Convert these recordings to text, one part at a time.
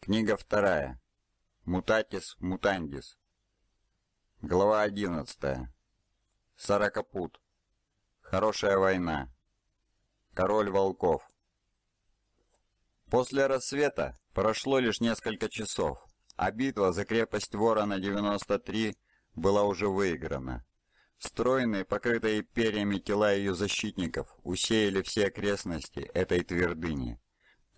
Книга вторая. Мутатис мутандис. Глава 11. Сорокопут. Хорошая война. Король волков. После рассвета прошло лишь несколько часов, а битва за крепость Ворона 93 была уже выиграна. Стройные, покрытые перьями тела ее защитников усеяли все окрестности этой твердыни.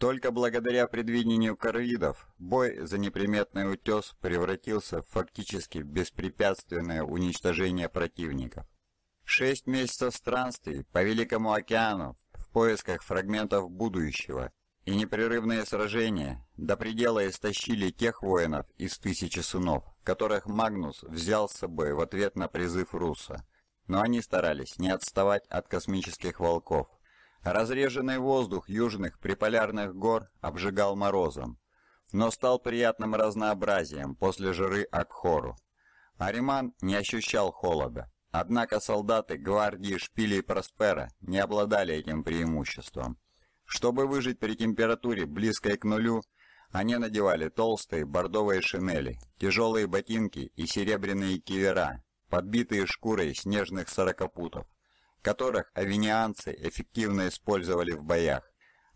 Только благодаря предвидению корвидов бой за неприметный утес превратился в фактически беспрепятственное уничтожение противников. Шесть месяцев странствий по Великому океану в поисках фрагментов будущего и непрерывные сражения до предела истощили тех воинов из тысячи сынов, которых Магнус взял с собой в ответ на призыв Руса. Но они старались не отставать от космических волков – Разреженный воздух южных приполярных гор обжигал морозом, но стал приятным разнообразием после жары Акхору. Ариман не ощущал холода, однако солдаты гвардии Шпили и Проспера не обладали этим преимуществом. Чтобы выжить при температуре, близкой к нулю, они надевали толстые бордовые шинели, тяжелые ботинки и серебряные кивера, подбитые шкурой снежных сорокопутов которых авинианцы эффективно использовали в боях.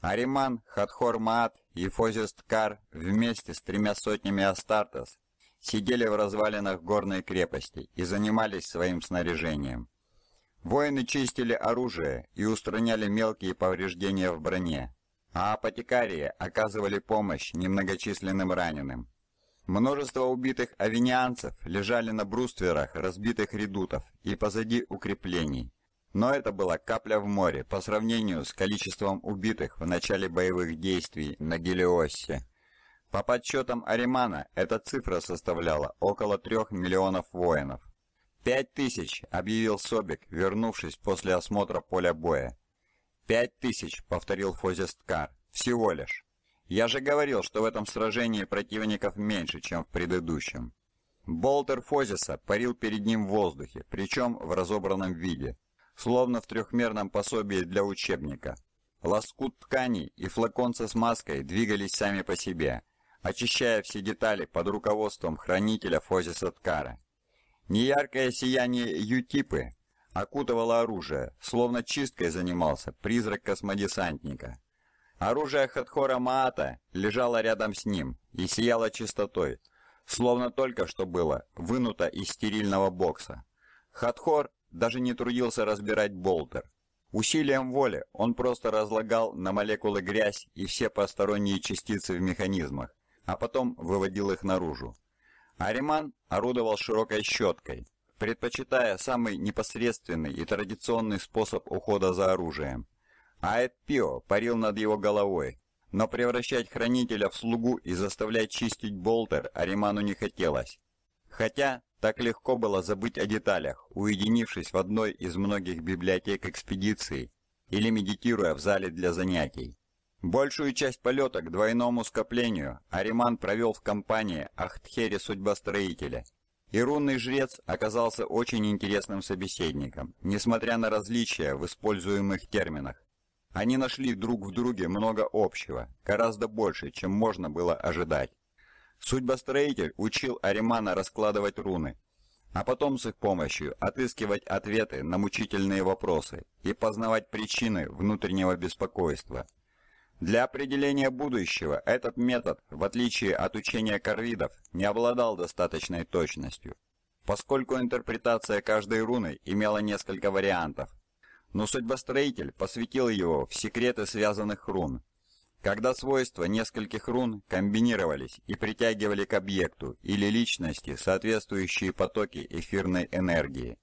Ариман, Хатхор Маат и Фозисткар вместе с тремя сотнями Астартес сидели в развалинах горной крепости и занимались своим снаряжением. Воины чистили оружие и устраняли мелкие повреждения в броне, а апотекарии оказывали помощь немногочисленным раненым. Множество убитых авинианцев лежали на брустверах разбитых редутов и позади укреплений. Но это была капля в море по сравнению с количеством убитых в начале боевых действий на Гелиоссе. По подсчетам Аримана, эта цифра составляла около 3 миллионов воинов. «Пять тысяч!» – объявил Собик, вернувшись после осмотра поля боя. «Пять тысяч!» – повторил Фозесткар. «Всего лишь!» «Я же говорил, что в этом сражении противников меньше, чем в предыдущем!» Болтер Фозиса парил перед ним в воздухе, причем в разобранном виде словно в трехмерном пособии для учебника. Лоскут ткани и флакон со смазкой двигались сами по себе, очищая все детали под руководством хранителя Фозиса Ткара. Неяркое сияние ютипы окутывало оружие, словно чисткой занимался призрак космодесантника. Оружие Хатхора Маата лежало рядом с ним и сияло чистотой, словно только что было вынуто из стерильного бокса. Хатхор даже не трудился разбирать болтер. Усилием воли он просто разлагал на молекулы грязь и все посторонние частицы в механизмах, а потом выводил их наружу. Ариман орудовал широкой щеткой, предпочитая самый непосредственный и традиционный способ ухода за оружием. Аэт Пио парил над его головой, но превращать хранителя в слугу и заставлять чистить болтер Ариману не хотелось. Хотя так легко было забыть о деталях, уединившись в одной из многих библиотек экспедиции или медитируя в зале для занятий. Большую часть полета к двойному скоплению Ариман провел в компании Ахтхери Судьбостроителя. И рунный жрец оказался очень интересным собеседником, несмотря на различия в используемых терминах. Они нашли друг в друге много общего, гораздо больше, чем можно было ожидать. Судьбостроитель учил Аримана раскладывать руны, а потом с их помощью отыскивать ответы на мучительные вопросы и познавать причины внутреннего беспокойства. Для определения будущего этот метод, в отличие от учения корвидов, не обладал достаточной точностью, поскольку интерпретация каждой руны имела несколько вариантов, но судьбостроитель посвятил его в секреты связанных рун – когда свойства нескольких рун комбинировались и притягивали к объекту или личности соответствующие потоки эфирной энергии.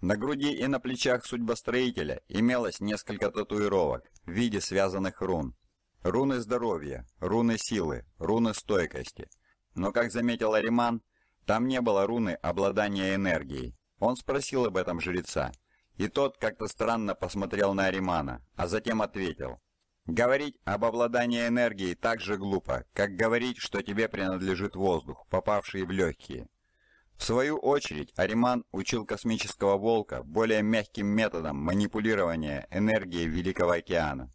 На груди и на плечах судьбостроителя имелось несколько татуировок в виде связанных рун. Руны здоровья, руны силы, руны стойкости. Но, как заметил Ариман, там не было руны обладания энергией. Он спросил об этом жреца, и тот как-то странно посмотрел на Аримана, а затем ответил – Говорить об обладании энергией так же глупо, как говорить, что тебе принадлежит воздух, попавший в легкие. В свою очередь, Ариман учил космического волка более мягким методом манипулирования энергией Великого океана.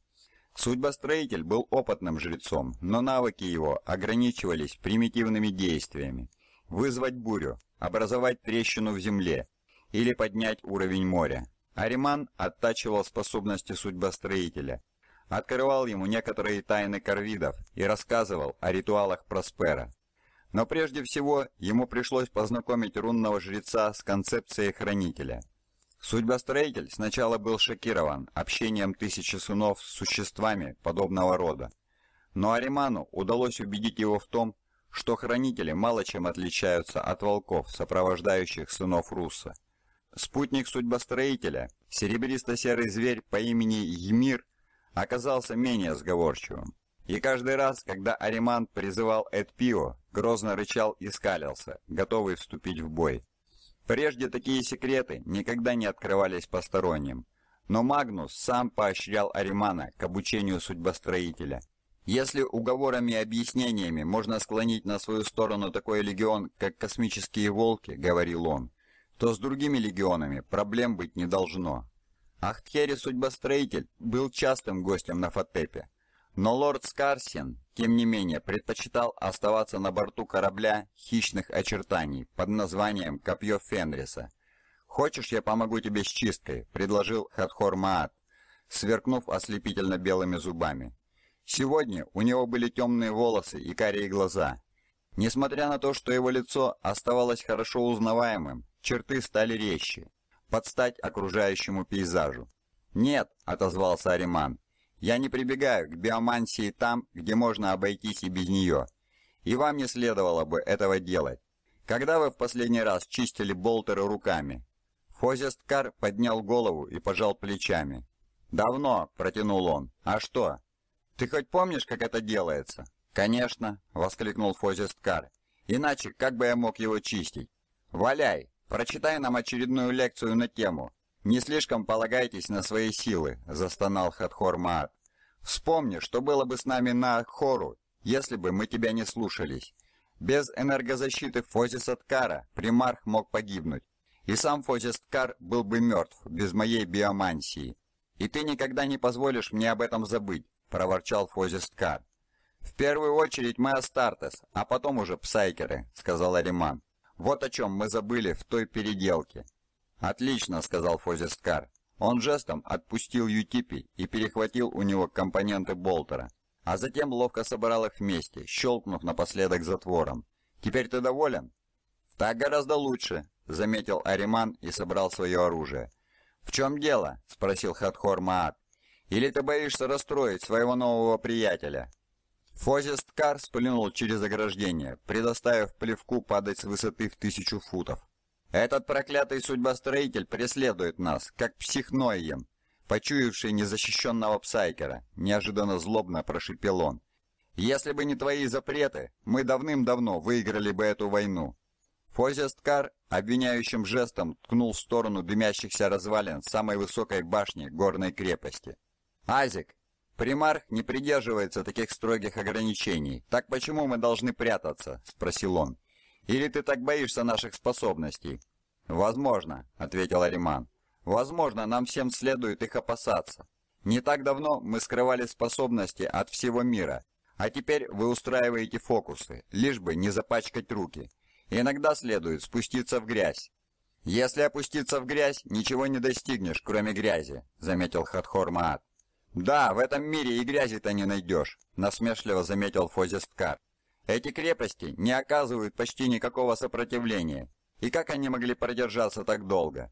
Судьбостроитель был опытным жрецом, но навыки его ограничивались примитивными действиями. Вызвать бурю, образовать трещину в земле или поднять уровень моря. Ариман оттачивал способности судьбостроителя – открывал ему некоторые тайны корвидов и рассказывал о ритуалах Проспера. Но прежде всего ему пришлось познакомить рунного жреца с концепцией хранителя. Судьбостроитель сначала был шокирован общением тысячи сынов с существами подобного рода. Но Ариману удалось убедить его в том, что хранители мало чем отличаются от волков, сопровождающих сынов Руса. Спутник судьбостроителя, серебристо-серый зверь по имени Емир, оказался менее сговорчивым. И каждый раз, когда Ариман призывал Эдпио, грозно рычал и скалился, готовый вступить в бой. Прежде такие секреты никогда не открывались посторонним. Но Магнус сам поощрял Аримана к обучению судьбостроителя. Если уговорами и объяснениями можно склонить на свою сторону такой легион, как «Космические волки», — говорил он, то с другими легионами проблем быть не должно. Ахтхери Судьбостроитель был частым гостем на Фатепе, но лорд Скарсин, тем не менее, предпочитал оставаться на борту корабля хищных очертаний под названием «Копье Фенриса». «Хочешь, я помогу тебе с чисткой?» – предложил Хатхор Маат, сверкнув ослепительно белыми зубами. Сегодня у него были темные волосы и карие глаза. Несмотря на то, что его лицо оставалось хорошо узнаваемым, черты стали резче под стать окружающему пейзажу. «Нет», — отозвался Ариман, — «я не прибегаю к биомансии там, где можно обойтись и без нее. И вам не следовало бы этого делать. Когда вы в последний раз чистили болтеры руками?» Хозесткар поднял голову и пожал плечами. «Давно», — протянул он. «А что?» «Ты хоть помнишь, как это делается?» «Конечно», — воскликнул Фозесткар. «Иначе как бы я мог его чистить?» «Валяй!» Прочитай нам очередную лекцию на тему «Не слишком полагайтесь на свои силы», — застонал Хатхор Маат. «Вспомни, что было бы с нами на Хору, если бы мы тебя не слушались. Без энергозащиты Фозисаткара примарх мог погибнуть, и сам Фозисаткар был бы мертв без моей биомансии. И ты никогда не позволишь мне об этом забыть», — проворчал Фозисаткар. «В первую очередь мы Астартес, а потом уже Псайкеры», — сказал Ариман. Вот о чем мы забыли в той переделке». «Отлично», — сказал Фозисткар. Он жестом отпустил Ютипи и перехватил у него компоненты болтера, а затем ловко собрал их вместе, щелкнув напоследок затвором. «Теперь ты доволен?» «Так гораздо лучше», — заметил Ариман и собрал свое оружие. «В чем дело?» — спросил Хатхор Маат. «Или ты боишься расстроить своего нового приятеля?» Фозисткар сплюнул через ограждение, предоставив плевку падать с высоты в тысячу футов. «Этот проклятый судьбостроитель преследует нас, как психноием!» Почуявший незащищенного псайкера, неожиданно злобно прошипел он. «Если бы не твои запреты, мы давным-давно выиграли бы эту войну!» Фозисткар обвиняющим жестом ткнул в сторону дымящихся развалин самой высокой башни горной крепости. «Азик, «Примарх не придерживается таких строгих ограничений. Так почему мы должны прятаться?» – спросил он. «Или ты так боишься наших способностей?» «Возможно», – ответил Ариман. «Возможно, нам всем следует их опасаться. Не так давно мы скрывали способности от всего мира, а теперь вы устраиваете фокусы, лишь бы не запачкать руки. Иногда следует спуститься в грязь. «Если опуститься в грязь, ничего не достигнешь, кроме грязи», — заметил Хатхор Маат. «Да, в этом мире и грязи-то не найдешь», — насмешливо заметил Фозисткар. «Эти крепости не оказывают почти никакого сопротивления. И как они могли продержаться так долго?»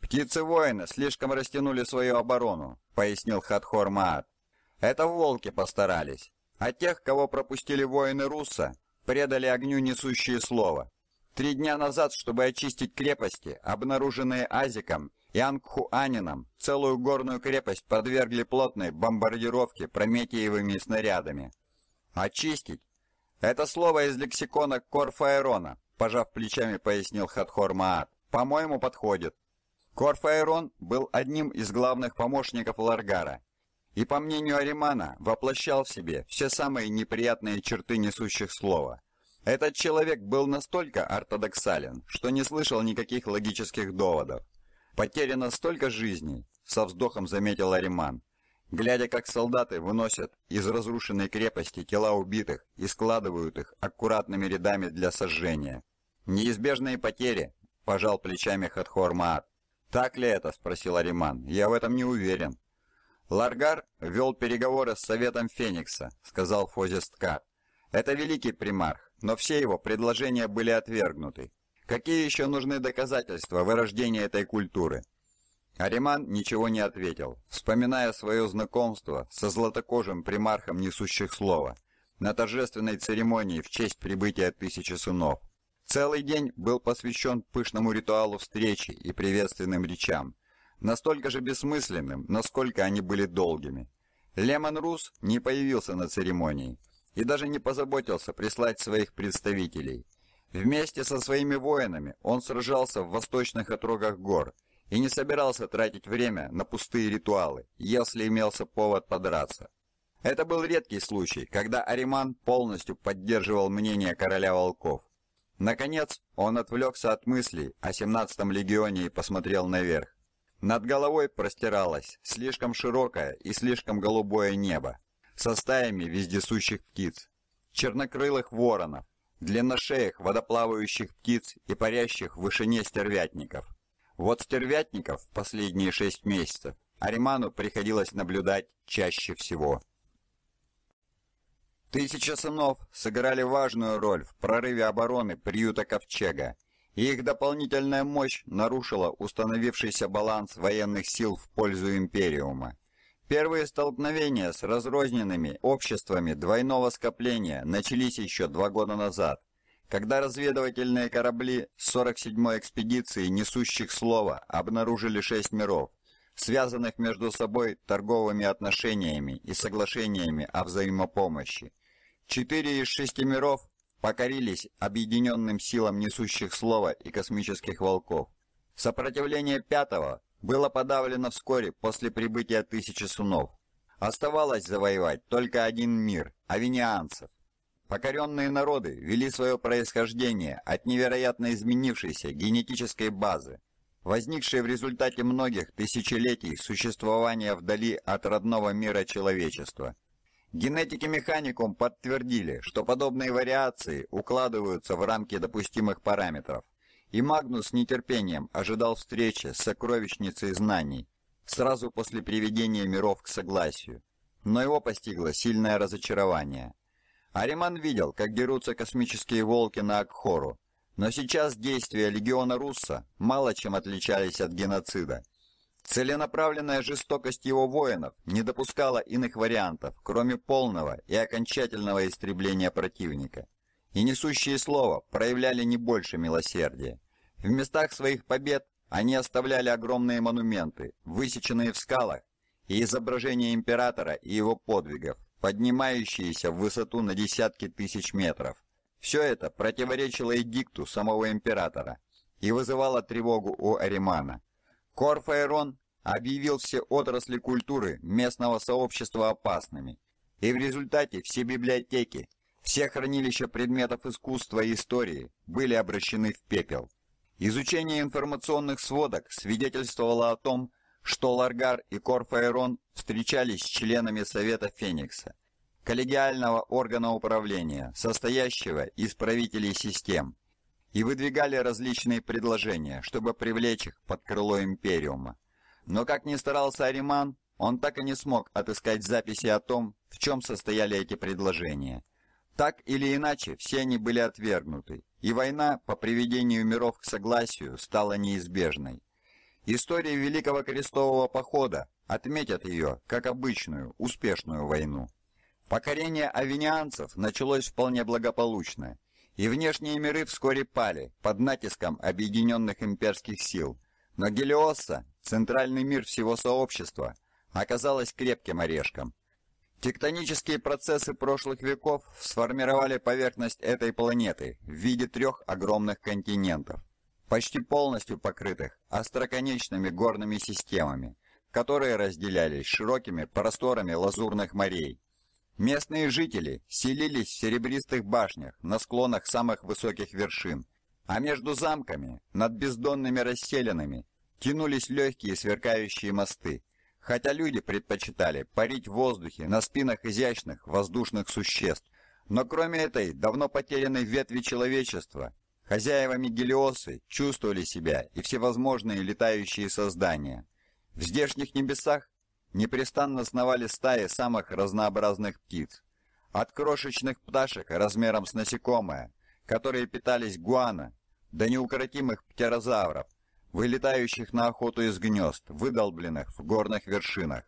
«Птицы-воины слишком растянули свою оборону», — пояснил Хатхор Маат. «Это волки постарались, а тех, кого пропустили воины Русса, предали огню несущие слова. Три дня назад, чтобы очистить крепости, обнаруженные Азиком, Янгхуанином целую горную крепость подвергли плотной бомбардировке прометеевыми снарядами. «Очистить?» Это слово из лексикона Корфаэрона, пожав плечами, пояснил Хатхор Маат. «По-моему, подходит». Корфаэрон был одним из главных помощников Ларгара и, по мнению Аримана, воплощал в себе все самые неприятные черты несущих слова. Этот человек был настолько ортодоксален, что не слышал никаких логических доводов. «Потеряно столько жизней!» — со вздохом заметил Ариман. Глядя, как солдаты выносят из разрушенной крепости тела убитых и складывают их аккуратными рядами для сожжения. «Неизбежные потери!» — пожал плечами Хатхор Маат. «Так ли это?» — спросил Ариман. «Я в этом не уверен». «Ларгар вел переговоры с Советом Феникса», — сказал Фозисткар. «Это великий примарх, но все его предложения были отвергнуты. Какие еще нужны доказательства вырождения этой культуры? Ариман ничего не ответил, вспоминая свое знакомство со златокожим примархом несущих слова на торжественной церемонии в честь прибытия тысячи сынов. Целый день был посвящен пышному ритуалу встречи и приветственным речам, настолько же бессмысленным, насколько они были долгими. Лемон Рус не появился на церемонии и даже не позаботился прислать своих представителей – Вместе со своими воинами он сражался в восточных отрогах гор и не собирался тратить время на пустые ритуалы, если имелся повод подраться. Это был редкий случай, когда Ариман полностью поддерживал мнение короля волков. Наконец, он отвлекся от мыслей о 17-м легионе и посмотрел наверх. Над головой простиралось слишком широкое и слишком голубое небо со стаями вездесущих птиц, чернокрылых воронов, длинношеях водоплавающих птиц и парящих в вышине стервятников. Вот стервятников в последние шесть месяцев Ариману приходилось наблюдать чаще всего. Тысяча сынов сыграли важную роль в прорыве обороны приюта Ковчега, и их дополнительная мощь нарушила установившийся баланс военных сил в пользу Империума. Первые столкновения с разрозненными обществами двойного скопления начались еще два года назад, когда разведывательные корабли 47-й экспедиции несущих слова обнаружили шесть миров, связанных между собой торговыми отношениями и соглашениями о взаимопомощи. Четыре из шести миров покорились объединенным силам несущих слова и космических волков. Сопротивление пятого было подавлено вскоре после прибытия тысячи сунов. Оставалось завоевать только один мир – авинианцев. Покоренные народы вели свое происхождение от невероятно изменившейся генетической базы, возникшей в результате многих тысячелетий существования вдали от родного мира человечества. Генетики механикум подтвердили, что подобные вариации укладываются в рамки допустимых параметров и Магнус с нетерпением ожидал встречи с сокровищницей знаний сразу после приведения миров к согласию, но его постигло сильное разочарование. Ариман видел, как дерутся космические волки на Акхору, но сейчас действия легиона Русса мало чем отличались от геноцида. Целенаправленная жестокость его воинов не допускала иных вариантов, кроме полного и окончательного истребления противника и несущие слово проявляли не больше милосердия. В местах своих побед они оставляли огромные монументы, высеченные в скалах, и изображения императора и его подвигов, поднимающиеся в высоту на десятки тысяч метров. Все это противоречило эдикту самого императора и вызывало тревогу у Аримана. Корфаэрон объявил все отрасли культуры местного сообщества опасными, и в результате все библиотеки все хранилища предметов искусства и истории были обращены в пепел. Изучение информационных сводок свидетельствовало о том, что Ларгар и Корфаэрон встречались с членами Совета Феникса, коллегиального органа управления, состоящего из правителей систем, и выдвигали различные предложения, чтобы привлечь их под крыло Империума. Но как ни старался Ариман, он так и не смог отыскать записи о том, в чем состояли эти предложения – так или иначе, все они были отвергнуты, и война по приведению миров к согласию стала неизбежной. История Великого Крестового Похода отметят ее как обычную, успешную войну. Покорение авенианцев началось вполне благополучно, и внешние миры вскоре пали под натиском объединенных имперских сил. Но Гелиоса, центральный мир всего сообщества, оказалась крепким орешком, Тектонические процессы прошлых веков сформировали поверхность этой планеты в виде трех огромных континентов, почти полностью покрытых остроконечными горными системами, которые разделялись широкими просторами лазурных морей. Местные жители селились в серебристых башнях на склонах самых высоких вершин, а между замками, над бездонными расселенными тянулись легкие сверкающие мосты, хотя люди предпочитали парить в воздухе на спинах изящных воздушных существ. Но кроме этой давно потерянной ветви человечества, хозяевами Гелиосы чувствовали себя и всевозможные летающие создания. В здешних небесах непрестанно сновали стаи самых разнообразных птиц. От крошечных пташек размером с насекомое, которые питались гуана, до неукротимых птерозавров, вылетающих на охоту из гнезд, выдолбленных в горных вершинах.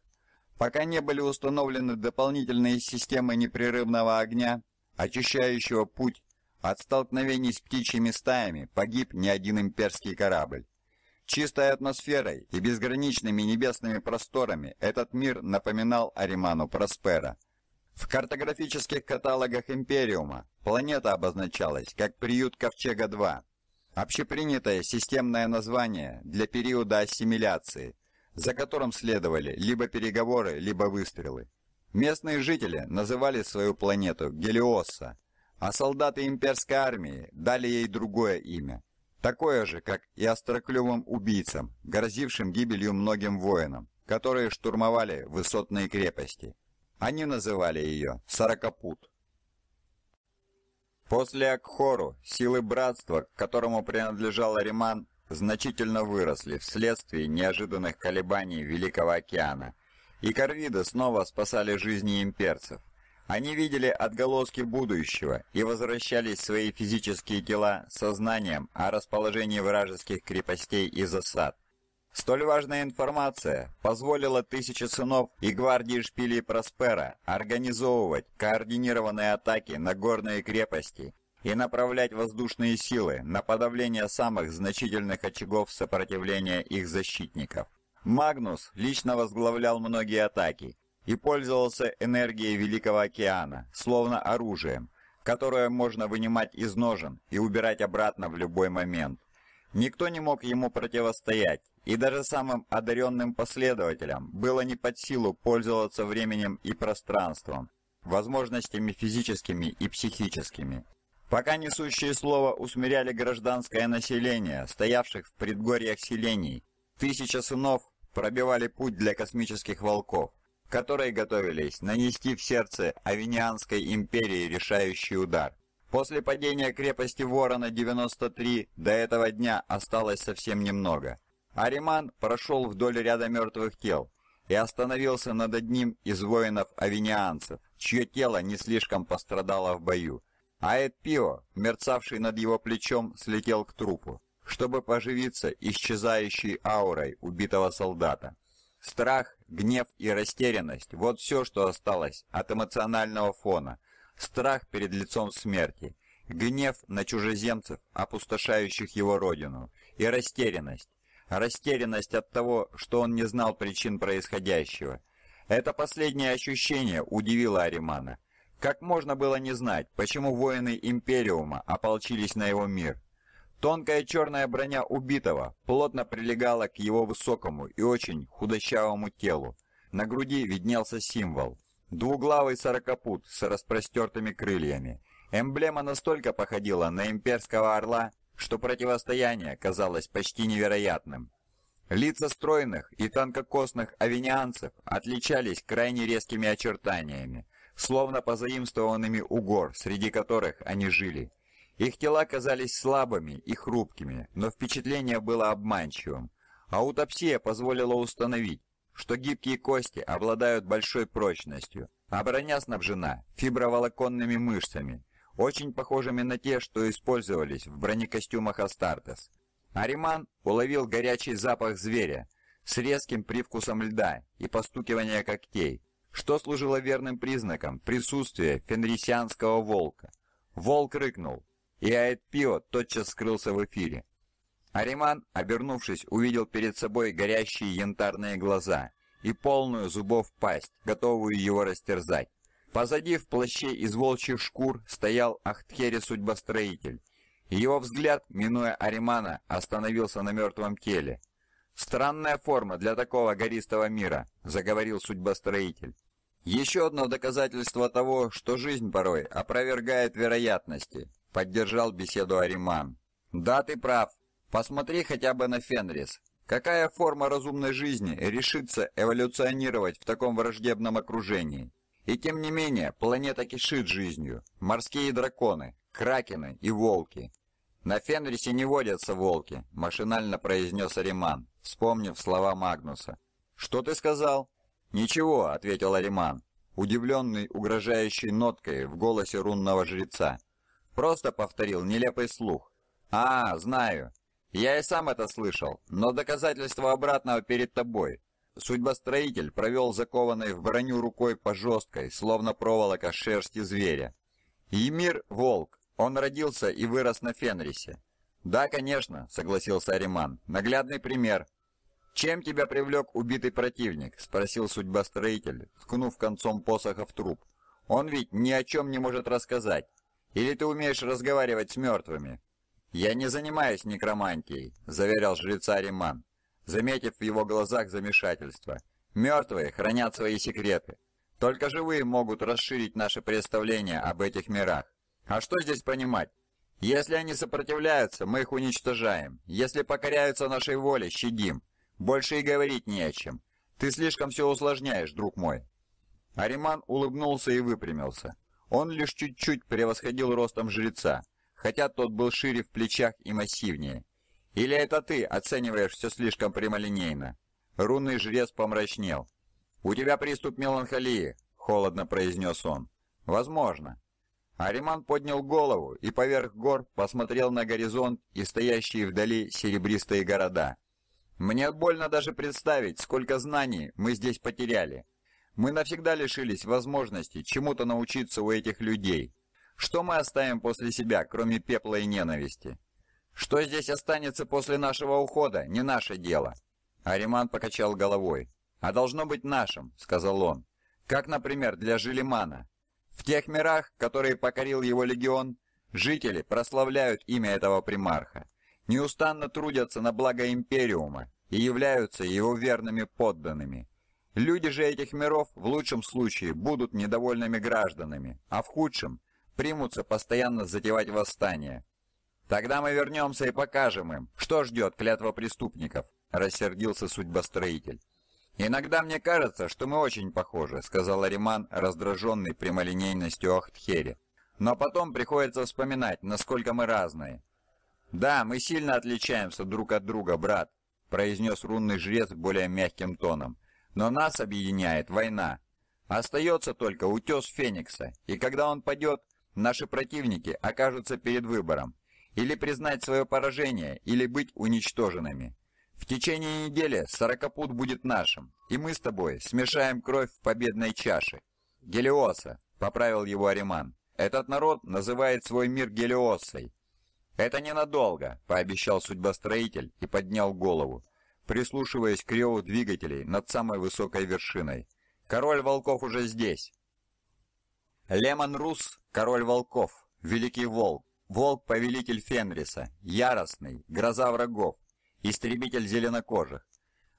Пока не были установлены дополнительные системы непрерывного огня, очищающего путь от столкновений с птичьими стаями, погиб ни один имперский корабль. Чистой атмосферой и безграничными небесными просторами этот мир напоминал Ариману Проспера. В картографических каталогах Империума планета обозначалась как приют Ковчега-2, Общепринятое системное название для периода ассимиляции, за которым следовали либо переговоры, либо выстрелы. Местные жители называли свою планету Гелиоса, а солдаты имперской армии дали ей другое имя, такое же, как и остроклювым убийцам, грозившим гибелью многим воинам, которые штурмовали высотные крепости. Они называли ее Сорокопут. После Акхору силы братства, к которому принадлежал Риман, значительно выросли вследствие неожиданных колебаний Великого океана. И Корвиды снова спасали жизни имперцев. Они видели отголоски будущего и возвращались в свои физические тела сознанием о расположении вражеских крепостей и засад. Столь важная информация позволила тысяче сынов и гвардии шпили Проспера организовывать координированные атаки на горные крепости и направлять воздушные силы на подавление самых значительных очагов сопротивления их защитников. Магнус лично возглавлял многие атаки и пользовался энергией Великого океана, словно оружием, которое можно вынимать из ножен и убирать обратно в любой момент. Никто не мог ему противостоять, и даже самым одаренным последователям было не под силу пользоваться временем и пространством, возможностями физическими и психическими. Пока несущие слово усмиряли гражданское население, стоявших в предгорьях селений, тысяча сынов пробивали путь для космических волков, которые готовились нанести в сердце авенианской империи решающий удар. После падения крепости Ворона 93 до этого дня осталось совсем немного. Ариман прошел вдоль ряда мертвых тел и остановился над одним из воинов-авинианцев, чье тело не слишком пострадало в бою. Аэт Пио, мерцавший над его плечом, слетел к трупу, чтобы поживиться исчезающей аурой убитого солдата. Страх, гнев и растерянность – вот все, что осталось от эмоционального фона – страх перед лицом смерти, гнев на чужеземцев, опустошающих его родину, и растерянность. Растерянность от того, что он не знал причин происходящего. Это последнее ощущение удивило Аримана. Как можно было не знать, почему воины Империума ополчились на его мир? Тонкая черная броня убитого плотно прилегала к его высокому и очень худощавому телу. На груди виднелся символ – Двуглавый сорокопут с распростертыми крыльями. Эмблема настолько походила на имперского орла, что противостояние казалось почти невероятным. Лица стройных и тонкокосных авенианцев отличались крайне резкими очертаниями, словно позаимствованными у гор, среди которых они жили. Их тела казались слабыми и хрупкими, но впечатление было обманчивым. Аутопсия позволила установить, что гибкие кости обладают большой прочностью, а броня снабжена фиброволоконными мышцами, очень похожими на те, что использовались в бронекостюмах Астартес. Ариман уловил горячий запах зверя с резким привкусом льда и постукивания когтей, что служило верным признаком присутствия фенрисианского волка. Волк рыкнул, и Аэт Пио тотчас скрылся в эфире. Ариман, обернувшись, увидел перед собой горящие янтарные глаза и полную зубов пасть, готовую его растерзать. Позади в плаще из волчьих шкур стоял Ахтхери Судьбостроитель. Его взгляд, минуя Аримана, остановился на мертвом теле. «Странная форма для такого гористого мира», — заговорил Судьбостроитель. «Еще одно доказательство того, что жизнь порой опровергает вероятности», — поддержал беседу Ариман. «Да, ты прав», Посмотри хотя бы на Фенрис. Какая форма разумной жизни решится эволюционировать в таком враждебном окружении? И тем не менее, планета кишит жизнью. Морские драконы, кракены и волки. «На Фенрисе не водятся волки», – машинально произнес Ариман, вспомнив слова Магнуса. «Что ты сказал?» «Ничего», – ответил Ариман, удивленный угрожающей ноткой в голосе рунного жреца. «Просто повторил нелепый слух». «А, знаю. Я и сам это слышал, но доказательство обратного перед тобой. Судьбостроитель провел закованной в броню рукой по жесткой, словно проволока шерсти зверя. Емир – волк, он родился и вырос на Фенрисе. Да, конечно, согласился Ариман, наглядный пример. Чем тебя привлек убитый противник? Спросил судьбостроитель, ткнув концом посоха в труп. Он ведь ни о чем не может рассказать. Или ты умеешь разговаривать с мертвыми? «Я не занимаюсь некромантией», — заверял жреца Риман, заметив в его глазах замешательство. «Мертвые хранят свои секреты. Только живые могут расширить наше представление об этих мирах. А что здесь понимать? Если они сопротивляются, мы их уничтожаем. Если покоряются нашей воле, щадим. Больше и говорить не о чем. Ты слишком все усложняешь, друг мой». Ариман улыбнулся и выпрямился. Он лишь чуть-чуть превосходил ростом жреца хотя тот был шире в плечах и массивнее. Или это ты оцениваешь все слишком прямолинейно? Рунный жрец помрачнел. «У тебя приступ меланхолии», — холодно произнес он. «Возможно». Ариман поднял голову и поверх гор посмотрел на горизонт и стоящие вдали серебристые города. «Мне больно даже представить, сколько знаний мы здесь потеряли. Мы навсегда лишились возможности чему-то научиться у этих людей. Что мы оставим после себя, кроме пепла и ненависти? Что здесь останется после нашего ухода, не наше дело. Ариман покачал головой. А должно быть нашим, сказал он. Как, например, для Жилимана. В тех мирах, которые покорил его легион, жители прославляют имя этого примарха, неустанно трудятся на благо Империума и являются его верными подданными. Люди же этих миров в лучшем случае будут недовольными гражданами, а в худшем – примутся постоянно затевать восстание. Тогда мы вернемся и покажем им, что ждет клятва преступников», – рассердился судьбостроитель. «Иногда мне кажется, что мы очень похожи», – сказал Ариман, раздраженный прямолинейностью Ахтхери. «Но потом приходится вспоминать, насколько мы разные». «Да, мы сильно отличаемся друг от друга, брат», – произнес рунный жрец более мягким тоном. «Но нас объединяет война. Остается только утес Феникса, и когда он падет, Наши противники окажутся перед выбором – или признать свое поражение, или быть уничтоженными. В течение недели сорокопут будет нашим, и мы с тобой смешаем кровь в победной чаше. Гелиоса, поправил его Ариман. Этот народ называет свой мир Гелиосой. Это ненадолго, пообещал судьбостроитель и поднял голову, прислушиваясь к реву двигателей над самой высокой вершиной. Король волков уже здесь. Лемон Рус, король волков, великий волк, волк-повелитель Фенриса, яростный, гроза врагов, истребитель зеленокожих.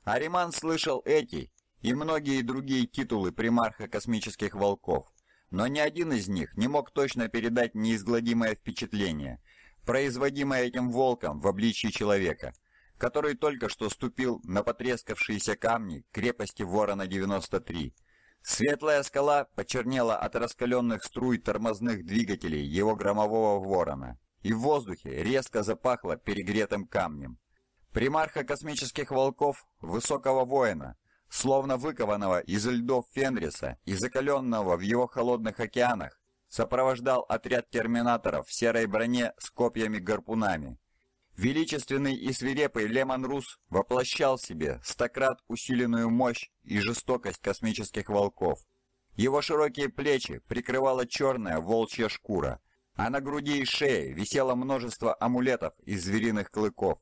Ариман слышал эти и многие другие титулы примарха космических волков, но ни один из них не мог точно передать неизгладимое впечатление, производимое этим волком в обличии человека, который только что ступил на потрескавшиеся камни крепости Ворона-93 Светлая скала почернела от раскаленных струй тормозных двигателей его громового ворона, и в воздухе резко запахло перегретым камнем. Примарха космических волков, высокого воина, словно выкованного из льдов Фенриса и закаленного в его холодных океанах, сопровождал отряд терминаторов в серой броне с копьями-гарпунами. Величественный и свирепый Лемон Рус воплощал в себе стократ усиленную мощь и жестокость космических волков. Его широкие плечи прикрывала черная волчья шкура, а на груди и шее висело множество амулетов из звериных клыков.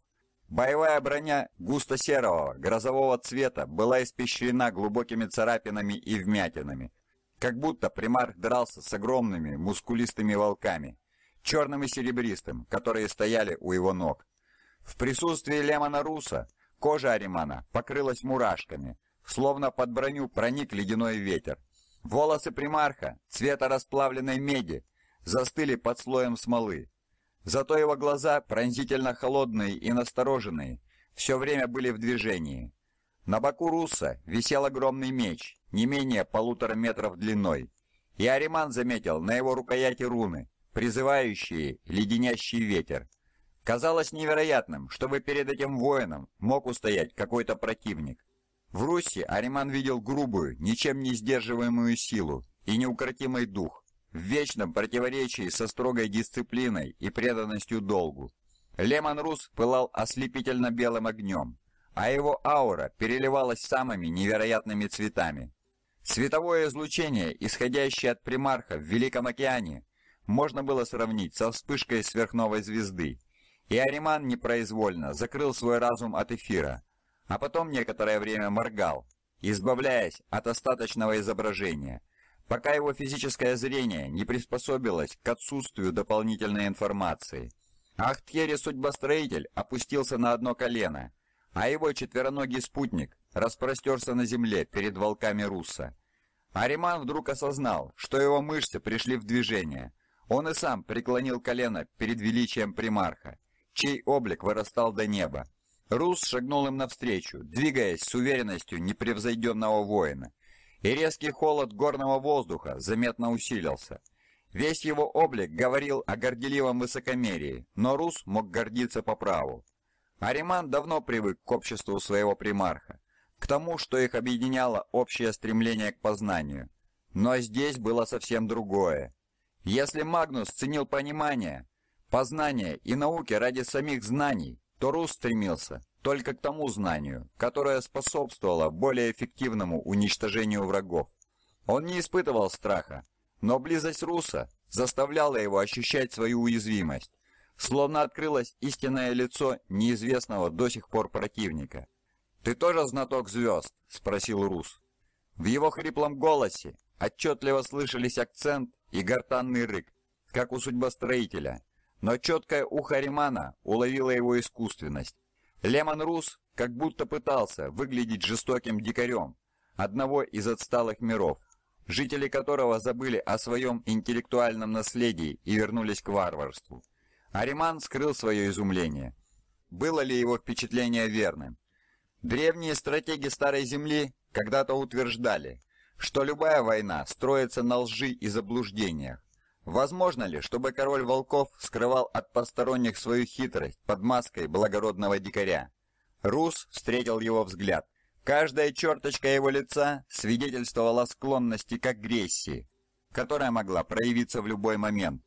Боевая броня густо-серого, грозового цвета была испещрена глубокими царапинами и вмятинами, как будто примарх дрался с огромными мускулистыми волками – черным и серебристым, которые стояли у его ног. В присутствии Лемона Руса кожа Аримана покрылась мурашками, словно под броню проник ледяной ветер. Волосы примарха, цвета расплавленной меди, застыли под слоем смолы. Зато его глаза, пронзительно холодные и настороженные, все время были в движении. На боку Руса висел огромный меч, не менее полутора метров длиной, и Ариман заметил на его рукояти руны, призывающие леденящий ветер. Казалось невероятным, чтобы перед этим воином мог устоять какой-то противник. В Руси Ариман видел грубую, ничем не сдерживаемую силу и неукротимый дух, в вечном противоречии со строгой дисциплиной и преданностью долгу. Лемон Рус пылал ослепительно белым огнем, а его аура переливалась самыми невероятными цветами. Световое излучение, исходящее от примарха в Великом океане, можно было сравнить со вспышкой сверхновой звезды. И Ариман непроизвольно закрыл свой разум от эфира, а потом некоторое время моргал, избавляясь от остаточного изображения, пока его физическое зрение не приспособилось к отсутствию дополнительной информации. Ахтхери Судьбостроитель опустился на одно колено, а его четвероногий спутник распростерся на земле перед волками Русса. Ариман вдруг осознал, что его мышцы пришли в движение – он и сам преклонил колено перед величием примарха, чей облик вырастал до неба. Рус шагнул им навстречу, двигаясь с уверенностью непревзойденного воина. И резкий холод горного воздуха заметно усилился. Весь его облик говорил о горделивом высокомерии, но Рус мог гордиться по праву. Ариман давно привык к обществу своего примарха, к тому, что их объединяло общее стремление к познанию. Но здесь было совсем другое. Если Магнус ценил понимание, познание и науки ради самих знаний, то Рус стремился только к тому знанию, которое способствовало более эффективному уничтожению врагов. Он не испытывал страха, но близость Руса заставляла его ощущать свою уязвимость, словно открылось истинное лицо неизвестного до сих пор противника. «Ты тоже знаток звезд?» – спросил Рус. В его хриплом голосе отчетливо слышались акцент и гортанный рык, как у судьбостроителя, но четкое ухо Римана уловило его искусственность. Лемон Рус как будто пытался выглядеть жестоким дикарем одного из отсталых миров, жители которого забыли о своем интеллектуальном наследии и вернулись к варварству. Ариман скрыл свое изумление. Было ли его впечатление верным? Древние стратеги Старой Земли когда-то утверждали, что любая война строится на лжи и заблуждениях. Возможно ли, чтобы король волков скрывал от посторонних свою хитрость под маской благородного дикаря? Рус встретил его взгляд. Каждая черточка его лица свидетельствовала склонности к агрессии, которая могла проявиться в любой момент.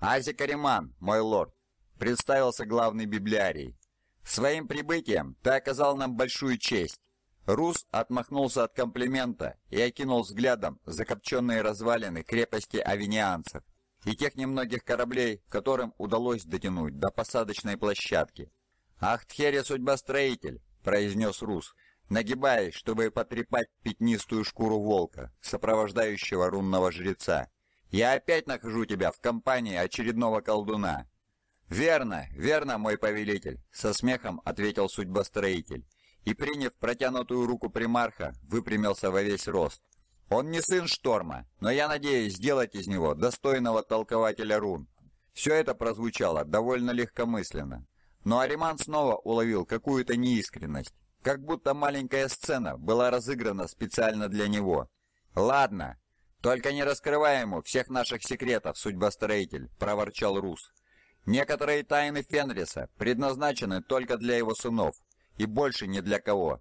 «Ази Кариман, мой лорд», — представился главный библиарий. «Своим прибытием ты оказал нам большую честь. Рус отмахнулся от комплимента и окинул взглядом закопченные развалины крепости авинианцев и тех немногих кораблей, которым удалось дотянуть до посадочной площадки. «Ах, тхере произнес Рус, нагибаясь, чтобы потрепать пятнистую шкуру волка, сопровождающего рунного жреца. «Я опять нахожу тебя в компании очередного колдуна!» «Верно, верно, мой повелитель!» — со смехом ответил судьбостроитель и, приняв протянутую руку примарха, выпрямился во весь рост. «Он не сын Шторма, но я надеюсь сделать из него достойного толкователя рун». Все это прозвучало довольно легкомысленно. Но Ариман снова уловил какую-то неискренность, как будто маленькая сцена была разыграна специально для него. «Ладно, только не раскрывай ему всех наших секретов, судьбостроитель», — проворчал Рус. «Некоторые тайны Фенриса предназначены только для его сынов, и больше ни для кого.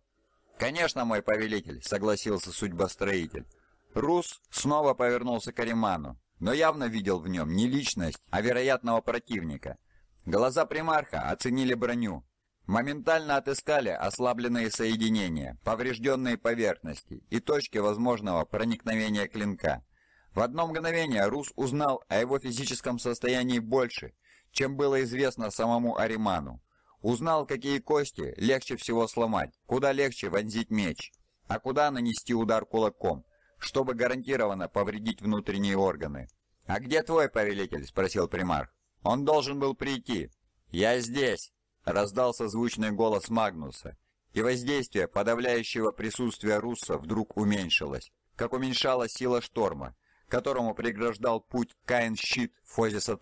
«Конечно, мой повелитель», — согласился судьбостроитель. Рус снова повернулся к Ариману, но явно видел в нем не личность, а вероятного противника. Глаза примарха оценили броню, моментально отыскали ослабленные соединения, поврежденные поверхности и точки возможного проникновения клинка. В одно мгновение Рус узнал о его физическом состоянии больше, чем было известно самому Ариману. Узнал, какие кости легче всего сломать, куда легче вонзить меч, а куда нанести удар кулаком, чтобы гарантированно повредить внутренние органы. «А где твой повелитель?» – спросил примарх. «Он должен был прийти». «Я здесь!» – раздался звучный голос Магнуса, и воздействие подавляющего присутствия Русса вдруг уменьшилось, как уменьшалась сила шторма, которому преграждал путь Каин-щит Фозиса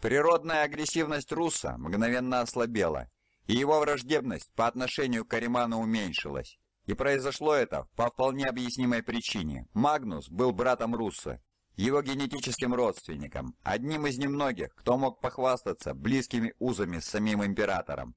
Природная агрессивность русса мгновенно ослабела, и его враждебность по отношению к Кариману уменьшилась. И произошло это по вполне объяснимой причине. Магнус был братом Русса, его генетическим родственником, одним из немногих, кто мог похвастаться близкими узами с самим императором.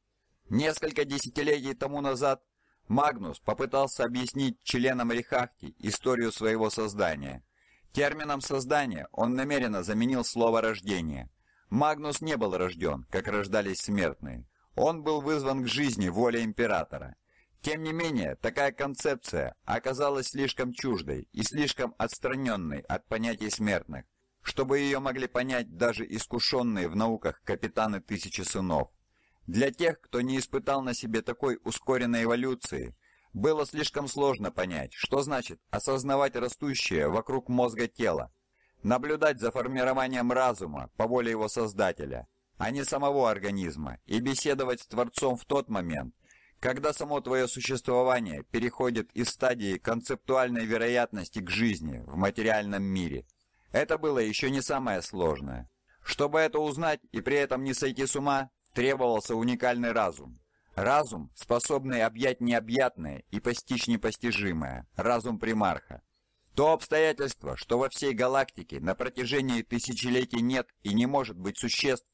Несколько десятилетий тому назад Магнус попытался объяснить членам Рихахти историю своего создания. Термином создания он намеренно заменил слово «рождение», Магнус не был рожден, как рождались смертные. Он был вызван к жизни волей императора. Тем не менее, такая концепция оказалась слишком чуждой и слишком отстраненной от понятий смертных, чтобы ее могли понять даже искушенные в науках капитаны Тысячи Сынов. Для тех, кто не испытал на себе такой ускоренной эволюции, было слишком сложно понять, что значит осознавать растущее вокруг мозга тело, наблюдать за формированием разума по воле его создателя, а не самого организма, и беседовать с Творцом в тот момент, когда само твое существование переходит из стадии концептуальной вероятности к жизни в материальном мире. Это было еще не самое сложное. Чтобы это узнать и при этом не сойти с ума, требовался уникальный разум. Разум, способный объять необъятное и постичь непостижимое. Разум примарха. То обстоятельство, что во всей галактике на протяжении тысячелетий нет и не может быть существ,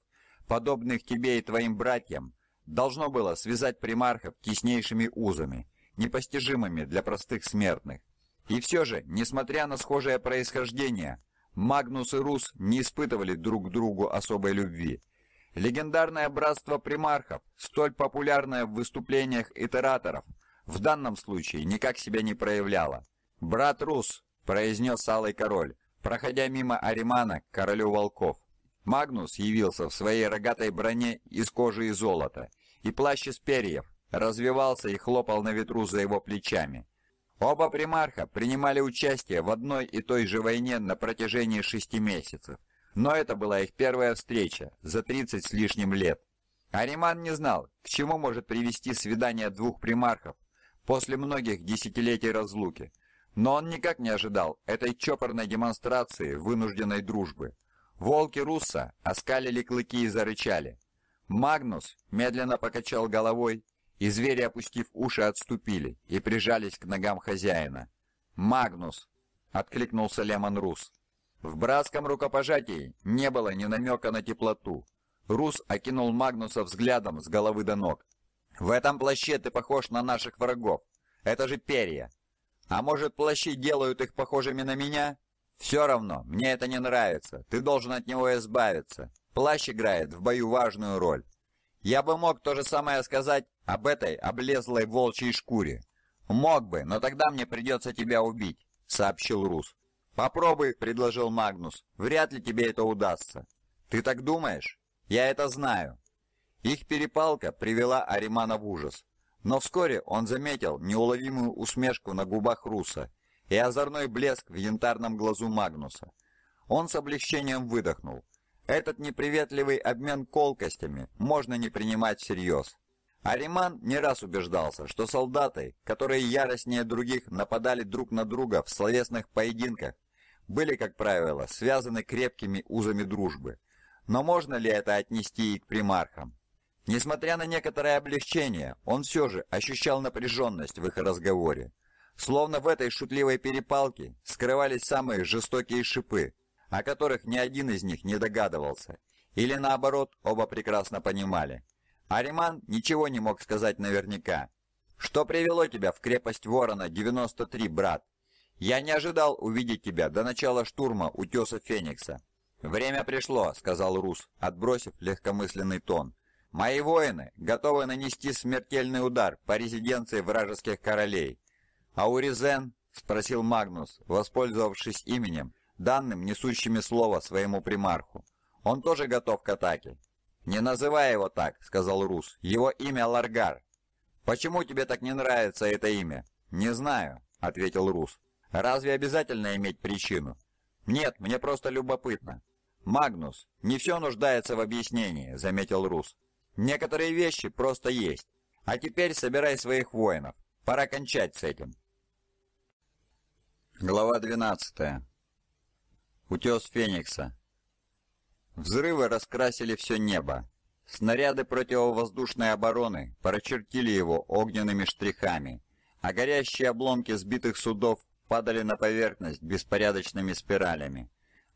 подобных тебе и твоим братьям, должно было связать примархов теснейшими узами, непостижимыми для простых смертных. И все же, несмотря на схожее происхождение, Магнус и Рус не испытывали друг к другу особой любви. Легендарное братство примархов, столь популярное в выступлениях итераторов, в данном случае никак себя не проявляло. Брат Рус, произнес Алый Король, проходя мимо Аримана, королю волков. Магнус явился в своей рогатой броне из кожи и золота, и плащ из перьев развивался и хлопал на ветру за его плечами. Оба примарха принимали участие в одной и той же войне на протяжении шести месяцев, но это была их первая встреча за 30 с лишним лет. Ариман не знал, к чему может привести свидание двух примархов после многих десятилетий разлуки – но он никак не ожидал этой чопорной демонстрации вынужденной дружбы. Волки Русса оскалили клыки и зарычали. Магнус медленно покачал головой, и звери, опустив уши, отступили и прижались к ногам хозяина. «Магнус!» — откликнулся Лемон Рус. В братском рукопожатии не было ни намека на теплоту. Рус окинул Магнуса взглядом с головы до ног. «В этом плаще ты похож на наших врагов. Это же перья. А может, плащи делают их похожими на меня? Все равно, мне это не нравится. Ты должен от него избавиться. Плащ играет в бою важную роль. Я бы мог то же самое сказать об этой облезлой волчьей шкуре. Мог бы, но тогда мне придется тебя убить, сообщил Рус. Попробуй, предложил Магнус. Вряд ли тебе это удастся. Ты так думаешь? Я это знаю. Их перепалка привела Аримана в ужас. Но вскоре он заметил неуловимую усмешку на губах Руса и озорной блеск в янтарном глазу Магнуса. Он с облегчением выдохнул. Этот неприветливый обмен колкостями можно не принимать всерьез. Ариман не раз убеждался, что солдаты, которые яростнее других нападали друг на друга в словесных поединках, были, как правило, связаны крепкими узами дружбы. Но можно ли это отнести и к примархам? Несмотря на некоторое облегчение, он все же ощущал напряженность в их разговоре. Словно в этой шутливой перепалке скрывались самые жестокие шипы, о которых ни один из них не догадывался, или наоборот, оба прекрасно понимали. Ариман ничего не мог сказать наверняка. «Что привело тебя в крепость Ворона, 93, брат? Я не ожидал увидеть тебя до начала штурма утеса Феникса». «Время пришло», — сказал Рус, отбросив легкомысленный тон. Мои воины готовы нанести смертельный удар по резиденции вражеских королей. Ауризен спросил Магнус, воспользовавшись именем, данным несущими слово своему примарху. Он тоже готов к атаке. Не называй его так, сказал Рус. Его имя Ларгар. Почему тебе так не нравится это имя? Не знаю, ответил Рус. Разве обязательно иметь причину? Нет, мне просто любопытно. Магнус, не все нуждается в объяснении, заметил Рус. Некоторые вещи просто есть. А теперь собирай своих воинов. Пора кончать с этим. Глава 12. Утес Феникса. Взрывы раскрасили все небо. Снаряды противовоздушной обороны прочертили его огненными штрихами, а горящие обломки сбитых судов падали на поверхность беспорядочными спиралями.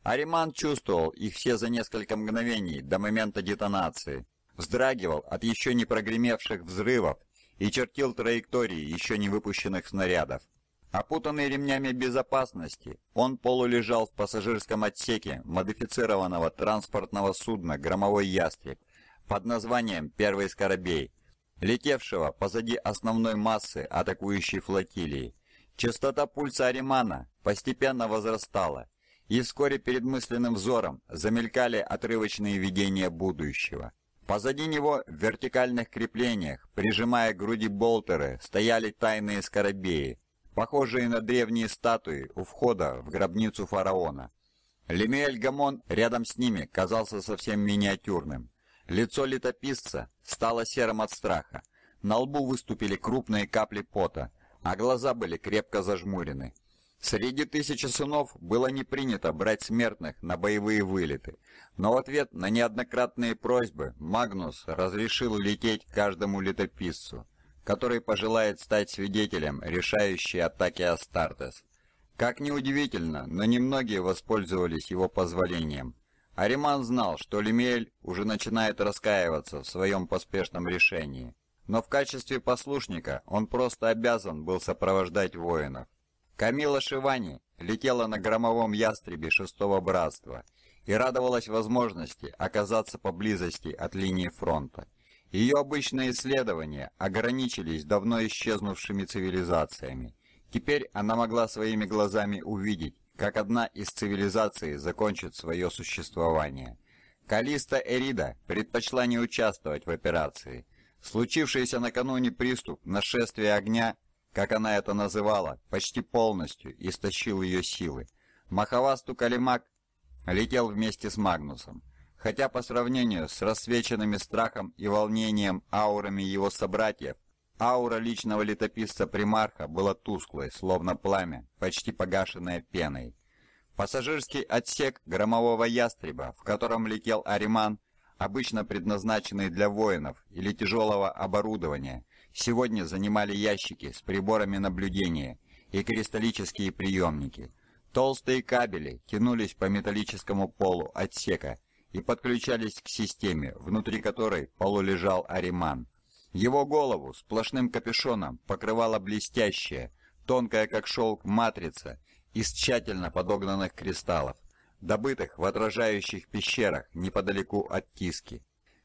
Ариман чувствовал их все за несколько мгновений до момента детонации – вздрагивал от еще не прогремевших взрывов и чертил траектории еще не выпущенных снарядов. Опутанный ремнями безопасности, он полулежал в пассажирском отсеке модифицированного транспортного судна «Громовой ястреб» под названием «Первый скоробей», летевшего позади основной массы атакующей флотилии. Частота пульса Аримана постепенно возрастала, и вскоре перед мысленным взором замелькали отрывочные видения будущего. Позади него в вертикальных креплениях, прижимая к груди болтеры, стояли тайные скоробеи, похожие на древние статуи у входа в гробницу фараона. Лемиэль Гамон рядом с ними казался совсем миниатюрным. Лицо летописца стало серым от страха. На лбу выступили крупные капли пота, а глаза были крепко зажмурены. Среди тысячи сынов было не принято брать смертных на боевые вылеты, но в ответ на неоднократные просьбы Магнус разрешил лететь каждому летописцу, который пожелает стать свидетелем решающей атаки Астартес. Как ни удивительно, но немногие воспользовались его позволением. Ариман знал, что Лемель уже начинает раскаиваться в своем поспешном решении, но в качестве послушника он просто обязан был сопровождать воинов. Камила Шивани летела на громовом ястребе шестого братства и радовалась возможности оказаться поблизости от линии фронта. Ее обычные исследования ограничились давно исчезнувшими цивилизациями. Теперь она могла своими глазами увидеть, как одна из цивилизаций закончит свое существование. Калиста Эрида предпочла не участвовать в операции. Случившийся накануне приступ нашествия огня как она это называла, почти полностью истощил ее силы. Махавасту Калимак летел вместе с Магнусом. Хотя по сравнению с рассвеченными страхом и волнением аурами его собратьев, аура личного летописца Примарха была тусклой, словно пламя, почти погашенное пеной. Пассажирский отсек громового ястреба, в котором летел Ариман, обычно предназначенный для воинов или тяжелого оборудования, сегодня занимали ящики с приборами наблюдения и кристаллические приемники. Толстые кабели тянулись по металлическому полу отсека и подключались к системе, внутри которой полулежал Ариман. Его голову сплошным капюшоном покрывала блестящая, тонкая как шелк матрица из тщательно подогнанных кристаллов, добытых в отражающих пещерах неподалеку от киски.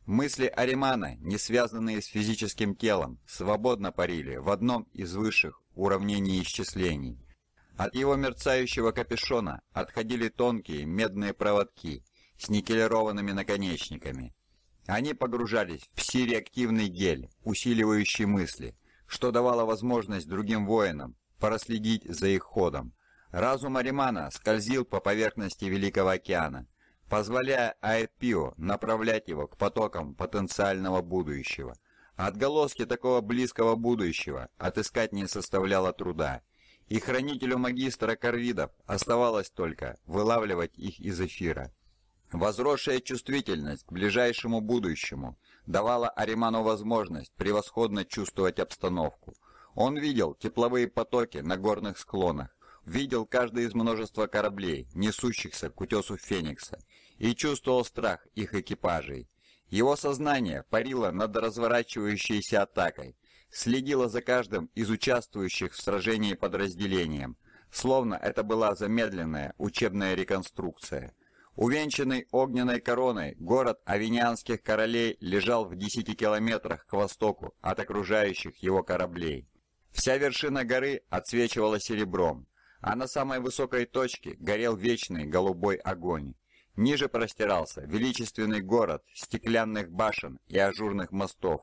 Мысли Аримана, не связанные с физическим телом, свободно парили в одном из высших уравнений исчислений. От его мерцающего капюшона отходили тонкие медные проводки с никелированными наконечниками. Они погружались в псиреактивный гель, усиливающий мысли, что давало возможность другим воинам проследить за их ходом. Разум Аримана скользил по поверхности Великого океана, позволяя Айрпио направлять его к потокам потенциального будущего. Отголоски такого близкого будущего отыскать не составляло труда, и хранителю магистра Корвидов оставалось только вылавливать их из эфира. Возросшая чувствительность к ближайшему будущему давала Ариману возможность превосходно чувствовать обстановку. Он видел тепловые потоки на горных склонах, видел каждый из множества кораблей, несущихся к утесу Феникса, и чувствовал страх их экипажей. Его сознание парило над разворачивающейся атакой, следило за каждым из участвующих в сражении подразделением, словно это была замедленная учебная реконструкция. Увенчанный огненной короной, город авенианских королей лежал в 10 километрах к востоку от окружающих его кораблей. Вся вершина горы отсвечивала серебром, а на самой высокой точке горел вечный голубой огонь. Ниже простирался величественный город стеклянных башен и ажурных мостов,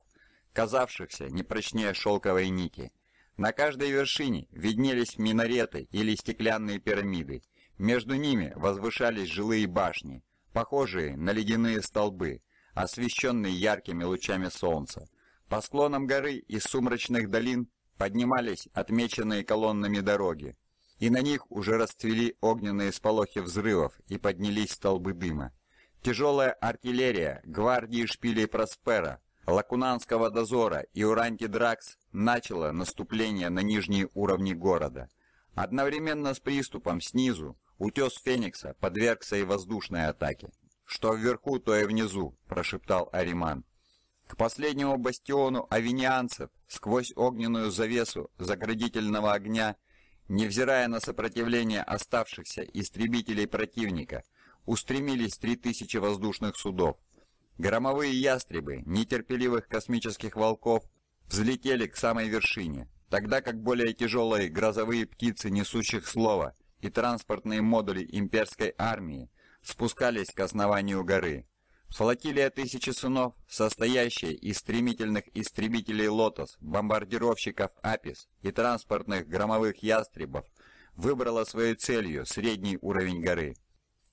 казавшихся непрочнее шелковой нити. На каждой вершине виднелись минареты или стеклянные пирамиды. Между ними возвышались жилые башни, похожие на ледяные столбы, освещенные яркими лучами солнца. По склонам горы из сумрачных долин поднимались отмеченные колоннами дороги, и на них уже расцвели огненные сполохи взрывов и поднялись столбы дыма. Тяжелая артиллерия гвардии шпилей Проспера, Лакунанского дозора и Уранти Дракс начала наступление на нижние уровни города. Одновременно с приступом снизу утес Феникса подвергся и воздушной атаке. «Что вверху, то и внизу», – прошептал Ариман. К последнему бастиону авинианцев сквозь огненную завесу заградительного огня Невзирая на сопротивление оставшихся истребителей противника, устремились три тысячи воздушных судов. Громовые ястребы, нетерпеливых космических волков, взлетели к самой вершине, тогда как более тяжелые грозовые птицы несущих слова и транспортные модули имперской армии спускались к основанию горы. Флотилия тысячи сынов, состоящая из стремительных истребителей «Лотос», бомбардировщиков «Апис» и транспортных громовых «Ястребов», выбрала своей целью средний уровень горы.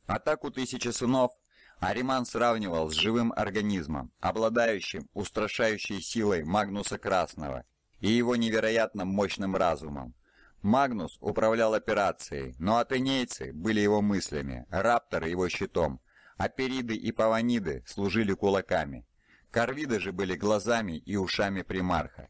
Атаку тысячи сынов Ариман сравнивал с живым организмом, обладающим устрашающей силой Магнуса Красного и его невероятно мощным разумом. Магнус управлял операцией, но атенейцы были его мыслями, Раптор его щитом – Апериды и паваниды служили кулаками. Корвиды же были глазами и ушами примарха.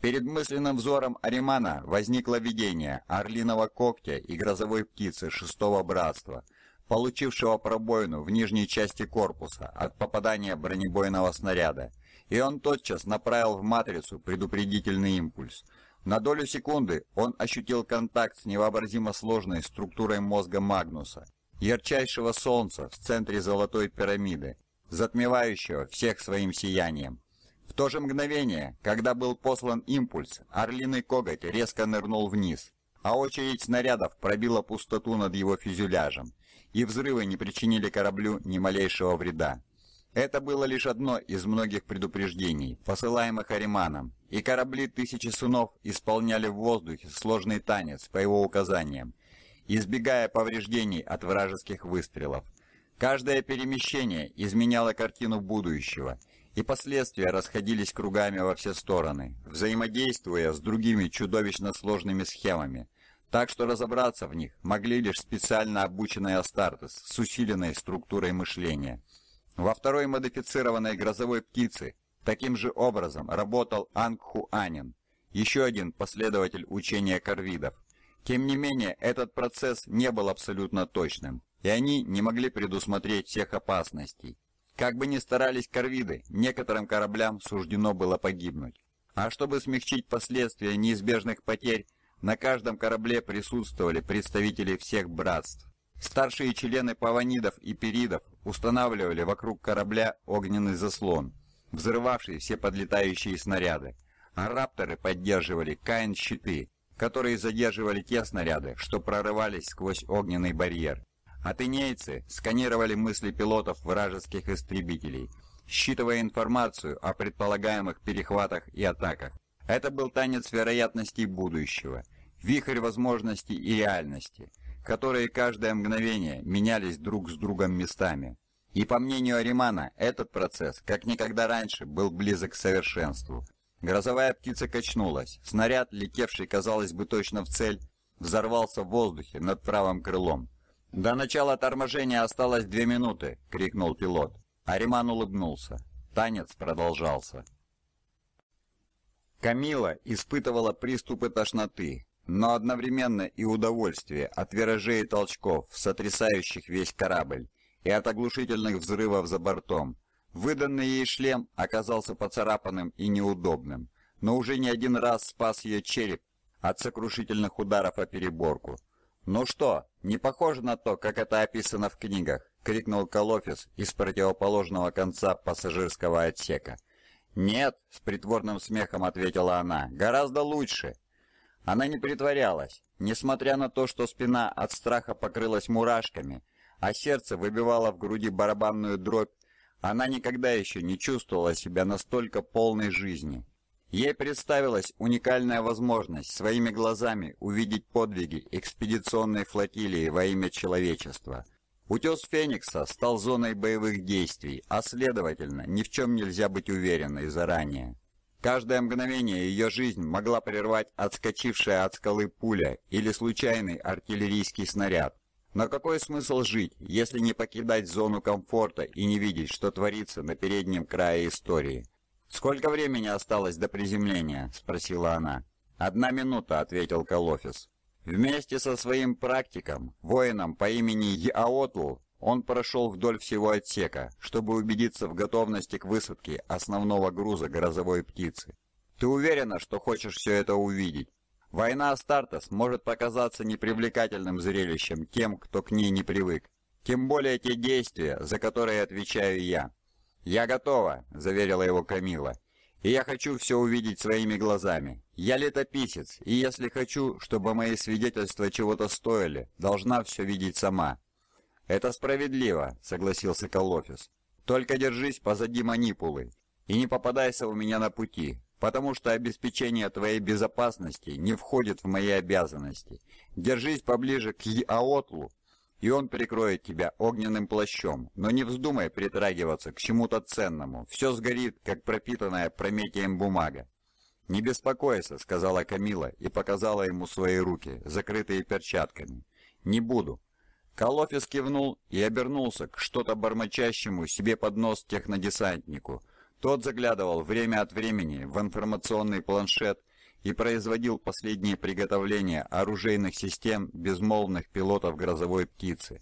Перед мысленным взором Аримана возникло видение орлиного когтя и грозовой птицы шестого братства, получившего пробоину в нижней части корпуса от попадания бронебойного снаряда, и он тотчас направил в матрицу предупредительный импульс. На долю секунды он ощутил контакт с невообразимо сложной структурой мозга Магнуса – ярчайшего солнца в центре золотой пирамиды, затмевающего всех своим сиянием. В то же мгновение, когда был послан импульс, орлиный коготь резко нырнул вниз, а очередь снарядов пробила пустоту над его фюзеляжем, и взрывы не причинили кораблю ни малейшего вреда. Это было лишь одно из многих предупреждений, посылаемых Ариманом, и корабли «Тысячи сунов исполняли в воздухе сложный танец по его указаниям, избегая повреждений от вражеских выстрелов. Каждое перемещение изменяло картину будущего, и последствия расходились кругами во все стороны, взаимодействуя с другими чудовищно сложными схемами, так что разобраться в них могли лишь специально обученные Астартес с усиленной структурой мышления. Во второй модифицированной грозовой птице таким же образом работал Ангху Анин, еще один последователь учения корвидов, тем не менее, этот процесс не был абсолютно точным, и они не могли предусмотреть всех опасностей. Как бы ни старались корвиды, некоторым кораблям суждено было погибнуть. А чтобы смягчить последствия неизбежных потерь, на каждом корабле присутствовали представители всех братств. Старшие члены паванидов и перидов устанавливали вокруг корабля огненный заслон, взрывавший все подлетающие снаряды, а рапторы поддерживали каин-щиты, которые задерживали те снаряды, что прорывались сквозь огненный барьер. Атенейцы сканировали мысли пилотов вражеских истребителей, считывая информацию о предполагаемых перехватах и атаках. Это был танец вероятностей будущего, вихрь возможностей и реальности, которые каждое мгновение менялись друг с другом местами. И по мнению Аримана, этот процесс, как никогда раньше, был близок к совершенству – Грозовая птица качнулась. Снаряд, летевший, казалось бы, точно в цель, взорвался в воздухе над правым крылом. «До начала торможения осталось две минуты!» — крикнул пилот. Ариман улыбнулся. Танец продолжался. Камила испытывала приступы тошноты, но одновременно и удовольствие от виражей и толчков, сотрясающих весь корабль, и от оглушительных взрывов за бортом. Выданный ей шлем оказался поцарапанным и неудобным, но уже не один раз спас ее череп от сокрушительных ударов о переборку. «Ну что, не похоже на то, как это описано в книгах?» — крикнул Калофис из противоположного конца пассажирского отсека. «Нет», — с притворным смехом ответила она, — «гораздо лучше». Она не притворялась. Несмотря на то, что спина от страха покрылась мурашками, а сердце выбивало в груди барабанную дробь, она никогда еще не чувствовала себя настолько полной жизни. Ей представилась уникальная возможность своими глазами увидеть подвиги экспедиционной флотилии во имя человечества. Утес Феникса стал зоной боевых действий, а следовательно, ни в чем нельзя быть уверенной заранее. Каждое мгновение ее жизнь могла прервать отскочившая от скалы пуля или случайный артиллерийский снаряд. Но какой смысл жить, если не покидать зону комфорта и не видеть, что творится на переднем крае истории? «Сколько времени осталось до приземления?» – спросила она. «Одна минута», – ответил Калофис. Вместе со своим практиком, воином по имени Яотл, он прошел вдоль всего отсека, чтобы убедиться в готовности к высадке основного груза грозовой птицы. «Ты уверена, что хочешь все это увидеть?» Война Астартес может показаться непривлекательным зрелищем тем, кто к ней не привык. Тем более те действия, за которые отвечаю я. «Я готова», — заверила его Камила. «И я хочу все увидеть своими глазами. Я летописец, и если хочу, чтобы мои свидетельства чего-то стоили, должна все видеть сама». «Это справедливо», — согласился Колофис. «Только держись позади манипулы и не попадайся у меня на пути, потому что обеспечение твоей безопасности не входит в мои обязанности. Держись поближе к Яотлу, и он прикроет тебя огненным плащом, но не вздумай притрагиваться к чему-то ценному, все сгорит, как пропитанная прометием бумага. «Не беспокойся», — сказала Камила и показала ему свои руки, закрытые перчатками. «Не буду». Калофис кивнул и обернулся к что-то бормочащему себе под нос технодесантнику — тот заглядывал время от времени в информационный планшет и производил последние приготовления оружейных систем безмолвных пилотов грозовой птицы.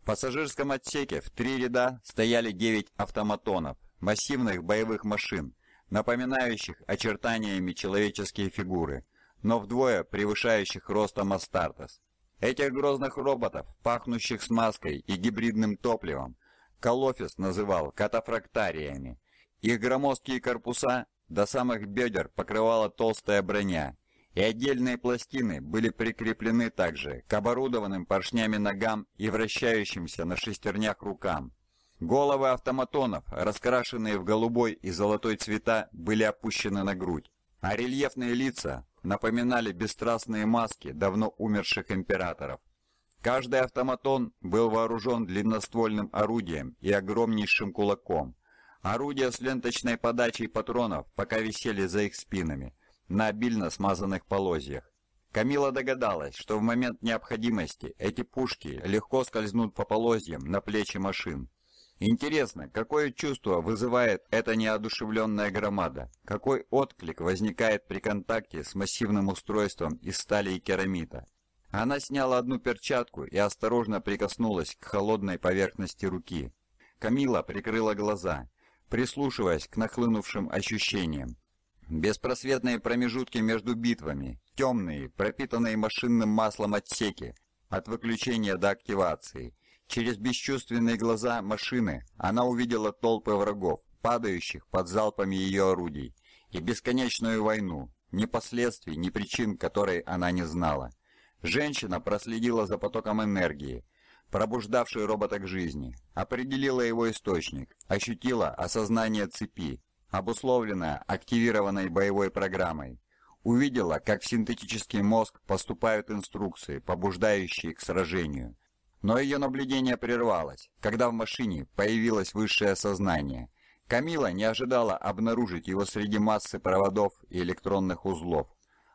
В пассажирском отсеке в три ряда стояли девять автоматонов, массивных боевых машин, напоминающих очертаниями человеческие фигуры, но вдвое превышающих ростом Астартес. Этих грозных роботов, пахнущих смазкой и гибридным топливом, Колофис называл катафрактариями – их громоздкие корпуса до самых бедер покрывала толстая броня, и отдельные пластины были прикреплены также к оборудованным поршнями ногам и вращающимся на шестернях рукам. Головы автоматонов, раскрашенные в голубой и золотой цвета, были опущены на грудь, а рельефные лица напоминали бесстрастные маски давно умерших императоров. Каждый автоматон был вооружен длинноствольным орудием и огромнейшим кулаком – Орудия с ленточной подачей патронов пока висели за их спинами, на обильно смазанных полозьях. Камила догадалась, что в момент необходимости эти пушки легко скользнут по полозьям на плечи машин. Интересно, какое чувство вызывает эта неодушевленная громада? Какой отклик возникает при контакте с массивным устройством из стали и керамита? Она сняла одну перчатку и осторожно прикоснулась к холодной поверхности руки. Камила прикрыла глаза прислушиваясь к нахлынувшим ощущениям. Беспросветные промежутки между битвами, темные, пропитанные машинным маслом отсеки, от выключения до активации. Через бесчувственные глаза машины она увидела толпы врагов, падающих под залпами ее орудий, и бесконечную войну, ни последствий, ни причин которой она не знала. Женщина проследила за потоком энергии, пробуждавшей робота к жизни, определила его источник, ощутила осознание цепи, обусловленное активированной боевой программой, увидела, как в синтетический мозг поступают инструкции, побуждающие к сражению. Но ее наблюдение прервалось, когда в машине появилось высшее сознание. Камила не ожидала обнаружить его среди массы проводов и электронных узлов.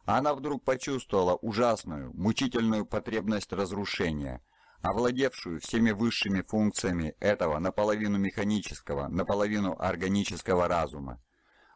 Она вдруг почувствовала ужасную, мучительную потребность разрушения – овладевшую всеми высшими функциями этого наполовину механического, наполовину органического разума.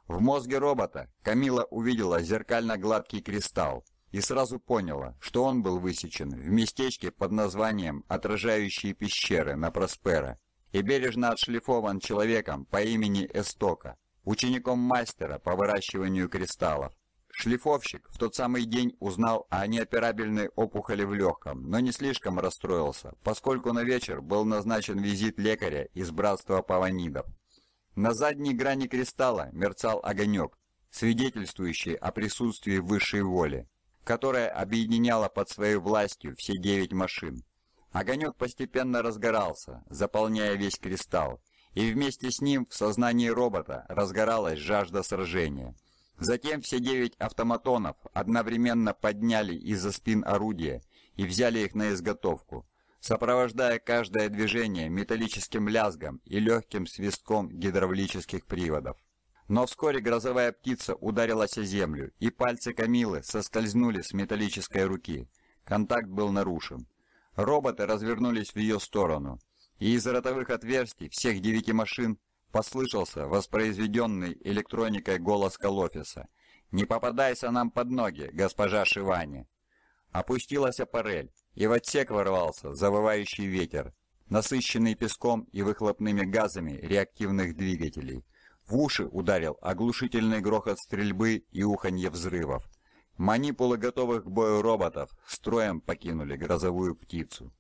В мозге робота Камила увидела зеркально-гладкий кристалл и сразу поняла, что он был высечен в местечке под названием «Отражающие пещеры» на Проспера и бережно отшлифован человеком по имени Эстока, учеником мастера по выращиванию кристаллов. Шлифовщик в тот самый день узнал о неоперабельной опухоли в легком, но не слишком расстроился, поскольку на вечер был назначен визит лекаря из братства паванидов. На задней грани кристалла мерцал огонек, свидетельствующий о присутствии высшей воли, которая объединяла под своей властью все девять машин. Огонек постепенно разгорался, заполняя весь кристалл, и вместе с ним в сознании робота разгоралась жажда сражения. Затем все девять автоматонов одновременно подняли из-за спин орудия и взяли их на изготовку, сопровождая каждое движение металлическим лязгом и легким свистком гидравлических приводов. Но вскоре грозовая птица ударилась о землю, и пальцы Камилы соскользнули с металлической руки. Контакт был нарушен. Роботы развернулись в ее сторону, и из ротовых отверстий всех девяти машин Послышался воспроизведенный электроникой голос Колофиса. «Не попадайся нам под ноги, госпожа Шивани!» Опустилась парель и в отсек ворвался завывающий ветер, насыщенный песком и выхлопными газами реактивных двигателей. В уши ударил оглушительный грохот стрельбы и уханье взрывов. Манипулы готовых к бою роботов строем покинули грозовую птицу.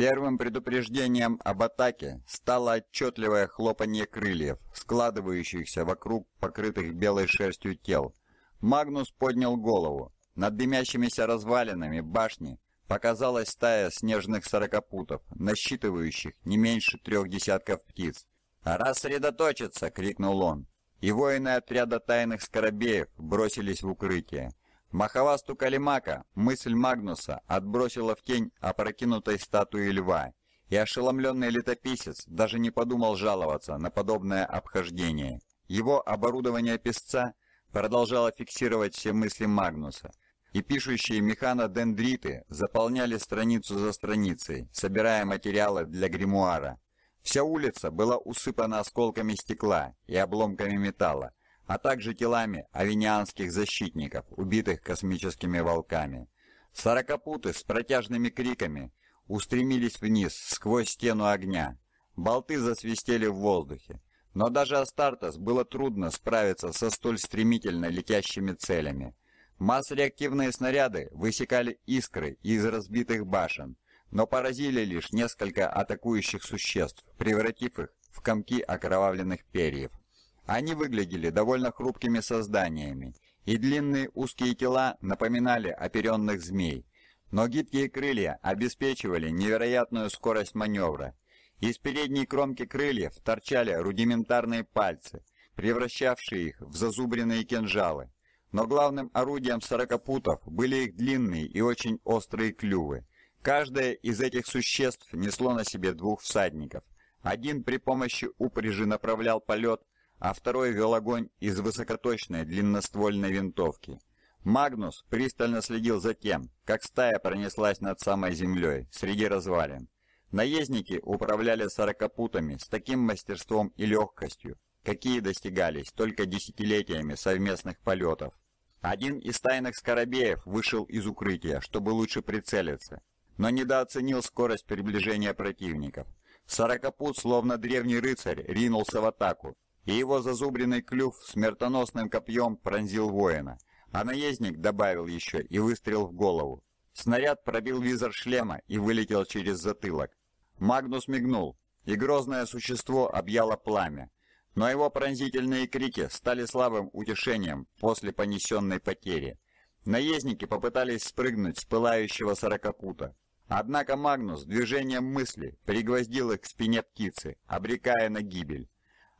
Первым предупреждением об атаке стало отчетливое хлопанье крыльев, складывающихся вокруг покрытых белой шерстью тел. Магнус поднял голову. Над дымящимися развалинами башни показалась стая снежных сорокопутов, насчитывающих не меньше трех десятков птиц. «Рассредоточиться!» — крикнул он. И воины отряда тайных скоробеев бросились в укрытие. Махавасту Калимака мысль Магнуса отбросила в тень опрокинутой статуи льва, и ошеломленный летописец даже не подумал жаловаться на подобное обхождение. Его оборудование песца продолжало фиксировать все мысли Магнуса, и пишущие дендриты заполняли страницу за страницей, собирая материалы для гримуара. Вся улица была усыпана осколками стекла и обломками металла, а также телами авинианских защитников, убитых космическими волками. Сорокопуты с протяжными криками устремились вниз, сквозь стену огня. Болты засвистели в воздухе. Но даже Астартес было трудно справиться со столь стремительно летящими целями. Масс-реактивные снаряды высекали искры из разбитых башен, но поразили лишь несколько атакующих существ, превратив их в комки окровавленных перьев. Они выглядели довольно хрупкими созданиями, и длинные узкие тела напоминали оперенных змей. Но гибкие крылья обеспечивали невероятную скорость маневра. Из передней кромки крыльев торчали рудиментарные пальцы, превращавшие их в зазубренные кинжалы. Но главным орудием сорокопутов были их длинные и очень острые клювы. Каждое из этих существ несло на себе двух всадников. Один при помощи упряжи направлял полет, а второй вел огонь из высокоточной длинноствольной винтовки. Магнус пристально следил за тем, как стая пронеслась над самой землей, среди развалин. Наездники управляли сорокопутами с таким мастерством и легкостью, какие достигались только десятилетиями совместных полетов. Один из тайных скоробеев вышел из укрытия, чтобы лучше прицелиться, но недооценил скорость приближения противников. Сорокопут, словно древний рыцарь, ринулся в атаку, и его зазубренный клюв смертоносным копьем пронзил воина, а наездник добавил еще и выстрел в голову. Снаряд пробил визор шлема и вылетел через затылок. Магнус мигнул, и грозное существо объяло пламя, но его пронзительные крики стали слабым утешением после понесенной потери. Наездники попытались спрыгнуть с пылающего сорокопута, Однако Магнус движением мысли пригвоздил их к спине птицы, обрекая на гибель.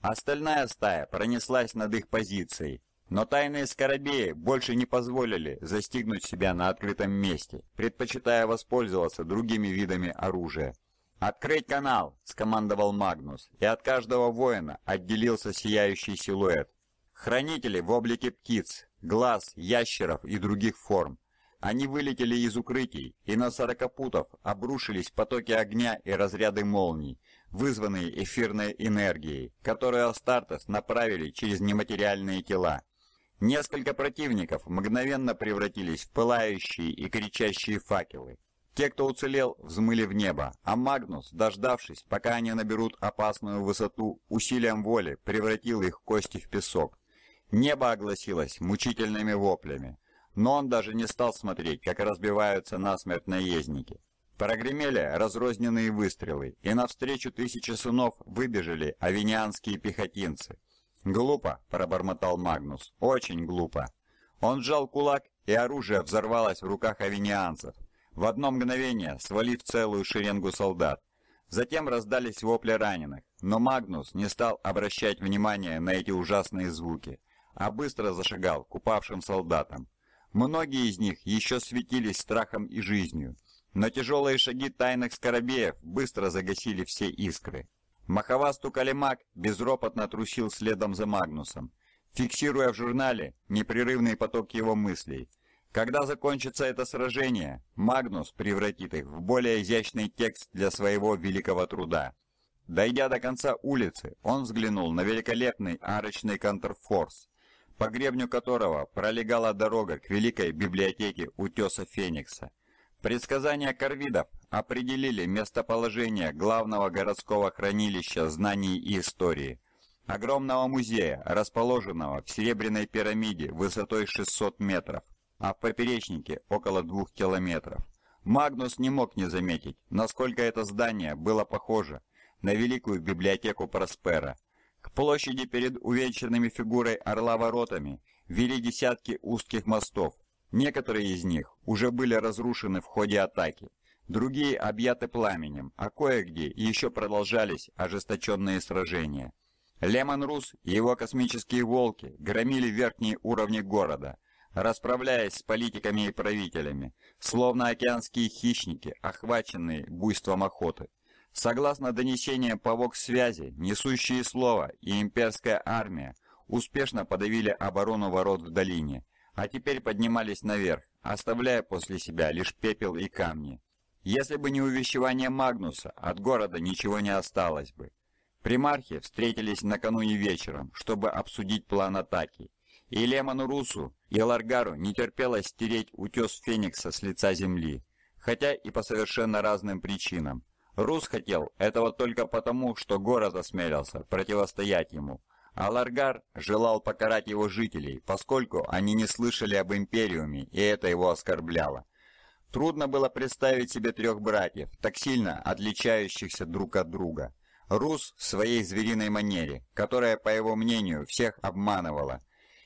Остальная стая пронеслась над их позицией, но тайные скоробеи больше не позволили застигнуть себя на открытом месте, предпочитая воспользоваться другими видами оружия. «Открыть канал!» – скомандовал Магнус, и от каждого воина отделился сияющий силуэт. Хранители в облике птиц, глаз, ящеров и других форм. Они вылетели из укрытий, и на сорокопутов обрушились потоки огня и разряды молний, вызванные эфирной энергией, которую Астартес направили через нематериальные тела. Несколько противников мгновенно превратились в пылающие и кричащие факелы. Те, кто уцелел, взмыли в небо, а Магнус, дождавшись, пока они наберут опасную высоту, усилием воли превратил их кости в песок. Небо огласилось мучительными воплями, но он даже не стал смотреть, как разбиваются насмерть наездники. Прогремели разрозненные выстрелы, и навстречу тысячи сынов выбежали авинианские пехотинцы. «Глупо», — пробормотал Магнус, — «очень глупо». Он сжал кулак, и оружие взорвалось в руках авинианцев, в одно мгновение свалив целую шеренгу солдат. Затем раздались вопли раненых, но Магнус не стал обращать внимания на эти ужасные звуки, а быстро зашагал к упавшим солдатам. Многие из них еще светились страхом и жизнью, но тяжелые шаги тайных скоробеев быстро загасили все искры. Маховасту Калимак безропотно трусил следом за Магнусом, фиксируя в журнале непрерывный поток его мыслей. Когда закончится это сражение, Магнус превратит их в более изящный текст для своего великого труда. Дойдя до конца улицы, он взглянул на великолепный арочный контрфорс, по гребню которого пролегала дорога к великой библиотеке Утеса Феникса. Предсказания корвидов определили местоположение главного городского хранилища знаний и истории, огромного музея, расположенного в Серебряной пирамиде высотой 600 метров, а в поперечнике около 2 километров. Магнус не мог не заметить, насколько это здание было похоже на великую библиотеку Проспера. К площади перед увенчанными фигурой орла воротами вели десятки узких мостов, Некоторые из них уже были разрушены в ходе атаки, другие объяты пламенем, а кое-где еще продолжались ожесточенные сражения. Лемон Рус и его космические волки громили верхние уровни города, расправляясь с политиками и правителями, словно океанские хищники, охваченные буйством охоты. Согласно донесениям по ВОКС-связи, несущие слова и имперская армия успешно подавили оборону ворот в долине, а теперь поднимались наверх, оставляя после себя лишь пепел и камни. Если бы не увещевание Магнуса, от города ничего не осталось бы. Примархи встретились накануне вечером, чтобы обсудить план атаки. И Лемону Русу, и Ларгару не терпелось стереть утес Феникса с лица земли, хотя и по совершенно разным причинам. Рус хотел этого только потому, что город осмелился противостоять ему, Аларгар желал покарать его жителей, поскольку они не слышали об Империуме, и это его оскорбляло. Трудно было представить себе трех братьев, так сильно отличающихся друг от друга. Рус в своей звериной манере, которая, по его мнению, всех обманывала.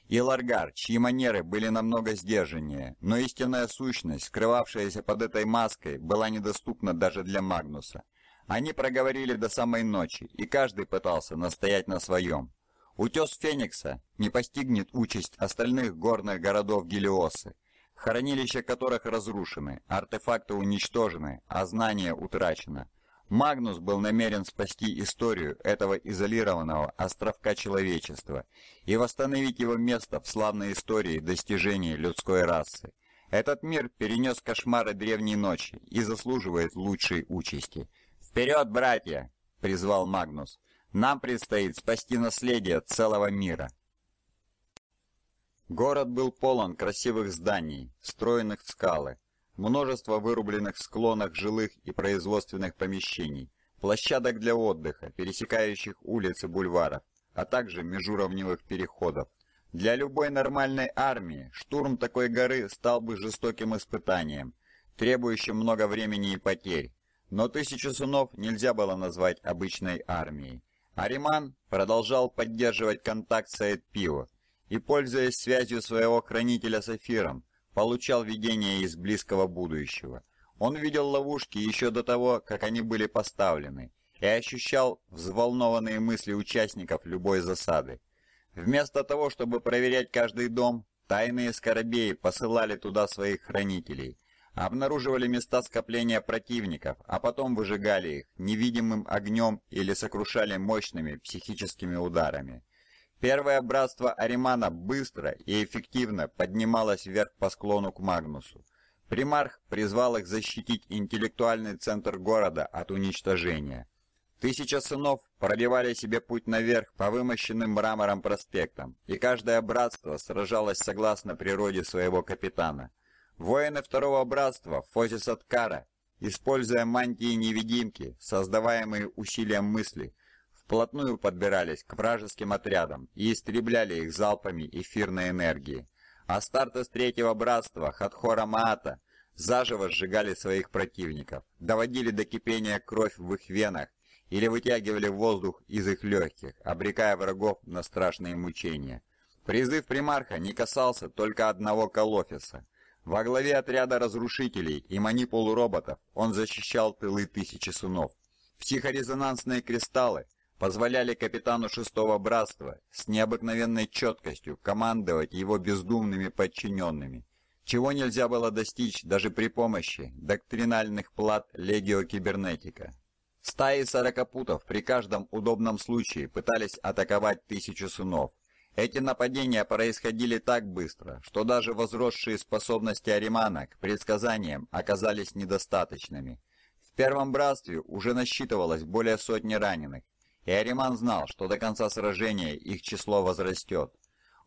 И Ларгар, чьи манеры были намного сдержаннее, но истинная сущность, скрывавшаяся под этой маской, была недоступна даже для Магнуса. Они проговорили до самой ночи, и каждый пытался настоять на своем. Утес Феникса не постигнет участь остальных горных городов Гелиосы, хранилища которых разрушены, артефакты уничтожены, а знание утрачено. Магнус был намерен спасти историю этого изолированного островка человечества и восстановить его место в славной истории достижений людской расы. Этот мир перенес кошмары древней ночи и заслуживает лучшей участи. «Вперед, братья!» — призвал Магнус. Нам предстоит спасти наследие целого мира. Город был полон красивых зданий, встроенных в скалы, множество вырубленных в склонах жилых и производственных помещений, площадок для отдыха, пересекающих улицы бульваров, а также межуровневых переходов. Для любой нормальной армии штурм такой горы стал бы жестоким испытанием, требующим много времени и потерь. Но тысячу сынов нельзя было назвать обычной армией. Ариман продолжал поддерживать контакт с Эдпио и, пользуясь связью своего хранителя с эфиром, получал видения из близкого будущего. Он видел ловушки еще до того, как они были поставлены, и ощущал взволнованные мысли участников любой засады. Вместо того, чтобы проверять каждый дом, тайные скоробеи посылали туда своих хранителей, обнаруживали места скопления противников, а потом выжигали их невидимым огнем или сокрушали мощными психическими ударами. Первое братство Аримана быстро и эффективно поднималось вверх по склону к Магнусу. Примарх призвал их защитить интеллектуальный центр города от уничтожения. Тысяча сынов пробивали себе путь наверх по вымощенным мрамором проспектам, и каждое братство сражалось согласно природе своего капитана – Воины второго братства в фозе Саткара, используя мантии-невидимки, создаваемые усилием мысли, вплотную подбирались к вражеским отрядам и истребляли их залпами эфирной энергии. Астарты с третьего братства Хатхора Маата заживо сжигали своих противников, доводили до кипения кровь в их венах или вытягивали воздух из их легких, обрекая врагов на страшные мучения. Призыв примарха не касался только одного колофиса. Во главе отряда разрушителей и манипул-роботов он защищал тылы тысячи сынов. Психорезонансные кристаллы позволяли капитану шестого братства с необыкновенной четкостью командовать его бездумными подчиненными, чего нельзя было достичь даже при помощи доктринальных плат Легио Кибернетика. Стаи сорокопутов при каждом удобном случае пытались атаковать тысячу сынов. Эти нападения происходили так быстро, что даже возросшие способности Аримана к предсказаниям оказались недостаточными. В первом братстве уже насчитывалось более сотни раненых, и Ариман знал, что до конца сражения их число возрастет.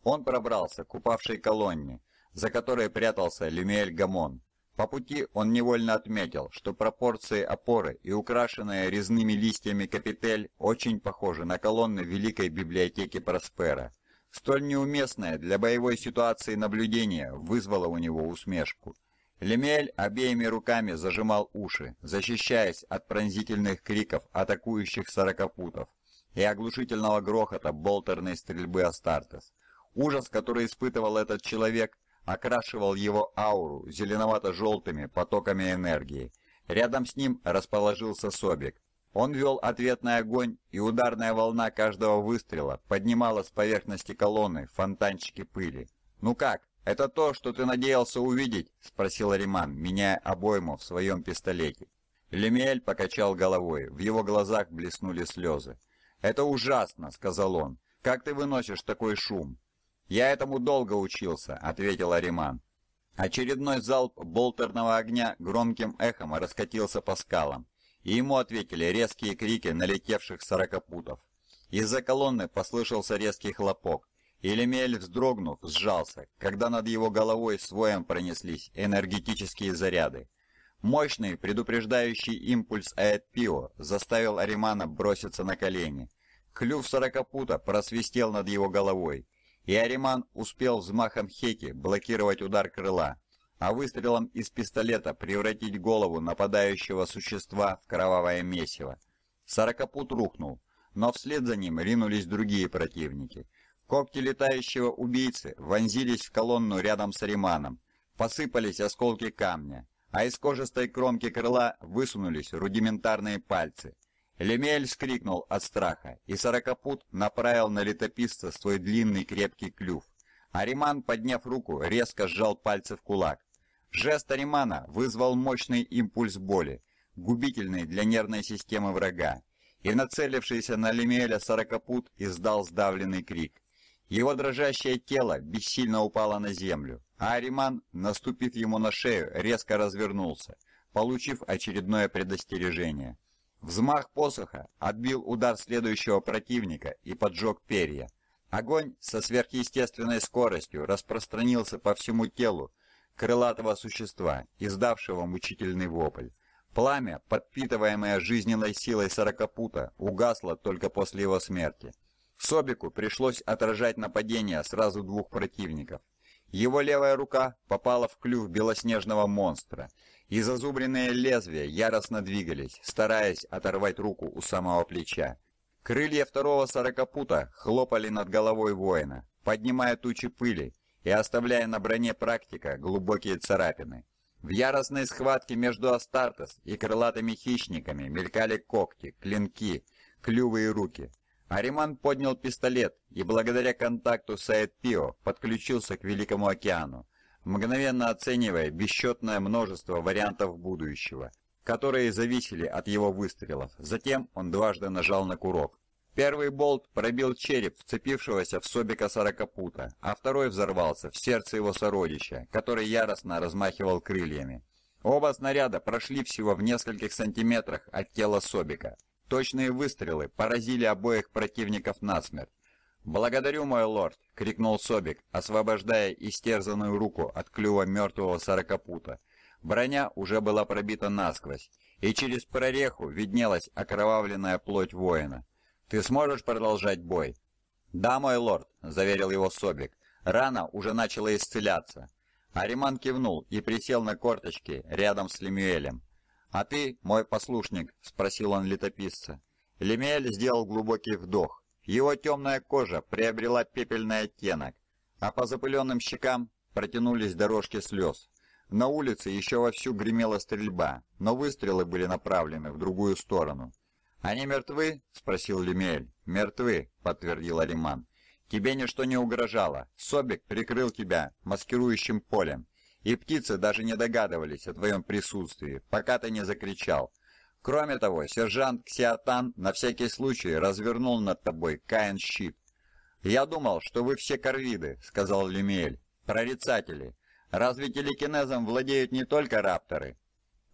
Он пробрался к упавшей колонне, за которой прятался Люмиэль Гамон. По пути он невольно отметил, что пропорции опоры и украшенная резными листьями капитель очень похожи на колонны Великой библиотеки Проспера – Столь неуместное для боевой ситуации наблюдение вызвало у него усмешку. Лемель обеими руками зажимал уши, защищаясь от пронзительных криков атакующих сорокопутов и оглушительного грохота болтерной стрельбы Астартес. Ужас, который испытывал этот человек, окрашивал его ауру зеленовато-желтыми потоками энергии. Рядом с ним расположился Собик, он вел ответный огонь, и ударная волна каждого выстрела поднимала с поверхности колонны фонтанчики пыли. «Ну как, это то, что ты надеялся увидеть?» – спросил Риман, меняя обойму в своем пистолете. Лемиэль покачал головой, в его глазах блеснули слезы. «Это ужасно», — сказал он. «Как ты выносишь такой шум?» «Я этому долго учился», — ответил Ариман. Очередной залп болтерного огня громким эхом раскатился по скалам и ему ответили резкие крики налетевших сорокопутов. Из-за колонны послышался резкий хлопок, и Лемель, вздрогнув, сжался, когда над его головой своем пронеслись энергетические заряды. Мощный, предупреждающий импульс Аэтпио заставил Аримана броситься на колени. Клюв сорокопута просвистел над его головой, и Ариман успел взмахом Хеки блокировать удар крыла а выстрелом из пистолета превратить голову нападающего существа в кровавое месиво. Сорокопут рухнул, но вслед за ним ринулись другие противники. Когти летающего убийцы вонзились в колонну рядом с Риманом. Посыпались осколки камня, а из кожистой кромки крыла высунулись рудиментарные пальцы. Лемель скрикнул от страха, и сорокопут направил на летописца свой длинный крепкий клюв. Ариман, подняв руку, резко сжал пальцы в кулак. Жест Аримана вызвал мощный импульс боли, губительный для нервной системы врага, и нацелившийся на Лемеля сорокопут издал сдавленный крик. Его дрожащее тело бессильно упало на землю, а Ариман, наступив ему на шею, резко развернулся, получив очередное предостережение. Взмах посоха отбил удар следующего противника и поджег перья. Огонь со сверхъестественной скоростью распространился по всему телу крылатого существа, издавшего мучительный вопль. Пламя, подпитываемое жизненной силой сорокопута, угасло только после его смерти. Собику пришлось отражать нападение сразу двух противников. Его левая рука попала в клюв белоснежного монстра, и зазубренные лезвия яростно двигались, стараясь оторвать руку у самого плеча. Крылья второго сорокопута хлопали над головой воина, поднимая тучи пыли, и оставляя на броне практика глубокие царапины. В яростной схватке между Астартес и крылатыми хищниками мелькали когти, клинки, клювы и руки. Ариман поднял пистолет и благодаря контакту с Аэпио подключился к Великому океану, мгновенно оценивая бесчетное множество вариантов будущего, которые зависели от его выстрелов. Затем он дважды нажал на курок. Первый болт пробил череп вцепившегося в Собика сорокопута, а второй взорвался в сердце его сородича, который яростно размахивал крыльями. Оба снаряда прошли всего в нескольких сантиметрах от тела Собика. Точные выстрелы поразили обоих противников насмерть. «Благодарю, мой лорд!» — крикнул Собик, освобождая истерзанную руку от клюва мертвого сорокопута. Броня уже была пробита насквозь, и через прореху виднелась окровавленная плоть воина. Ты сможешь продолжать бой?» «Да, мой лорд», — заверил его Собик. «Рана уже начала исцеляться». Ариман кивнул и присел на корточки рядом с Лемюэлем. «А ты, мой послушник?» — спросил он летописца. Лемюэль сделал глубокий вдох. Его темная кожа приобрела пепельный оттенок, а по запыленным щекам протянулись дорожки слез. На улице еще вовсю гремела стрельба, но выстрелы были направлены в другую сторону. «Они мертвы?» — спросил Лемель. «Мертвы», — подтвердил Алиман. «Тебе ничто не угрожало. Собик прикрыл тебя маскирующим полем, и птицы даже не догадывались о твоем присутствии, пока ты не закричал. Кроме того, сержант Ксиатан на всякий случай развернул над тобой Каин-щит. «Я думал, что вы все корвиды», — сказал Лемель. «Прорицатели. Разве телекинезом владеют не только рапторы?»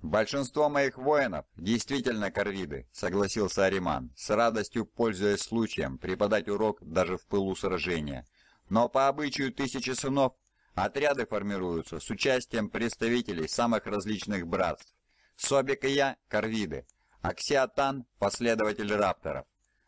«Большинство моих воинов действительно корвиды», — согласился Ариман, с радостью пользуясь случаем преподать урок даже в пылу сражения. «Но по обычаю тысячи сынов отряды формируются с участием представителей самых различных братств. Собик и я — корвиды, Аксиатан — последователь рапторов».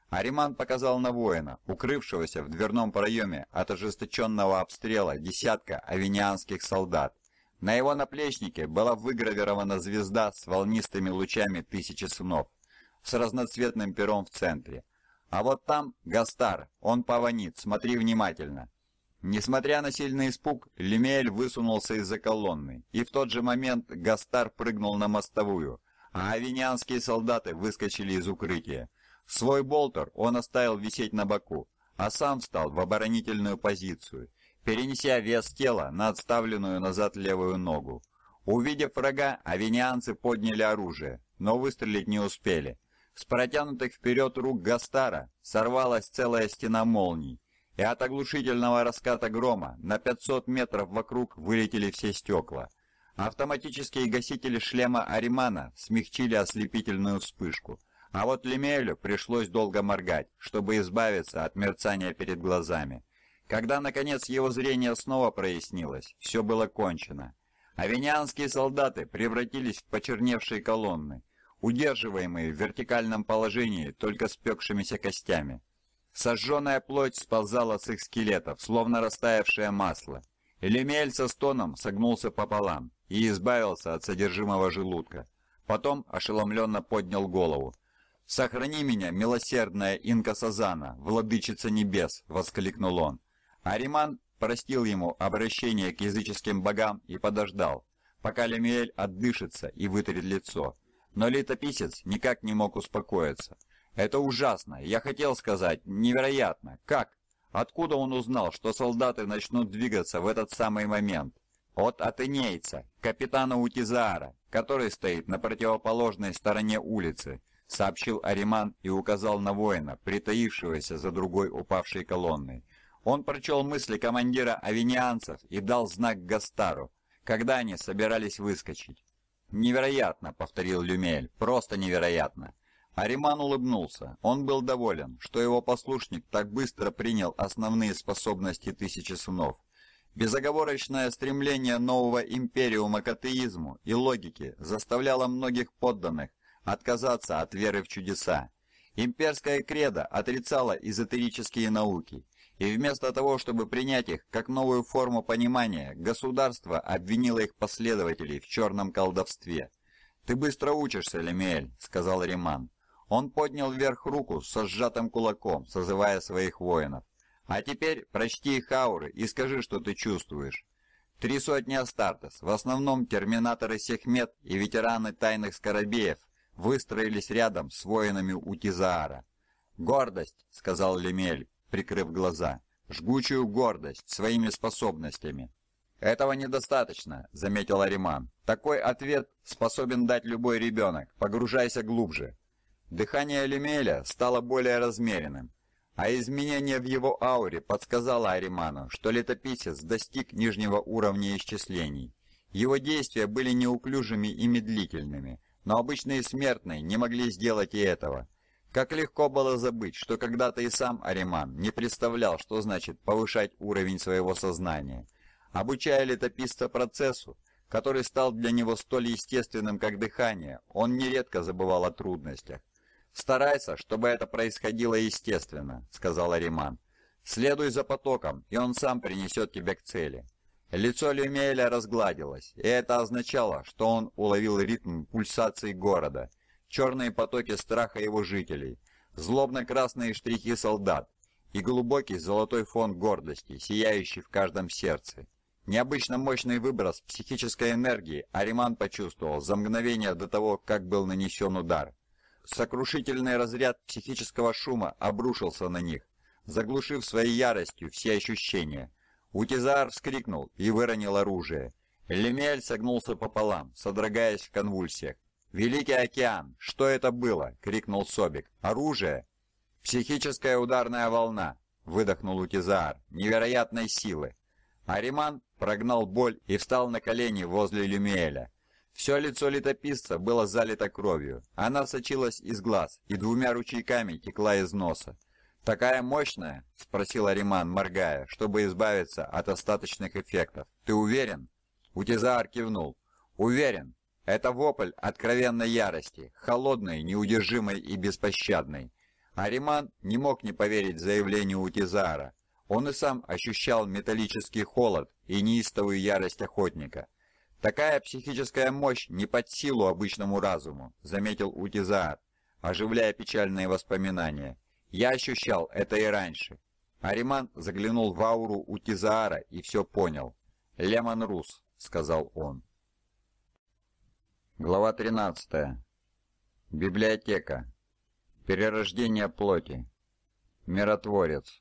Ариман показал на воина, укрывшегося в дверном проеме от ожесточенного обстрела десятка Авенианских солдат. На его наплечнике была выгравирована звезда с волнистыми лучами тысячи снов, с разноцветным пером в центре. А вот там Гастар, он пованит, смотри внимательно. Несмотря на сильный испуг, Лемель высунулся из-за колонны, и в тот же момент Гастар прыгнул на мостовую, а авинянские солдаты выскочили из укрытия. Свой болтер он оставил висеть на боку, а сам встал в оборонительную позицию перенеся вес тела на отставленную назад левую ногу. Увидев врага, авенианцы подняли оружие, но выстрелить не успели. С протянутых вперед рук Гастара сорвалась целая стена молний, и от оглушительного раската грома на 500 метров вокруг вылетели все стекла. Автоматические гасители шлема Аримана смягчили ослепительную вспышку, а вот Лемелю пришлось долго моргать, чтобы избавиться от мерцания перед глазами. Когда, наконец, его зрение снова прояснилось, все было кончено. Авинианские солдаты превратились в почерневшие колонны, удерживаемые в вертикальном положении только спекшимися костями. Сожженная плоть сползала с их скелетов, словно растаявшее масло. Лемель со стоном согнулся пополам и избавился от содержимого желудка. Потом ошеломленно поднял голову. «Сохрани меня, милосердная Инка Сазана, владычица небес!» — воскликнул он. Ариман простил ему обращение к языческим богам и подождал, пока Лемиэль отдышится и вытрет лицо. Но летописец никак не мог успокоиться. «Это ужасно! Я хотел сказать, невероятно! Как? Откуда он узнал, что солдаты начнут двигаться в этот самый момент?» «От атенейца, капитана Утизара, который стоит на противоположной стороне улицы», сообщил Ариман и указал на воина, притаившегося за другой упавшей колонной. Он прочел мысли командира авинианцев и дал знак Гастару, когда они собирались выскочить. «Невероятно!» — повторил Люмель. «Просто невероятно!» Ариман улыбнулся. Он был доволен, что его послушник так быстро принял основные способности Тысячи Сынов. Безоговорочное стремление нового империума к атеизму и логике заставляло многих подданных отказаться от веры в чудеса. Имперская кредо отрицала эзотерические науки и вместо того, чтобы принять их как новую форму понимания, государство обвинило их последователей в черном колдовстве. «Ты быстро учишься, Лемель, сказал Риман. Он поднял вверх руку со сжатым кулаком, созывая своих воинов. «А теперь прочти их ауры и скажи, что ты чувствуешь». Три сотни Астартес, в основном терминаторы Сехмет и ветераны тайных скоробеев, выстроились рядом с воинами Утизаара. «Гордость», — сказал Лемель, прикрыв глаза, жгучую гордость своими способностями. «Этого недостаточно», — заметил Ариман. «Такой ответ способен дать любой ребенок. Погружайся глубже». Дыхание Лемеля стало более размеренным, а изменение в его ауре подсказало Ариману, что летописец достиг нижнего уровня исчислений. Его действия были неуклюжими и медлительными, но обычные смертные не могли сделать и этого. Как легко было забыть, что когда-то и сам Ариман не представлял, что значит повышать уровень своего сознания, обучая летописца процессу, который стал для него столь естественным, как дыхание, он нередко забывал о трудностях. «Старайся, чтобы это происходило естественно», — сказал Ариман. «Следуй за потоком, и он сам принесет тебя к цели». Лицо Люмеля разгладилось, и это означало, что он уловил ритм пульсации города — черные потоки страха его жителей, злобно-красные штрихи солдат и глубокий золотой фон гордости, сияющий в каждом сердце. Необычно мощный выброс психической энергии Ариман почувствовал за мгновение до того, как был нанесен удар. Сокрушительный разряд психического шума обрушился на них, заглушив своей яростью все ощущения. Утизар вскрикнул и выронил оружие. Лемель согнулся пополам, содрогаясь в конвульсиях. «Великий океан! Что это было?» — крикнул Собик. «Оружие!» «Психическая ударная волна!» — выдохнул Утизар. «Невероятной силы!» Ариман прогнал боль и встал на колени возле Люмиэля. Все лицо летописца было залито кровью. Она сочилась из глаз и двумя ручейками текла из носа. «Такая мощная?» – спросил Ариман, моргая, чтобы избавиться от остаточных эффектов. «Ты уверен?» Утизар кивнул. «Уверен. Это вопль откровенной ярости, холодной, неудержимой и беспощадной. Ариман не мог не поверить заявлению Утизара. Он и сам ощущал металлический холод и неистовую ярость охотника. «Такая психическая мощь не под силу обычному разуму», — заметил Утизар, оживляя печальные воспоминания. «Я ощущал это и раньше». Ариман заглянул в ауру Утизара и все понял. «Лемон Рус», — сказал он. Глава 13. Библиотека. Перерождение плоти. Миротворец.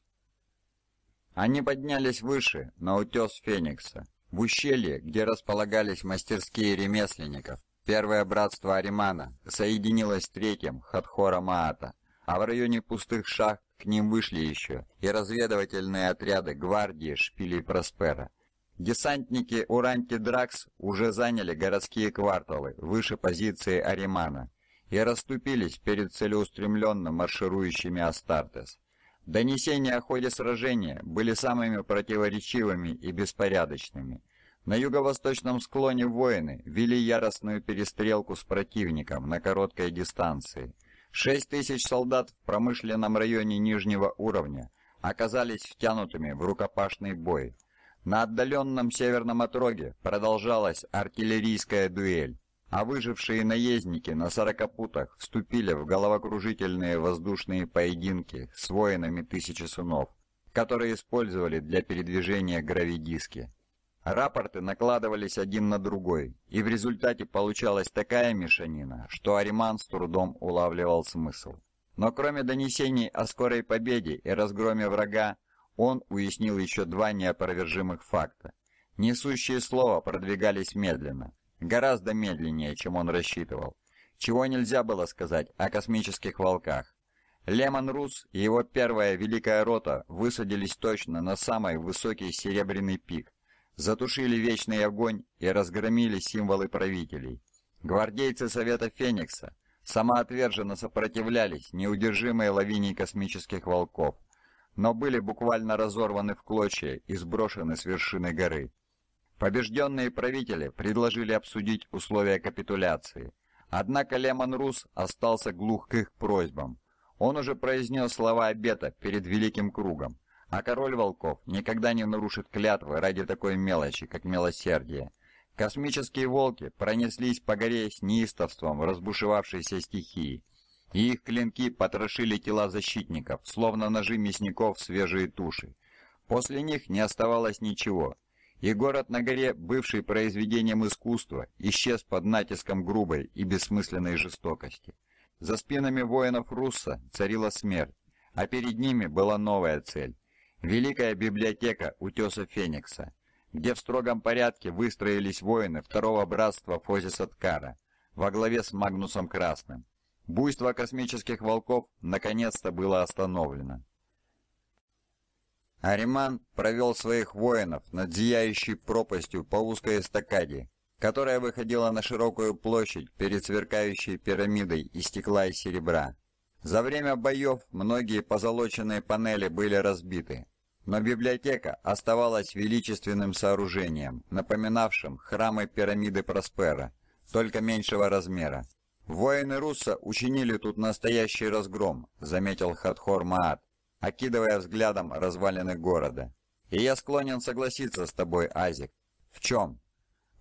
Они поднялись выше, на утес Феникса, в ущелье, где располагались мастерские ремесленников. Первое братство Аримана соединилось с третьим, Хатхора Маата, а в районе пустых шахт к ним вышли еще и разведывательные отряды гвардии Шпили Проспера. Десантники Уранти Дракс уже заняли городские кварталы выше позиции Аримана и расступились перед целеустремленно марширующими Астартес. Донесения о ходе сражения были самыми противоречивыми и беспорядочными. На юго-восточном склоне воины вели яростную перестрелку с противником на короткой дистанции. Шесть тысяч солдат в промышленном районе нижнего уровня оказались втянутыми в рукопашный бой, на отдаленном северном отроге продолжалась артиллерийская дуэль, а выжившие наездники на сорокопутах вступили в головокружительные воздушные поединки с воинами тысячи сынов, которые использовали для передвижения гравидиски. Рапорты накладывались один на другой, и в результате получалась такая мешанина, что Ариман с трудом улавливал смысл. Но кроме донесений о скорой победе и разгроме врага, он уяснил еще два неопровержимых факта. Несущие слова продвигались медленно, гораздо медленнее, чем он рассчитывал. Чего нельзя было сказать о космических волках. Лемон Рус и его первая великая рота высадились точно на самый высокий серебряный пик, затушили вечный огонь и разгромили символы правителей. Гвардейцы Совета Феникса самоотверженно сопротивлялись неудержимой лавине космических волков но были буквально разорваны в клочья и сброшены с вершины горы. Побежденные правители предложили обсудить условия капитуляции. Однако Лемон Рус остался глух к их просьбам. Он уже произнес слова обета перед Великим Кругом, а король волков никогда не нарушит клятвы ради такой мелочи, как милосердие. Космические волки пронеслись по горе с неистовством разбушевавшейся стихии – и их клинки потрошили тела защитников, словно ножи мясников свежие туши. После них не оставалось ничего, и город на горе, бывший произведением искусства, исчез под натиском грубой и бессмысленной жестокости. За спинами воинов Русса царила смерть, а перед ними была новая цель – Великая библиотека Утеса Феникса, где в строгом порядке выстроились воины второго братства Фозиса Ткара во главе с Магнусом Красным. Буйство космических волков наконец-то было остановлено. Ариман провел своих воинов над зияющей пропастью по узкой эстакаде, которая выходила на широкую площадь перед сверкающей пирамидой из стекла и серебра. За время боев многие позолоченные панели были разбиты, но библиотека оставалась величественным сооружением, напоминавшим храмы пирамиды Проспера, только меньшего размера. «Воины Русса учинили тут настоящий разгром», — заметил Хатхор Маат, окидывая взглядом развалины города. «И я склонен согласиться с тобой, Азик. В чем?»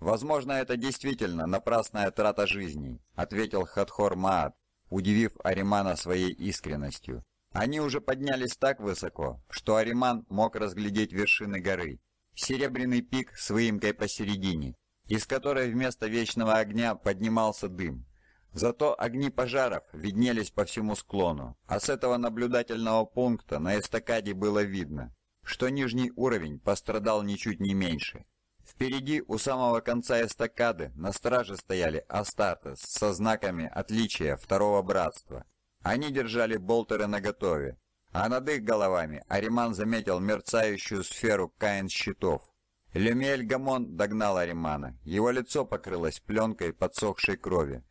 «Возможно, это действительно напрасная трата жизней», — ответил Хатхор Маат, удивив Аримана своей искренностью. Они уже поднялись так высоко, что Ариман мог разглядеть вершины горы, серебряный пик с выемкой посередине, из которой вместо вечного огня поднимался дым, Зато огни пожаров виднелись по всему склону, а с этого наблюдательного пункта на эстакаде было видно, что нижний уровень пострадал ничуть не меньше. Впереди у самого конца эстакады на страже стояли Астартес со знаками отличия Второго Братства. Они держали болтеры наготове, а над их головами Ариман заметил мерцающую сферу Каин щитов. Люмель Гамон догнал Аримана. Его лицо покрылось пленкой подсохшей крови.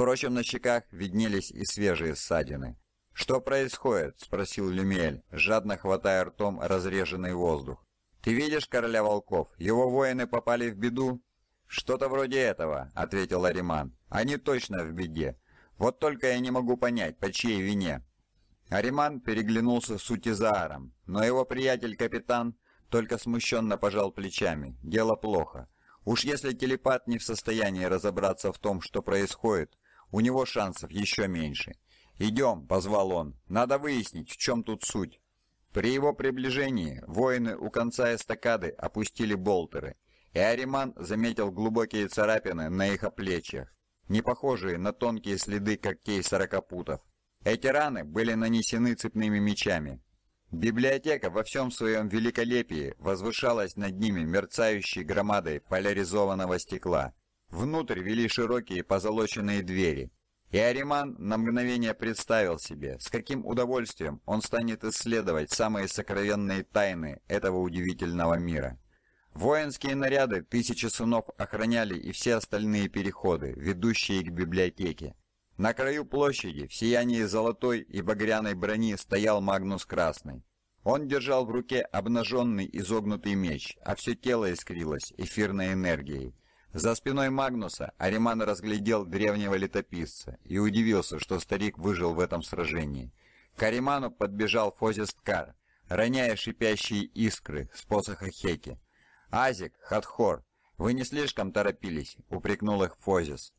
Впрочем, на щеках виднелись и свежие ссадины. «Что происходит?» — спросил Люмель, жадно хватая ртом разреженный воздух. «Ты видишь короля волков? Его воины попали в беду?» «Что-то вроде этого», — ответил Ариман. «Они точно в беде. Вот только я не могу понять, по чьей вине». Ариман переглянулся с Утизааром, но его приятель-капитан только смущенно пожал плечами. «Дело плохо. Уж если телепат не в состоянии разобраться в том, что происходит, у него шансов еще меньше. «Идем», — позвал он, — «надо выяснить, в чем тут суть». При его приближении воины у конца эстакады опустили болтеры, и Ариман заметил глубокие царапины на их оплечьях, не похожие на тонкие следы когтей сорокопутов. Эти раны были нанесены цепными мечами. Библиотека во всем своем великолепии возвышалась над ними мерцающей громадой поляризованного стекла — Внутрь вели широкие позолоченные двери. И Ариман на мгновение представил себе, с каким удовольствием он станет исследовать самые сокровенные тайны этого удивительного мира. Воинские наряды тысячи сынов охраняли и все остальные переходы, ведущие к библиотеке. На краю площади в сиянии золотой и багряной брони стоял Магнус Красный. Он держал в руке обнаженный изогнутый меч, а все тело искрилось эфирной энергией. За спиной Магнуса Ариман разглядел древнего летописца и удивился, что старик выжил в этом сражении. К Ариману подбежал Фозисткар, роняя шипящие искры с посоха Хеки. «Азик, Хатхор, вы не слишком торопились», — упрекнул их Фозис.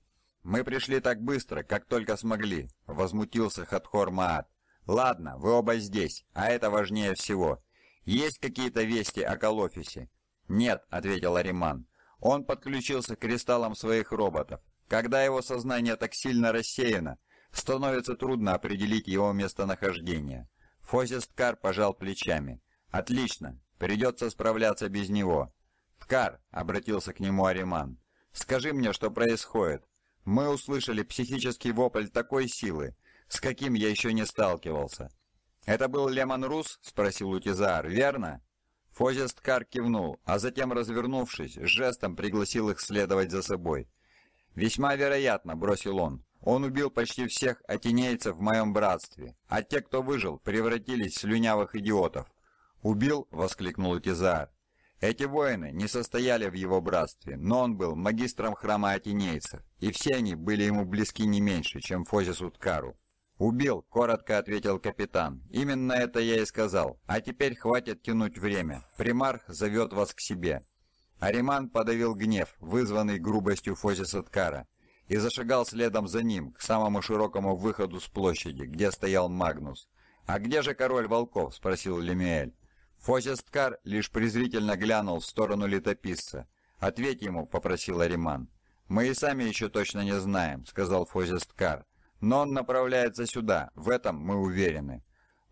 «Мы пришли так быстро, как только смогли», — возмутился Хатхор Маат. «Ладно, вы оба здесь, а это важнее всего. Есть какие-то вести о Калофисе? «Нет», — ответил Ариман. Он подключился к кристаллам своих роботов. Когда его сознание так сильно рассеяно, становится трудно определить его местонахождение. Фозис Ткар пожал плечами. «Отлично, придется справляться без него». «Ткар», — обратился к нему Ариман, — «скажи мне, что происходит. Мы услышали психический вопль такой силы, с каким я еще не сталкивался». «Это был Лемон Рус?» — спросил Утизар, «верно?» Фозесткар кивнул, а затем, развернувшись, жестом пригласил их следовать за собой. «Весьма вероятно», — бросил он. «Он убил почти всех атенейцев в моем братстве, а те, кто выжил, превратились в слюнявых идиотов». «Убил?» — воскликнул Тизар. Эти воины не состояли в его братстве, но он был магистром храма атенейцев, и все они были ему близки не меньше, чем Фозис Уткару. «Убил», — коротко ответил капитан. «Именно это я и сказал. А теперь хватит тянуть время. Примарх зовет вас к себе». Ариман подавил гнев, вызванный грубостью Фозисаткара, и зашагал следом за ним, к самому широкому выходу с площади, где стоял Магнус. «А где же король волков?» — спросил Лемиэль. Фозисткар лишь презрительно глянул в сторону летописца. «Ответь ему», — попросил Ариман. «Мы и сами еще точно не знаем», — сказал Фозисткар. Но он направляется сюда, в этом мы уверены.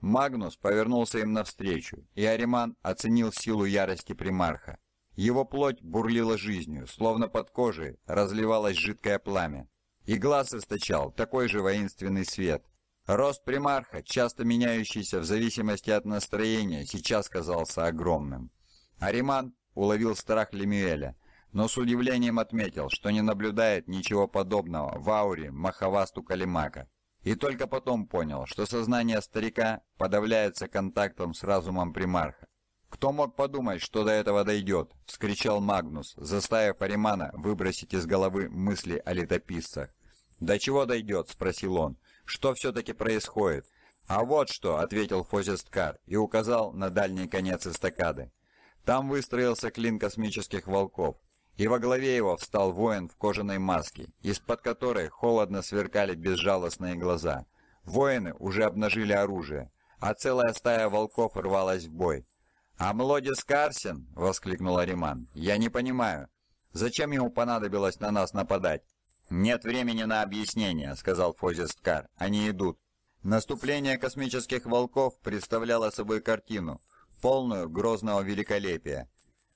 Магнус повернулся им навстречу, и Ариман оценил силу ярости примарха. Его плоть бурлила жизнью, словно под кожей разливалось жидкое пламя. И глаз источал такой же воинственный свет. Рост примарха, часто меняющийся в зависимости от настроения, сейчас казался огромным. Ариман уловил страх Лемюэля, но с удивлением отметил, что не наблюдает ничего подобного в ауре Махавасту Калимака. И только потом понял, что сознание старика подавляется контактом с разумом примарха. «Кто мог подумать, что до этого дойдет?» – вскричал Магнус, заставив Аримана выбросить из головы мысли о летописцах. «До чего дойдет?» – спросил он. «Что все-таки происходит?» «А вот что!» – ответил Фозесткар и указал на дальний конец эстакады. Там выстроился клин космических волков и во главе его встал воин в кожаной маске, из-под которой холодно сверкали безжалостные глаза. Воины уже обнажили оружие, а целая стая волков рвалась в бой. «А Млодис Карсин!» — воскликнул Ариман. «Я не понимаю, зачем ему понадобилось на нас нападать?» «Нет времени на объяснение», — сказал Фозисткар. «Они идут». Наступление космических волков представляло собой картину, полную грозного великолепия.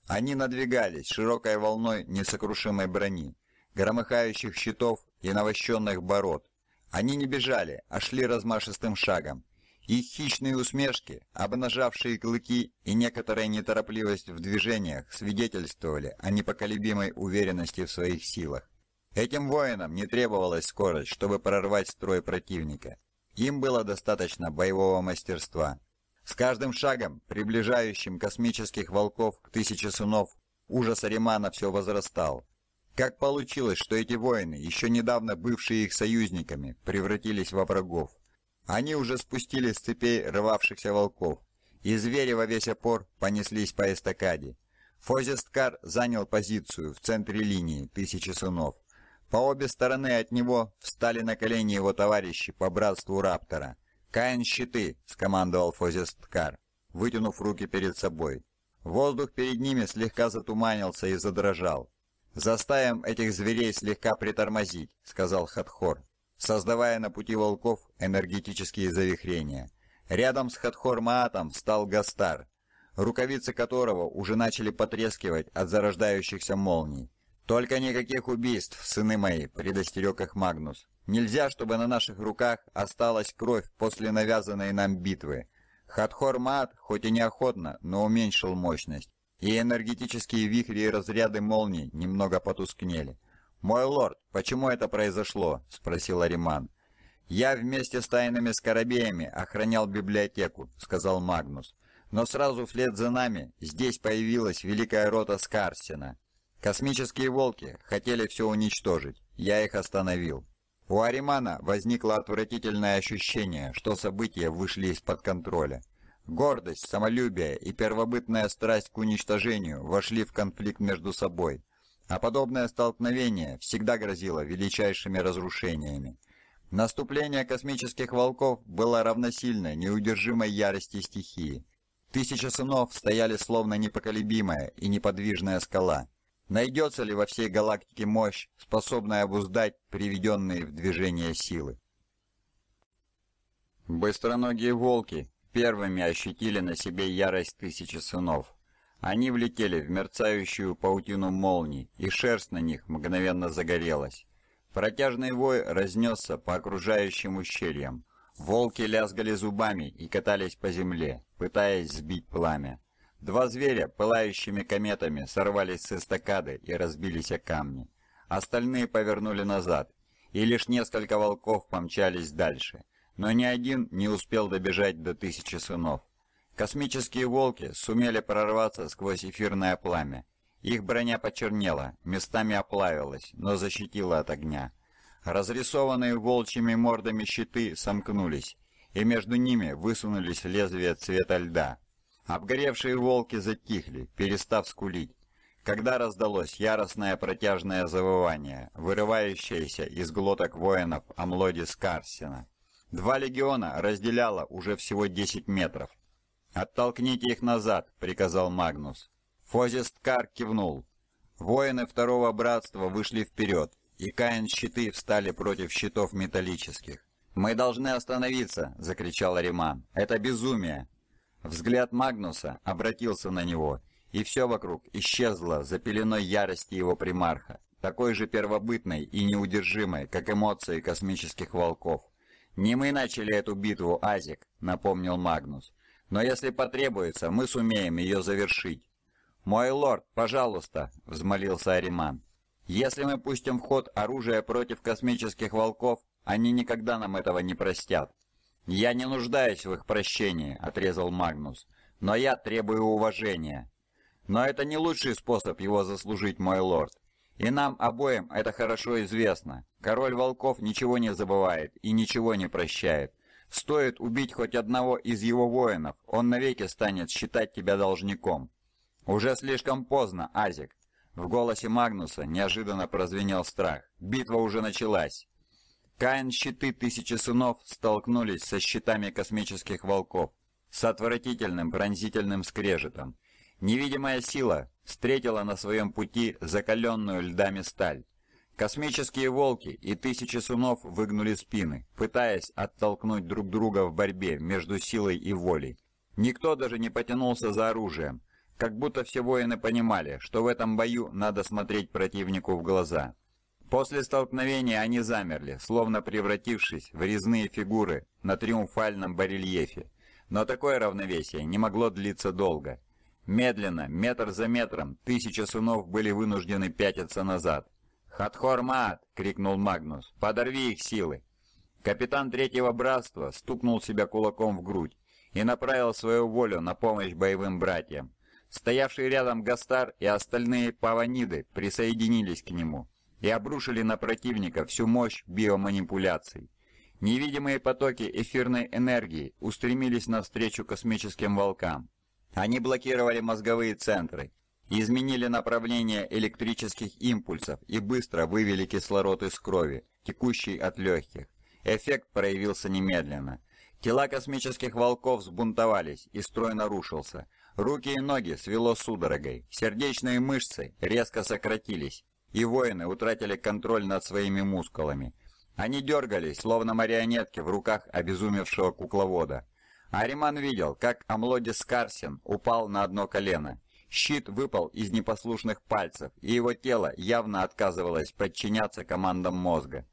Они надвигались широкой волной несокрушимой брони, громыхающих щитов и навощенных бород. Они не бежали, а шли размашистым шагом. Их хищные усмешки, обнажавшие клыки и некоторая неторопливость в движениях свидетельствовали о непоколебимой уверенности в своих силах. Этим воинам не требовалась скорость, чтобы прорвать строй противника. Им было достаточно боевого мастерства – с каждым шагом, приближающим космических волков к тысяче сынов, ужас Аримана все возрастал. Как получилось, что эти воины, еще недавно бывшие их союзниками, превратились во врагов? Они уже спустили с цепей рвавшихся волков, и звери во весь опор понеслись по эстакаде. Фозисткар занял позицию в центре линии тысячи сынов. По обе стороны от него встали на колени его товарищи по братству Раптора – «Каин, щиты!» — скомандовал Фозесткар, вытянув руки перед собой. Воздух перед ними слегка затуманился и задрожал. «Заставим этих зверей слегка притормозить», — сказал Хатхор, создавая на пути волков энергетические завихрения. Рядом с Хатхор Маатом встал Гастар, рукавицы которого уже начали потрескивать от зарождающихся молний. «Только никаких убийств, сыны мои», — предостерег их Магнус. «Нельзя, чтобы на наших руках осталась кровь после навязанной нам битвы. Хатхор Маат, хоть и неохотно, но уменьшил мощность, и энергетические вихри и разряды молний немного потускнели. «Мой лорд, почему это произошло?» — спросил Ариман. «Я вместе с тайными скоробеями охранял библиотеку», — сказал Магнус. «Но сразу вслед за нами здесь появилась великая рота Скарсина. Космические волки хотели все уничтожить, я их остановил. У Аримана возникло отвратительное ощущение, что события вышли из-под контроля. Гордость, самолюбие и первобытная страсть к уничтожению вошли в конфликт между собой, а подобное столкновение всегда грозило величайшими разрушениями. Наступление космических волков было равносильно неудержимой ярости стихии. Тысячи сынов стояли словно непоколебимая и неподвижная скала – Найдется ли во всей галактике мощь, способная обуздать приведенные в движение силы? Быстроногие волки первыми ощутили на себе ярость тысячи сынов. Они влетели в мерцающую паутину молний, и шерсть на них мгновенно загорелась. Протяжный вой разнесся по окружающим ущельям. Волки лязгали зубами и катались по земле, пытаясь сбить пламя. Два зверя пылающими кометами сорвались с эстакады и разбились о камни. Остальные повернули назад, и лишь несколько волков помчались дальше. Но ни один не успел добежать до тысячи сынов. Космические волки сумели прорваться сквозь эфирное пламя. Их броня почернела, местами оплавилась, но защитила от огня. Разрисованные волчьими мордами щиты сомкнулись, и между ними высунулись лезвия цвета льда, Обгоревшие волки затихли, перестав скулить, когда раздалось яростное протяжное завывание, вырывающееся из глоток воинов Амлоди Скарсина. Два легиона разделяло уже всего 10 метров. «Оттолкните их назад», — приказал Магнус. Фозист Кар кивнул. Воины Второго Братства вышли вперед, и Каин щиты встали против щитов металлических. «Мы должны остановиться!» — закричал Риман. «Это безумие! Взгляд Магнуса обратился на него, и все вокруг исчезло за пеленой ярости его примарха, такой же первобытной и неудержимой, как эмоции космических волков. «Не мы начали эту битву, Азик», — напомнил Магнус. «Но если потребуется, мы сумеем ее завершить». «Мой лорд, пожалуйста», — взмолился Ариман. «Если мы пустим в ход оружие против космических волков, они никогда нам этого не простят». «Я не нуждаюсь в их прощении», — отрезал Магнус, — «но я требую уважения». «Но это не лучший способ его заслужить, мой лорд. И нам обоим это хорошо известно. Король волков ничего не забывает и ничего не прощает. Стоит убить хоть одного из его воинов, он навеки станет считать тебя должником». «Уже слишком поздно, Азик». В голосе Магнуса неожиданно прозвенел страх. «Битва уже началась». Каин-щиты тысячи сынов столкнулись со щитами космических волков, с отвратительным пронзительным скрежетом. Невидимая сила встретила на своем пути закаленную льдами сталь. Космические волки и тысячи сунов выгнули спины, пытаясь оттолкнуть друг друга в борьбе между силой и волей. Никто даже не потянулся за оружием, как будто все воины понимали, что в этом бою надо смотреть противнику в глаза. После столкновения они замерли, словно превратившись в резные фигуры на триумфальном барельефе. Но такое равновесие не могло длиться долго. Медленно, метр за метром, тысячи сунов были вынуждены пятиться назад. «Хатхор-мат!» — крикнул Магнус. «Подорви их силы!» Капитан Третьего Братства стукнул себя кулаком в грудь и направил свою волю на помощь боевым братьям. Стоявший рядом Гастар и остальные паваниды присоединились к нему и обрушили на противника всю мощь биоманипуляций. Невидимые потоки эфирной энергии устремились навстречу космическим волкам. Они блокировали мозговые центры, изменили направление электрических импульсов и быстро вывели кислород из крови, текущий от легких. Эффект проявился немедленно. Тела космических волков сбунтовались, и строй нарушился. Руки и ноги свело судорогой, сердечные мышцы резко сократились, и воины утратили контроль над своими мускулами. Они дергались, словно марионетки в руках обезумевшего кукловода. Ариман видел, как Амлодис Карсин упал на одно колено. Щит выпал из непослушных пальцев, и его тело явно отказывалось подчиняться командам мозга.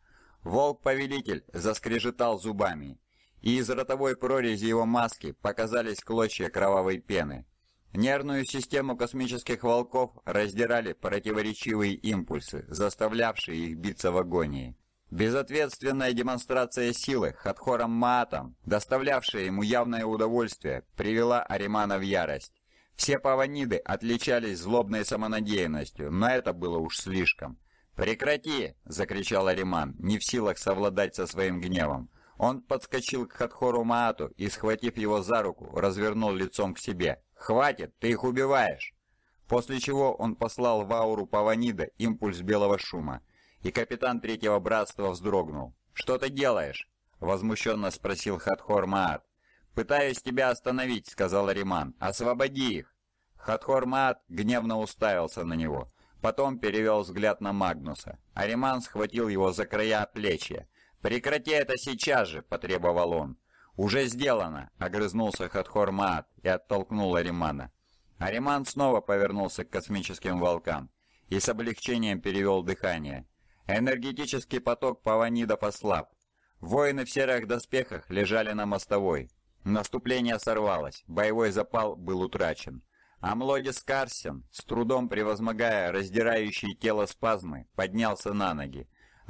Волк-повелитель заскрежетал зубами, и из ротовой прорези его маски показались клочья кровавой пены. Нервную систему космических волков раздирали противоречивые импульсы, заставлявшие их биться в агонии. Безответственная демонстрация силы Хатхором Маатом, доставлявшая ему явное удовольствие, привела Аримана в ярость. Все паваниды отличались злобной самонадеянностью, но это было уж слишком. «Прекрати!» — закричал Ариман, не в силах совладать со своим гневом. Он подскочил к Хатхору Маату и, схватив его за руку, развернул лицом к себе. «Хватит, ты их убиваешь!» После чего он послал в ауру Паванида импульс белого шума, и капитан Третьего Братства вздрогнул. «Что ты делаешь?» — возмущенно спросил Хатхор Маат. «Пытаюсь тебя остановить», — сказал Риман. «Освободи их!» Хатхор Маат гневно уставился на него. Потом перевел взгляд на Магнуса. Ариман схватил его за края плечи. «Прекрати это сейчас же!» — потребовал он. «Уже сделано!» — огрызнулся Хатхор Маат и оттолкнул Аримана. Ариман снова повернулся к космическим волкам и с облегчением перевел дыхание. Энергетический поток паванидов ослаб. Воины в серых доспехах лежали на мостовой. Наступление сорвалось, боевой запал был утрачен. Амлодис Млодис Карсен, с трудом превозмогая раздирающие тело спазмы, поднялся на ноги.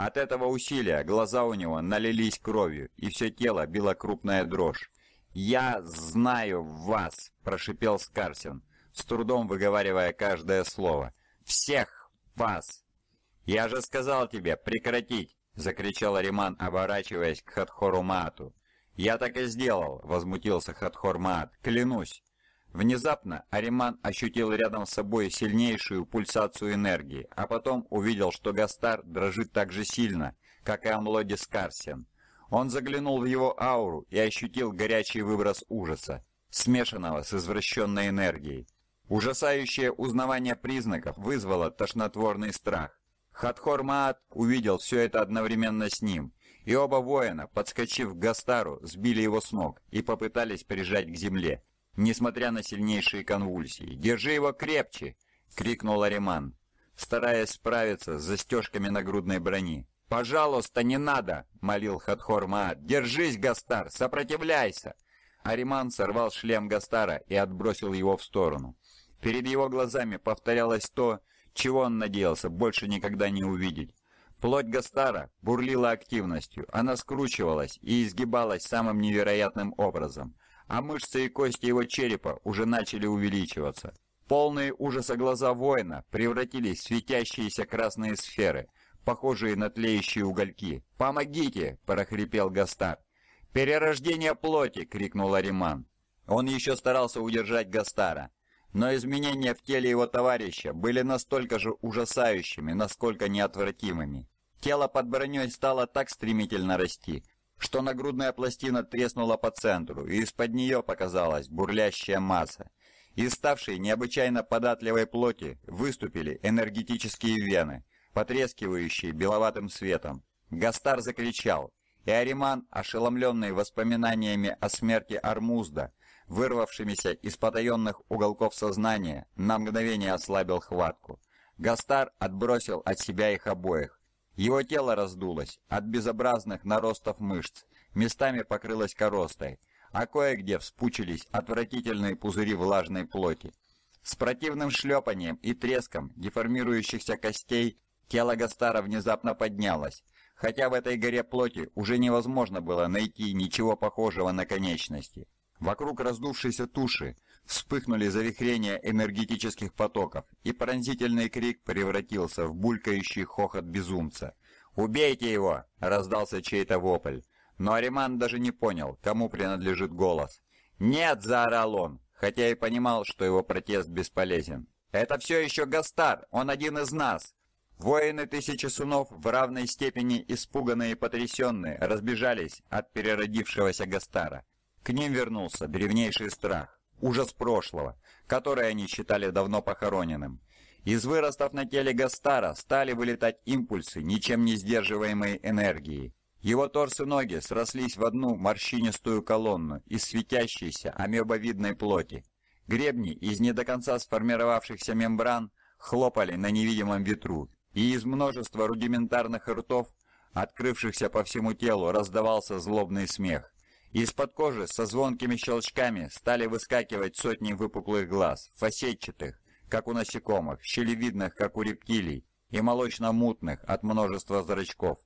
От этого усилия глаза у него налились кровью, и все тело било крупная дрожь. «Я знаю вас!» – прошипел Скарсин, с трудом выговаривая каждое слово. «Всех вас!» «Я же сказал тебе прекратить!» – закричал Риман, оборачиваясь к Хатхору Маату. «Я так и сделал!» – возмутился Хатхор Маат. «Клянусь!» Внезапно Ариман ощутил рядом с собой сильнейшую пульсацию энергии, а потом увидел, что Гастар дрожит так же сильно, как и Амлоди Карсен. Он заглянул в его ауру и ощутил горячий выброс ужаса, смешанного с извращенной энергией. Ужасающее узнавание признаков вызвало тошнотворный страх. Хатхор Маат увидел все это одновременно с ним, и оба воина, подскочив к Гастару, сбили его с ног и попытались прижать к земле, несмотря на сильнейшие конвульсии. «Держи его крепче!» — крикнул Ариман, стараясь справиться с застежками нагрудной брони. «Пожалуйста, не надо!» — молил Хатхор Маат. «Держись, Гастар! Сопротивляйся!» Ариман сорвал шлем Гастара и отбросил его в сторону. Перед его глазами повторялось то, чего он надеялся больше никогда не увидеть. Плоть Гастара бурлила активностью, она скручивалась и изгибалась самым невероятным образом а мышцы и кости его черепа уже начали увеличиваться. Полные ужаса глаза воина превратились в светящиеся красные сферы, похожие на тлеющие угольки. «Помогите!» – прохрипел Гастар. «Перерождение плоти!» – крикнул Ариман. Он еще старался удержать Гастара, но изменения в теле его товарища были настолько же ужасающими, насколько неотвратимыми. Тело под броней стало так стремительно расти, что нагрудная пластина треснула по центру, и из-под нее показалась бурлящая масса. Из ставшей необычайно податливой плоти выступили энергетические вены, потрескивающие беловатым светом. Гастар закричал, и Ариман, ошеломленный воспоминаниями о смерти Армузда, вырвавшимися из потаенных уголков сознания, на мгновение ослабил хватку. Гастар отбросил от себя их обоих. Его тело раздулось от безобразных наростов мышц, местами покрылось коростой, а кое-где вспучились отвратительные пузыри влажной плоти. С противным шлепанием и треском деформирующихся костей тело Гастара внезапно поднялось, хотя в этой горе плоти уже невозможно было найти ничего похожего на конечности. Вокруг раздувшейся туши Вспыхнули завихрения энергетических потоков, и пронзительный крик превратился в булькающий хохот безумца. «Убейте его!» – раздался чей-то вопль. Но Ариман даже не понял, кому принадлежит голос. «Нет!» – заорал он, хотя и понимал, что его протест бесполезен. «Это все еще Гастар! Он один из нас!» Воины Тысячи Сунов, в равной степени испуганные и потрясенные, разбежались от переродившегося Гастара. К ним вернулся древнейший страх ужас прошлого, который они считали давно похороненным. Из выростов на теле Гастара стали вылетать импульсы, ничем не сдерживаемой энергии. Его торс и ноги срослись в одну морщинистую колонну из светящейся амебовидной плоти. Гребни из не до конца сформировавшихся мембран хлопали на невидимом ветру, и из множества рудиментарных ртов, открывшихся по всему телу, раздавался злобный смех. Из-под кожи со звонкими щелчками стали выскакивать сотни выпуклых глаз, фасетчатых, как у насекомых, щелевидных, как у рептилий, и молочно-мутных от множества зрачков.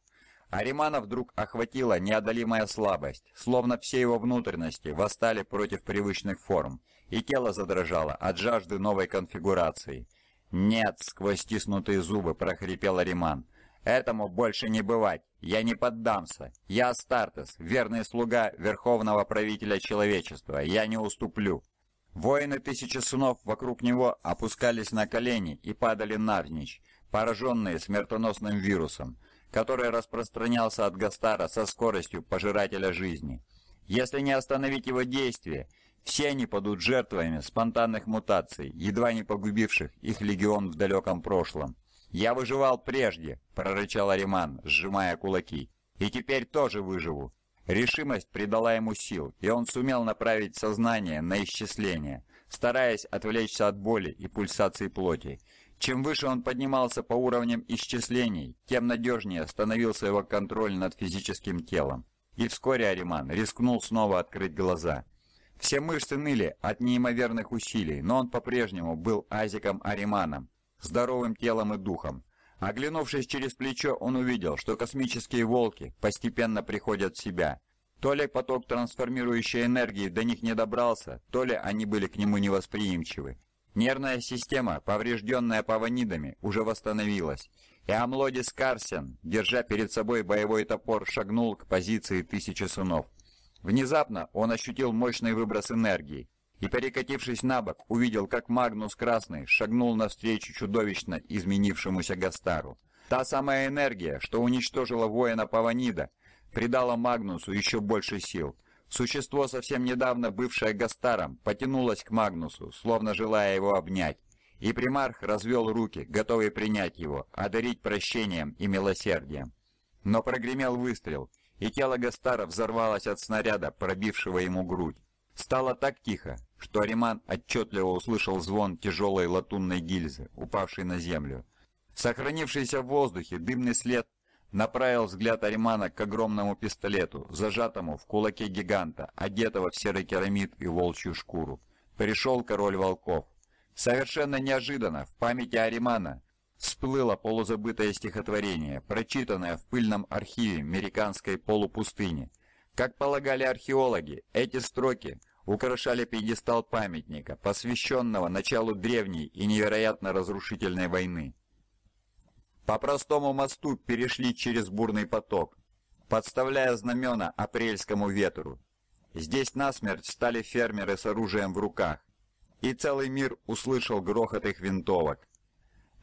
Аримана вдруг охватила неодолимая слабость, словно все его внутренности восстали против привычных форм, и тело задрожало от жажды новой конфигурации. «Нет!» — сквозь стиснутые зубы прохрипел Ариман. Этому больше не бывать. Я не поддамся. Я Астартес, верный слуга верховного правителя человечества. Я не уступлю». Воины тысячи сынов вокруг него опускались на колени и падали навзничь, пораженные смертоносным вирусом, который распространялся от Гастара со скоростью пожирателя жизни. Если не остановить его действие, все они падут жертвами спонтанных мутаций, едва не погубивших их легион в далеком прошлом. «Я выживал прежде», — прорычал Ариман, сжимая кулаки. «И теперь тоже выживу». Решимость придала ему сил, и он сумел направить сознание на исчисление, стараясь отвлечься от боли и пульсации плоти. Чем выше он поднимался по уровням исчислений, тем надежнее становился его контроль над физическим телом. И вскоре Ариман рискнул снова открыть глаза. Все мышцы ныли от неимоверных усилий, но он по-прежнему был Азиком Ариманом, здоровым телом и духом. Оглянувшись через плечо, он увидел, что космические волки постепенно приходят в себя. То ли поток трансформирующей энергии до них не добрался, то ли они были к нему невосприимчивы. Нервная система, поврежденная паванидами, уже восстановилась, и Амлодис Карсен, держа перед собой боевой топор, шагнул к позиции тысячи сынов. Внезапно он ощутил мощный выброс энергии и, перекатившись на бок, увидел, как Магнус Красный шагнул навстречу чудовищно изменившемуся Гастару. Та самая энергия, что уничтожила воина Паванида, придала Магнусу еще больше сил. Существо, совсем недавно бывшее Гастаром, потянулось к Магнусу, словно желая его обнять. И примарх развел руки, готовый принять его, одарить прощением и милосердием. Но прогремел выстрел, и тело Гастара взорвалось от снаряда, пробившего ему грудь. Стало так тихо, что Ариман отчетливо услышал звон тяжелой латунной гильзы, упавшей на землю. Сохранившийся в воздухе дымный след направил взгляд Аримана к огромному пистолету, зажатому в кулаке гиганта, одетого в серый керамид и волчью шкуру. Пришел король волков. Совершенно неожиданно в памяти Аримана всплыло полузабытое стихотворение, прочитанное в пыльном архиве американской полупустыни. Как полагали археологи, эти строки – украшали пьедестал памятника, посвященного началу древней и невероятно разрушительной войны. По простому мосту перешли через бурный поток, подставляя знамена апрельскому ветру. Здесь насмерть стали фермеры с оружием в руках, и целый мир услышал грохот их винтовок.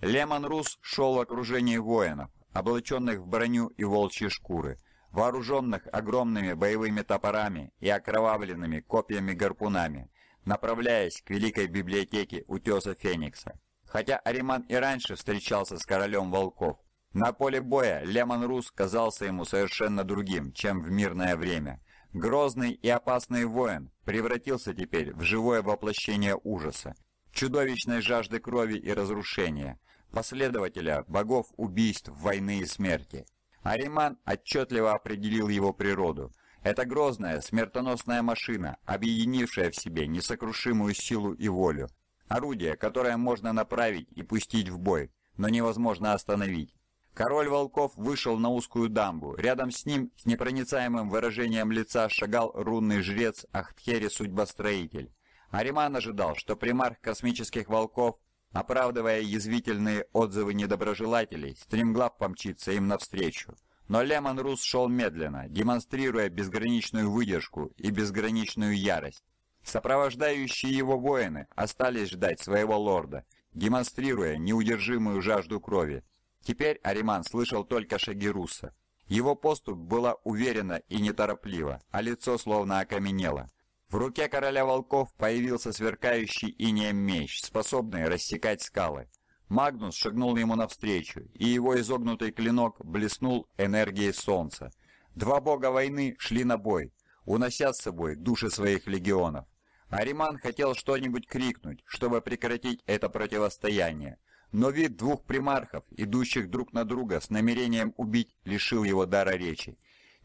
Лемон Рус шел в окружении воинов, облаченных в броню и волчьи шкуры – вооруженных огромными боевыми топорами и окровавленными копьями-гарпунами, направляясь к Великой библиотеке Утеса Феникса. Хотя Ариман и раньше встречался с королем волков, на поле боя Лемон Рус казался ему совершенно другим, чем в мирное время. Грозный и опасный воин превратился теперь в живое воплощение ужаса, чудовищной жажды крови и разрушения, последователя богов убийств, войны и смерти. Ариман отчетливо определил его природу. Это грозная, смертоносная машина, объединившая в себе несокрушимую силу и волю. Орудие, которое можно направить и пустить в бой, но невозможно остановить. Король Волков вышел на узкую дамбу. Рядом с ним, с непроницаемым выражением лица, шагал рунный жрец Ахтхери Судьбостроитель. Ариман ожидал, что примарх космических волков Оправдывая язвительные отзывы недоброжелателей, стремглав помчиться им навстречу. Но Лемон Рус шел медленно, демонстрируя безграничную выдержку и безграничную ярость. Сопровождающие его воины остались ждать своего лорда, демонстрируя неудержимую жажду крови. Теперь Ариман слышал только шаги Руса. Его поступ была уверена и неторопливо, а лицо словно окаменело. В руке короля волков появился сверкающий инеем меч, способный рассекать скалы. Магнус шагнул ему навстречу, и его изогнутый клинок блеснул энергией солнца. Два бога войны шли на бой, унося с собой души своих легионов. Ариман хотел что-нибудь крикнуть, чтобы прекратить это противостояние, но вид двух примархов, идущих друг на друга с намерением убить, лишил его дара речи,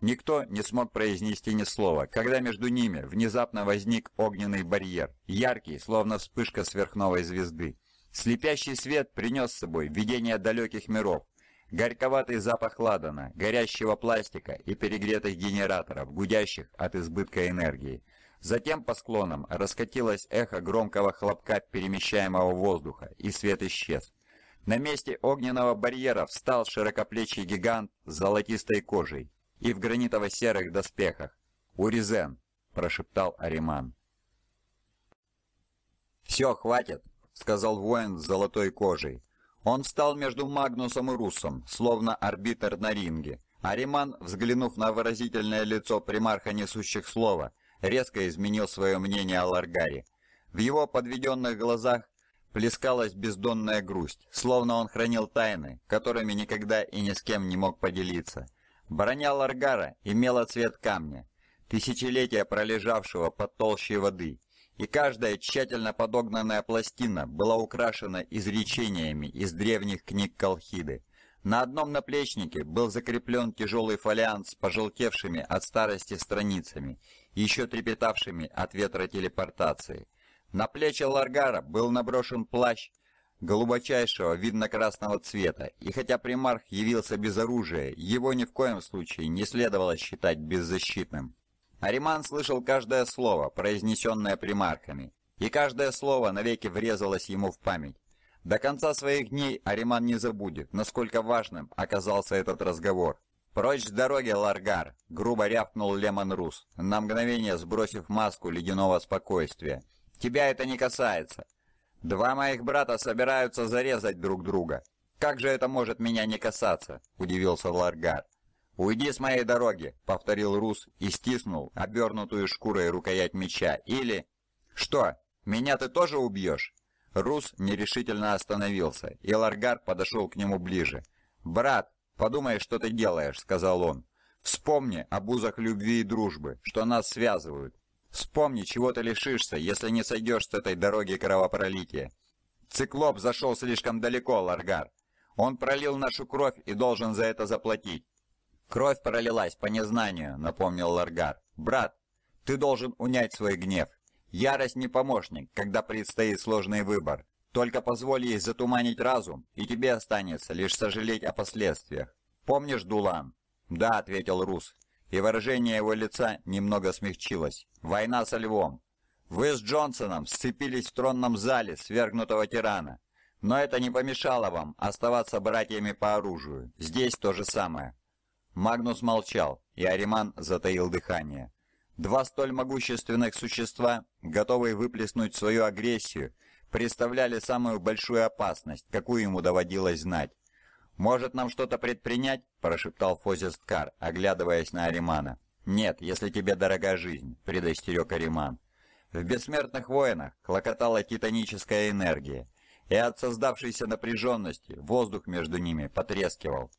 Никто не смог произнести ни слова, когда между ними внезапно возник огненный барьер, яркий, словно вспышка сверхновой звезды. Слепящий свет принес с собой видение далеких миров, горьковатый запах ладана, горящего пластика и перегретых генераторов, гудящих от избытка энергии. Затем по склонам раскатилось эхо громкого хлопка перемещаемого воздуха, и свет исчез. На месте огненного барьера встал широкоплечий гигант с золотистой кожей и в гранитово-серых доспехах. «Уризен!» – прошептал Ариман. «Все, хватит!» – сказал воин с золотой кожей. Он встал между Магнусом и Руссом, словно арбитр на ринге. Ариман, взглянув на выразительное лицо примарха несущих слова, резко изменил свое мнение о Ларгаре. В его подведенных глазах плескалась бездонная грусть, словно он хранил тайны, которыми никогда и ни с кем не мог поделиться. Броня Ларгара имела цвет камня, тысячелетия пролежавшего под толщей воды, и каждая тщательно подогнанная пластина была украшена изречениями из древних книг Колхиды. На одном наплечнике был закреплен тяжелый фолиант с пожелтевшими от старости страницами, еще трепетавшими от ветра телепортации. На плечи Ларгара был наброшен плащ, голубочайшего, видно-красного цвета, и хотя примарх явился без оружия, его ни в коем случае не следовало считать беззащитным. Ариман слышал каждое слово, произнесенное примархами, и каждое слово навеки врезалось ему в память. До конца своих дней Ариман не забудет, насколько важным оказался этот разговор. «Прочь с дороги, Ларгар!» — грубо рявкнул Лемон Рус, на мгновение сбросив маску ледяного спокойствия. «Тебя это не касается. Два моих брата собираются зарезать друг друга. Как же это может меня не касаться? удивился Ларгар. Уйди с моей дороги, повторил Рус и стиснул обернутую шкурой рукоять меча. Или что? Меня ты тоже убьешь?» Рус нерешительно остановился, и Ларгар подошел к нему ближе. «Брат, подумай, что ты делаешь», — сказал он. «Вспомни об узах любви и дружбы, что нас связывают. Вспомни, чего ты лишишься, если не сойдешь с этой дороги кровопролития. Циклоп зашел слишком далеко, Ларгар. Он пролил нашу кровь и должен за это заплатить. Кровь пролилась по незнанию, напомнил Ларгар. Брат, ты должен унять свой гнев. Ярость не помощник, когда предстоит сложный выбор. Только позволь ей затуманить разум, и тебе останется лишь сожалеть о последствиях. Помнишь Дулан? Да, ответил Рус и выражение его лица немного смягчилось. «Война со львом! Вы с Джонсоном сцепились в тронном зале свергнутого тирана, но это не помешало вам оставаться братьями по оружию. Здесь то же самое». Магнус молчал, и Ариман затаил дыхание. Два столь могущественных существа, готовые выплеснуть свою агрессию, представляли самую большую опасность, какую ему доводилось знать. «Может нам что-то предпринять?» – прошептал Фозисткар, оглядываясь на Аримана. «Нет, если тебе дорога жизнь», – предостерег Ариман. В «Бессмертных войнах» клокотала титаническая энергия, и от создавшейся напряженности воздух между ними потрескивал.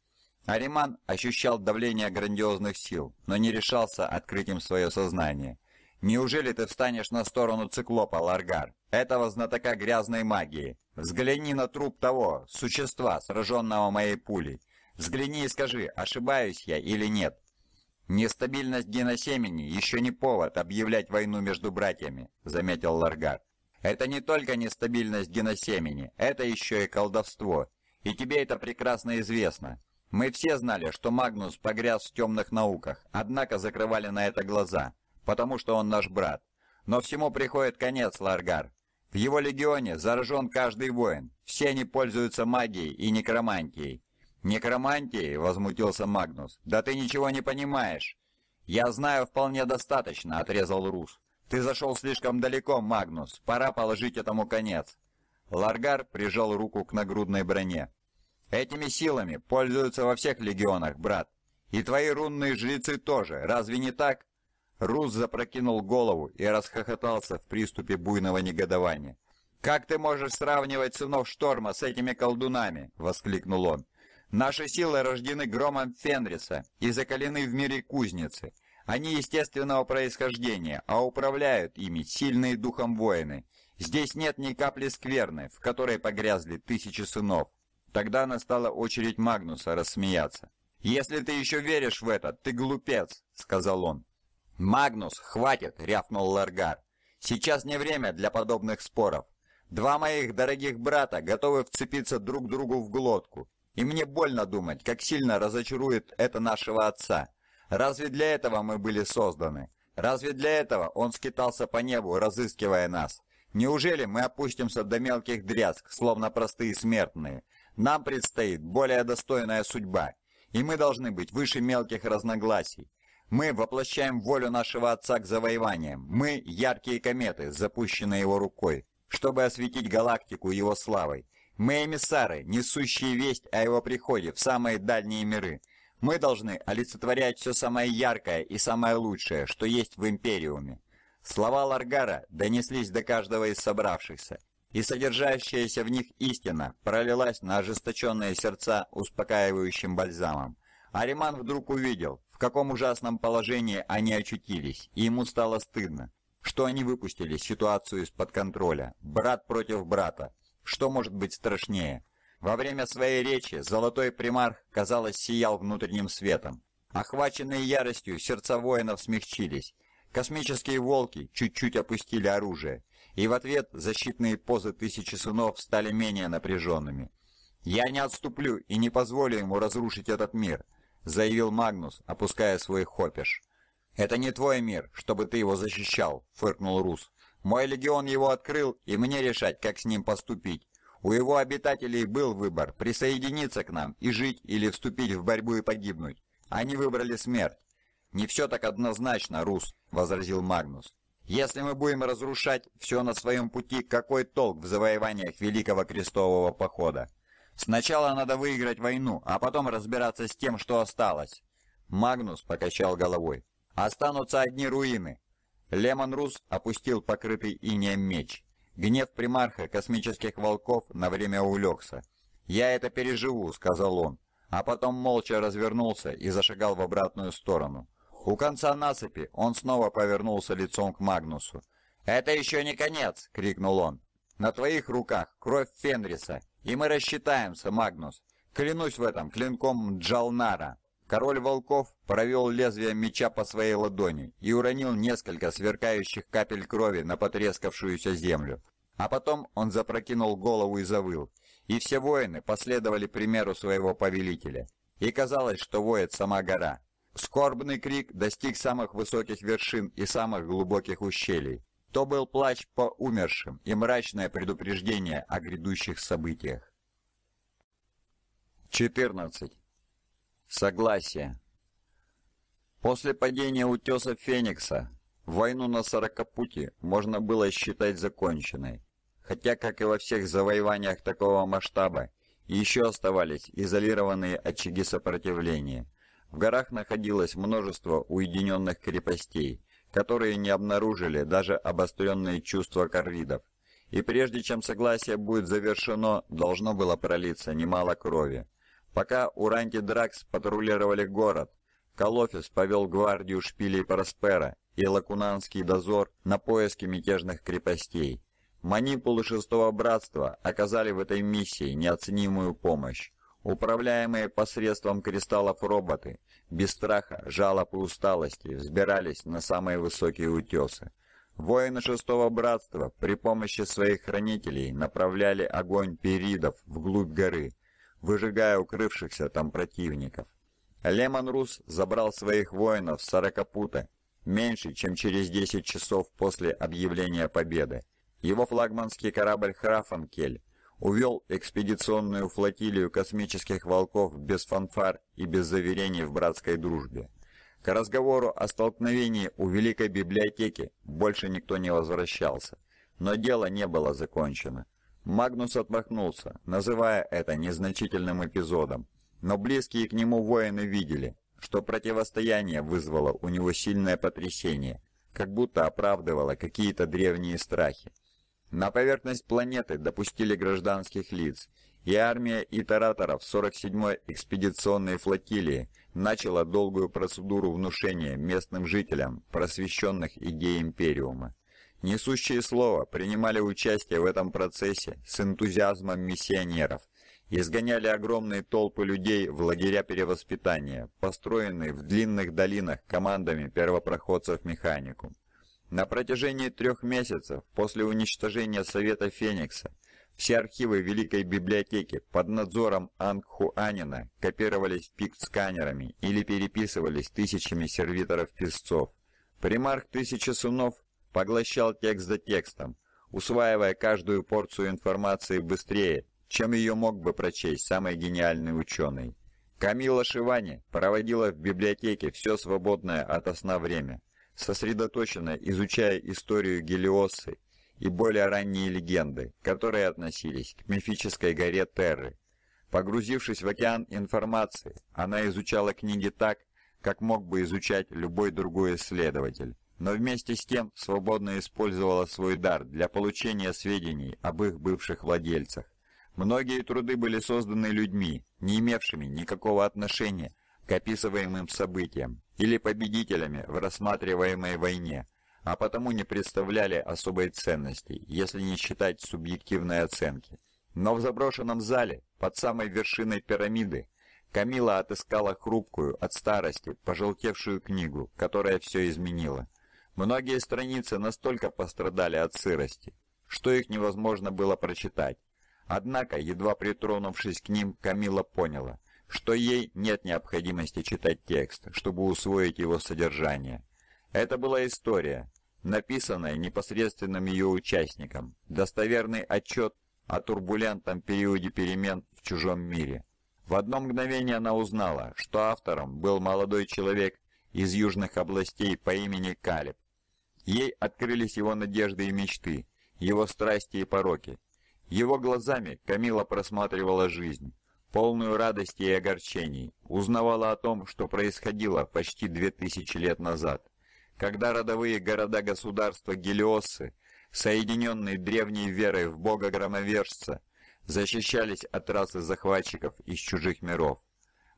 Ариман ощущал давление грандиозных сил, но не решался открыть им свое сознание. «Неужели ты встанешь на сторону циклопа, Ларгар, этого знатока грязной магии?» Взгляни на труп того, существа, сраженного моей пулей. Взгляни и скажи, ошибаюсь я или нет. Нестабильность геносемени еще не повод объявлять войну между братьями, заметил Ларгар. Это не только нестабильность геносемени, это еще и колдовство. И тебе это прекрасно известно. Мы все знали, что Магнус погряз в темных науках, однако закрывали на это глаза, потому что он наш брат. Но всему приходит конец, Ларгар. В его легионе заражен каждый воин. Все они пользуются магией и некромантией. Некромантией, возмутился Магнус. Да ты ничего не понимаешь. Я знаю вполне достаточно, отрезал Рус. Ты зашел слишком далеко, Магнус. Пора положить этому конец. Ларгар прижал руку к нагрудной броне. Этими силами пользуются во всех легионах, брат. И твои рунные жрецы тоже, разве не так? Рус запрокинул голову и расхохотался в приступе буйного негодования. «Как ты можешь сравнивать сынов Шторма с этими колдунами?» — воскликнул он. «Наши силы рождены громом Фенриса и закалены в мире кузницы. Они естественного происхождения, а управляют ими сильные духом воины. Здесь нет ни капли скверны, в которой погрязли тысячи сынов». Тогда настала очередь Магнуса рассмеяться. «Если ты еще веришь в это, ты глупец», — сказал он. «Магнус, хватит!» — рявкнул Ларгар. «Сейчас не время для подобных споров. Два моих дорогих брата готовы вцепиться друг другу в глотку, и мне больно думать, как сильно разочарует это нашего отца. Разве для этого мы были созданы? Разве для этого он скитался по небу, разыскивая нас? Неужели мы опустимся до мелких дрязг, словно простые смертные? Нам предстоит более достойная судьба, и мы должны быть выше мелких разногласий. Мы воплощаем волю нашего Отца к завоеваниям. Мы – яркие кометы, запущенные его рукой, чтобы осветить галактику его славой. Мы – эмиссары, несущие весть о его приходе в самые дальние миры. Мы должны олицетворять все самое яркое и самое лучшее, что есть в Империуме. Слова Ларгара донеслись до каждого из собравшихся, и содержащаяся в них истина пролилась на ожесточенные сердца успокаивающим бальзамом. Ариман вдруг увидел, в каком ужасном положении они очутились, и ему стало стыдно, что они выпустили ситуацию из-под контроля, брат против брата. Что может быть страшнее? Во время своей речи золотой примарх, казалось, сиял внутренним светом. Охваченные яростью, сердца воинов смягчились. Космические волки чуть-чуть опустили оружие, и в ответ защитные позы тысячи сынов стали менее напряженными. «Я не отступлю и не позволю ему разрушить этот мир», заявил Магнус, опуская свой хопиш. «Это не твой мир, чтобы ты его защищал», — фыркнул Рус. «Мой легион его открыл, и мне решать, как с ним поступить. У его обитателей был выбор — присоединиться к нам и жить или вступить в борьбу и погибнуть. Они выбрали смерть». «Не все так однозначно, Рус», — возразил Магнус. «Если мы будем разрушать все на своем пути, какой толк в завоеваниях Великого Крестового Похода?» Сначала надо выиграть войну, а потом разбираться с тем, что осталось. Магнус покачал головой. Останутся одни руины. Лемон Рус опустил покрытый инеем меч. Гнев примарха космических волков на время улегся. «Я это переживу», — сказал он, а потом молча развернулся и зашагал в обратную сторону. У конца насыпи он снова повернулся лицом к Магнусу. «Это еще не конец!» — крикнул он. «На твоих руках кровь Фенриса и мы рассчитаемся, Магнус. Клянусь в этом клинком Джалнара. Король волков провел лезвие меча по своей ладони и уронил несколько сверкающих капель крови на потрескавшуюся землю. А потом он запрокинул голову и завыл. И все воины последовали примеру своего повелителя. И казалось, что воет сама гора. Скорбный крик достиг самых высоких вершин и самых глубоких ущелий. То был плач по умершим и мрачное предупреждение о грядущих событиях. 14. Согласие. После падения утеса Феникса войну на Сорокопути можно было считать законченной, хотя, как и во всех завоеваниях такого масштаба, еще оставались изолированные очаги сопротивления. В горах находилось множество уединенных крепостей – которые не обнаружили даже обостренные чувства корридов. И прежде чем согласие будет завершено, должно было пролиться немало крови. Пока Уранти Дракс патрулировали город, Колофис повел гвардию шпилей Проспера и Лакунанский дозор на поиски мятежных крепостей. Манипулы Шестого Братства оказали в этой миссии неоценимую помощь. Управляемые посредством кристаллов роботы, без страха, жалоб и усталости, взбирались на самые высокие утесы. Воины шестого братства при помощи своих хранителей направляли огонь перидов вглубь горы, выжигая укрывшихся там противников. Лемон Рус забрал своих воинов с сорокопута, меньше, чем через 10 часов после объявления победы. Его флагманский корабль «Храфанкель» увел экспедиционную флотилию космических волков без фанфар и без заверений в братской дружбе. К разговору о столкновении у Великой Библиотеки больше никто не возвращался, но дело не было закончено. Магнус отмахнулся, называя это незначительным эпизодом, но близкие к нему воины видели, что противостояние вызвало у него сильное потрясение, как будто оправдывало какие-то древние страхи. На поверхность планеты допустили гражданских лиц, и армия итераторов 47-й экспедиционной флотилии начала долгую процедуру внушения местным жителям, просвещенных идей Империума. Несущие слова принимали участие в этом процессе с энтузиазмом миссионеров, изгоняли огромные толпы людей в лагеря перевоспитания, построенные в длинных долинах командами первопроходцев-механикум. На протяжении трех месяцев после уничтожения Совета Феникса все архивы Великой Библиотеки под надзором Ангхуанина копировались пикт-сканерами или переписывались тысячами сервиторов-песцов. Примарх Тысячи Сунов поглощал текст за текстом, усваивая каждую порцию информации быстрее, чем ее мог бы прочесть самый гениальный ученый. Камила Шивани проводила в библиотеке все свободное от сна время сосредоточенно изучая историю Гелиосы и более ранние легенды, которые относились к мифической горе Терры. Погрузившись в океан информации, она изучала книги так, как мог бы изучать любой другой исследователь, но вместе с тем свободно использовала свой дар для получения сведений об их бывших владельцах. Многие труды были созданы людьми, не имевшими никакого отношения к описываемым событиям, или победителями в рассматриваемой войне, а потому не представляли особой ценности, если не считать субъективной оценки. Но в заброшенном зале, под самой вершиной пирамиды, Камила отыскала хрупкую, от старости, пожелтевшую книгу, которая все изменила. Многие страницы настолько пострадали от сырости, что их невозможно было прочитать. Однако, едва притронувшись к ним, Камила поняла, что ей нет необходимости читать текст, чтобы усвоить его содержание. Это была история, написанная непосредственным ее участником, достоверный отчет о турбулентном периоде перемен в чужом мире. В одно мгновение она узнала, что автором был молодой человек из южных областей по имени Калиб. Ей открылись его надежды и мечты, его страсти и пороки. Его глазами Камила просматривала жизнь полную радости и огорчений, узнавала о том, что происходило почти две тысячи лет назад, когда родовые города-государства Гелиосы, соединенные древней верой в бога-громовержца, защищались от расы захватчиков из чужих миров.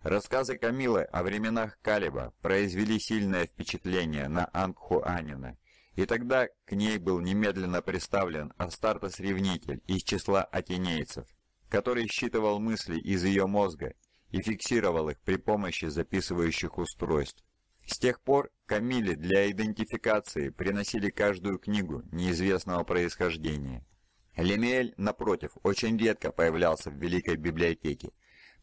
Рассказы Камилы о временах Калиба произвели сильное впечатление на Анина, и тогда к ней был немедленно представлен Астартес-ревнитель из числа атенейцев – который считывал мысли из ее мозга и фиксировал их при помощи записывающих устройств. С тех пор Камиле для идентификации приносили каждую книгу неизвестного происхождения. Лемель, напротив, очень редко появлялся в Великой библиотеке.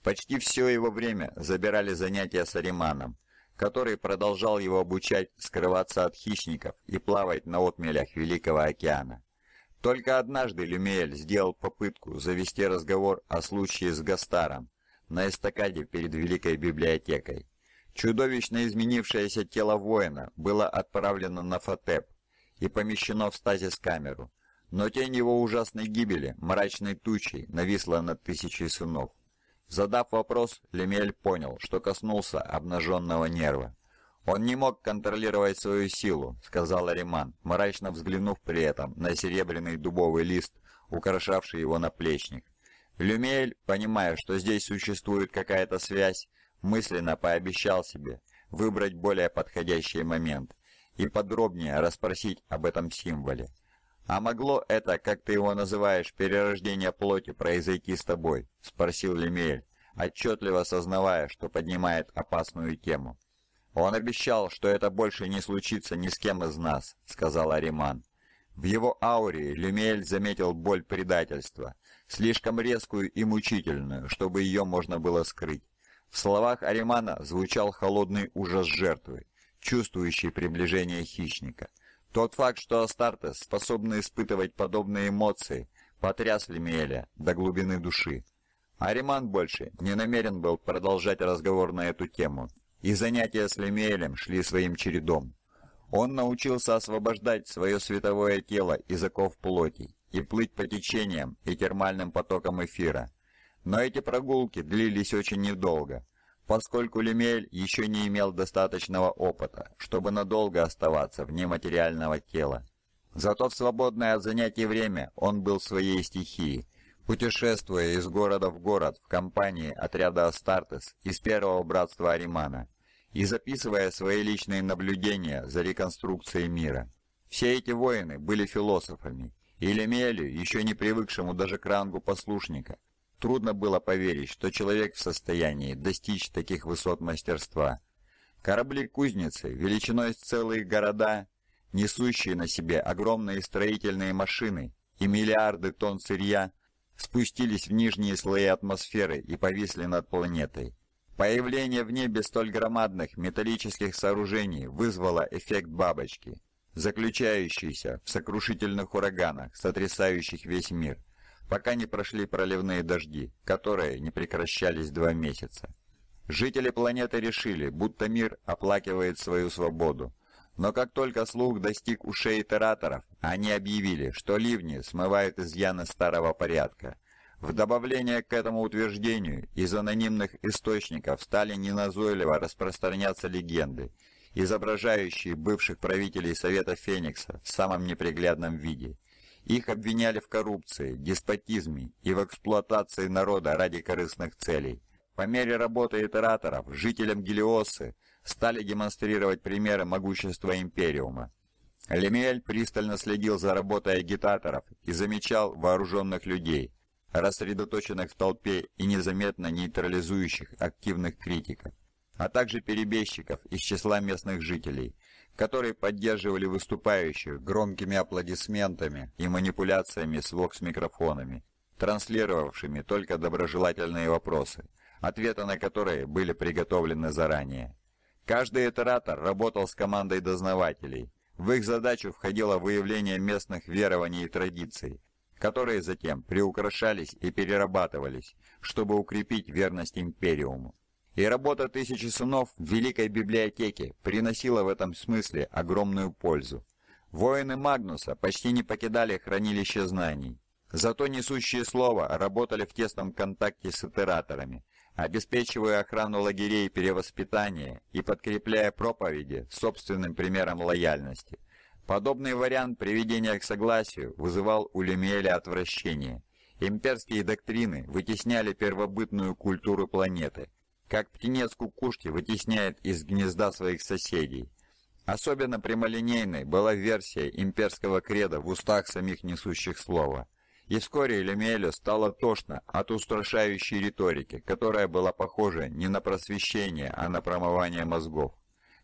Почти все его время забирали занятия с Ариманом, который продолжал его обучать скрываться от хищников и плавать на отмелях Великого океана. Только однажды Люмиэль сделал попытку завести разговор о случае с Гастаром на эстакаде перед Великой библиотекой. Чудовищно изменившееся тело воина было отправлено на Фатеп и помещено в стазис-камеру, но тень его ужасной гибели, мрачной тучей, нависла над тысячей сынов. Задав вопрос, Лемель понял, что коснулся обнаженного нерва. «Он не мог контролировать свою силу», — сказал Ариман, мрачно взглянув при этом на серебряный дубовый лист, украшавший его наплечник. Люмель, понимая, что здесь существует какая-то связь, мысленно пообещал себе выбрать более подходящий момент и подробнее расспросить об этом символе. «А могло это, как ты его называешь, перерождение плоти произойти с тобой?» — спросил Люмель, отчетливо осознавая, что поднимает опасную тему. «Он обещал, что это больше не случится ни с кем из нас», — сказал Ариман. В его ауре Люмель заметил боль предательства, слишком резкую и мучительную, чтобы ее можно было скрыть. В словах Аримана звучал холодный ужас жертвы, чувствующий приближение хищника. Тот факт, что Астартес способны испытывать подобные эмоции, потряс Лемеля до глубины души. Ариман больше не намерен был продолжать разговор на эту тему, и занятия с Лемелем шли своим чередом. Он научился освобождать свое световое тело из оков плоти и плыть по течениям и термальным потокам эфира. Но эти прогулки длились очень недолго, поскольку Лемель еще не имел достаточного опыта, чтобы надолго оставаться вне материального тела. Зато в свободное от занятий время он был в своей стихии, путешествуя из города в город в компании отряда Астартес из первого братства Аримана и записывая свои личные наблюдения за реконструкцией мира. Все эти воины были философами, и Лемелю, еще не привыкшему даже к рангу послушника, трудно было поверить, что человек в состоянии достичь таких высот мастерства. Корабли-кузницы величиной с целые города, несущие на себе огромные строительные машины и миллиарды тонн сырья, спустились в нижние слои атмосферы и повисли над планетой. Появление в небе столь громадных металлических сооружений вызвало эффект бабочки, заключающийся в сокрушительных ураганах, сотрясающих весь мир, пока не прошли проливные дожди, которые не прекращались два месяца. Жители планеты решили, будто мир оплакивает свою свободу, но как только слух достиг ушей итераторов, они объявили, что ливни смывают изъяны старого порядка, в добавление к этому утверждению из анонимных источников стали неназойливо распространяться легенды, изображающие бывших правителей Совета Феникса в самом неприглядном виде. Их обвиняли в коррупции, деспотизме и в эксплуатации народа ради корыстных целей. По мере работы итераторов жителям Гелиосы стали демонстрировать примеры могущества Империума. Лемиэль пристально следил за работой агитаторов и замечал вооруженных людей, рассредоточенных в толпе и незаметно нейтрализующих активных критиков, а также перебежчиков из числа местных жителей, которые поддерживали выступающих громкими аплодисментами и манипуляциями с вокс-микрофонами, транслировавшими только доброжелательные вопросы, ответы на которые были приготовлены заранее. Каждый итератор работал с командой дознавателей. В их задачу входило выявление местных верований и традиций, которые затем приукрашались и перерабатывались, чтобы укрепить верность Империуму. И работа тысячи сынов в Великой Библиотеке приносила в этом смысле огромную пользу. Воины Магнуса почти не покидали хранилище знаний. Зато несущие слова работали в тесном контакте с итераторами, обеспечивая охрану лагерей перевоспитания и подкрепляя проповеди собственным примером лояльности. Подобный вариант приведения к согласию вызывал у Лемеля отвращение. Имперские доктрины вытесняли первобытную культуру планеты, как птенец кукушки вытесняет из гнезда своих соседей. Особенно прямолинейной была версия имперского креда в устах самих несущих слова. И вскоре Лемелю стало тошно от устрашающей риторики, которая была похожа не на просвещение, а на промывание мозгов.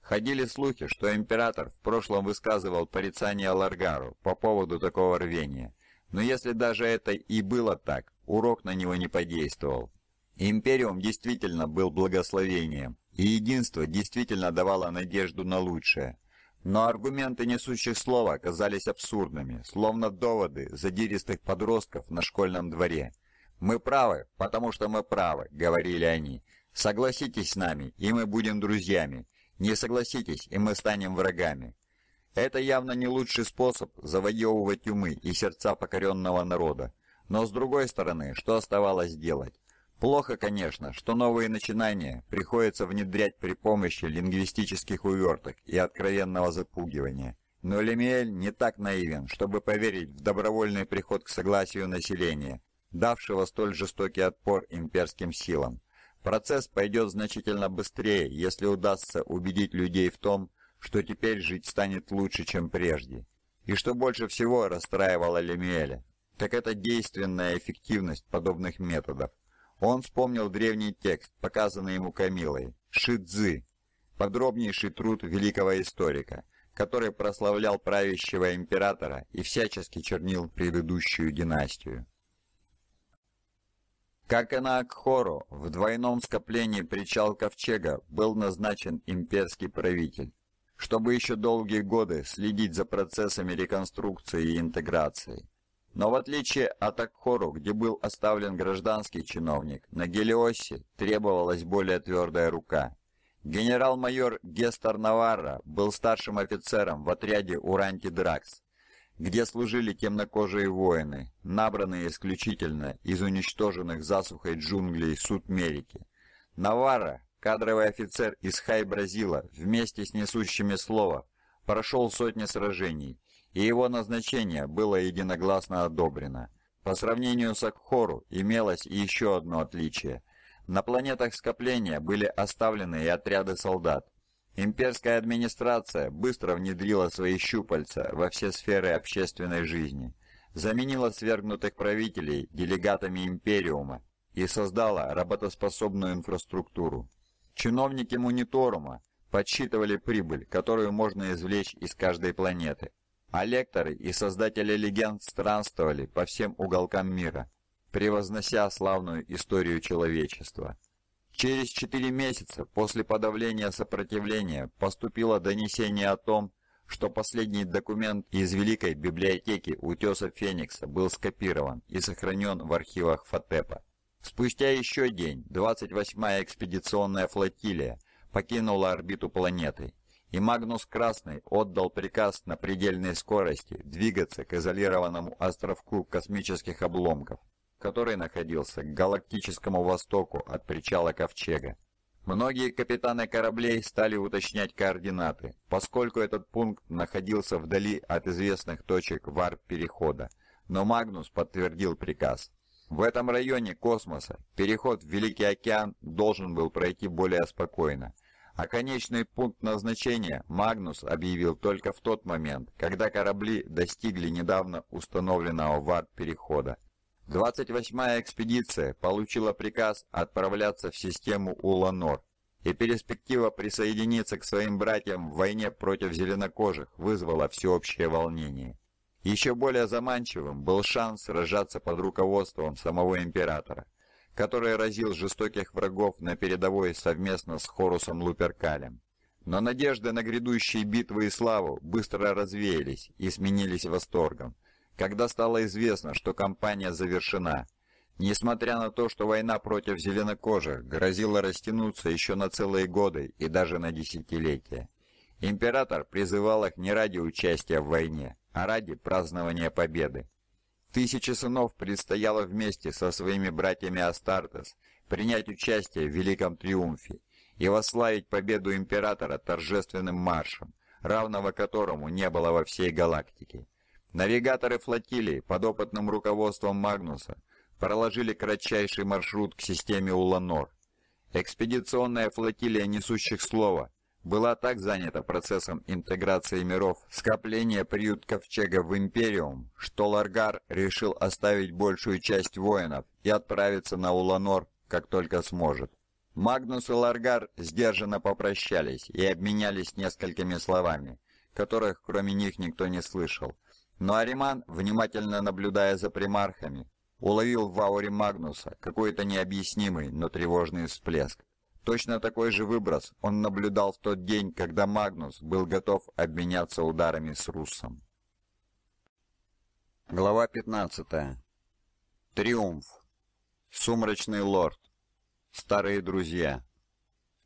Ходили слухи, что император в прошлом высказывал порицание Ларгару по поводу такого рвения. Но если даже это и было так, урок на него не подействовал. Империум действительно был благословением, и единство действительно давало надежду на лучшее. Но аргументы несущих слова казались абсурдными, словно доводы задиристых подростков на школьном дворе. «Мы правы, потому что мы правы», — говорили они. «Согласитесь с нами, и мы будем друзьями. Не согласитесь, и мы станем врагами. Это явно не лучший способ завоевывать умы и сердца покоренного народа. Но с другой стороны, что оставалось делать? Плохо, конечно, что новые начинания приходится внедрять при помощи лингвистических уверток и откровенного запугивания. Но Лемиэль не так наивен, чтобы поверить в добровольный приход к согласию населения, давшего столь жестокий отпор имперским силам. Процесс пойдет значительно быстрее, если удастся убедить людей в том, что теперь жить станет лучше, чем прежде. И что больше всего расстраивало Лемиэля, так это действенная эффективность подобных методов. Он вспомнил древний текст, показанный ему Камилой, Ши-Дзы, подробнейший труд великого историка, который прославлял правящего императора и всячески чернил предыдущую династию. Как и на Акхору, в двойном скоплении причал Ковчега был назначен имперский правитель, чтобы еще долгие годы следить за процессами реконструкции и интеграции. Но в отличие от Акхору, где был оставлен гражданский чиновник, на Гелиосе требовалась более твердая рука. Генерал-майор Гестар Наварра был старшим офицером в отряде Уранти Дракс, где служили темнокожие воины, набранные исключительно из уничтоженных засухой джунглей Сутмерики. Навара, кадровый офицер из Хай-Бразила, вместе с несущими слово, прошел сотни сражений, и его назначение было единогласно одобрено. По сравнению с Акхору имелось еще одно отличие. На планетах скопления были оставлены и отряды солдат, Имперская администрация быстро внедрила свои щупальца во все сферы общественной жизни, заменила свергнутых правителей делегатами империума и создала работоспособную инфраструктуру. Чиновники мониторума подсчитывали прибыль, которую можно извлечь из каждой планеты, а лекторы и создатели легенд странствовали по всем уголкам мира, превознося славную историю человечества. Через четыре месяца после подавления сопротивления поступило донесение о том, что последний документ из Великой библиотеки Утеса Феникса был скопирован и сохранен в архивах Фатепа. Спустя еще день 28-я экспедиционная флотилия покинула орбиту планеты, и Магнус Красный отдал приказ на предельной скорости двигаться к изолированному островку космических обломков, который находился к галактическому востоку от причала Ковчега. Многие капитаны кораблей стали уточнять координаты, поскольку этот пункт находился вдали от известных точек варп-перехода, но Магнус подтвердил приказ. В этом районе космоса переход в Великий океан должен был пройти более спокойно, а конечный пункт назначения Магнус объявил только в тот момент, когда корабли достигли недавно установленного варп-перехода. 28-я экспедиция получила приказ отправляться в систему Уланор, и перспектива присоединиться к своим братьям в войне против зеленокожих вызвала всеобщее волнение. Еще более заманчивым был шанс сражаться под руководством самого императора, который разил жестоких врагов на передовой совместно с Хорусом Луперкалем. Но надежды на грядущие битвы и славу быстро развеялись и сменились восторгом – когда стало известно, что кампания завершена. Несмотря на то, что война против зеленокожих грозила растянуться еще на целые годы и даже на десятилетия, император призывал их не ради участия в войне, а ради празднования победы. Тысячи сынов предстояло вместе со своими братьями Астартес принять участие в Великом Триумфе и восславить победу императора торжественным маршем, равного которому не было во всей галактике. Навигаторы флотилии под опытным руководством Магнуса проложили кратчайший маршрут к системе Уланор. Экспедиционная флотилия несущих слова была так занята процессом интеграции миров, скопления приют Ковчега в Империум, что Ларгар решил оставить большую часть воинов и отправиться на Уланор, как только сможет. Магнус и Ларгар сдержанно попрощались и обменялись несколькими словами, которых кроме них никто не слышал. Но Ариман, внимательно наблюдая за примархами, уловил в ауре Магнуса какой-то необъяснимый, но тревожный всплеск. Точно такой же выброс он наблюдал в тот день, когда Магнус был готов обменяться ударами с Руссом. Глава 15. Триумф. Сумрачный лорд. Старые друзья.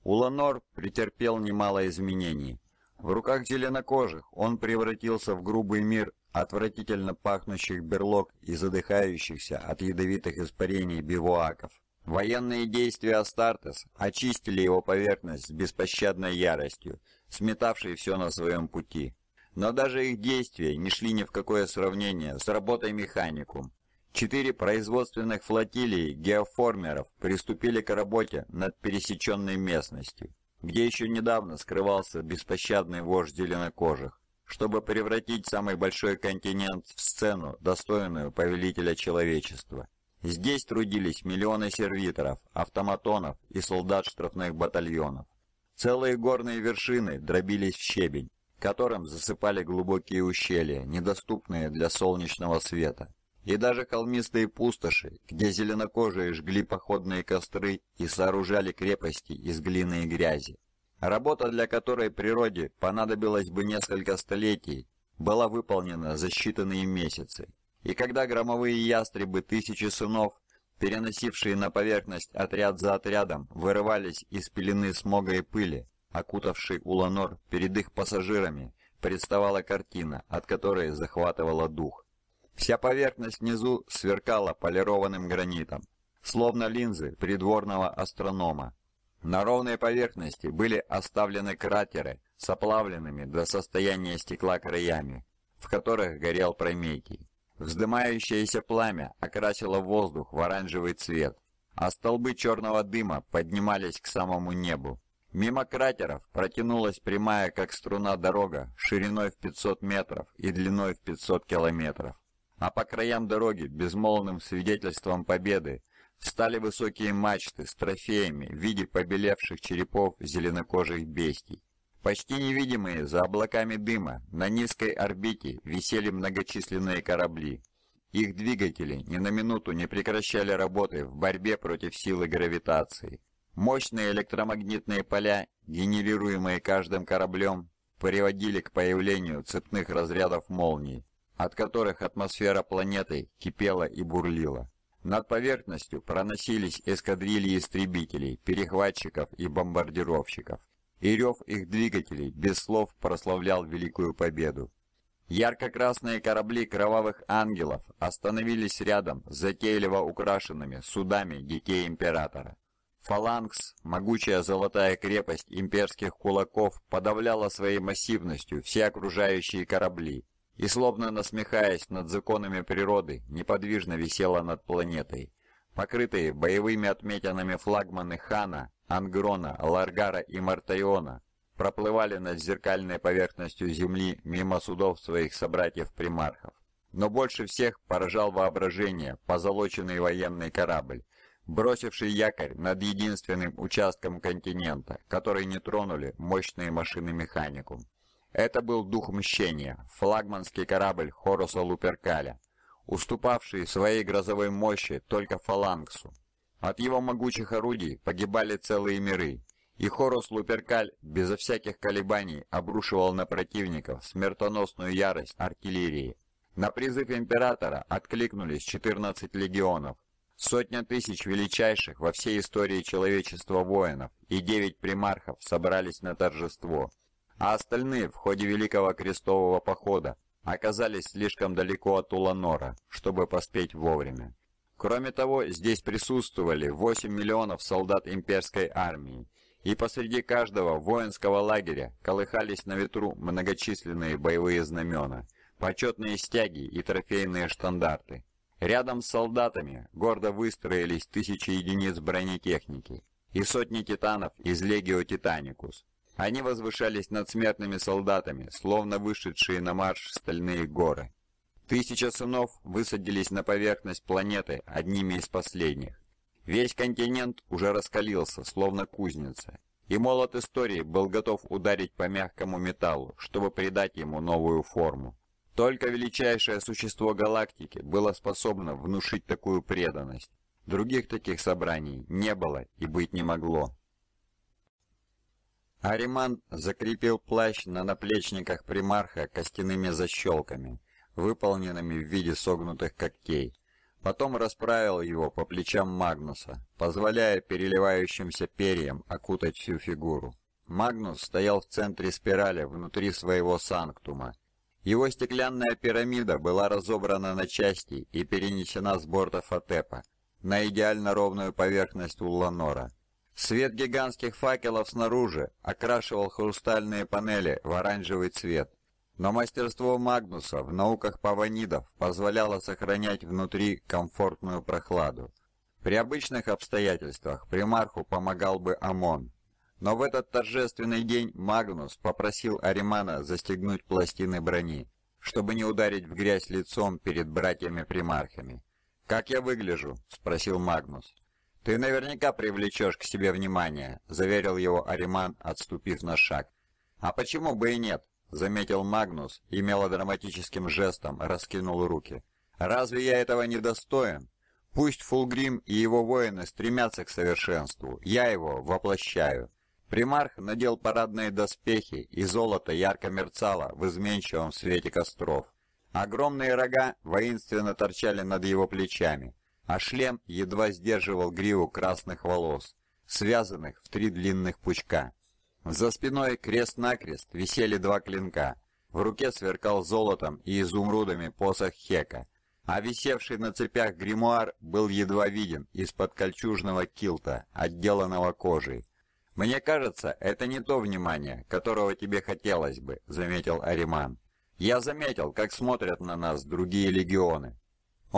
Уланор претерпел немало изменений. В руках зеленокожих он превратился в грубый мир отвратительно пахнущих берлог и задыхающихся от ядовитых испарений бивуаков. Военные действия Астартес очистили его поверхность с беспощадной яростью, сметавшей все на своем пути. Но даже их действия не шли ни в какое сравнение с работой механикум. Четыре производственных флотилии геоформеров приступили к работе над пересеченной местностью где еще недавно скрывался беспощадный вождь зеленокожих, чтобы превратить самый большой континент в сцену, достойную повелителя человечества. Здесь трудились миллионы сервиторов, автоматонов и солдат штрафных батальонов. Целые горные вершины дробились в щебень, которым засыпали глубокие ущелья, недоступные для солнечного света и даже холмистые пустоши, где зеленокожие жгли походные костры и сооружали крепости из глины и грязи. Работа, для которой природе понадобилось бы несколько столетий, была выполнена за считанные месяцы. И когда громовые ястребы тысячи сынов, переносившие на поверхность отряд за отрядом, вырывались из пелены смога и пыли, окутавшей Уланор перед их пассажирами, представала картина, от которой захватывало дух. Вся поверхность внизу сверкала полированным гранитом, словно линзы придворного астронома. На ровной поверхности были оставлены кратеры с оплавленными до состояния стекла краями, в которых горел Прометий. Вздымающееся пламя окрасило воздух в оранжевый цвет, а столбы черного дыма поднимались к самому небу. Мимо кратеров протянулась прямая, как струна, дорога шириной в 500 метров и длиной в 500 километров. А по краям дороги, безмолвным свидетельством победы, встали высокие мачты с трофеями в виде побелевших черепов зеленокожих бестий. Почти невидимые за облаками дыма на низкой орбите висели многочисленные корабли. Их двигатели ни на минуту не прекращали работы в борьбе против силы гравитации. Мощные электромагнитные поля, генерируемые каждым кораблем, приводили к появлению цепных разрядов молний, от которых атмосфера планеты кипела и бурлила. Над поверхностью проносились эскадрильи истребителей, перехватчиков и бомбардировщиков. И рев их двигателей без слов прославлял Великую Победу. Ярко-красные корабли кровавых ангелов остановились рядом с затейливо украшенными судами детей Императора. Фаланкс, могучая золотая крепость имперских кулаков, подавляла своей массивностью все окружающие корабли, и, словно насмехаясь над законами природы, неподвижно висела над планетой. Покрытые боевыми отметинами флагманы Хана, Ангрона, Ларгара и Мартайона проплывали над зеркальной поверхностью Земли мимо судов своих собратьев-примархов. Но больше всех поражал воображение позолоченный военный корабль, бросивший якорь над единственным участком континента, который не тронули мощные машины механикум. Это был дух мщения, флагманский корабль Хоруса Луперкаля, уступавший своей грозовой мощи только фаланксу. От его могучих орудий погибали целые миры, и Хорус Луперкаль безо всяких колебаний обрушивал на противников смертоносную ярость артиллерии. На призыв императора откликнулись 14 легионов, сотня тысяч величайших во всей истории человечества воинов и 9 примархов собрались на торжество – а остальные в ходе Великого Крестового Похода оказались слишком далеко от Уланора, чтобы поспеть вовремя. Кроме того, здесь присутствовали 8 миллионов солдат имперской армии, и посреди каждого воинского лагеря колыхались на ветру многочисленные боевые знамена, почетные стяги и трофейные штандарты. Рядом с солдатами гордо выстроились тысячи единиц бронетехники и сотни титанов из Легио Титаникус. Они возвышались над смертными солдатами, словно вышедшие на марш стальные горы. Тысяча сынов высадились на поверхность планеты одними из последних. Весь континент уже раскалился, словно кузница, и молот истории был готов ударить по мягкому металлу, чтобы придать ему новую форму. Только величайшее существо галактики было способно внушить такую преданность. Других таких собраний не было и быть не могло. Ариман закрепил плащ на наплечниках примарха костяными защелками, выполненными в виде согнутых когтей. Потом расправил его по плечам Магнуса, позволяя переливающимся перьям окутать всю фигуру. Магнус стоял в центре спирали внутри своего санктума. Его стеклянная пирамида была разобрана на части и перенесена с борта Фатепа на идеально ровную поверхность Улланора. Свет гигантских факелов снаружи окрашивал хрустальные панели в оранжевый цвет. Но мастерство Магнуса в науках паванидов позволяло сохранять внутри комфортную прохладу. При обычных обстоятельствах примарху помогал бы ОМОН. Но в этот торжественный день Магнус попросил Аримана застегнуть пластины брони, чтобы не ударить в грязь лицом перед братьями-примархами. «Как я выгляжу?» – спросил Магнус. «Ты наверняка привлечешь к себе внимание», — заверил его Ариман, отступив на шаг. «А почему бы и нет?» — заметил Магнус и мелодраматическим жестом раскинул руки. «Разве я этого не достоин? Пусть Фулгрим и его воины стремятся к совершенству, я его воплощаю». Примарх надел парадные доспехи, и золото ярко мерцало в изменчивом свете костров. Огромные рога воинственно торчали над его плечами а шлем едва сдерживал гриву красных волос, связанных в три длинных пучка. За спиной крест-накрест висели два клинка. В руке сверкал золотом и изумрудами посох Хека, а висевший на цепях гримуар был едва виден из-под кольчужного килта, отделанного кожей. «Мне кажется, это не то внимание, которого тебе хотелось бы», — заметил Ариман. «Я заметил, как смотрят на нас другие легионы».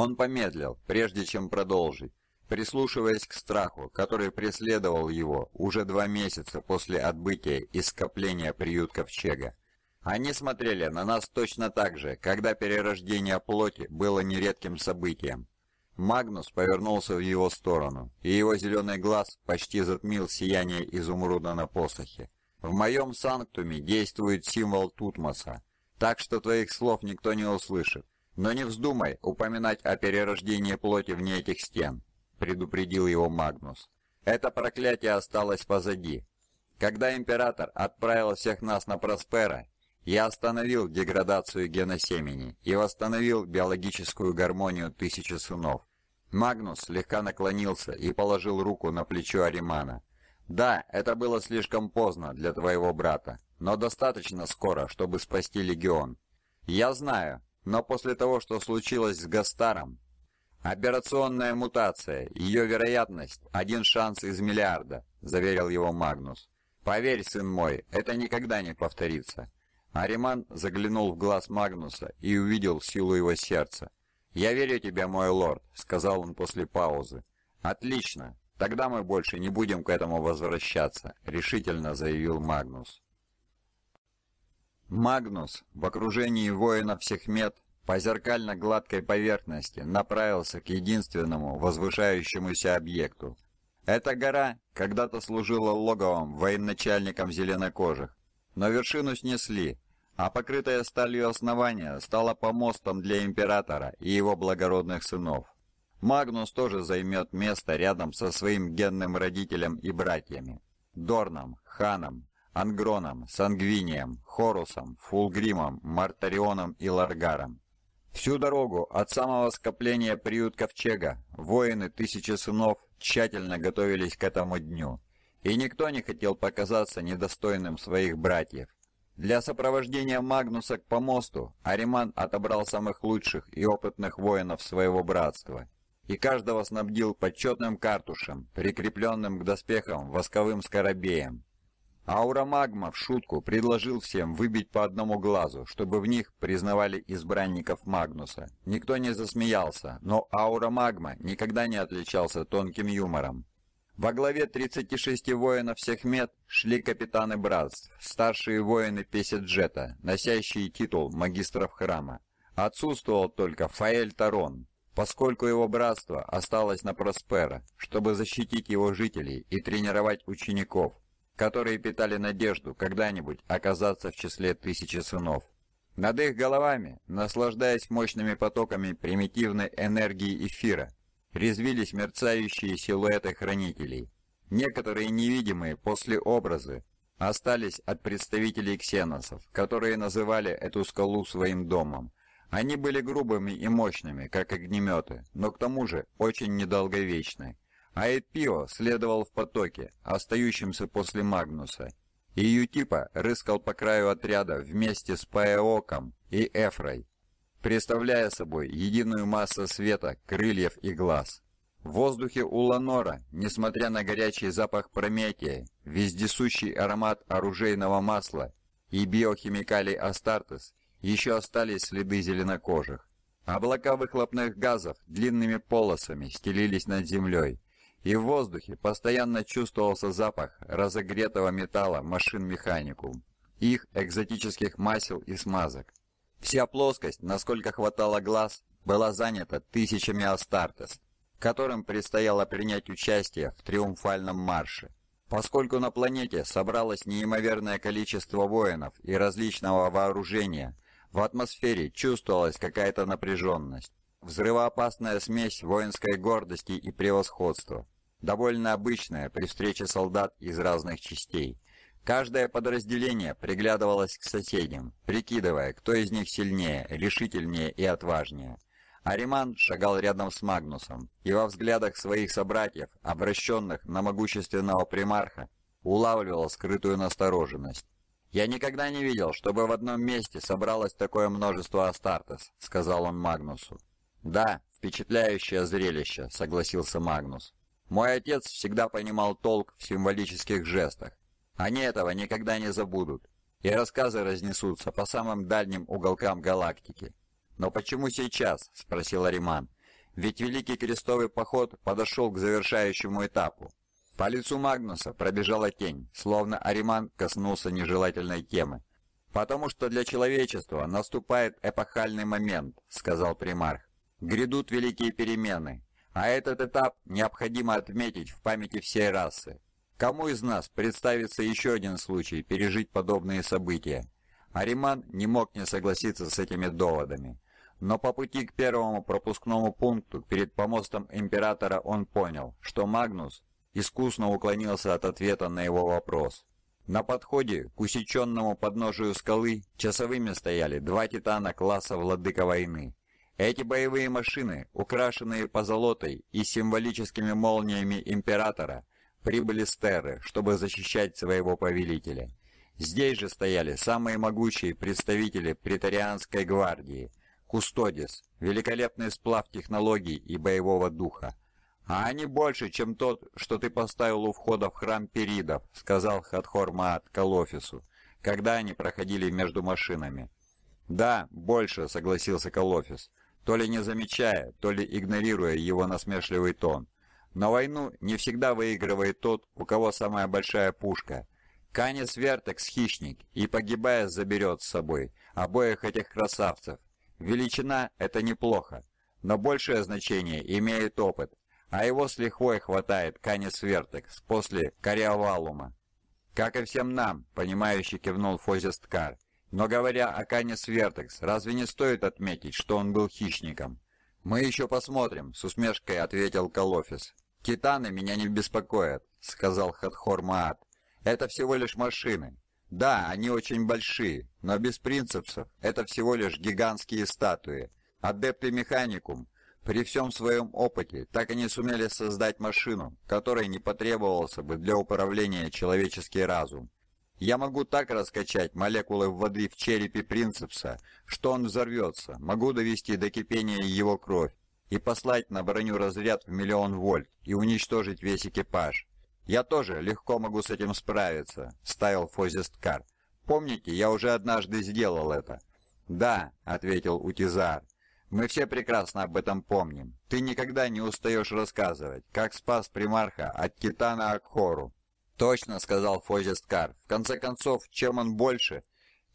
Он помедлил, прежде чем продолжить, прислушиваясь к страху, который преследовал его уже два месяца после отбытия и скопления приютков Чега. Они смотрели на нас точно так же, когда перерождение плоти было нередким событием. Магнус повернулся в его сторону, и его зеленый глаз почти затмил сияние изумруда на посохе. «В моем санктуме действует символ Тутмоса, так что твоих слов никто не услышит. «Но не вздумай упоминать о перерождении плоти вне этих стен», — предупредил его Магнус. «Это проклятие осталось позади. Когда император отправил всех нас на Проспера, я остановил деградацию геносемени и восстановил биологическую гармонию тысячи сынов. Магнус слегка наклонился и положил руку на плечо Аримана. «Да, это было слишком поздно для твоего брата, но достаточно скоро, чтобы спасти Легион». «Я знаю, но после того, что случилось с Гастаром, «Операционная мутация, ее вероятность – один шанс из миллиарда», – заверил его Магнус. «Поверь, сын мой, это никогда не повторится». Ариман заглянул в глаз Магнуса и увидел силу его сердца. «Я верю тебе, мой лорд», – сказал он после паузы. «Отлично, тогда мы больше не будем к этому возвращаться», – решительно заявил Магнус. Магнус в окружении воинов всех мед по зеркально-гладкой поверхности направился к единственному возвышающемуся объекту. Эта гора когда-то служила логовом военачальникам зеленокожих, но вершину снесли, а покрытое сталью основание стало помостом для императора и его благородных сынов. Магнус тоже займет место рядом со своим генным родителем и братьями, Дорном, Ханом, Ангроном, Сангвинием, Хорусом, Фулгримом, Мартарионом и Ларгаром. Всю дорогу от самого скопления приют Ковчега воины Тысячи Сынов тщательно готовились к этому дню, и никто не хотел показаться недостойным своих братьев. Для сопровождения Магнуса к помосту Ариман отобрал самых лучших и опытных воинов своего братства, и каждого снабдил почетным картушем, прикрепленным к доспехам восковым скоробеем, Аура Магма в шутку предложил всем выбить по одному глазу, чтобы в них признавали избранников Магнуса. Никто не засмеялся, но Аура Магма никогда не отличался тонким юмором. Во главе 36 воинов всех мед шли капитаны братств, старшие воины Песиджета, носящие титул магистров храма. Отсутствовал только Фаэль Тарон, поскольку его братство осталось на Проспера, чтобы защитить его жителей и тренировать учеников – которые питали надежду когда-нибудь оказаться в числе тысячи сынов. Над их головами, наслаждаясь мощными потоками примитивной энергии эфира, резвились мерцающие силуэты хранителей. Некоторые невидимые после образы остались от представителей ксеносов, которые называли эту скалу своим домом. Они были грубыми и мощными, как огнеметы, но к тому же очень недолговечны. Айпио следовал в потоке, остающемся после Магнуса, и Ютипа рыскал по краю отряда вместе с Паэоком и Эфрой, представляя собой единую массу света, крыльев и глаз. В воздухе у Ланора, несмотря на горячий запах прометия, вездесущий аромат оружейного масла и биохимикалий Астартес, еще остались следы зеленокожих. Облака выхлопных газов длинными полосами стелились над землей, и в воздухе постоянно чувствовался запах разогретого металла машин механикум, их экзотических масел и смазок. Вся плоскость, насколько хватало глаз, была занята тысячами Астартес, которым предстояло принять участие в триумфальном марше. Поскольку на планете собралось неимоверное количество воинов и различного вооружения, в атмосфере чувствовалась какая-то напряженность. Взрывоопасная смесь воинской гордости и превосходства. Довольно обычная при встрече солдат из разных частей. Каждое подразделение приглядывалось к соседям, прикидывая, кто из них сильнее, решительнее и отважнее. Ариман шагал рядом с Магнусом, и во взглядах своих собратьев, обращенных на могущественного примарха, улавливал скрытую настороженность. «Я никогда не видел, чтобы в одном месте собралось такое множество Астартес», — сказал он Магнусу. «Да, впечатляющее зрелище», — согласился Магнус. «Мой отец всегда понимал толк в символических жестах. Они этого никогда не забудут, и рассказы разнесутся по самым дальним уголкам галактики». «Но почему сейчас?» — спросил Ариман. «Ведь Великий Крестовый Поход подошел к завершающему этапу». По лицу Магнуса пробежала тень, словно Ариман коснулся нежелательной темы. «Потому что для человечества наступает эпохальный момент», — сказал примарх. Грядут великие перемены, а этот этап необходимо отметить в памяти всей расы. Кому из нас представится еще один случай пережить подобные события? Ариман не мог не согласиться с этими доводами. Но по пути к первому пропускному пункту перед помостом императора он понял, что Магнус искусно уклонился от ответа на его вопрос. На подходе к усеченному подножию скалы часовыми стояли два титана класса владыка войны. Эти боевые машины, украшенные позолотой и символическими молниями императора, прибыли с Терры, чтобы защищать своего повелителя. Здесь же стояли самые могучие представители претарианской гвардии, Кустодис, великолепный сплав технологий и боевого духа. «А они больше, чем тот, что ты поставил у входа в храм Перидов», — сказал Хатхор Маат Калофису, когда они проходили между машинами. «Да, больше», — согласился Калофис то ли не замечая, то ли игнорируя его насмешливый тон. на войну не всегда выигрывает тот, у кого самая большая пушка. Канец Вертекс хищник и, погибая, заберет с собой обоих этих красавцев. Величина – это неплохо, но большее значение имеет опыт, а его с лихвой хватает Канец Вертекс после Кориавалума. «Как и всем нам», – понимающе кивнул Фозисткар. Но говоря о Канис Свертекс, разве не стоит отметить, что он был хищником? «Мы еще посмотрим», — с усмешкой ответил Калофис. «Титаны меня не беспокоят», — сказал Хатхор Маат. «Это всего лишь машины. Да, они очень большие, но без принципов. это всего лишь гигантские статуи. Адепты Механикум при всем своем опыте так и не сумели создать машину, которой не потребовался бы для управления человеческий разум. Я могу так раскачать молекулы воды в черепе Принцепса, что он взорвется, могу довести до кипения его кровь и послать на броню разряд в миллион вольт и уничтожить весь экипаж. Я тоже легко могу с этим справиться, ставил Фозисткар. Помните, я уже однажды сделал это. Да, ответил Утизар. Мы все прекрасно об этом помним. Ты никогда не устаешь рассказывать, как спас примарха от Титана Акхору. «Точно», — сказал Кар. «В конце концов, чем он больше,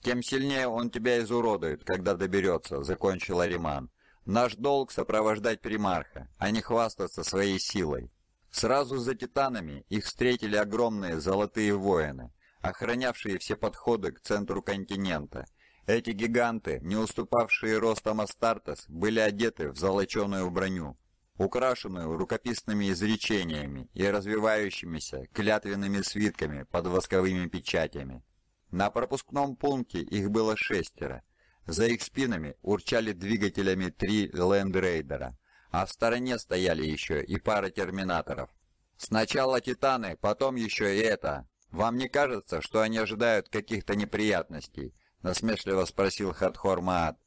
тем сильнее он тебя изуродует, когда доберется», — закончил Ариман. «Наш долг — сопровождать примарха, а не хвастаться своей силой». Сразу за титанами их встретили огромные золотые воины, охранявшие все подходы к центру континента. Эти гиганты, не уступавшие ростом Астартес, были одеты в золоченую броню украшенную рукописными изречениями и развивающимися клятвенными свитками под восковыми печатями. На пропускном пункте их было шестеро. За их спинами урчали двигателями три лендрейдера, а в стороне стояли еще и пара терминаторов. Сначала «Титаны», потом еще и это. Вам не кажется, что они ожидают каких-то неприятностей?» Насмешливо спросил Хатхор Маат.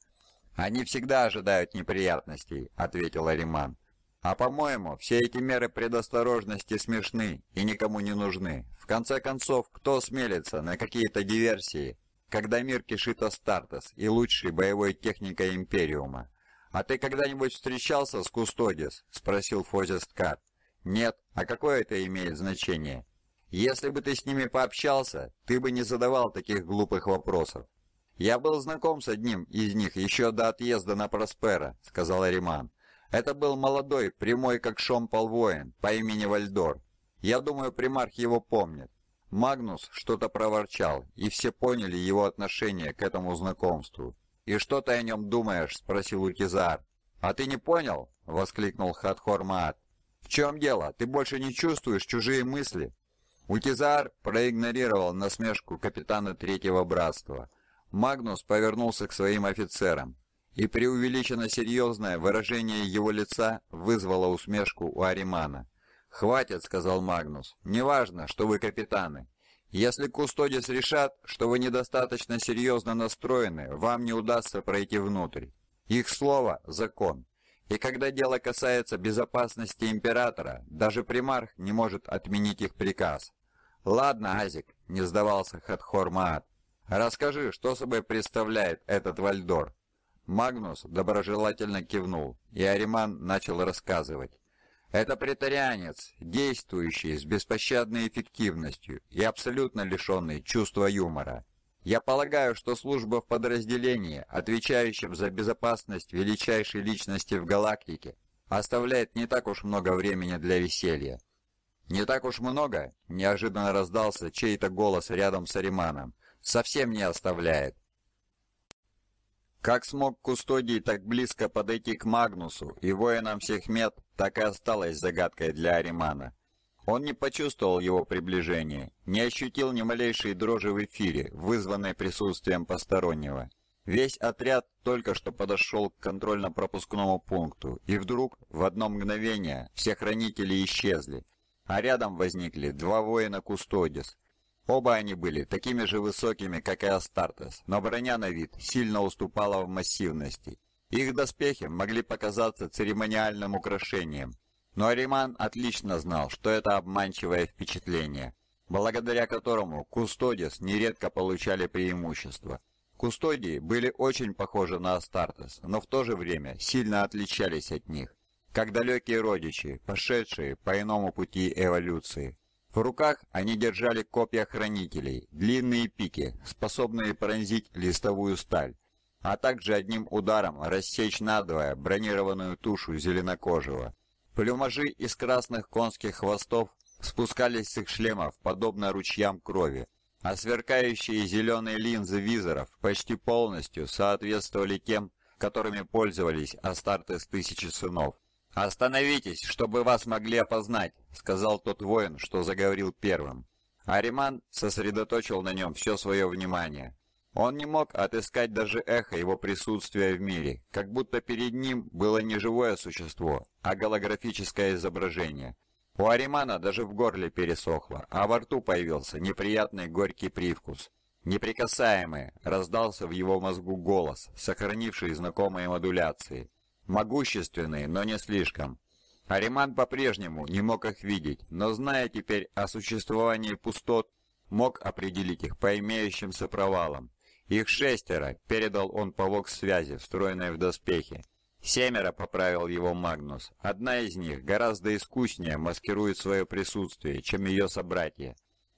«Они всегда ожидают неприятностей», — ответил Ариман. А по-моему, все эти меры предосторожности смешны и никому не нужны. В конце концов, кто смелится на какие-то диверсии, когда мир кишит Астартес и лучшей боевой техникой Империума? «А ты когда-нибудь встречался с Кустодис?» – спросил Фозист Карт. «Нет. А какое это имеет значение?» «Если бы ты с ними пообщался, ты бы не задавал таких глупых вопросов». «Я был знаком с одним из них еще до отъезда на Проспера», – сказал Риман. Это был молодой, прямой как шомпол воин по имени Вальдор. Я думаю, примарх его помнит. Магнус что-то проворчал, и все поняли его отношение к этому знакомству. «И что ты о нем думаешь?» – спросил Утизар. «А ты не понял?» – воскликнул Хатхор Маат. «В чем дело? Ты больше не чувствуешь чужие мысли?» Утизар проигнорировал насмешку капитана Третьего Братства. Магнус повернулся к своим офицерам и преувеличенно серьезное выражение его лица вызвало усмешку у Аримана. «Хватит», — сказал Магнус, — «неважно, что вы капитаны. Если Кустодис решат, что вы недостаточно серьезно настроены, вам не удастся пройти внутрь. Их слово — закон. И когда дело касается безопасности императора, даже примарх не может отменить их приказ». «Ладно, Азик», — не сдавался Хатхор Маат, — «расскажи, что собой представляет этот Вальдор». Магнус доброжелательно кивнул, и Ариман начал рассказывать. «Это претарианец, действующий с беспощадной эффективностью и абсолютно лишенный чувства юмора. Я полагаю, что служба в подразделении, отвечающем за безопасность величайшей личности в галактике, оставляет не так уж много времени для веселья». «Не так уж много?» – неожиданно раздался чей-то голос рядом с Ариманом. «Совсем не оставляет. Как смог Кустодий так близко подойти к Магнусу и воинам всех мед, так и осталось загадкой для Аримана. Он не почувствовал его приближения, не ощутил ни малейшей дрожи в эфире, вызванной присутствием постороннего. Весь отряд только что подошел к контрольно-пропускному пункту, и вдруг, в одно мгновение, все хранители исчезли, а рядом возникли два воина Кустодис. Оба они были такими же высокими, как и Астартес, но броня на вид сильно уступала в массивности. Их доспехи могли показаться церемониальным украшением, но Ариман отлично знал, что это обманчивое впечатление, благодаря которому Кустодис нередко получали преимущество. Кустодии были очень похожи на Астартес, но в то же время сильно отличались от них, как далекие родичи, пошедшие по иному пути эволюции. В руках они держали копья хранителей, длинные пики, способные пронзить листовую сталь, а также одним ударом рассечь надвое бронированную тушу зеленокожего. Плюмажи из красных конских хвостов спускались с их шлемов, подобно ручьям крови, а сверкающие зеленые линзы визоров почти полностью соответствовали тем, которыми пользовались Астарты с Тысячи Сынов. «Остановитесь, чтобы вас могли опознать», — сказал тот воин, что заговорил первым. Ариман сосредоточил на нем все свое внимание. Он не мог отыскать даже эхо его присутствия в мире, как будто перед ним было не живое существо, а голографическое изображение. У Аримана даже в горле пересохло, а во рту появился неприятный горький привкус. «Неприкасаемые!» — раздался в его мозгу голос, сохранивший знакомые модуляции. Могущественные, но не слишком. Ариман по-прежнему не мог их видеть, но, зная теперь о существовании пустот, мог определить их по имеющимся провалам. «Их шестеро», — передал он по вокс-связи, встроенной в доспехи. «Семеро», — поправил его Магнус. «Одна из них гораздо искуснее маскирует свое присутствие, чем ее собратья».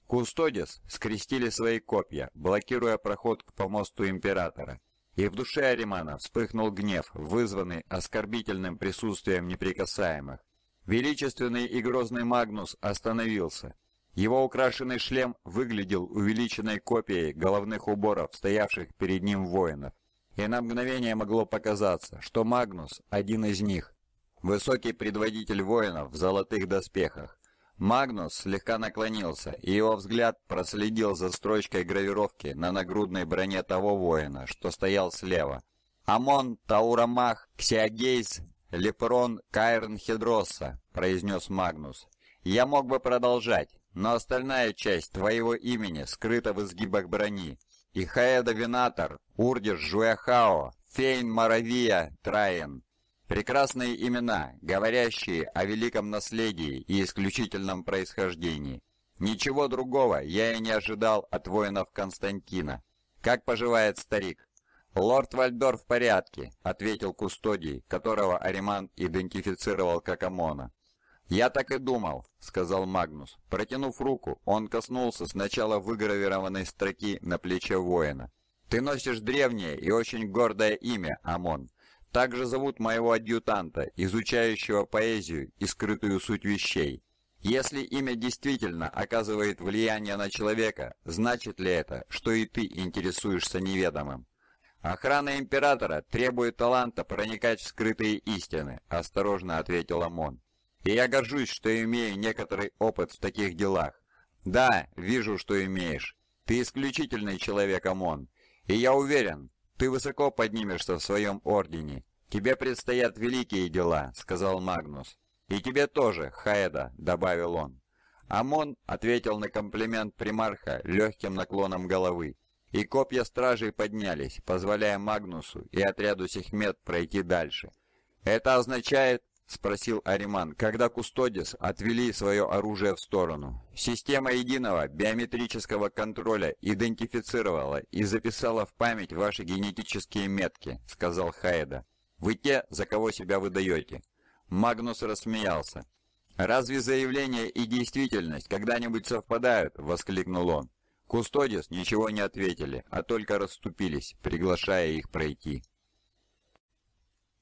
Кустодис скрестили свои копья, блокируя проход к помосту Императора. И в душе Аримана вспыхнул гнев, вызванный оскорбительным присутствием неприкасаемых. Величественный и грозный Магнус остановился. Его украшенный шлем выглядел увеличенной копией головных уборов, стоявших перед ним воинов. И на мгновение могло показаться, что Магнус – один из них. Высокий предводитель воинов в золотых доспехах. Магнус слегка наклонился, и его взгляд проследил за строчкой гравировки на нагрудной броне того воина, что стоял слева. «Амон Таурамах Ксиагейс Лепрон Кайрн Хедросса», — произнес Магнус. «Я мог бы продолжать, но остальная часть твоего имени скрыта в изгибах брони. И Хаэда Винатор, Урдиш Жуяхао, Фейн Маравия Траен». Прекрасные имена, говорящие о великом наследии и исключительном происхождении. Ничего другого я и не ожидал от воинов Константина. Как поживает старик? «Лорд Вальдор в порядке», — ответил Кустодий, которого Ариман идентифицировал как Амона. «Я так и думал», — сказал Магнус. Протянув руку, он коснулся сначала выгравированной строки на плече воина. «Ты носишь древнее и очень гордое имя, Амон. Также зовут моего адъютанта, изучающего поэзию и скрытую суть вещей. Если имя действительно оказывает влияние на человека, значит ли это, что и ты интересуешься неведомым? «Охрана Императора требует таланта проникать в скрытые истины», – осторожно ответил Амон. «И я горжусь, что имею некоторый опыт в таких делах. Да, вижу, что имеешь. Ты исключительный человек, Амон. И я уверен, ты высоко поднимешься в своем ордене. Тебе предстоят великие дела», — сказал Магнус. «И тебе тоже, Хаэда», — добавил он. Амон ответил на комплимент примарха легким наклоном головы, и копья стражей поднялись, позволяя Магнусу и отряду Сехмет пройти дальше. «Это означает, — спросил Ариман, когда Кустодис отвели свое оружие в сторону. «Система единого биометрического контроля идентифицировала и записала в память ваши генетические метки», — сказал Хайда. «Вы те, за кого себя выдаете». Магнус рассмеялся. «Разве заявление и действительность когда-нибудь совпадают?» — воскликнул он. Кустодис ничего не ответили, а только расступились, приглашая их пройти.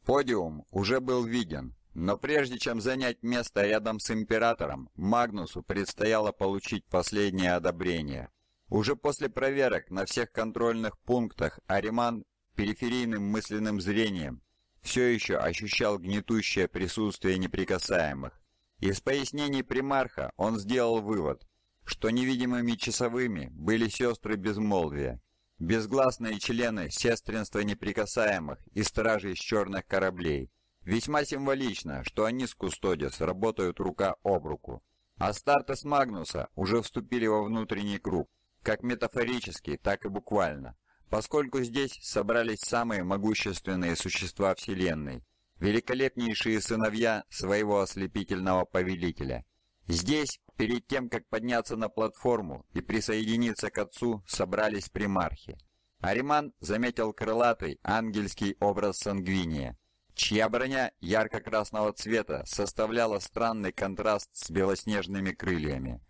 Подиум уже был виден, но прежде чем занять место рядом с императором, Магнусу предстояло получить последнее одобрение. Уже после проверок на всех контрольных пунктах Ариман периферийным мысленным зрением все еще ощущал гнетущее присутствие неприкасаемых. Из пояснений примарха он сделал вывод, что невидимыми часовыми были сестры безмолвия, безгласные члены сестринства неприкасаемых и стражи из черных кораблей – Весьма символично, что они с Кустодис работают рука об руку. Астартес Магнуса уже вступили во внутренний круг, как метафорически, так и буквально, поскольку здесь собрались самые могущественные существа Вселенной, великолепнейшие сыновья своего ослепительного повелителя. Здесь, перед тем, как подняться на платформу и присоединиться к отцу, собрались примархи. Ариман заметил крылатый ангельский образ сангвиния, чья броня ярко-красного цвета составляла странный контраст с белоснежными крыльями.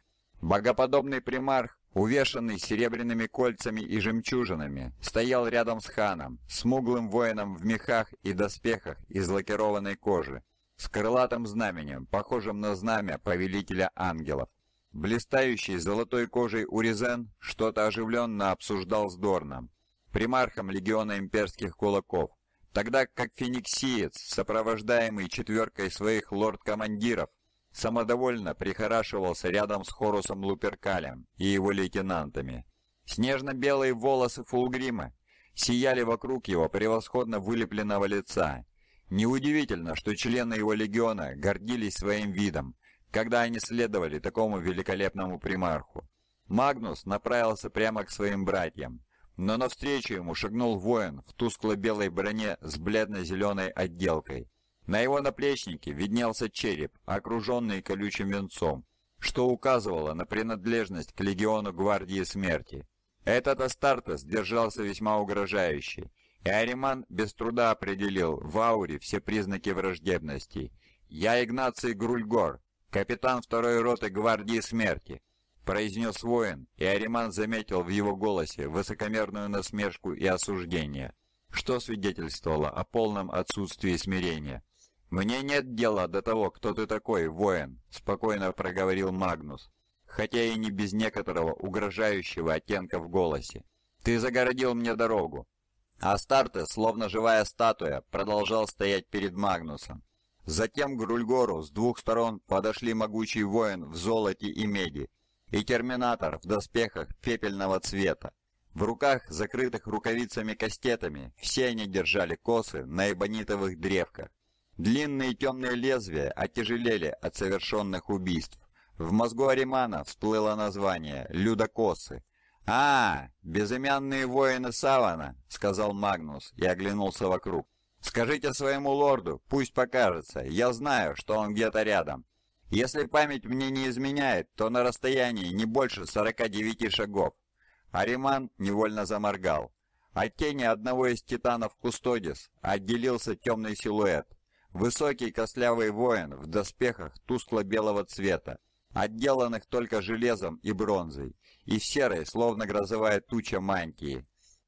Богоподобный примарх, увешанный серебряными кольцами и жемчужинами, стоял рядом с ханом, смуглым воином в мехах и доспехах из лакированной кожи, с крылатым знаменем, похожим на знамя повелителя ангелов. Блистающий золотой кожей Уризен что-то оживленно обсуждал с Дорном, примархом легиона имперских кулаков, тогда как фениксиец, сопровождаемый четверкой своих лорд-командиров, самодовольно прихорашивался рядом с Хорусом Луперкалем и его лейтенантами. Снежно-белые волосы Фулгрима сияли вокруг его превосходно вылепленного лица. Неудивительно, что члены его легиона гордились своим видом, когда они следовали такому великолепному примарху. Магнус направился прямо к своим братьям. Но навстречу ему шагнул воин в тускло-белой броне с бледно-зеленой отделкой. На его наплечнике виднелся череп, окруженный колючим венцом, что указывало на принадлежность к легиону гвардии смерти. Этот Астартес держался весьма угрожающе, и Ариман без труда определил в ауре все признаки враждебности. «Я Игнаций Грульгор, капитан второй роты гвардии смерти произнес воин, и Ариман заметил в его голосе высокомерную насмешку и осуждение, что свидетельствовало о полном отсутствии смирения. «Мне нет дела до того, кто ты такой, воин», — спокойно проговорил Магнус, хотя и не без некоторого угрожающего оттенка в голосе. «Ты загородил мне дорогу». А Астарте, словно живая статуя, продолжал стоять перед Магнусом. Затем к Грульгору с двух сторон подошли могучий воин в золоте и меди и терминатор в доспехах пепельного цвета. В руках, закрытых рукавицами-кастетами, все они держали косы на эбонитовых древках. Длинные темные лезвия отяжелели от совершенных убийств. В мозгу Аримана всплыло название «Людокосы». «А, безымянные воины Савана», — сказал Магнус и оглянулся вокруг. «Скажите своему лорду, пусть покажется, я знаю, что он где-то рядом». Если память мне не изменяет, то на расстоянии не больше 49 шагов. Ариман невольно заморгал. От тени одного из титанов Кустодис отделился темный силуэт. Высокий костлявый воин в доспехах тускло-белого цвета, отделанных только железом и бронзой, и серой, словно грозовая туча мантии.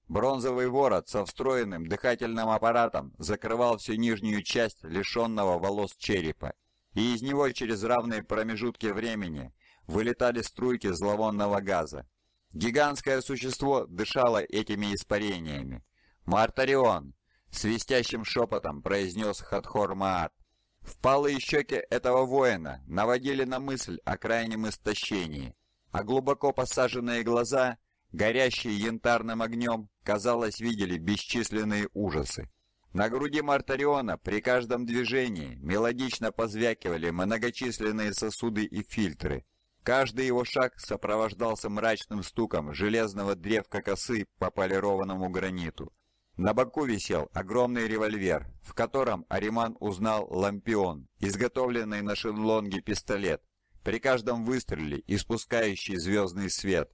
Бронзовый ворот со встроенным дыхательным аппаратом закрывал всю нижнюю часть лишенного волос черепа, и из него через равные промежутки времени вылетали струйки зловонного газа. Гигантское существо дышало этими испарениями. «Мартарион!» — свистящим шепотом произнес Хатхор Маат. Впалые щеки этого воина наводили на мысль о крайнем истощении, а глубоко посаженные глаза, горящие янтарным огнем, казалось, видели бесчисленные ужасы. На груди Мартариона при каждом движении мелодично позвякивали многочисленные сосуды и фильтры. Каждый его шаг сопровождался мрачным стуком железного древка косы по полированному граниту. На боку висел огромный револьвер, в котором Ариман узнал лампион, изготовленный на шинлонге пистолет, при каждом выстреле испускающий звездный свет.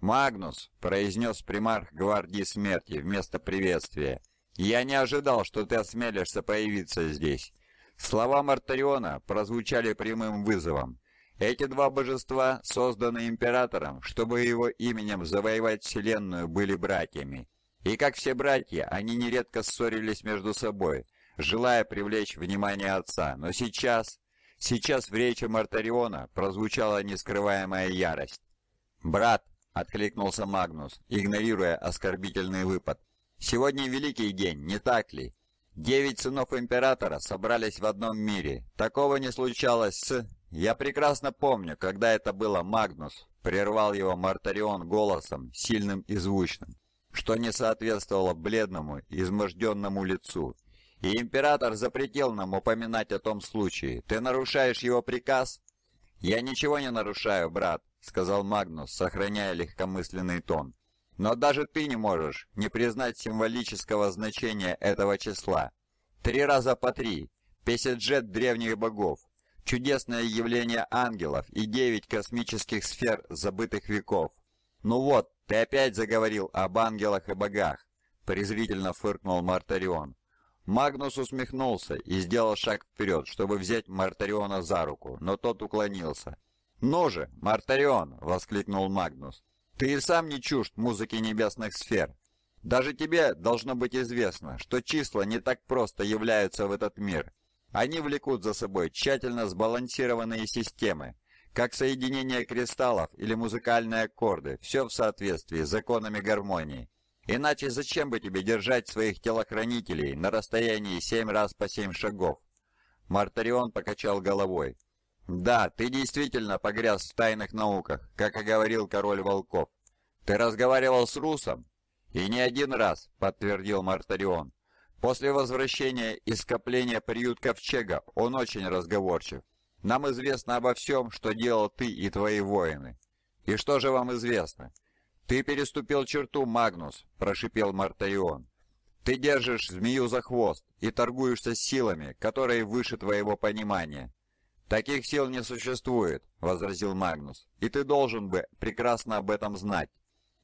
«Магнус!» – произнес примарх гвардии смерти вместо приветствия – «Я не ожидал, что ты осмелишься появиться здесь». Слова Мартариона прозвучали прямым вызовом. Эти два божества, созданные императором, чтобы его именем завоевать вселенную, были братьями. И как все братья, они нередко ссорились между собой, желая привлечь внимание отца. Но сейчас, сейчас в речи Мартариона прозвучала нескрываемая ярость. «Брат!» — откликнулся Магнус, игнорируя оскорбительный выпад. Сегодня великий день, не так ли? Девять сынов императора собрались в одном мире. Такого не случалось с... Я прекрасно помню, когда это было Магнус, прервал его Мартарион голосом, сильным и звучным, что не соответствовало бледному, изможденному лицу. И император запретил нам упоминать о том случае. Ты нарушаешь его приказ? Я ничего не нарушаю, брат, сказал Магнус, сохраняя легкомысленный тон. Но даже ты не можешь не признать символического значения этого числа. Три раза по три. Песиджет древних богов. Чудесное явление ангелов и девять космических сфер забытых веков. Ну вот, ты опять заговорил об ангелах и богах. Презрительно фыркнул Мартарион. Магнус усмехнулся и сделал шаг вперед, чтобы взять Мартариона за руку, но тот уклонился. «Ну же, Мартарион!» — воскликнул Магнус. Ты и сам не чужд музыки небесных сфер. Даже тебе должно быть известно, что числа не так просто являются в этот мир. Они влекут за собой тщательно сбалансированные системы, как соединение кристаллов или музыкальные аккорды, все в соответствии с законами гармонии. Иначе зачем бы тебе держать своих телохранителей на расстоянии семь раз по семь шагов? Мартарион покачал головой. «Да, ты действительно погряз в тайных науках, как и говорил король волков. Ты разговаривал с Русом?» «И не один раз», — подтвердил Мартарион. «После возвращения из скопления приют Ковчега он очень разговорчив. Нам известно обо всем, что делал ты и твои воины». «И что же вам известно?» «Ты переступил черту, Магнус», — прошипел Мартарион. «Ты держишь змею за хвост и торгуешься силами, которые выше твоего понимания». «Таких сил не существует», — возразил Магнус, — «и ты должен бы прекрасно об этом знать».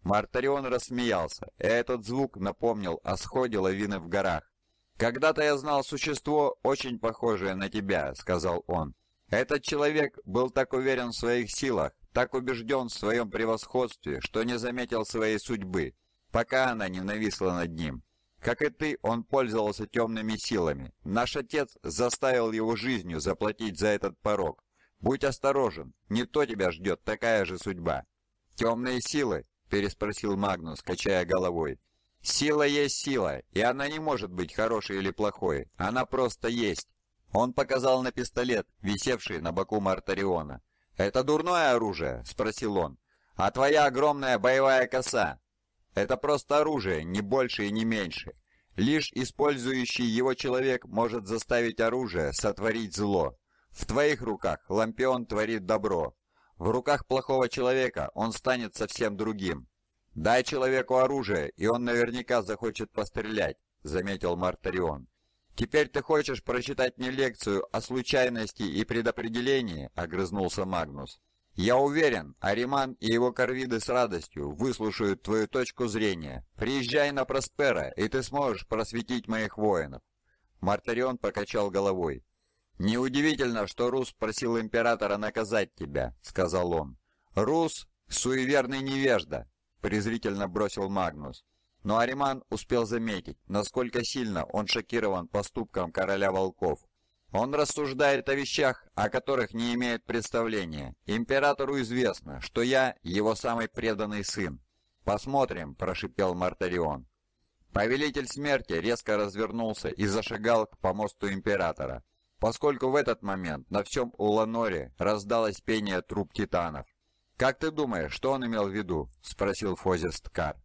Мартарион рассмеялся, и этот звук напомнил о сходе лавины в горах. «Когда-то я знал существо, очень похожее на тебя», — сказал он. «Этот человек был так уверен в своих силах, так убежден в своем превосходстве, что не заметил своей судьбы, пока она не нависла над ним. Как и ты, он пользовался темными силами. Наш отец заставил его жизнью заплатить за этот порог. Будь осторожен, не то тебя ждет такая же судьба». «Темные силы?» – переспросил Магнус, качая головой. «Сила есть сила, и она не может быть хорошей или плохой. Она просто есть». Он показал на пистолет, висевший на боку Мартариона. «Это дурное оружие?» – спросил он. «А твоя огромная боевая коса? Это просто оружие, не больше и не меньше. Лишь использующий его человек может заставить оружие сотворить зло. В твоих руках лампион творит добро. В руках плохого человека он станет совсем другим. «Дай человеку оружие, и он наверняка захочет пострелять», — заметил Мартарион. «Теперь ты хочешь прочитать мне лекцию о случайности и предопределении?» — огрызнулся Магнус. Я уверен, Ариман и его корвиды с радостью выслушают твою точку зрения. Приезжай на Проспера, и ты сможешь просветить моих воинов». Мартарион покачал головой. «Неудивительно, что Рус просил императора наказать тебя», — сказал он. «Рус — суеверный невежда», — презрительно бросил Магнус. Но Ариман успел заметить, насколько сильно он шокирован поступком короля волков. Он рассуждает о вещах, о которых не имеет представления. Императору известно, что я его самый преданный сын. «Посмотрим», – прошипел Мартарион. Повелитель смерти резко развернулся и зашагал к помосту императора, поскольку в этот момент на всем Уланоре раздалось пение труб титанов. «Как ты думаешь, что он имел в виду?» – спросил Фозис Ткар.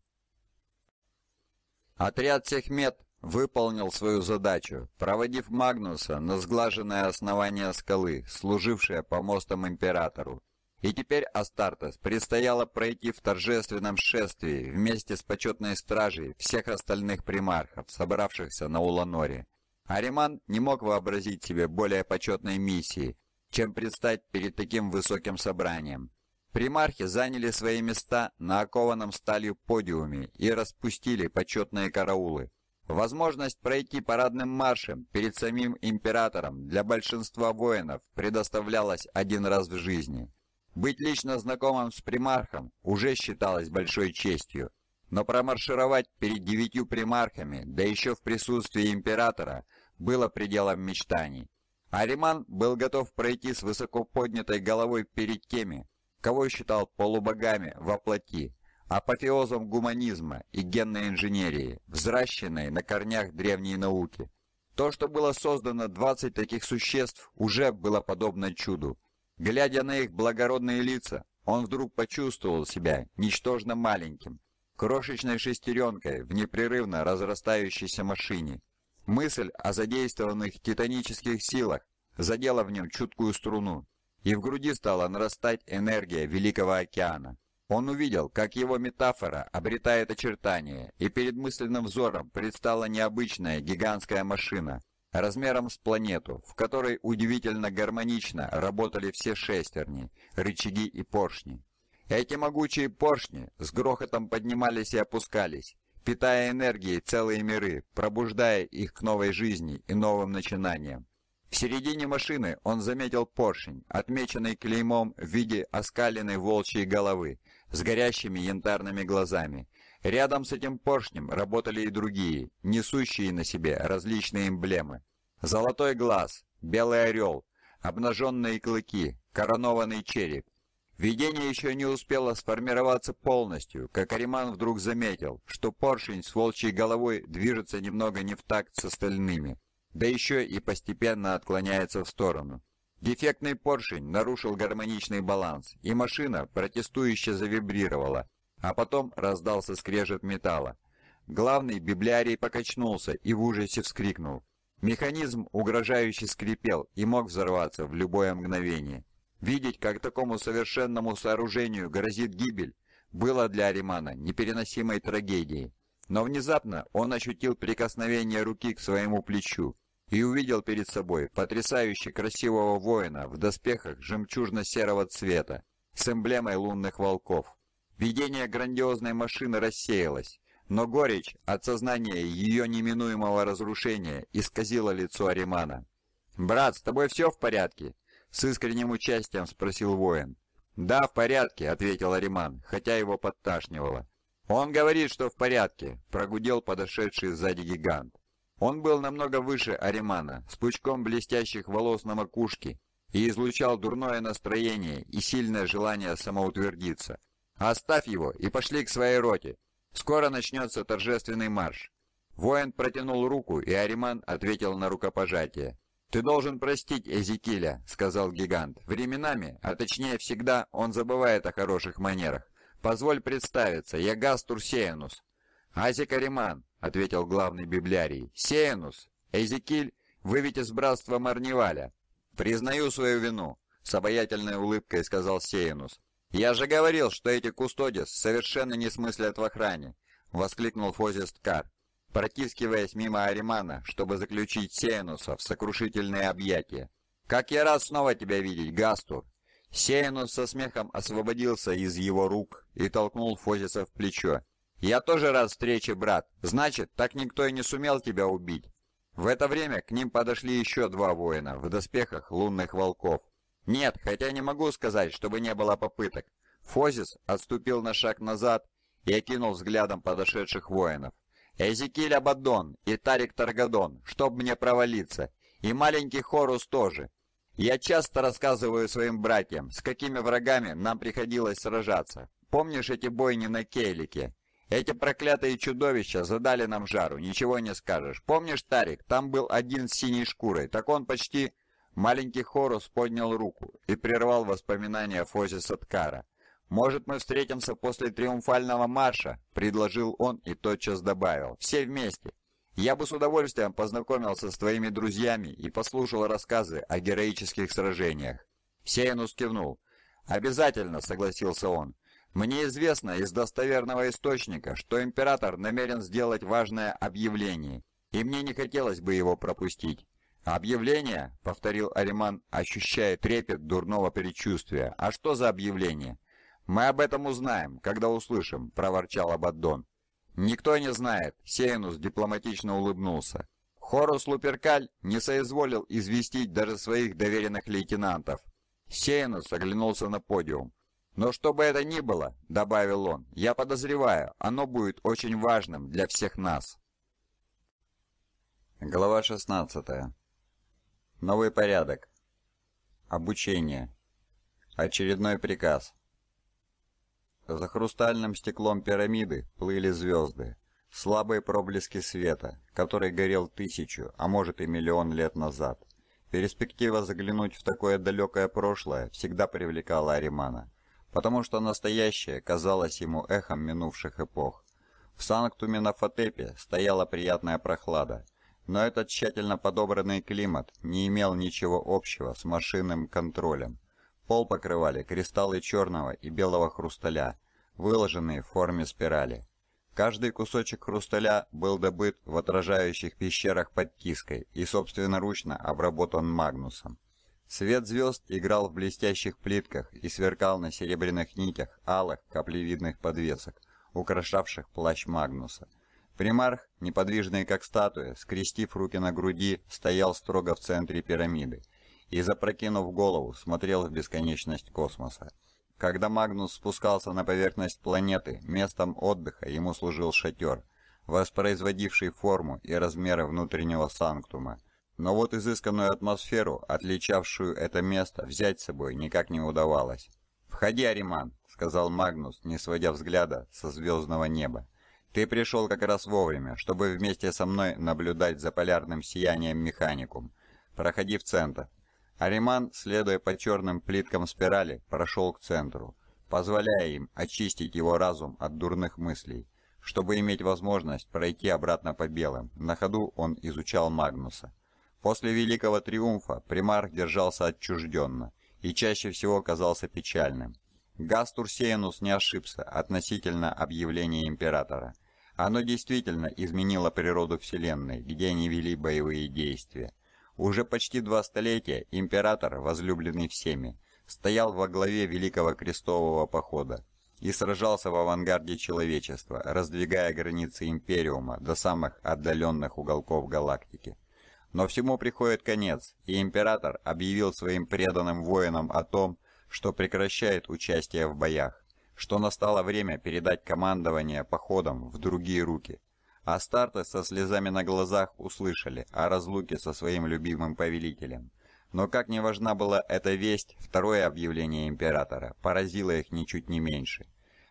Отряд Сехмет выполнил свою задачу, проводив Магнуса на сглаженное основание скалы, служившее помостом императору. И теперь Астартес предстояло пройти в торжественном шествии вместе с почетной стражей всех остальных примархов, собравшихся на Уланоре. Ариман не мог вообразить себе более почетной миссии, чем предстать перед таким высоким собранием. Примархи заняли свои места на окованном сталью подиуме и распустили почетные караулы, Возможность пройти парадным маршем перед самим императором для большинства воинов предоставлялась один раз в жизни. Быть лично знакомым с примархом уже считалось большой честью, но промаршировать перед девятью примархами, да еще в присутствии императора, было пределом мечтаний. Ариман был готов пройти с высоко поднятой головой перед теми, кого считал полубогами во плоти, Апофеозом гуманизма и генной инженерии, взращенной на корнях древней науки. То, что было создано 20 таких существ, уже было подобно чуду. Глядя на их благородные лица, он вдруг почувствовал себя ничтожно маленьким, крошечной шестеренкой в непрерывно разрастающейся машине. Мысль о задействованных титанических силах задела в нем чуткую струну, и в груди стала нарастать энергия Великого океана. Он увидел, как его метафора обретает очертания, и перед мысленным взором предстала необычная гигантская машина, размером с планету, в которой удивительно гармонично работали все шестерни, рычаги и поршни. Эти могучие поршни с грохотом поднимались и опускались, питая энергией целые миры, пробуждая их к новой жизни и новым начинаниям. В середине машины он заметил поршень, отмеченный клеймом в виде оскаленной волчьей головы, с горящими янтарными глазами. Рядом с этим поршнем работали и другие, несущие на себе различные эмблемы. Золотой глаз, белый орел, обнаженные клыки, коронованный череп. Видение еще не успело сформироваться полностью, как Ариман вдруг заметил, что поршень с волчьей головой движется немного не в такт с остальными, да еще и постепенно отклоняется в сторону. Дефектный поршень нарушил гармоничный баланс, и машина протестующе завибрировала, а потом раздался скрежет металла. Главный библиарий покачнулся и в ужасе вскрикнул. Механизм угрожающе скрипел и мог взорваться в любое мгновение. Видеть, как такому совершенному сооружению грозит гибель, было для Аримана непереносимой трагедией. Но внезапно он ощутил прикосновение руки к своему плечу и увидел перед собой потрясающе красивого воина в доспехах жемчужно-серого цвета с эмблемой лунных волков. Видение грандиозной машины рассеялось, но горечь от сознания ее неминуемого разрушения исказила лицо Аримана. «Брат, с тобой все в порядке?» — с искренним участием спросил воин. «Да, в порядке», — ответил Ариман, хотя его подташнивало. «Он говорит, что в порядке», — прогудел подошедший сзади гигант. Он был намного выше Аримана, с пучком блестящих волос на макушке, и излучал дурное настроение и сильное желание самоутвердиться. «Оставь его и пошли к своей роте. Скоро начнется торжественный марш». Воин протянул руку, и Ариман ответил на рукопожатие. «Ты должен простить Эзекиля», — сказал гигант. «Временами, а точнее всегда, он забывает о хороших манерах. Позволь представиться, я Гас Турсеянус». «Азик Ариман, ответил главный библиарий. «Сеянус! Эзекиль, вы ведь из братства Марневаля!» «Признаю свою вину!» — с обаятельной улыбкой сказал Сеянус. «Я же говорил, что эти кустодис совершенно не смыслят в охране!» — воскликнул Фозист Кар, протискиваясь мимо Аримана, чтобы заключить Сеянуса в сокрушительные объятия. «Как я рад снова тебя видеть, Гастур!» Сеянус со смехом освободился из его рук и толкнул Фозиса в плечо. «Я тоже рад встрече, брат. Значит, так никто и не сумел тебя убить». В это время к ним подошли еще два воина в доспехах лунных волков. «Нет, хотя не могу сказать, чтобы не было попыток». Фозис отступил на шаг назад и окинул взглядом подошедших воинов. «Эзекиль Абаддон и Тарик Таргадон, чтоб мне провалиться, и маленький Хорус тоже. Я часто рассказываю своим братьям, с какими врагами нам приходилось сражаться. Помнишь эти бойни на Кейлике? Эти проклятые чудовища задали нам жару, ничего не скажешь. Помнишь, Тарик, там был один с синей шкурой, так он почти...» Маленький Хорус поднял руку и прервал воспоминания Фозиса Ткара. «Может, мы встретимся после триумфального марша?» – предложил он и тотчас добавил. «Все вместе. Я бы с удовольствием познакомился с твоими друзьями и послушал рассказы о героических сражениях». Сейнус кивнул. «Обязательно», — согласился он. Мне известно из достоверного источника, что император намерен сделать важное объявление, и мне не хотелось бы его пропустить. «Объявление?» — повторил Ариман, ощущая трепет дурного предчувствия. «А что за объявление?» «Мы об этом узнаем, когда услышим», — проворчал Абаддон. «Никто не знает», — Сейнус дипломатично улыбнулся. Хорус Луперкаль не соизволил известить даже своих доверенных лейтенантов. Сейнус оглянулся на подиум. «Но что бы это ни было», — добавил он, — «я подозреваю, оно будет очень важным для всех нас». Глава 16. Новый порядок. Обучение. Очередной приказ. За хрустальным стеклом пирамиды плыли звезды, слабые проблески света, который горел тысячу, а может и миллион лет назад. Перспектива заглянуть в такое далекое прошлое всегда привлекала Аримана потому что настоящее казалось ему эхом минувших эпох. В Санктуме на Фотепе стояла приятная прохлада, но этот тщательно подобранный климат не имел ничего общего с машинным контролем. Пол покрывали кристаллы черного и белого хрусталя, выложенные в форме спирали. Каждый кусочек хрусталя был добыт в отражающих пещерах под киской и собственноручно обработан Магнусом. Свет звезд играл в блестящих плитках и сверкал на серебряных нитях алых каплевидных подвесок, украшавших плащ Магнуса. Примарх, неподвижный как статуя, скрестив руки на груди, стоял строго в центре пирамиды и, запрокинув голову, смотрел в бесконечность космоса. Когда Магнус спускался на поверхность планеты, местом отдыха ему служил шатер, воспроизводивший форму и размеры внутреннего санктума. Но вот изысканную атмосферу, отличавшую это место, взять с собой никак не удавалось. «Входи, Ариман», — сказал Магнус, не сводя взгляда со звездного неба. «Ты пришел как раз вовремя, чтобы вместе со мной наблюдать за полярным сиянием механикум. Проходи в центр». Ариман, следуя по черным плиткам спирали, прошел к центру, позволяя им очистить его разум от дурных мыслей, чтобы иметь возможность пройти обратно по белым. На ходу он изучал Магнуса. После Великого Триумфа примарх держался отчужденно и чаще всего казался печальным. Газ Турсиенус не ошибся относительно объявления императора. Оно действительно изменило природу Вселенной, где они вели боевые действия. Уже почти два столетия император, возлюбленный всеми, стоял во главе Великого Крестового Похода и сражался в авангарде человечества, раздвигая границы Империума до самых отдаленных уголков галактики. Но всему приходит конец, и император объявил своим преданным воинам о том, что прекращает участие в боях, что настало время передать командование походом в другие руки. А Астарты со слезами на глазах услышали о разлуке со своим любимым повелителем. Но как не важна была эта весть, второе объявление императора поразило их ничуть не меньше.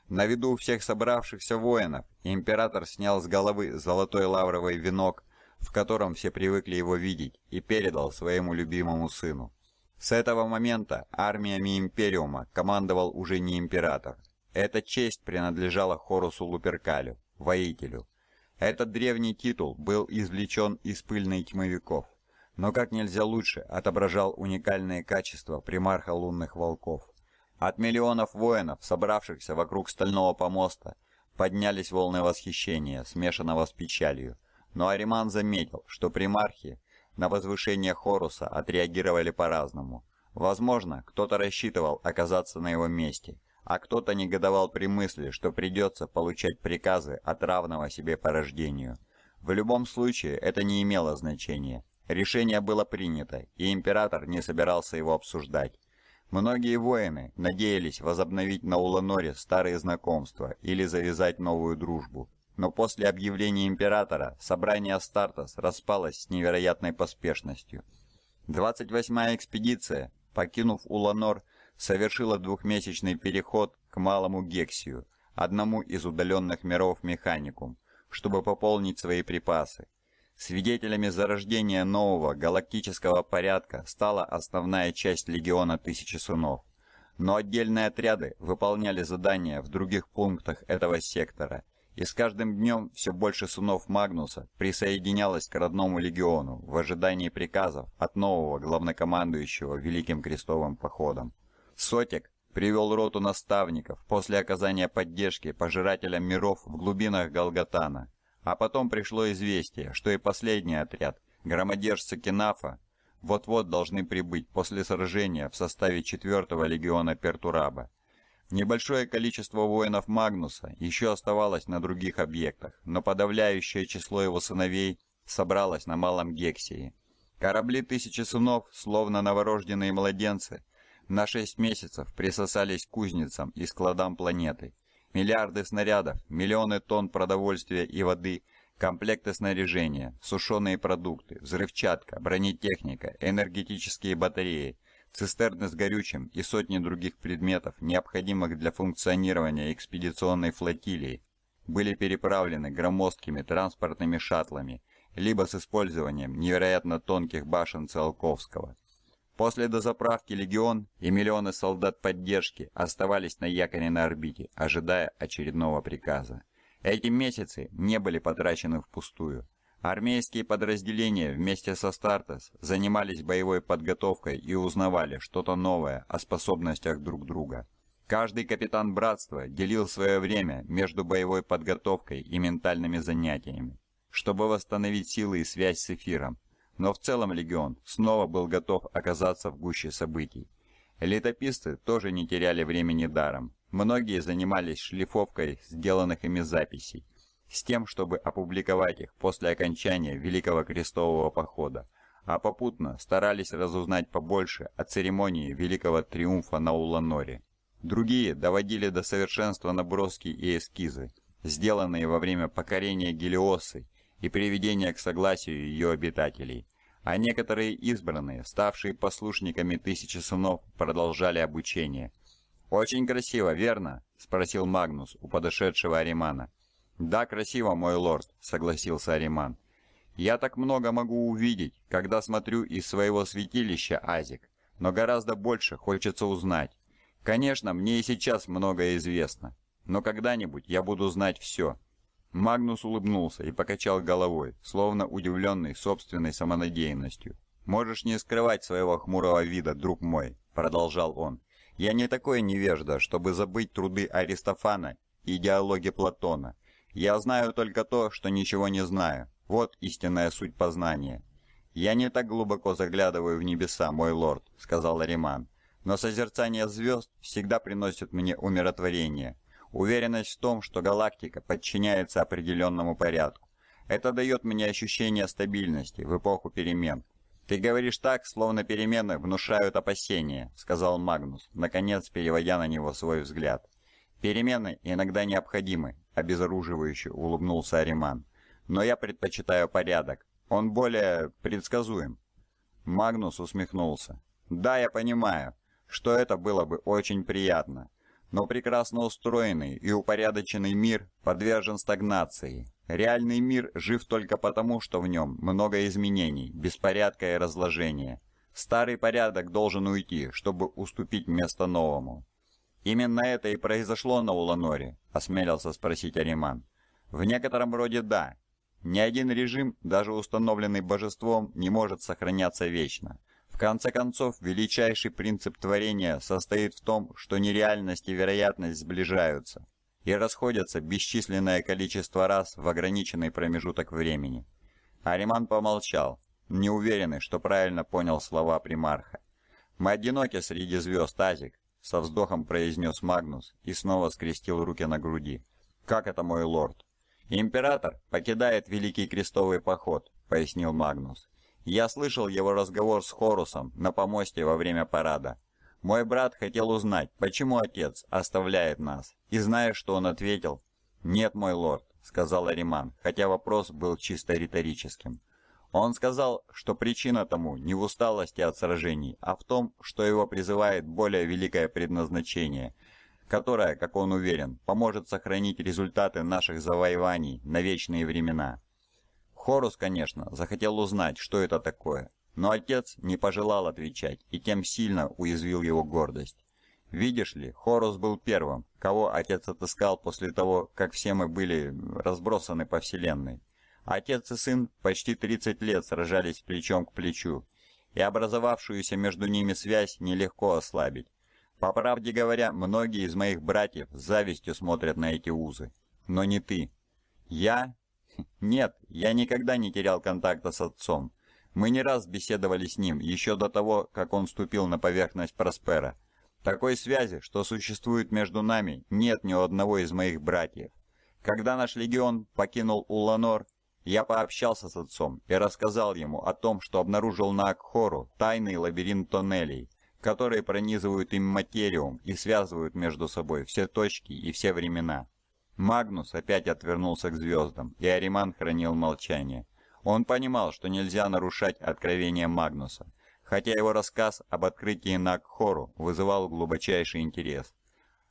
На виду у всех собравшихся воинов император снял с головы золотой лавровый венок, в котором все привыкли его видеть, и передал своему любимому сыну. С этого момента армиями Империума командовал уже не император. Эта честь принадлежала Хорусу Луперкалю, воителю. Этот древний титул был извлечен из пыльной тьмы веков, но как нельзя лучше отображал уникальные качества примарха лунных волков. От миллионов воинов, собравшихся вокруг стального помоста, поднялись волны восхищения, смешанного с печалью. Но Ариман заметил, что примархи на возвышение Хоруса отреагировали по-разному. Возможно, кто-то рассчитывал оказаться на его месте, а кто-то негодовал при мысли, что придется получать приказы от равного себе по рождению. В любом случае, это не имело значения. Решение было принято, и император не собирался его обсуждать. Многие воины надеялись возобновить на Уланоре старые знакомства или завязать новую дружбу но после объявления императора собрание Астартес распалось с невероятной поспешностью. 28-я экспедиция, покинув Уланор, совершила двухмесячный переход к Малому Гексию, одному из удаленных миров Механикум, чтобы пополнить свои припасы. Свидетелями зарождения нового галактического порядка стала основная часть Легиона Тысячи Сунов. Но отдельные отряды выполняли задания в других пунктах этого сектора – и с каждым днем все больше сынов Магнуса присоединялось к родному легиону в ожидании приказов от нового главнокомандующего Великим Крестовым походом. Сотик привел роту наставников после оказания поддержки пожирателям миров в глубинах Галгатана. А потом пришло известие, что и последний отряд, громодержцы Кенафа, вот-вот должны прибыть после сражения в составе 4-го легиона Пертураба. Небольшое количество воинов Магнуса еще оставалось на других объектах, но подавляющее число его сыновей собралось на Малом Гексии. Корабли тысячи сынов, словно новорожденные младенцы, на шесть месяцев присосались к кузницам и складам планеты. Миллиарды снарядов, миллионы тонн продовольствия и воды, комплекты снаряжения, сушеные продукты, взрывчатка, бронетехника, энергетические батареи – Цистерны с горючим и сотни других предметов, необходимых для функционирования экспедиционной флотилии, были переправлены громоздкими транспортными шаттлами, либо с использованием невероятно тонких башен Циолковского. После дозаправки «Легион» и миллионы солдат поддержки оставались на якоре на орбите, ожидая очередного приказа. Эти месяцы не были потрачены впустую. Армейские подразделения вместе со Стартес занимались боевой подготовкой и узнавали что-то новое о способностях друг друга. Каждый капитан братства делил свое время между боевой подготовкой и ментальными занятиями, чтобы восстановить силы и связь с эфиром. Но в целом легион снова был готов оказаться в гуще событий. Летописцы тоже не теряли времени даром. Многие занимались шлифовкой сделанных ими записей с тем, чтобы опубликовать их после окончания Великого Крестового Похода, а попутно старались разузнать побольше о церемонии Великого Триумфа на Уланоре. Другие доводили до совершенства наброски и эскизы, сделанные во время покорения Гелиосы и приведения к согласию ее обитателей, а некоторые избранные, ставшие послушниками Тысячи Сынов, продолжали обучение. «Очень красиво, верно?» – спросил Магнус у подошедшего Аримана. «Да, красиво, мой лорд», — согласился Ариман. «Я так много могу увидеть, когда смотрю из своего святилища, Азик, но гораздо больше хочется узнать. Конечно, мне и сейчас многое известно, но когда-нибудь я буду знать все». Магнус улыбнулся и покачал головой, словно удивленный собственной самонадеянностью. «Можешь не скрывать своего хмурого вида, друг мой», — продолжал он. «Я не такой невежда, чтобы забыть труды Аристофана и диалоги Платона, я знаю только то, что ничего не знаю. Вот истинная суть познания. «Я не так глубоко заглядываю в небеса, мой лорд», — сказал Риман, «Но созерцание звезд всегда приносит мне умиротворение, уверенность в том, что галактика подчиняется определенному порядку. Это дает мне ощущение стабильности в эпоху перемен». «Ты говоришь так, словно перемены внушают опасения», — сказал Магнус, наконец переводя на него свой взгляд. «Перемены иногда необходимы», — обезоруживающе улыбнулся Ариман. «Но я предпочитаю порядок. Он более предсказуем». Магнус усмехнулся. «Да, я понимаю, что это было бы очень приятно. Но прекрасно устроенный и упорядоченный мир подвержен стагнации. Реальный мир жив только потому, что в нем много изменений, беспорядка и разложения. Старый порядок должен уйти, чтобы уступить место новому. «Именно это и произошло на Уланоре», — осмелился спросить Ариман. «В некотором роде да. Ни один режим, даже установленный божеством, не может сохраняться вечно. В конце концов, величайший принцип творения состоит в том, что нереальность и вероятность сближаются и расходятся бесчисленное количество раз в ограниченный промежуток времени. Ариман помолчал, не уверенный, что правильно понял слова примарха. «Мы одиноки среди звезд, Азик со вздохом произнес Магнус и снова скрестил руки на груди. «Как это, мой лорд?» «Император покидает Великий Крестовый Поход», — пояснил Магнус. «Я слышал его разговор с Хорусом на помосте во время парада. Мой брат хотел узнать, почему отец оставляет нас, и зная, что он ответил?» «Нет, мой лорд», — сказал Ариман, хотя вопрос был чисто риторическим. Он сказал, что причина тому не в усталости от сражений, а в том, что его призывает более великое предназначение, которое, как он уверен, поможет сохранить результаты наших завоеваний на вечные времена. Хорус, конечно, захотел узнать, что это такое, но отец не пожелал отвечать и тем сильно уязвил его гордость. Видишь ли, Хорус был первым, кого отец отыскал после того, как все мы были разбросаны по вселенной. Отец и сын почти 30 лет сражались плечом к плечу, и образовавшуюся между ними связь нелегко ослабить. По правде говоря, многие из моих братьев с завистью смотрят на эти узы. Но не ты. Я? Нет, я никогда не терял контакта с отцом. Мы не раз беседовали с ним, еще до того, как он ступил на поверхность Проспера. Такой связи, что существует между нами, нет ни у одного из моих братьев. Когда наш легион покинул Уланор, я пообщался с отцом и рассказал ему о том, что обнаружил на Акхору тайный лабиринт тоннелей, которые пронизывают им материум и связывают между собой все точки и все времена. Магнус опять отвернулся к звездам, и Ариман хранил молчание. Он понимал, что нельзя нарушать откровение Магнуса, хотя его рассказ об открытии на Акхору вызывал глубочайший интерес.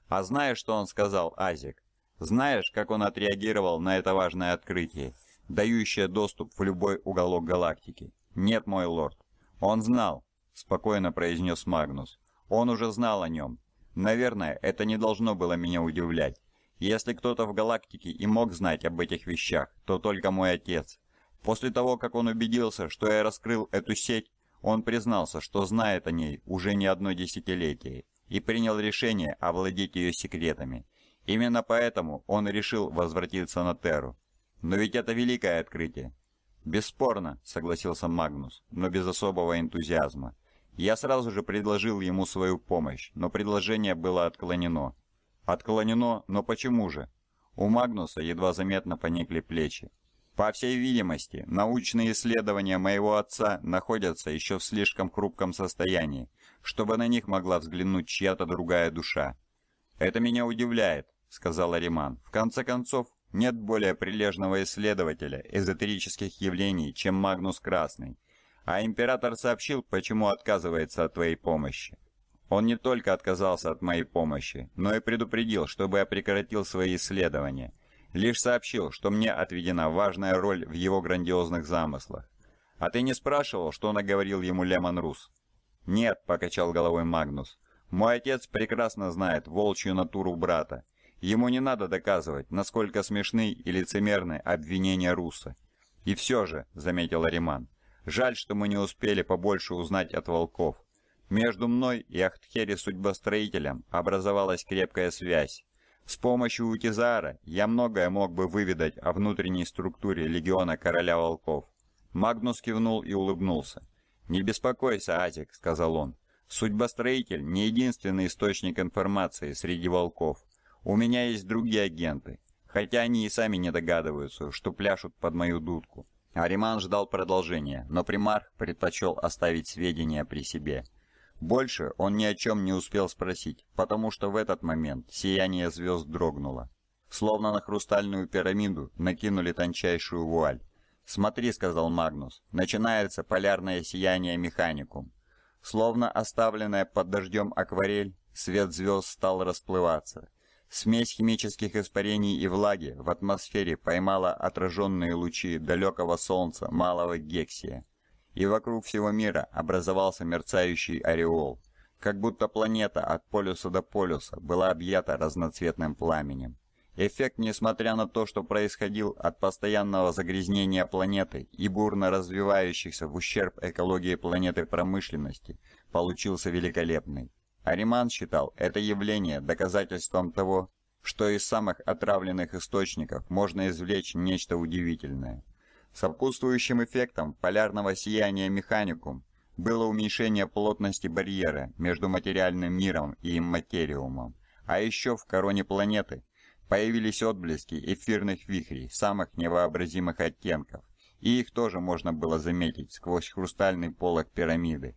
А знаешь, что он сказал, Азик? Знаешь, как он отреагировал на это важное открытие? дающая доступ в любой уголок галактики. Нет, мой лорд. Он знал, спокойно произнес Магнус. Он уже знал о нём. Наверное, это не должно было меня удивлять. Если кто-то в галактике и мог знать об этих вещах, то только мой отец. После того, как он убедился, что я раскрыл эту сеть, он признался, что знает о ней уже не одно десятилетие и принял решение овладеть её секретами. Именно поэтому он решил возвратиться на Терру. Но ведь это великое открытие. Бесспорно, согласился Магнус, но без особого энтузиазма. Я сразу же предложил ему свою помощь, но предложение было отклонено. Отклонено, но почему же? У Магнуса едва заметно поникли плечи. По всей видимости, научные исследования моего отца находятся еще в слишком хрупком состоянии, чтобы на них могла взглянуть чья-то другая душа. «Это меня удивляет», — сказала Риман. «В конце концов, нет более прилежного исследователя эзотерических явлений, чем Магнус Красный. А император сообщил, почему отказывается от твоей помощи. Он не только отказался от моей помощи, но и предупредил, чтобы я прекратил свои исследования. Лишь сообщил, что мне отведена важная роль в его грандиозных замыслах. А ты не спрашивал, что наговорил ему Лемон Рус? Нет, покачал головой Магнус. Мой отец прекрасно знает волчью натуру брата Ему не надо доказывать, насколько смешны и лицемерны обвинения Руса. «И все же», — заметил Ариман, — «жаль, что мы не успели побольше узнать от волков. Между мной и Ахтхери-судьбостроителем образовалась крепкая связь. С помощью Утизара я многое мог бы выведать о внутренней структуре легиона короля волков. Магнус кивнул и улыбнулся. «Не беспокойся, Азик», — сказал он. «Судьбостроитель — не единственный источник информации среди волков. У меня есть другие агенты, хотя они и сами не догадываются, что пляшут под мою дудку. Ариман ждал продолжения, но примарх предпочел оставить сведения при себе. Больше он ни о чем не успел спросить, потому что в этот момент сияние звезд дрогнуло. Словно на хрустальную пирамиду накинули тончайшую вуаль. «Смотри», — сказал Магнус, — «начинается полярное сияние механикум». Словно оставленная под дождем акварель, свет звезд стал расплываться — Смесь химических испарений и влаги в атмосфере поймала отраженные лучи далекого солнца малого Гексия. И вокруг всего мира образовался мерцающий ореол, как будто планета от полюса до полюса была объята разноцветным пламенем. Эффект, несмотря на то, что происходил от постоянного загрязнения планеты и бурно развивающихся в ущерб экологии планеты промышленности, получился великолепный. Ариман считал это явление доказательством того, что из самых отравленных источников можно извлечь нечто удивительное. Сопутствующим эффектом полярного сияния механикум было уменьшение плотности барьера между материальным миром и имматериумом, а еще в короне планеты появились отблески эфирных вихрей самых невообразимых оттенков, и их тоже можно было заметить сквозь хрустальный полог пирамиды.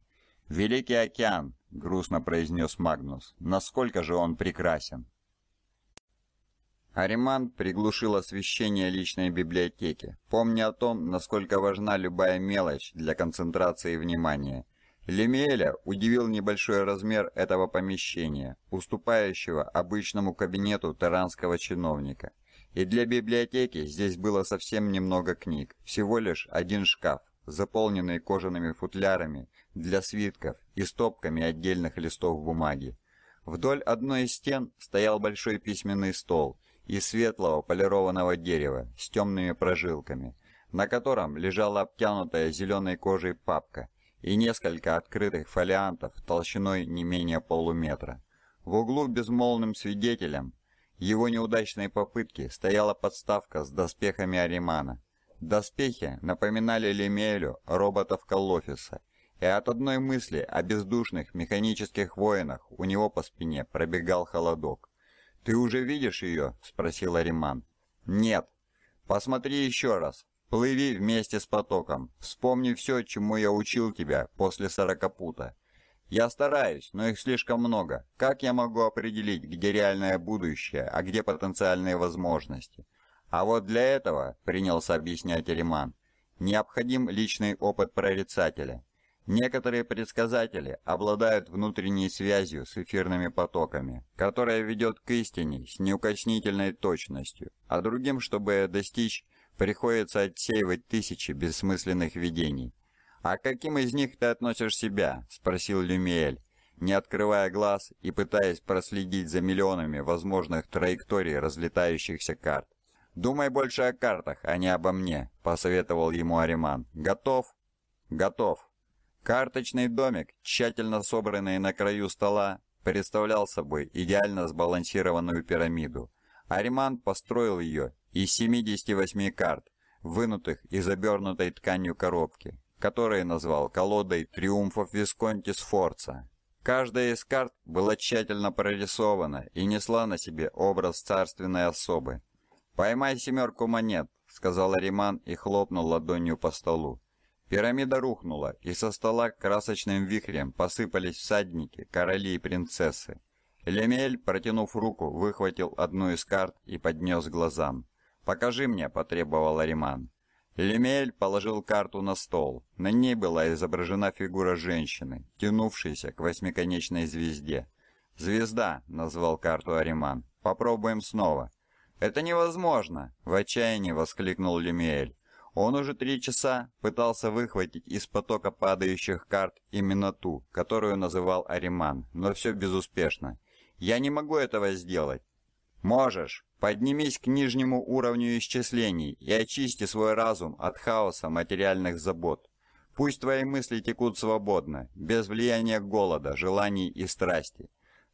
«Великий океан!» — грустно произнес Магнус. «Насколько же он прекрасен!» Ариман приглушил освещение личной библиотеки, помня о том, насколько важна любая мелочь для концентрации внимания. Лемиэля удивил небольшой размер этого помещения, уступающего обычному кабинету таранского чиновника. И для библиотеки здесь было совсем немного книг, всего лишь один шкаф заполненные кожаными футлярами для свитков и стопками отдельных листов бумаги. Вдоль одной из стен стоял большой письменный стол из светлого полированного дерева с темными прожилками, на котором лежала обтянутая зеленой кожей папка и несколько открытых фолиантов толщиной не менее полуметра. В углу безмолвным свидетелем его неудачной попытки стояла подставка с доспехами Аримана, Доспехи напоминали Лемелю роботов Колофиса, и от одной мысли о бездушных механических воинах у него по спине пробегал холодок. «Ты уже видишь ее?» – спросил Ариман. «Нет». «Посмотри еще раз. Плыви вместе с потоком. Вспомни все, чему я учил тебя после сорокопута». «Я стараюсь, но их слишком много. Как я могу определить, где реальное будущее, а где потенциальные возможности?» А вот для этого, принялся объяснять Риман, необходим личный опыт прорицателя. Некоторые предсказатели обладают внутренней связью с эфирными потоками, которая ведет к истине с неукоснительной точностью, а другим, чтобы достичь, приходится отсеивать тысячи бессмысленных видений. «А каким из них ты относишь себя?» – спросил Люмиэль, не открывая глаз и пытаясь проследить за миллионами возможных траекторий разлетающихся карт. «Думай больше о картах, а не обо мне», — посоветовал ему Ариман. «Готов?» «Готов». Карточный домик, тщательно собранный на краю стола, представлял собой идеально сбалансированную пирамиду. Ариман построил ее из 78 карт, вынутых из обернутой тканью коробки, которые назвал колодой триумфов Висконти Сфорца. Каждая из карт была тщательно прорисована и несла на себе образ царственной особы, «Поймай семерку монет», — сказал Ариман и хлопнул ладонью по столу. Пирамида рухнула, и со стола красочным вихрем посыпались всадники, короли и принцессы. Лемель, протянув руку, выхватил одну из карт и поднес глазам. «Покажи мне», — потребовал Ариман. Лемель положил карту на стол. На ней была изображена фигура женщины, тянувшейся к восьмиконечной звезде. «Звезда», — назвал карту Ариман. «Попробуем снова». «Это невозможно!» – в отчаянии воскликнул Лемиэль. Он уже три часа пытался выхватить из потока падающих карт именно ту, которую называл Ариман, но все безуспешно. «Я не могу этого сделать!» «Можешь! Поднимись к нижнему уровню исчислений и очисти свой разум от хаоса материальных забот. Пусть твои мысли текут свободно, без влияния голода, желаний и страсти.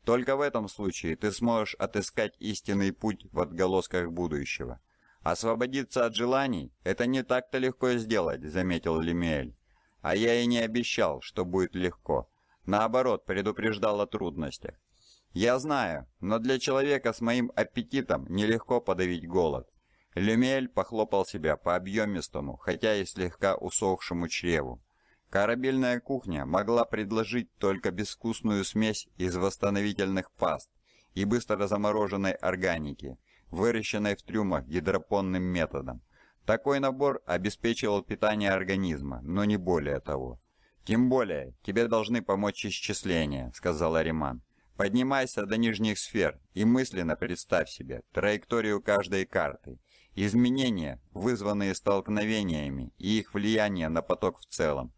Только в этом случае ты сможешь отыскать истинный путь в отголосках будущего. Освободиться от желаний – это не так-то легко сделать, заметил Лемель. А я и не обещал, что будет легко. Наоборот, предупреждал о трудностях. Я знаю, но для человека с моим аппетитом нелегко подавить голод. Лемель похлопал себя по объемистому, хотя и слегка усохшему чреву. Корабельная кухня могла предложить только безвкусную смесь из восстановительных паст и быстро замороженной органики, выращенной в трюмах гидропонным методом. Такой набор обеспечивал питание организма, но не более того. «Тем более, тебе должны помочь исчисления», — сказал Ариман. «Поднимайся до нижних сфер и мысленно представь себе траекторию каждой карты, изменения, вызванные столкновениями и их влияние на поток в целом,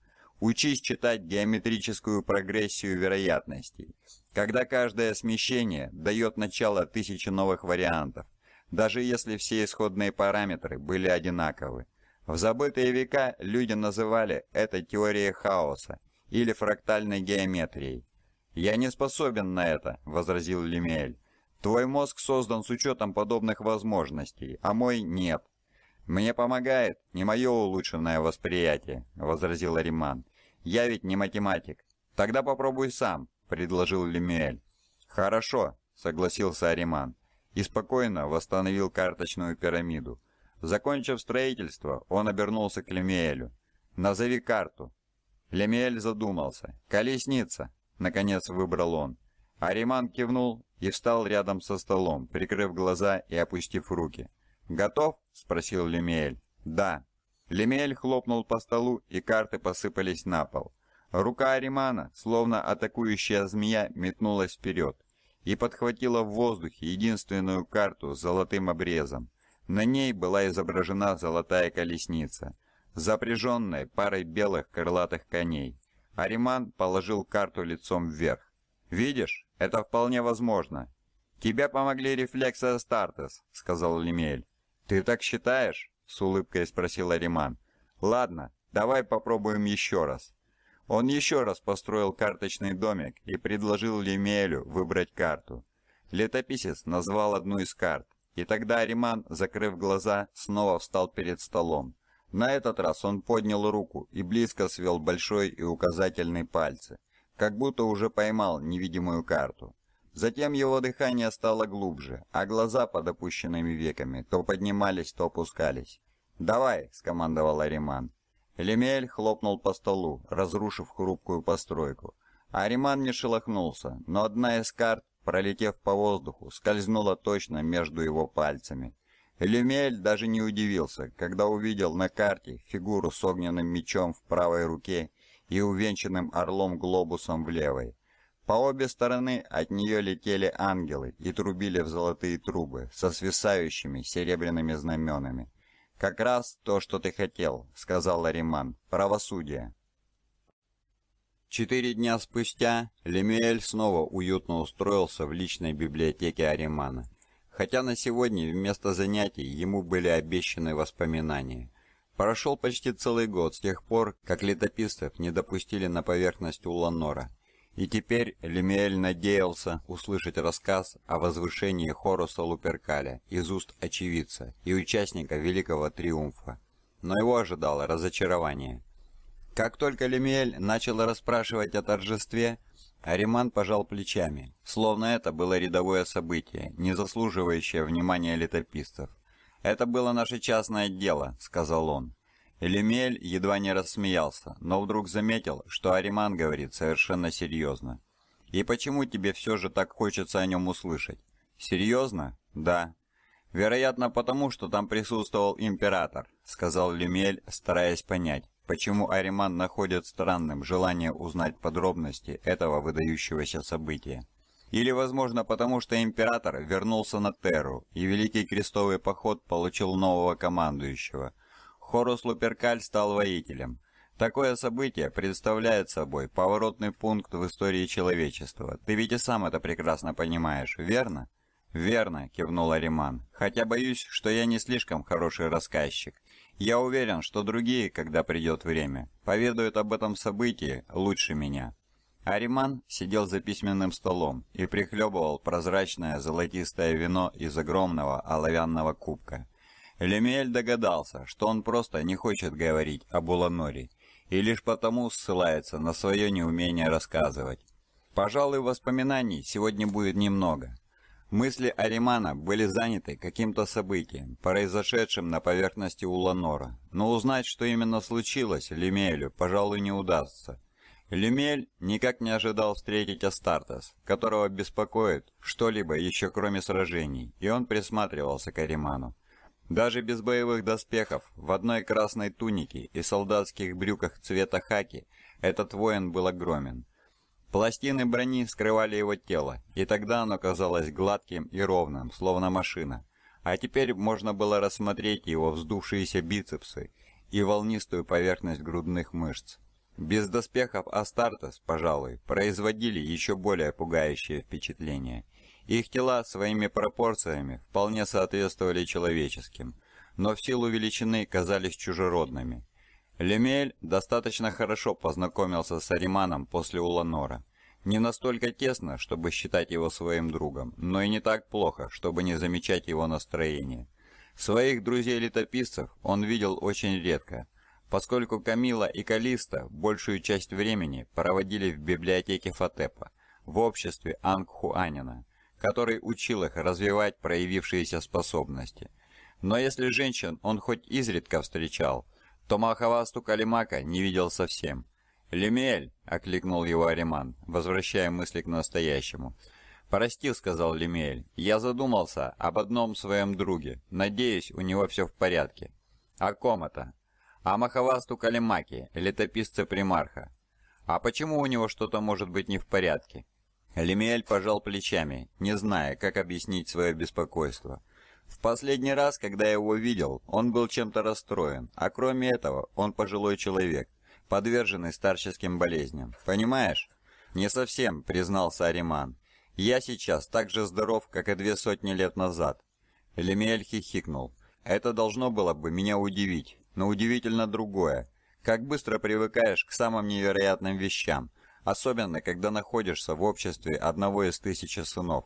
Учись читать геометрическую прогрессию вероятностей, когда каждое смещение дает начало тысячи новых вариантов, даже если все исходные параметры были одинаковы. В забытые века люди называли это теорией хаоса или фрактальной геометрией. «Я не способен на это», — возразил Лемель. «Твой мозг создан с учетом подобных возможностей, а мой нет». «Мне помогает не мое улучшенное восприятие», — возразил Ариман. Я ведь не математик. Тогда попробуй сам, предложил Лемюэль. Хорошо, согласился Ариман и спокойно восстановил карточную пирамиду. Закончив строительство, он обернулся к Лемиэлю. «Назови карту». Лемиэль задумался. «Колесница!» — наконец выбрал он. Ариман кивнул и встал рядом со столом, прикрыв глаза и опустив руки. «Готов?» — спросил Лемиэль. «Да». Лемель хлопнул по столу, и карты посыпались на пол. Рука Аримана, словно атакующая змея, метнулась вперед и подхватила в воздухе единственную карту с золотым обрезом. На ней была изображена золотая колесница, запряженная парой белых крылатых коней. Ариман положил карту лицом вверх. «Видишь, это вполне возможно». «Тебе помогли рефлексы Астартес», — сказал Лемель. «Ты так считаешь?» с улыбкой спросил Ариман. Ладно, давай попробуем еще раз. Он еще раз построил карточный домик и предложил Лемелю выбрать карту. Летописец назвал одну из карт, и тогда Ариман, закрыв глаза, снова встал перед столом. На этот раз он поднял руку и близко свел большой и указательный пальцы, как будто уже поймал невидимую карту. Затем его дыхание стало глубже, а глаза под опущенными веками то поднимались, то опускались. «Давай!» – скомандовал Ариман. Лемель хлопнул по столу, разрушив хрупкую постройку. Ариман не шелохнулся, но одна из карт, пролетев по воздуху, скользнула точно между его пальцами. Лемель даже не удивился, когда увидел на карте фигуру с огненным мечом в правой руке и увенчанным орлом-глобусом в левой. По обе стороны от нее летели ангелы и трубили в золотые трубы со свисающими серебряными знаменами. «Как раз то, что ты хотел», — сказал Ариман. «Правосудие». Четыре дня спустя Лемиэль снова уютно устроился в личной библиотеке Аримана, хотя на сегодня вместо занятий ему были обещаны воспоминания. Прошел почти целый год с тех пор, как летописцев не допустили на поверхность Уланора — и теперь Лемиэль надеялся услышать рассказ о возвышении Хоруса Луперкаля из уст очевидца и участника Великого Триумфа. Но его ожидало разочарование. Как только Лемиэль начал расспрашивать о торжестве, Ариман пожал плечами, словно это было рядовое событие, не заслуживающее внимания летописцев. «Это было наше частное дело», — сказал он. Лемель едва не рассмеялся, но вдруг заметил, что Ариман говорит совершенно серьезно. «И почему тебе все же так хочется о нем услышать?» «Серьезно?» «Да». «Вероятно, потому что там присутствовал император», — сказал Лемель, стараясь понять, почему Ариман находит странным желание узнать подробности этого выдающегося события. Или, возможно, потому что император вернулся на Терру, и Великий Крестовый Поход получил нового командующего — Хорус Луперкаль стал воителем. Такое событие представляет собой поворотный пункт в истории человечества. Ты ведь и сам это прекрасно понимаешь, верно? «Верно», — кивнул Ариман, — «хотя боюсь, что я не слишком хороший рассказчик. Я уверен, что другие, когда придет время, поведают об этом событии лучше меня». Ариман сидел за письменным столом и прихлебывал прозрачное золотистое вино из огромного оловянного кубка. Лемиэль догадался, что он просто не хочет говорить об Уланоре и лишь потому ссылается на свое неумение рассказывать. Пожалуй, воспоминаний сегодня будет немного. Мысли Аримана были заняты каким-то событием, произошедшим на поверхности Уланора, но узнать, что именно случилось, Лемиэлю, пожалуй, не удастся. Люмель никак не ожидал встретить Астартес, которого беспокоит что-либо еще кроме сражений, и он присматривался к Ариману. Даже без боевых доспехов, в одной красной тунике и солдатских брюках цвета хаки, этот воин был огромен. Пластины брони скрывали его тело, и тогда оно казалось гладким и ровным, словно машина. А теперь можно было рассмотреть его вздувшиеся бицепсы и волнистую поверхность грудных мышц. Без доспехов Астартес, пожалуй, производили еще более пугающее впечатление – их тела своими пропорциями вполне соответствовали человеческим, но в силу величины казались чужеродными. Лемель достаточно хорошо познакомился с Ариманом после Уланора. Не настолько тесно, чтобы считать его своим другом, но и не так плохо, чтобы не замечать его настроение. Своих друзей-летописцев он видел очень редко, поскольку Камила и Калиста большую часть времени проводили в библиотеке Фатепа, в обществе Ангхуанина, который учил их развивать проявившиеся способности. Но если женщин он хоть изредка встречал, то Махавасту Калимака не видел совсем. «Лемель!» – окликнул его Ариман, возвращая мысли к настоящему. «Прости», – сказал Лемель, – «я задумался об одном своем друге. Надеюсь, у него все в порядке». «О ком это?» «О Махавасту Калимаке, летописце Примарха». «А почему у него что-то может быть не в порядке?» Лемиэль пожал плечами, не зная, как объяснить свое беспокойство. В последний раз, когда я его видел, он был чем-то расстроен, а кроме этого, он пожилой человек, подверженный старческим болезням. Понимаешь? Не совсем, признался Ариман. Я сейчас так же здоров, как и две сотни лет назад. Лемиэль хихикнул. Это должно было бы меня удивить, но удивительно другое. Как быстро привыкаешь к самым невероятным вещам – особенно когда находишься в обществе одного из тысячи сынов.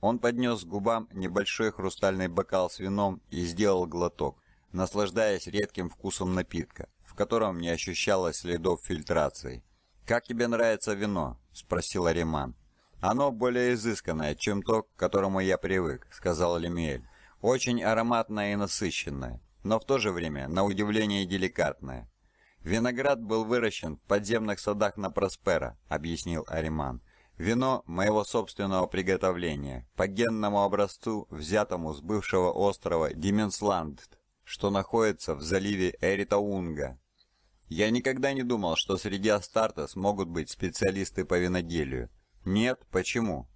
Он поднес к губам небольшой хрустальный бокал с вином и сделал глоток, наслаждаясь редким вкусом напитка, в котором не ощущалось следов фильтрации. «Как тебе нравится вино?» – спросил Ариман. «Оно более изысканное, чем то, к которому я привык», – сказал Лемиэль. «Очень ароматное и насыщенное, но в то же время, на удивление, деликатное. «Виноград был выращен в подземных садах на Проспера», — объяснил Ариман. «Вино моего собственного приготовления, по генному образцу, взятому с бывшего острова Дименсланд, что находится в заливе Эритаунга. Я никогда не думал, что среди Астартес могут быть специалисты по виноделию. Нет, почему?»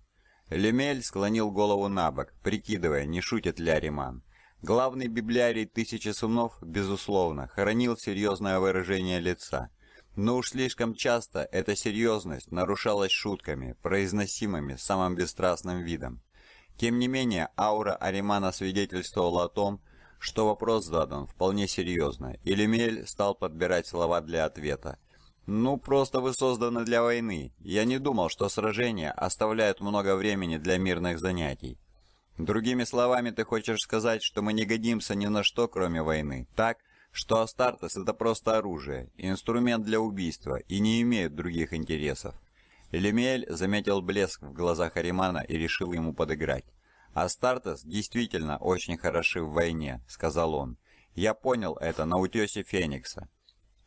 Лемель склонил голову на бок, прикидывая, не шутит ли Ариман. Главный библиарий «Тысячи сумнов безусловно, хранил серьезное выражение лица. Но уж слишком часто эта серьезность нарушалась шутками, произносимыми самым бесстрастным видом. Тем не менее, аура Аримана свидетельствовала о том, что вопрос задан вполне серьезно, и Лемель стал подбирать слова для ответа. «Ну, просто вы созданы для войны. Я не думал, что сражения оставляют много времени для мирных занятий. Другими словами, ты хочешь сказать, что мы не годимся ни на что, кроме войны, так? Что Астартес — это просто оружие, инструмент для убийства и не имеет других интересов. Лемель заметил блеск в глазах Аримана и решил ему подыграть. «Астартес действительно очень хороши в войне», — сказал он. «Я понял это на утёсе Феникса».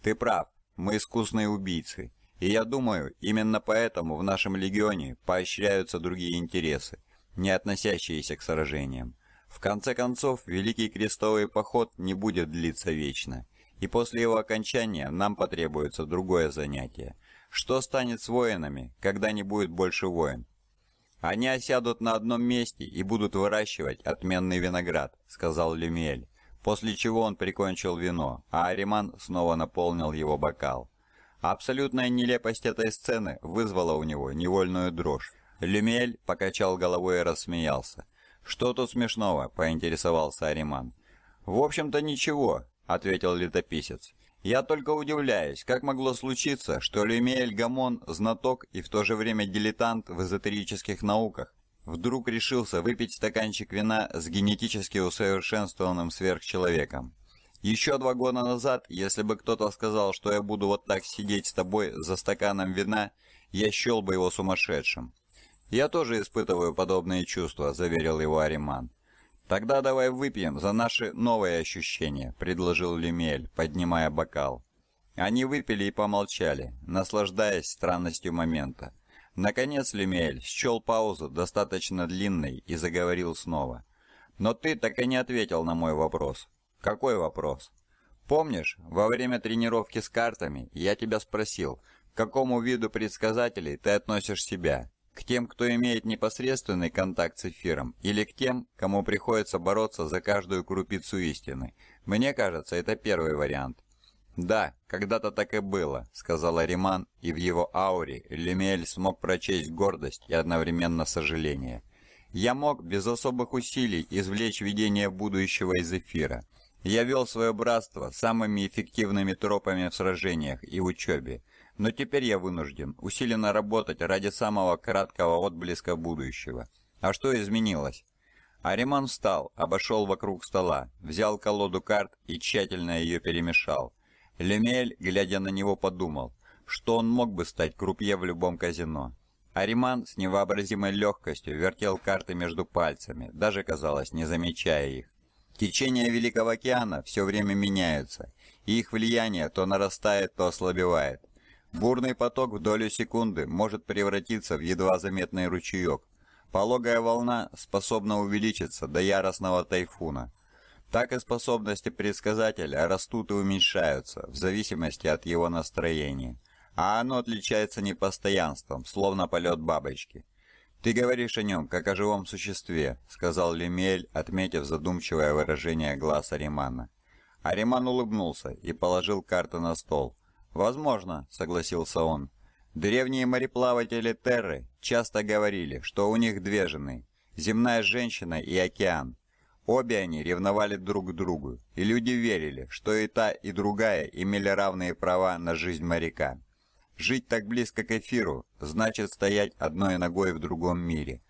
«Ты прав, мы искусные убийцы, и я думаю, именно поэтому в нашем легионе поощряются другие интересы не относящиеся к сражениям. В конце концов, Великий Крестовый Поход не будет длиться вечно, и после его окончания нам потребуется другое занятие. Что станет с воинами, когда не будет больше воин? «Они осядут на одном месте и будут выращивать отменный виноград», — сказал Люмель, после чего он прикончил вино, а Ариман снова наполнил его бокал. Абсолютная нелепость этой сцены вызвала у него невольную дрожь. Люмель покачал головой и рассмеялся. «Что тут смешного?» – поинтересовался Ариман. «В общем-то ничего», – ответил летописец. «Я только удивляюсь, как могло случиться, что Люмель Гамон, знаток и в то же время дилетант в эзотерических науках, вдруг решился выпить стаканчик вина с генетически усовершенствованным сверхчеловеком. Еще два года назад, если бы кто-то сказал, что я буду вот так сидеть с тобой за стаканом вина, я счел бы его сумасшедшим. «Я тоже испытываю подобные чувства», — заверил его Ариман. «Тогда давай выпьем за наши новые ощущения», — предложил Люмель, поднимая бокал. Они выпили и помолчали, наслаждаясь странностью момента. Наконец Люмель счел паузу достаточно длинной и заговорил снова. «Но ты так и не ответил на мой вопрос». «Какой вопрос?» «Помнишь, во время тренировки с картами я тебя спросил, к какому виду предсказателей ты относишь себя?» к тем, кто имеет непосредственный контакт с эфиром, или к тем, кому приходится бороться за каждую крупицу истины. Мне кажется, это первый вариант. «Да, когда-то так и было», — сказала Риман, и в его ауре Лемель смог прочесть гордость и одновременно сожаление. «Я мог без особых усилий извлечь видение будущего из эфира. Я вел свое братство самыми эффективными тропами в сражениях и учёбе. Но теперь я вынужден усиленно работать ради самого краткого отблеска будущего. А что изменилось? Ариман встал, обошел вокруг стола, взял колоду карт и тщательно ее перемешал. Лемель, глядя на него, подумал, что он мог бы стать крупье в любом казино. Ариман с невообразимой легкостью вертел карты между пальцами, даже, казалось, не замечая их. Течения Великого океана все время меняются, и их влияние то нарастает, то ослабевает. Бурный поток в долю секунды может превратиться в едва заметный ручеек. Пологая волна способна увеличиться до яростного тайфуна. Так и способности предсказателя растут и уменьшаются в зависимости от его настроения. А оно отличается непостоянством, словно полет бабочки. «Ты говоришь о нем, как о живом существе», — сказал Лемель, отметив задумчивое выражение глаз Аримана. Ариман улыбнулся и положил карты на стол. «Возможно», — согласился он. «Древние мореплаватели Терры часто говорили, что у них две жены — земная женщина и океан. Обе они ревновали друг к другу, и люди верили, что и та, и другая имели равные права на жизнь моряка. Жить так близко к эфиру значит стоять одной ногой в другом мире.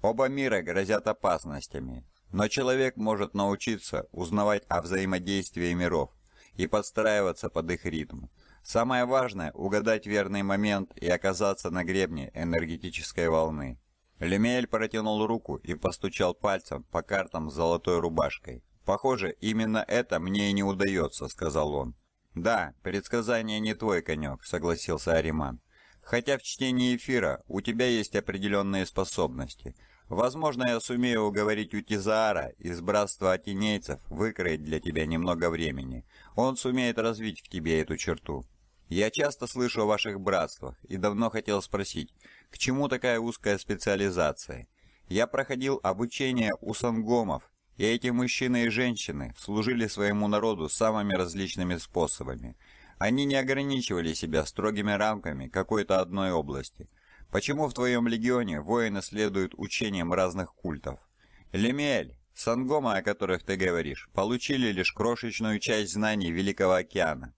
Оба мира грозят опасностями, но человек может научиться узнавать о взаимодействии миров и подстраиваться под их ритм. Самое важное – угадать верный момент и оказаться на гребне энергетической волны. Лемель протянул руку и постучал пальцем по картам с золотой рубашкой. «Похоже, именно это мне и не удается», – сказал он. «Да, предсказание не твой конек», – согласился Ариман. «Хотя в чтении эфира у тебя есть определенные способности. Возможно, я сумею уговорить Утизаара из Братства Атинейцев выкроить для тебя немного времени. Он сумеет развить в тебе эту черту». Я часто слышу о ваших братствах и давно хотел спросить, к чему такая узкая специализация? Я проходил обучение у сангомов, и эти мужчины и женщины служили своему народу самыми различными способами. Они не ограничивали себя строгими рамками какой-то одной области. Почему в твоем легионе воины следуют учениям разных культов? Лемель, сангомы, о которых ты говоришь, получили лишь крошечную часть знаний Великого океана.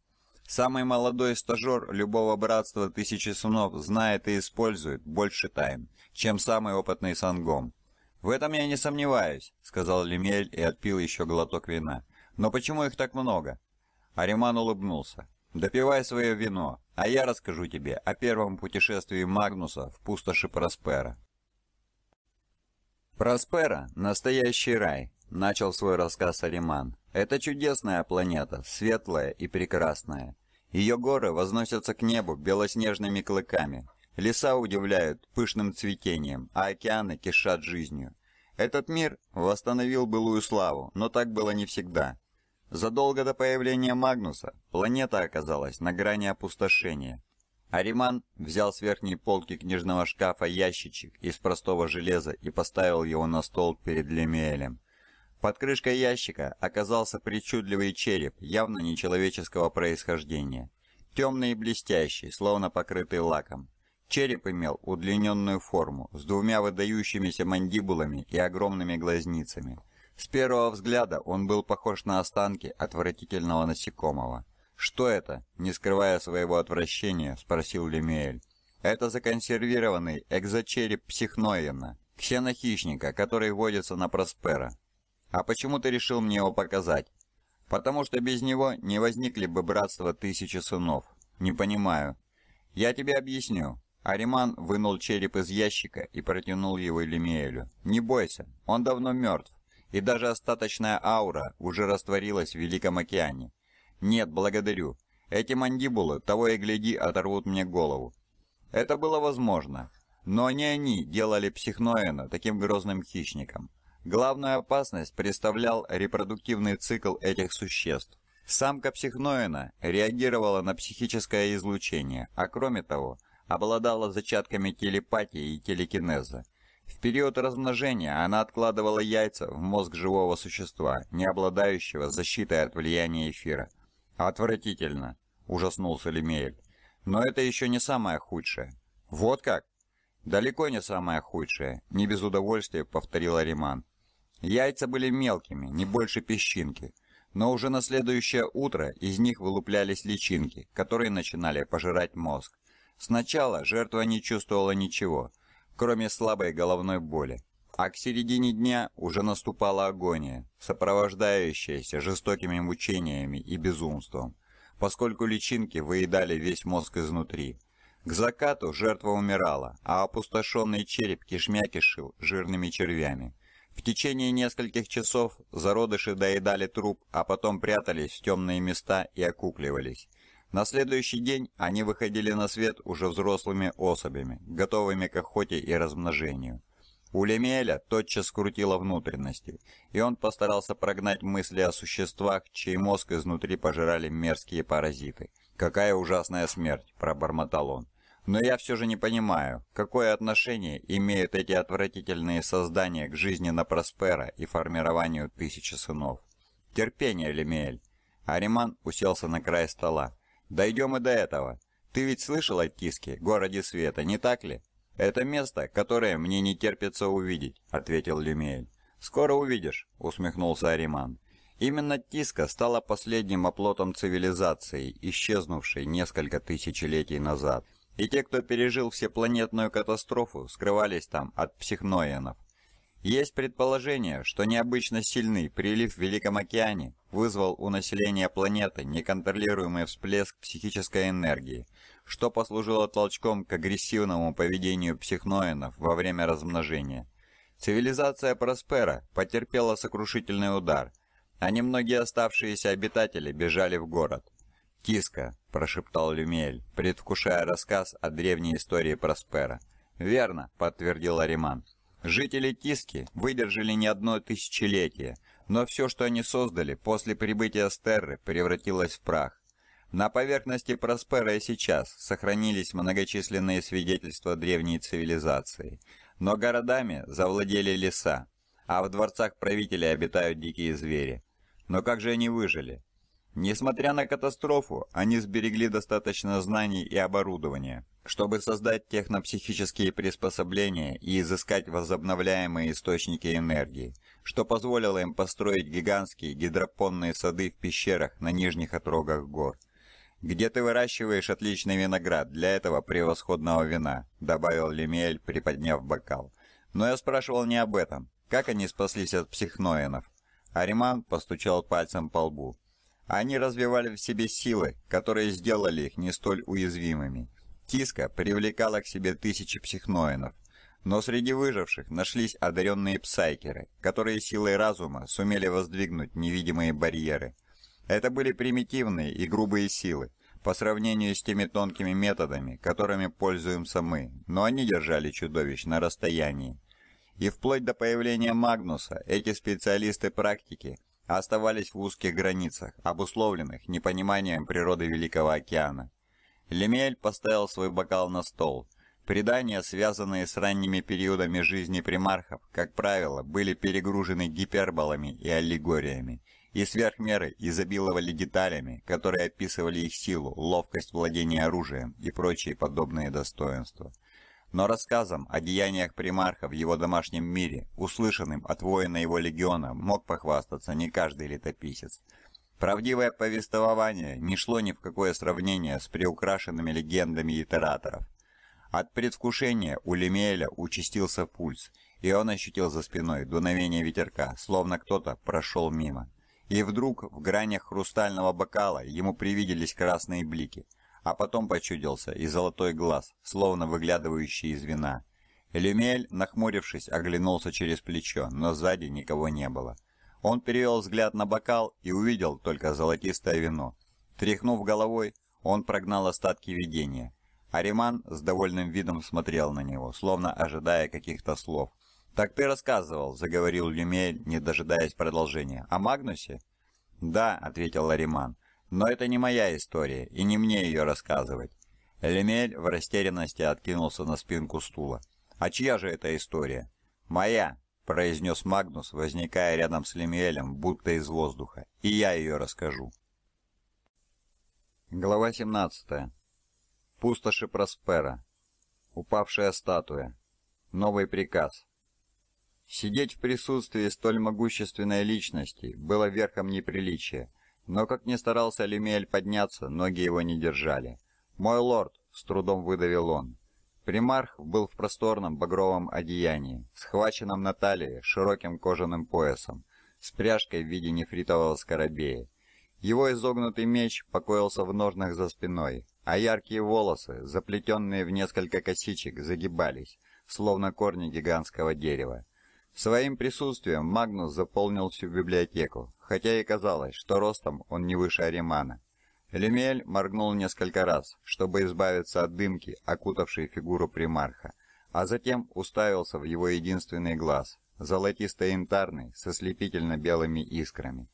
Самый молодой стажер любого братства тысячи сынов знает и использует больше тайм, чем самый опытный сангом. «В этом я не сомневаюсь», — сказал Лемель и отпил еще глоток вина. «Но почему их так много?» Ариман улыбнулся. «Допивай свое вино, а я расскажу тебе о первом путешествии Магнуса в пустоши Проспера». «Проспера — настоящий рай», — начал свой рассказ Ариман. «Это чудесная планета, светлая и прекрасная. Ее горы возносятся к небу белоснежными клыками. Леса удивляют пышным цветением, а океаны кишат жизнью. Этот мир восстановил былую славу, но так было не всегда. Задолго до появления Магнуса планета оказалась на грани опустошения. Ариман взял с верхней полки книжного шкафа ящичек из простого железа и поставил его на стол перед Лемиэлем. Под крышкой ящика оказался причудливый череп явно нечеловеческого происхождения. Темный и блестящий, словно покрытый лаком. Череп имел удлиненную форму, с двумя выдающимися мандибулами и огромными глазницами. С первого взгляда он был похож на останки отвратительного насекомого. «Что это?» – не скрывая своего отвращения, спросил Лемиэль. «Это законсервированный экзочереп психноина, ксенохищника, который водится на Проспера. «А почему ты решил мне его показать?» «Потому что без него не возникли бы братства тысячи сынов». «Не понимаю». «Я тебе объясню». Ариман вынул череп из ящика и протянул его Лемиэлю. «Не бойся, он давно мертв, и даже остаточная аура уже растворилась в Великом океане». «Нет, благодарю. Эти мандибулы, того и гляди, оторвут мне голову». Это было возможно, но не они делали психноэна таким грозным хищником. Главную опасность представлял репродуктивный цикл этих существ. Самка психноина реагировала на психическое излучение, а кроме того, обладала зачатками телепатии и телекинеза. В период размножения она откладывала яйца в мозг живого существа, не обладающего защитой от влияния эфира. «Отвратительно!» – ужаснулся Лемеель. «Но это еще не самое худшее». «Вот как?» «Далеко не самое худшее», – не без удовольствия повторила Риман. Яйца были мелкими, не больше песчинки, но уже на следующее утро из них вылуплялись личинки, которые начинали пожирать мозг. Сначала жертва не чувствовала ничего, кроме слабой головной боли, а к середине дня уже наступала агония, сопровождающаяся жестокими мучениями и безумством, поскольку личинки выедали весь мозг изнутри. К закату жертва умирала, а опустошенный череп кишмя кишил жирными червями. В течение нескольких часов зародыши доедали труп, а потом прятались в темные места и окукливались. На следующий день они выходили на свет уже взрослыми особями, готовыми к охоте и размножению. У Лемиэля тотчас скрутило внутренности, и он постарался прогнать мысли о существах, чей мозг изнутри пожирали мерзкие паразиты. «Какая ужасная смерть!» – пробормотал он. Но я все же не понимаю, какое отношение имеют эти отвратительные создания к жизни на Проспера и формированию тысячи сынов. Терпение, Лемель. Ариман уселся на край стола. Дойдем и до этого. Ты ведь слышал о Тиске, городе света, не так ли? Это место, которое мне не терпится увидеть, ответил Лемель. Скоро увидишь, усмехнулся Ариман. Именно Тиска стала последним оплотом цивилизации, исчезнувшей несколько тысячелетий назад. И те, кто пережил всепланетную катастрофу, скрывались там от психноенов. Есть предположение, что необычно сильный прилив в Великом океане вызвал у населения планеты неконтролируемый всплеск психической энергии, что послужило толчком к агрессивному поведению психноенов во время размножения. Цивилизация Проспера потерпела сокрушительный удар, а немногие оставшиеся обитатели бежали в город. «Киска», — прошептал Люмель, предвкушая рассказ о древней истории Проспера. «Верно», — подтвердил Ариман. «Жители Киски выдержали не одно тысячелетие, но все, что они создали после прибытия Стерры, превратилось в прах. На поверхности Проспера и сейчас сохранились многочисленные свидетельства древней цивилизации, но городами завладели леса, а в дворцах правителей обитают дикие звери. Но как же они выжили? Несмотря на катастрофу, они сберегли достаточно знаний и оборудования, чтобы создать технопсихические приспособления и изыскать возобновляемые источники энергии, что позволило им построить гигантские гидропонные сады в пещерах на нижних отрогах гор, где ты выращиваешь отличный виноград для этого превосходного вина», — добавил Лемель, приподняв бокал. «Но я спрашивал не об этом. Как они спаслись от психноинов?» Ариман постучал пальцем по лбу. Они развивали в себе силы, которые сделали их не столь уязвимыми. Тиска привлекала к себе тысячи психноинов, но среди выживших нашлись одаренные псайкеры, которые силой разума сумели воздвигнуть невидимые барьеры. Это были примитивные и грубые силы, по сравнению с теми тонкими методами, которыми пользуемся мы, но они держали чудовищ на расстоянии. И вплоть до появления Магнуса эти специалисты практики – оставались в узких границах, обусловленных непониманием природы Великого океана. Лемель поставил свой бокал на стол. Предания, связанные с ранними периодами жизни примархов, как правило, были перегружены гиперболами и аллегориями, и сверхмеры изобиловали деталями, которые описывали их силу, ловкость владения оружием и прочие подобные достоинства. Но рассказом о деяниях примарха в его домашнем мире, услышанным от воина его легиона, мог похвастаться не каждый летописец. Правдивое повествование не шло ни в какое сравнение с приукрашенными легендами итераторов. От предвкушения у Лемеля участился пульс, и он ощутил за спиной дуновение ветерка, словно кто-то прошел мимо. И вдруг в гранях хрустального бокала ему привиделись красные блики – а потом почудился и золотой глаз, словно выглядывающий из вина. Люмель, нахмурившись, оглянулся через плечо, но сзади никого не было. Он перевел взгляд на бокал и увидел только золотистое вино. Тряхнув головой, он прогнал остатки видения. Ариман с довольным видом смотрел на него, словно ожидая каких-то слов. «Так ты рассказывал», — заговорил Люмель, не дожидаясь продолжения. «О Магнусе?» «Да», — ответил Ариман. Но это не моя история, и не мне ее рассказывать. Лемель в растерянности откинулся на спинку стула. «А чья же эта история?» «Моя», — произнес Магнус, возникая рядом с Лемелем, будто из воздуха. «И я ее расскажу». Глава 17. Пустоши Проспера. Упавшая статуя. Новый приказ. Сидеть в присутствии столь могущественной личности было верхом неприличия, но как ни старался Лемель подняться, ноги его не держали. «Мой лорд!» — с трудом выдавил он. Примарх был в просторном багровом одеянии, схваченном на талии широким кожаным поясом, с пряжкой в виде нефритового скоробея. Его изогнутый меч покоился в ножнах за спиной, а яркие волосы, заплетенные в несколько косичек, загибались, словно корни гигантского дерева. Своим присутствием Магнус заполнил всю библиотеку, хотя и казалось, что ростом он не выше Аримана. Лемель моргнул несколько раз, чтобы избавиться от дымки, окутавшей фигуру примарха, а затем уставился в его единственный глаз, золотисто-янтарный, со слепительно-белыми искрами.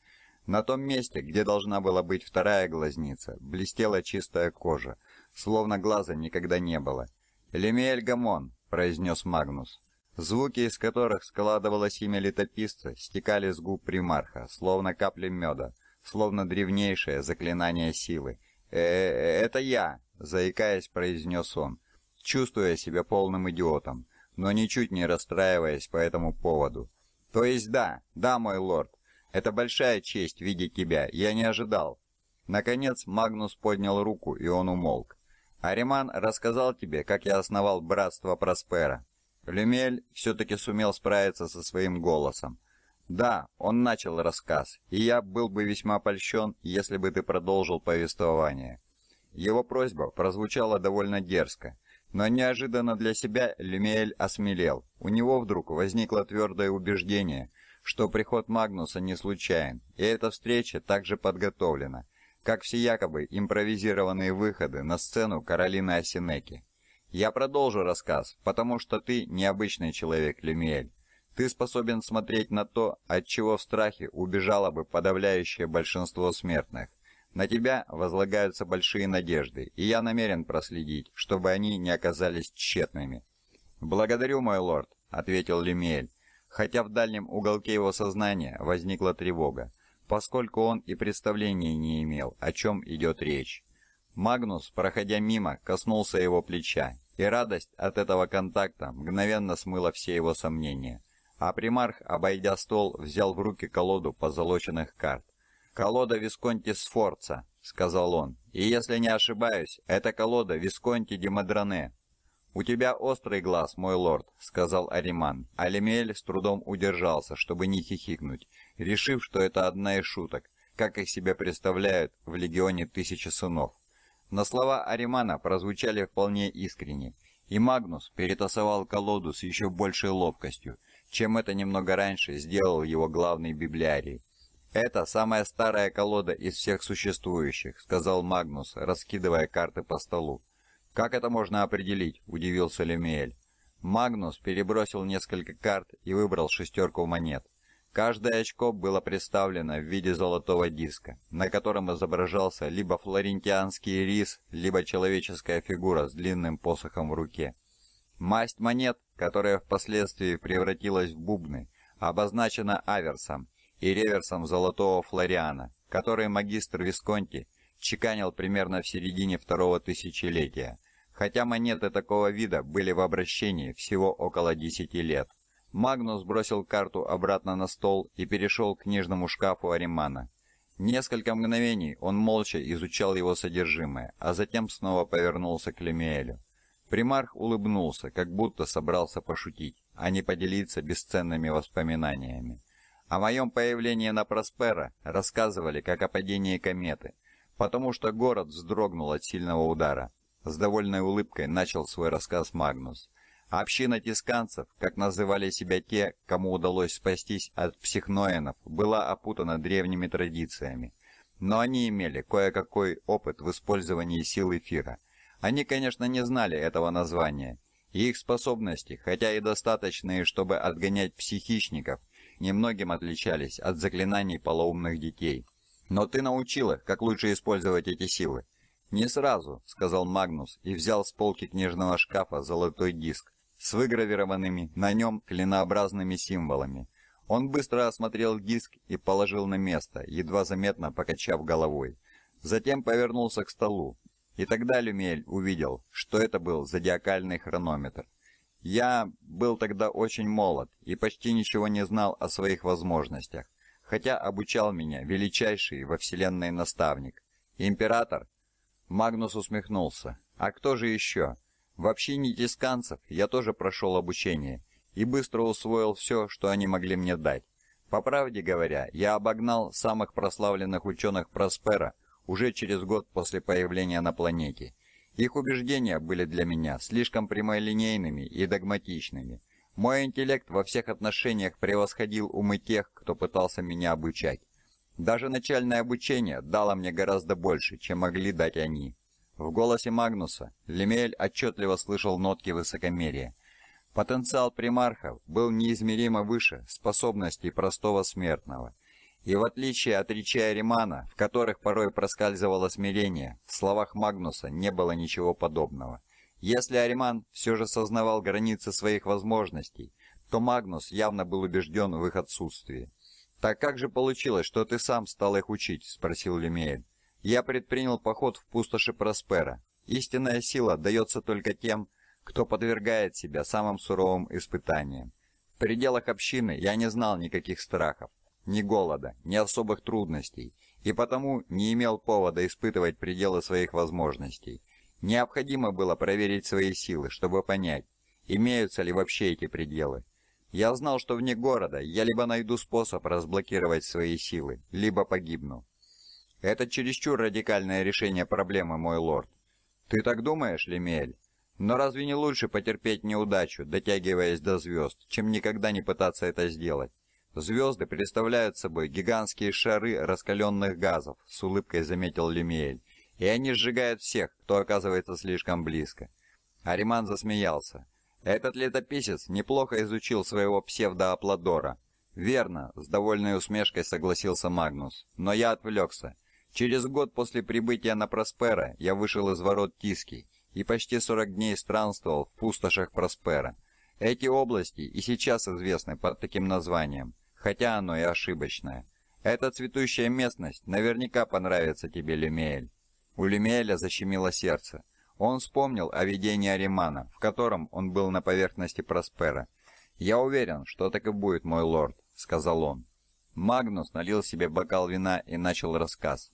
На том месте, где должна была быть вторая глазница, блестела чистая кожа, словно глаза никогда не было. Лемель Гамон», — произнес Магнус, Звуки, из которых складывалось имя летописца, стекали с губ примарха, словно капли меда, словно древнейшее заклинание силы. «Э, «Э -э «Это я!» — заикаясь, произнес он, чувствуя себя полным идиотом, но ничуть не расстраиваясь по этому поводу. «То есть да, да, мой лорд, это большая честь видеть тебя, я не ожидал». Наконец Магнус поднял руку, и он умолк. «Ариман рассказал тебе, как я основал Братство Проспера». Лемель все-таки сумел справиться со своим голосом. «Да, он начал рассказ, и я был бы весьма польщен, если бы ты продолжил повествование». Его просьба прозвучала довольно дерзко, но неожиданно для себя Лемель осмелел. У него вдруг возникло твердое убеждение, что приход Магнуса не случайен, и эта встреча также подготовлена, как все якобы импровизированные выходы на сцену Каролины Осинеки. Я продолжу рассказ, потому что ты необычный человек, Люмиэль. Ты способен смотреть на то, от чего в страхе убежало бы подавляющее большинство смертных. На тебя возлагаются большие надежды, и я намерен проследить, чтобы они не оказались тщетными. Благодарю, мой лорд, ответил Лемель, хотя в дальнем уголке его сознания возникла тревога, поскольку он и представления не имел, о чем идет речь. Магнус, проходя мимо, коснулся его плеча, и радость от этого контакта мгновенно смыла все его сомнения. А примарх, обойдя стол, взял в руки колоду позолоченных карт. «Колода Висконти Сфорца», — сказал он, — «и если не ошибаюсь, это колода Висконти Демодране». «У тебя острый глаз, мой лорд», — сказал Ариман. Алимель с трудом удержался, чтобы не хихикнуть, решив, что это одна из шуток, как их себе представляют в «Легионе Тысячи Сынов». На слова Аримана прозвучали вполне искренне, и Магнус перетасовал колоду с еще большей ловкостью, чем это немного раньше сделал его главный библиарий. «Это самая старая колода из всех существующих», — сказал Магнус, раскидывая карты по столу. «Как это можно определить?» — удивился Лемиэль. Магнус перебросил несколько карт и выбрал шестерку монет. Каждое очко было представлено в виде золотого диска, на котором изображался либо флорентианский рис, либо человеческая фигура с длинным посохом в руке. Масть монет, которая впоследствии превратилась в бубны, обозначена аверсом и реверсом золотого флориана, который магистр Висконти чеканил примерно в середине второго тысячелетия, хотя монеты такого вида были в обращении всего около 10 лет. Магнус бросил карту обратно на стол и перешел к книжному шкафу Аримана. Несколько мгновений он молча изучал его содержимое, а затем снова повернулся к Лемиэлю. Примарх улыбнулся, как будто собрался пошутить, а не поделиться бесценными воспоминаниями. О моем появлении на Проспера рассказывали как о падении кометы, потому что город вздрогнул от сильного удара. С довольной улыбкой начал свой рассказ Магнус. Община тисканцев, как называли себя те, кому удалось спастись от психноенов, была опутана древними традициями. Но они имели кое-какой опыт в использовании сил эфира. Они, конечно, не знали этого названия. И их способности, хотя и достаточные, чтобы отгонять психичников, немногим отличались от заклинаний полоумных детей. Но ты научил их, как лучше использовать эти силы. «Не сразу», — сказал Магнус и взял с полки книжного шкафа золотой диск с выгравированными на нем клинообразными символами. Он быстро осмотрел диск и положил на место, едва заметно покачав головой. Затем повернулся к столу. И тогда Люмель увидел, что это был зодиакальный хронометр. Я был тогда очень молод и почти ничего не знал о своих возможностях, хотя обучал меня величайший во вселенной наставник, император. Магнус усмехнулся. А кто же еще? В общине тисканцев я тоже прошел обучение и быстро усвоил все, что они могли мне дать. По правде говоря, я обогнал самых прославленных ученых Проспера уже через год после появления на планете. Их убеждения были для меня слишком прямолинейными и догматичными. Мой интеллект во всех отношениях превосходил умы тех, кто пытался меня обучать. Даже начальное обучение дало мне гораздо больше, чем могли дать они. В голосе Магнуса Лемель отчетливо слышал нотки высокомерия. Потенциал примархов был неизмеримо выше способностей простого смертного. И в отличие от речи Аримана, в которых порой проскальзывало смирение, в словах Магнуса не было ничего подобного. Если Ариман все же сознавал границы своих возможностей, то Магнус явно был убежден в их отсутствии. «Так как же получилось, что ты сам стал их учить?» – спросил Лемеель. Я предпринял поход в пустоши Проспера. Истинная сила дается только тем, кто подвергает себя самым суровым испытаниям. В пределах общины я не знал никаких страхов, ни голода, ни особых трудностей, и потому не имел повода испытывать пределы своих возможностей. Необходимо было проверить свои силы, чтобы понять, имеются ли вообще эти пределы. Я знал, что вне города я либо найду способ разблокировать свои силы, либо погибну. Это чересчур радикальное решение проблемы, мой лорд. Ты так думаешь, Лемель? Но разве не лучше потерпеть неудачу, дотягиваясь до звезд, чем никогда не пытаться это сделать? Звезды представляют собой гигантские шары раскаленных газов, с улыбкой заметил Лемель. И они сжигают всех, кто оказывается слишком близко. Ариман засмеялся. Этот летописец неплохо изучил своего псевдоапладора. Верно, с довольной усмешкой согласился Магнус. Но я отвлекся. Через год после прибытия на Проспера я вышел из ворот Тиски и почти 40 дней странствовал в пустошах Проспера. Эти области и сейчас известны под таким названием, хотя оно и ошибочное. Эта цветущая местность наверняка понравится тебе, Люмеэль. У Люмеэля защемило сердце. Он вспомнил о видении Аримана, в котором он был на поверхности Проспера. «Я уверен, что так и будет, мой лорд», — сказал он. Магнус налил себе бокал вина и начал рассказ.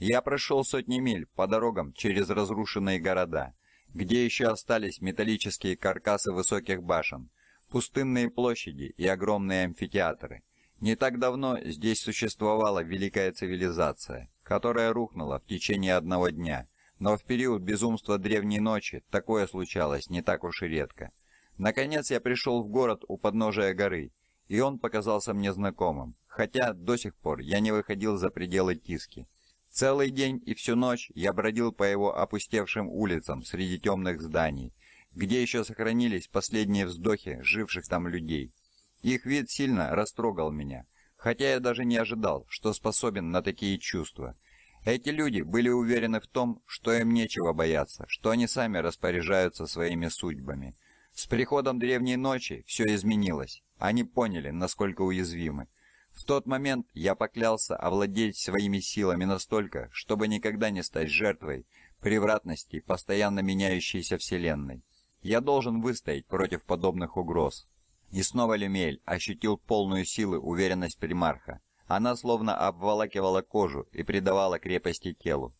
Я прошел сотни миль по дорогам через разрушенные города, где еще остались металлические каркасы высоких башен, пустынные площади и огромные амфитеатры. Не так давно здесь существовала великая цивилизация, которая рухнула в течение одного дня, но в период безумства древней ночи такое случалось не так уж и редко. Наконец я пришел в город у подножия горы, и он показался мне знакомым, хотя до сих пор я не выходил за пределы Тиски. Целый день и всю ночь я бродил по его опустевшим улицам среди темных зданий, где еще сохранились последние вздохи живших там людей. Их вид сильно растрогал меня, хотя я даже не ожидал, что способен на такие чувства. Эти люди были уверены в том, что им нечего бояться, что они сами распоряжаются своими судьбами. С приходом древней ночи все изменилось. Они поняли, насколько уязвимы. В тот момент я поклялся овладеть своими силами настолько, чтобы никогда не стать жертвой превратности постоянно меняющейся вселенной. Я должен выстоять против подобных угроз. И снова Люмель ощутил полную силы уверенность примарха. Она словно обволакивала кожу и придавала крепости телу.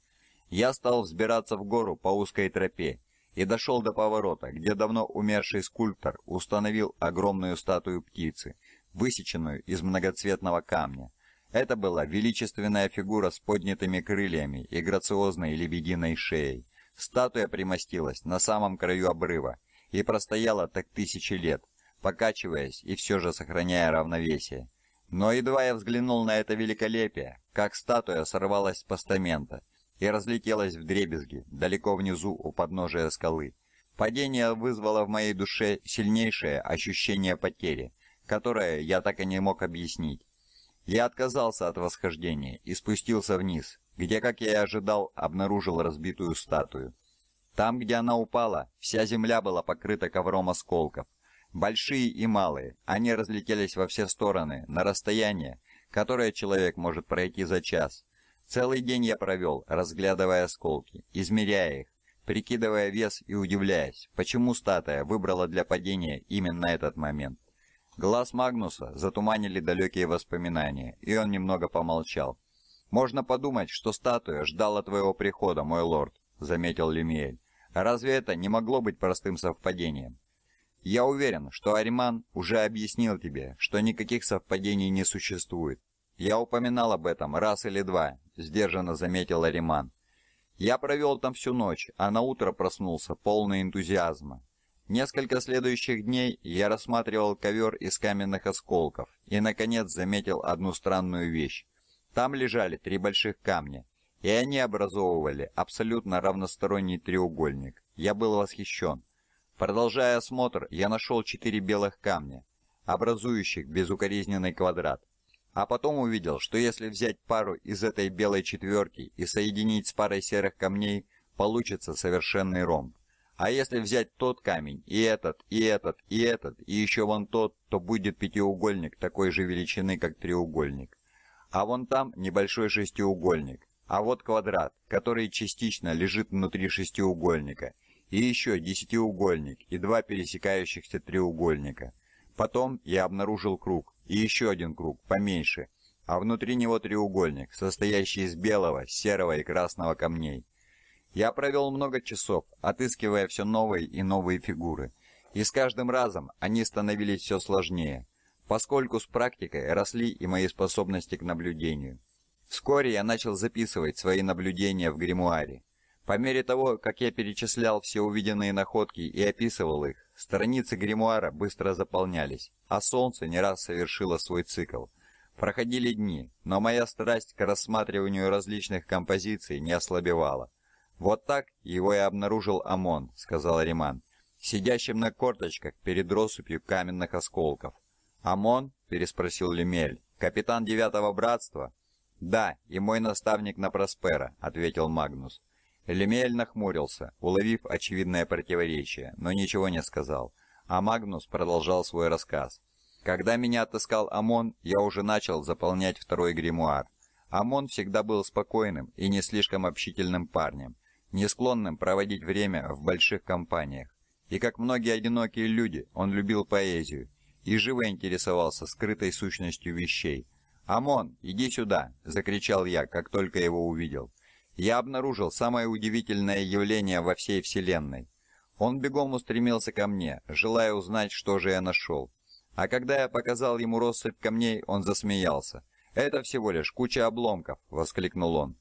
Я стал взбираться в гору по узкой тропе и дошел до поворота, где давно умерший скульптор установил огромную статую птицы, высеченную из многоцветного камня. Это была величественная фигура с поднятыми крыльями и грациозной лебединой шеей. Статуя примостилась на самом краю обрыва и простояла так тысячи лет, покачиваясь и все же сохраняя равновесие. Но едва я взглянул на это великолепие, как статуя сорвалась с постамента и разлетелась в дребезги далеко внизу у подножия скалы. Падение вызвало в моей душе сильнейшее ощущение потери – которое я так и не мог объяснить. Я отказался от восхождения и спустился вниз, где, как я и ожидал, обнаружил разбитую статую. Там, где она упала, вся земля была покрыта ковром осколков. Большие и малые, они разлетелись во все стороны, на расстояние, которое человек может пройти за час. Целый день я провел, разглядывая осколки, измеряя их, прикидывая вес и удивляясь, почему статуя выбрала для падения именно этот момент. Глаз Магнуса затуманили далекие воспоминания, и он немного помолчал. «Можно подумать, что статуя ждала твоего прихода, мой лорд», — заметил Люмиэль. «Разве это не могло быть простым совпадением?» «Я уверен, что Ариман уже объяснил тебе, что никаких совпадений не существует. Я упоминал об этом раз или два», — сдержанно заметил Ариман. «Я провел там всю ночь, а на утро проснулся, полный энтузиазма. Несколько следующих дней я рассматривал ковер из каменных осколков и, наконец, заметил одну странную вещь. Там лежали три больших камня, и они образовывали абсолютно равносторонний треугольник. Я был восхищен. Продолжая осмотр, я нашел четыре белых камня, образующих безукоризненный квадрат. А потом увидел, что если взять пару из этой белой четверки и соединить с парой серых камней, получится совершенный ромб. А если взять тот камень, и этот, и этот, и этот, и еще вон тот, то будет пятиугольник такой же величины, как треугольник. А вон там небольшой шестиугольник. А вот квадрат, который частично лежит внутри шестиугольника. И еще десятиугольник и два пересекающихся треугольника. Потом я обнаружил круг, и еще один круг, поменьше, а внутри него треугольник, состоящий из белого, серого и красного камней. Я провел много часов, отыскивая все новые и новые фигуры, и с каждым разом они становились все сложнее, поскольку с практикой росли и мои способности к наблюдению. Вскоре я начал записывать свои наблюдения в гримуаре. По мере того, как я перечислял все увиденные находки и описывал их, страницы гримуара быстро заполнялись, а солнце не раз совершило свой цикл. Проходили дни, но моя страсть к рассматриванию различных композиций не ослабевала. «Вот так его и обнаружил ОМОН», — сказал Риман, сидящим на корточках перед россыпью каменных осколков. «ОМОН?» — переспросил Люмель. «Капитан Девятого Братства?» «Да, и мой наставник на Проспера», — ответил Магнус. Лемель нахмурился, уловив очевидное противоречие, но ничего не сказал, а Магнус продолжал свой рассказ. «Когда меня отыскал ОМОН, я уже начал заполнять второй гримуар. ОМОН всегда был спокойным и не слишком общительным парнем, не склонным проводить время в больших компаниях. И как многие одинокие люди, он любил поэзию и живо интересовался скрытой сущностью вещей. «Амон, иди сюда!» – закричал я, как только его увидел. Я обнаружил самое удивительное явление во всей Вселенной. Он бегом устремился ко мне, желая узнать, что же я нашел. А когда я показал ему россыпь камней, он засмеялся. «Это всего лишь куча обломков!» – воскликнул он.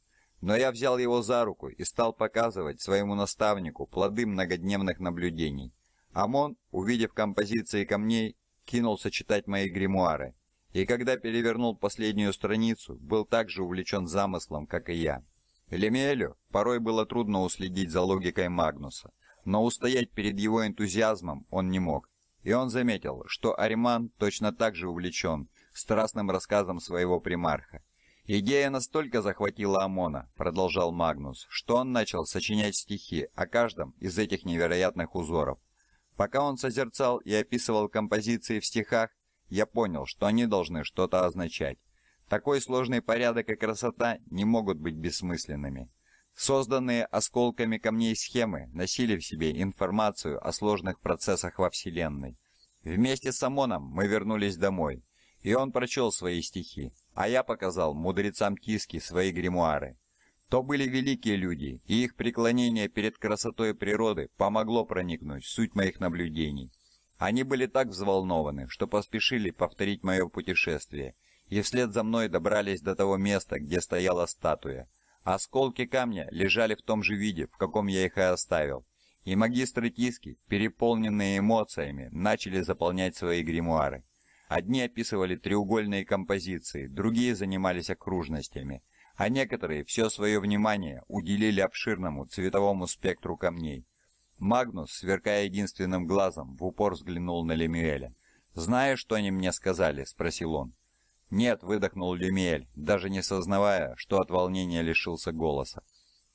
Но я взял его за руку и стал показывать своему наставнику плоды многодневных наблюдений. Амон, увидев композиции камней, кинулся читать мои гримуары. И когда перевернул последнюю страницу, был так же увлечен замыслом, как и я. Лемиэлю порой было трудно уследить за логикой Магнуса, но устоять перед его энтузиазмом он не мог. И он заметил, что Ариман точно так же увлечен страстным рассказом своего примарха. «Идея настолько захватила Омона», — продолжал Магнус, «что он начал сочинять стихи о каждом из этих невероятных узоров. Пока он созерцал и описывал композиции в стихах, я понял, что они должны что-то означать. Такой сложный порядок и красота не могут быть бессмысленными. Созданные осколками камней схемы носили в себе информацию о сложных процессах во Вселенной. Вместе с Амоном мы вернулись домой, и он прочел свои стихи. А я показал мудрецам Киски свои гримуары. То были великие люди, и их преклонение перед красотой природы помогло проникнуть в суть моих наблюдений. Они были так взволнованы, что поспешили повторить мое путешествие, и вслед за мной добрались до того места, где стояла статуя. Осколки камня лежали в том же виде, в каком я их и оставил, и магистры Киски, переполненные эмоциями, начали заполнять свои гримуары. Одни описывали треугольные композиции, другие занимались окружностями, а некоторые все свое внимание уделили обширному цветовому спектру камней. Магнус, сверкая единственным глазом, в упор взглянул на Лемюэля. «Знаешь, что они мне сказали?» – спросил он. «Нет», — выдохнул Люмиэль, даже не сознавая, что от волнения лишился голоса.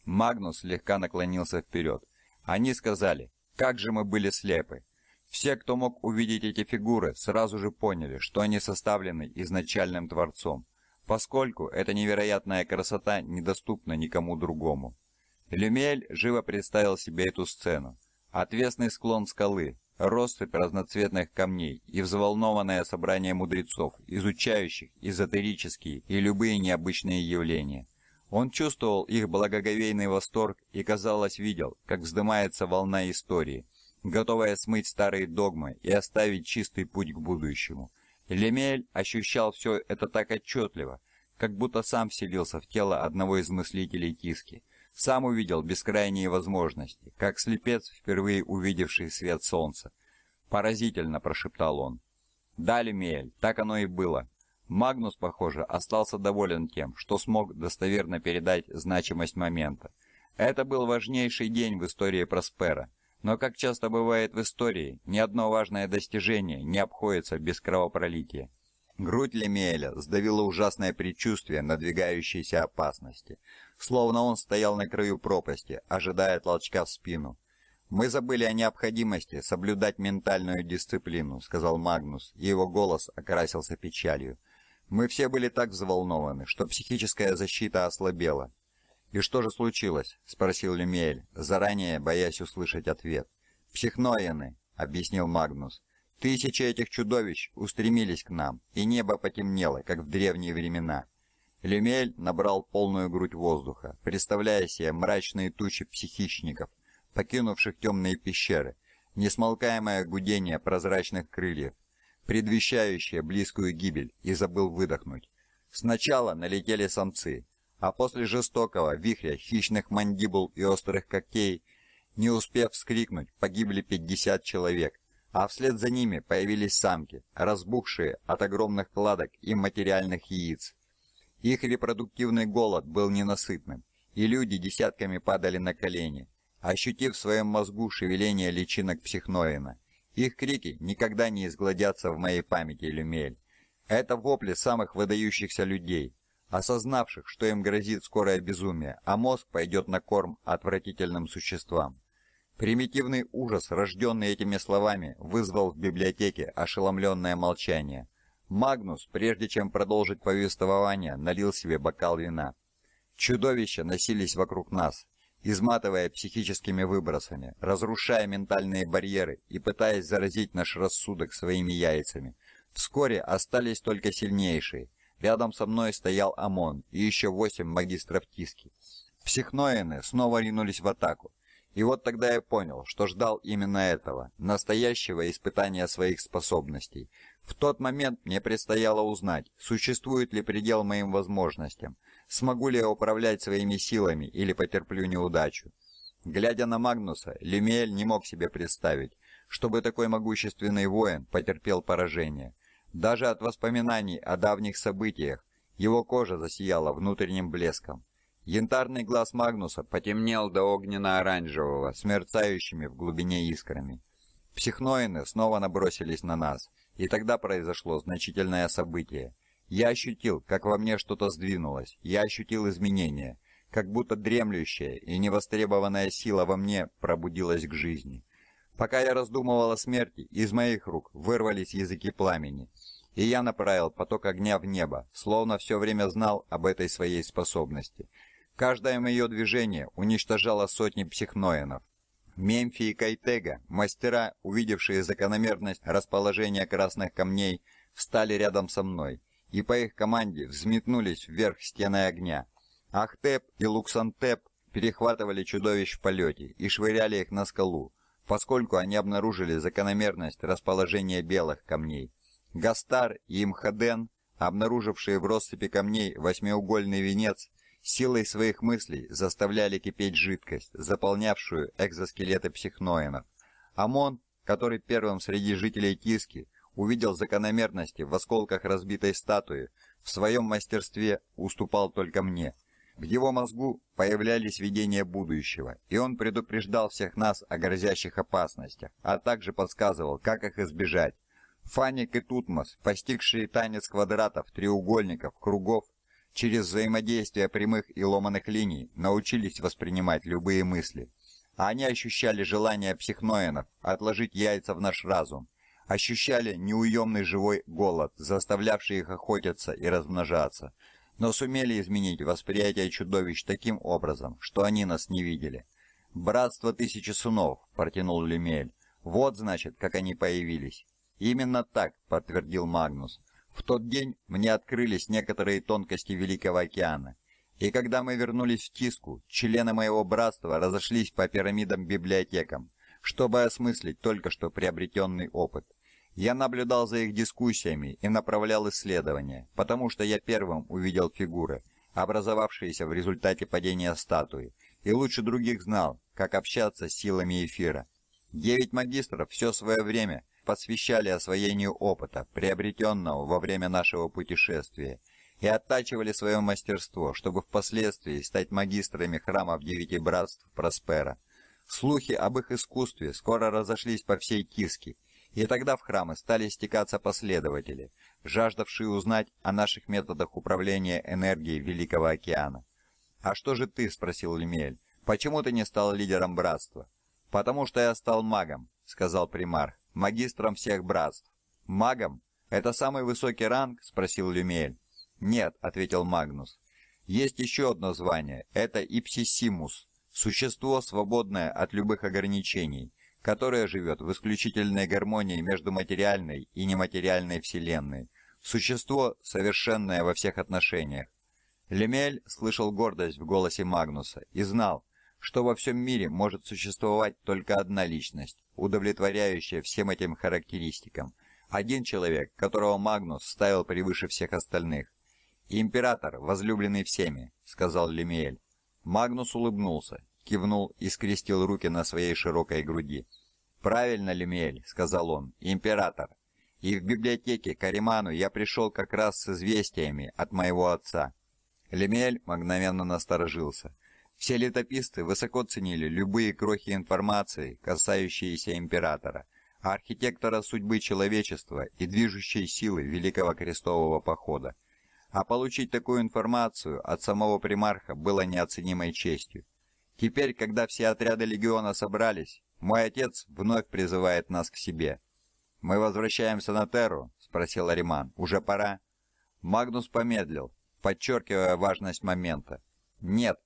Магнус слегка наклонился вперед. «Они сказали, как же мы были слепы! Все, кто мог увидеть эти фигуры, сразу же поняли, что они составлены изначальным Творцом, поскольку эта невероятная красота недоступна никому другому. Люмель живо представил себе эту сцену. Отвесный склон скалы, россыпь разноцветных камней и взволнованное собрание мудрецов, изучающих эзотерические и любые необычные явления. Он чувствовал их благоговейный восторг и, казалось, видел, как вздымается волна истории – готовая смыть старые догмы и оставить чистый путь к будущему. Лемель ощущал все это так отчетливо, как будто сам вселился в тело одного из мыслителей Тиски. Сам увидел бескрайние возможности, как слепец, впервые увидевший свет солнца. «Поразительно!» – прошептал он. «Да, Лемель, так оно и было». Магнус, похоже, остался доволен тем, что смог достоверно передать значимость момента. Это был важнейший день в истории Проспера, но, как часто бывает в истории, ни одно важное достижение не обходится без кровопролития. Грудь Лемиэля сдавило ужасное предчувствие надвигающейся опасности, словно он стоял на краю пропасти, ожидая толчка в спину. «Мы забыли о необходимости соблюдать ментальную дисциплину», — сказал Магнус, и его голос окрасился печалью. «Мы все были так взволнованы, что психическая защита ослабела, «И что же случилось?» – спросил Люмель, заранее боясь услышать ответ. Психноены, объяснил Магнус. «Тысячи этих чудовищ устремились к нам, и небо потемнело, как в древние времена». Люмель набрал полную грудь воздуха, представляя себе мрачные тучи психичников, покинувших темные пещеры, несмолкаемое гудение прозрачных крыльев, предвещающее близкую гибель, и забыл выдохнуть. Сначала налетели самцы, а после жестокого вихря хищных мандибул и острых когтей, не успев вскрикнуть, погибли 50 человек, а вслед за ними появились самки, разбухшие от огромных кладок и материальных яиц. Их репродуктивный голод был ненасытным, и люди десятками падали на колени, ощутив в своем мозгу шевеление личинок психноина. Их крики никогда не изгладятся в моей памяти, Люмель. Это вопли самых выдающихся людей, осознавших, что им грозит скорое безумие, а мозг пойдет на корм отвратительным существам. Примитивный ужас, рожденный этими словами, вызвал в библиотеке ошеломленное молчание. Магнус, прежде чем продолжить повествование, налил себе бокал вина. Чудовища носились вокруг нас, изматывая психическими выбросами, разрушая ментальные барьеры и пытаясь заразить наш рассудок своими яйцами. Вскоре остались только сильнейшие – Рядом со мной стоял ОМОН и еще восемь магистров Тиски. Психноины снова ринулись в атаку. И вот тогда я понял, что ждал именно этого, настоящего испытания своих способностей. В тот момент мне предстояло узнать, существует ли предел моим возможностям, смогу ли я управлять своими силами или потерплю неудачу. Глядя на Магнуса, Лемиэль не мог себе представить, чтобы такой могущественный воин потерпел поражение – даже от воспоминаний о давних событиях его кожа засияла внутренним блеском. Янтарный глаз Магнуса потемнел до огненно-оранжевого, смерцающими в глубине искрами. Психноины снова набросились на нас, и тогда произошло значительное событие. Я ощутил, как во мне что-то сдвинулось, я ощутил изменения, как будто дремлющая и невостребованная сила во мне пробудилась к жизни. Пока я раздумывал о смерти, из моих рук вырвались языки пламени, и я направил поток огня в небо, словно все время знал об этой своей способности. Каждое мое движение уничтожало сотни психноинов. Мемфи и Кайтега, мастера, увидевшие закономерность расположения красных камней, встали рядом со мной, и по их команде взметнулись вверх стены огня. Ахтеп и Луксантеп перехватывали чудовищ в полете и швыряли их на скалу, поскольку они обнаружили закономерность расположения белых камней. Гастар и Имхаден, обнаружившие в россыпи камней восьмиугольный венец, силой своих мыслей заставляли кипеть жидкость, заполнявшую экзоскелеты психноинов. Амон, который первым среди жителей Киски увидел закономерности в осколках разбитой статуи, в своем мастерстве уступал только мне – в его мозгу появлялись видения будущего, и он предупреждал всех нас о грозящих опасностях, а также подсказывал, как их избежать. Фаник и Тутмос, постигшие танец квадратов, треугольников, кругов, через взаимодействие прямых и ломаных линий научились воспринимать любые мысли. А они ощущали желание психноенов отложить яйца в наш разум, ощущали неуемный живой голод, заставлявший их охотиться и размножаться – но сумели изменить восприятие чудовищ таким образом, что они нас не видели. «Братство тысячи сынов», — протянул Люмель. «Вот, значит, как они появились». «Именно так», — подтвердил Магнус. «В тот день мне открылись некоторые тонкости Великого океана. И когда мы вернулись в Тиску, члены моего братства разошлись по пирамидам-библиотекам, чтобы осмыслить только что приобретенный опыт. Я наблюдал за их дискуссиями и направлял исследования, потому что я первым увидел фигуры, образовавшиеся в результате падения статуи, и лучше других знал, как общаться с силами эфира. Девять магистров все свое время посвящали освоению опыта, приобретенного во время нашего путешествия, и оттачивали свое мастерство, чтобы впоследствии стать магистрами храмов Девяти Братств Проспера. Слухи об их искусстве скоро разошлись по всей Киске, и тогда в храмы стали стекаться последователи, жаждавшие узнать о наших методах управления энергией Великого океана. «А что же ты?» – спросил Лемель. «Почему ты не стал лидером братства?» «Потому что я стал магом», – сказал примар, – «магистром всех братств». «Магом? Это самый высокий ранг?» – спросил Люмель. «Нет», – ответил Магнус. «Есть еще одно звание – это Ипсисимус, существо, свободное от любых ограничений которая живет в исключительной гармонии между материальной и нематериальной вселенной. Существо, совершенное во всех отношениях. Лемель слышал гордость в голосе Магнуса и знал, что во всем мире может существовать только одна личность, удовлетворяющая всем этим характеристикам. Один человек, которого Магнус ставил превыше всех остальных. «Император, возлюбленный всеми», — сказал Лемиэль. Магнус улыбнулся кивнул и скрестил руки на своей широкой груди. «Правильно, Лемель», — сказал он, — «император. И в библиотеке Кариману я пришел как раз с известиями от моего отца». Лемель мгновенно насторожился. Все летописцы высоко ценили любые крохи информации, касающиеся императора, архитектора судьбы человечества и движущей силы Великого Крестового Похода. А получить такую информацию от самого примарха было неоценимой честью. Теперь, когда все отряды легиона собрались, мой отец вновь призывает нас к себе. Мы возвращаемся на Терру, спросил Ариман. Уже пора? Магнус помедлил, подчеркивая важность момента. Нет,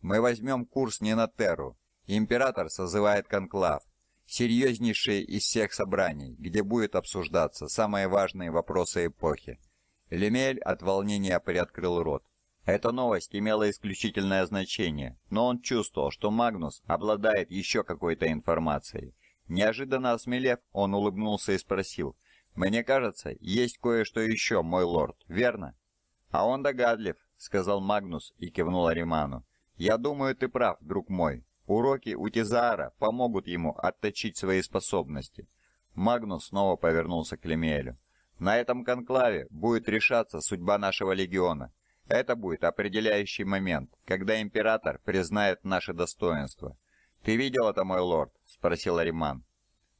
мы возьмем курс не на Терру. Император созывает конклав, серьезнейшее из всех собраний, где будет обсуждаться самые важные вопросы эпохи. Лемель от волнения приоткрыл рот. Эта новость имела исключительное значение, но он чувствовал, что Магнус обладает еще какой-то информацией. Неожиданно осмелев, он улыбнулся и спросил, «Мне кажется, есть кое-что еще, мой лорд, верно?» «А он догадлив», — сказал Магнус и кивнул Ариману. «Я думаю, ты прав, друг мой. Уроки у Тизара помогут ему отточить свои способности». Магнус снова повернулся к Лемиэлю. «На этом конклаве будет решаться судьба нашего легиона. Это будет определяющий момент, когда император признает наше достоинство. Ты видел это, мой лорд? спросил Риман.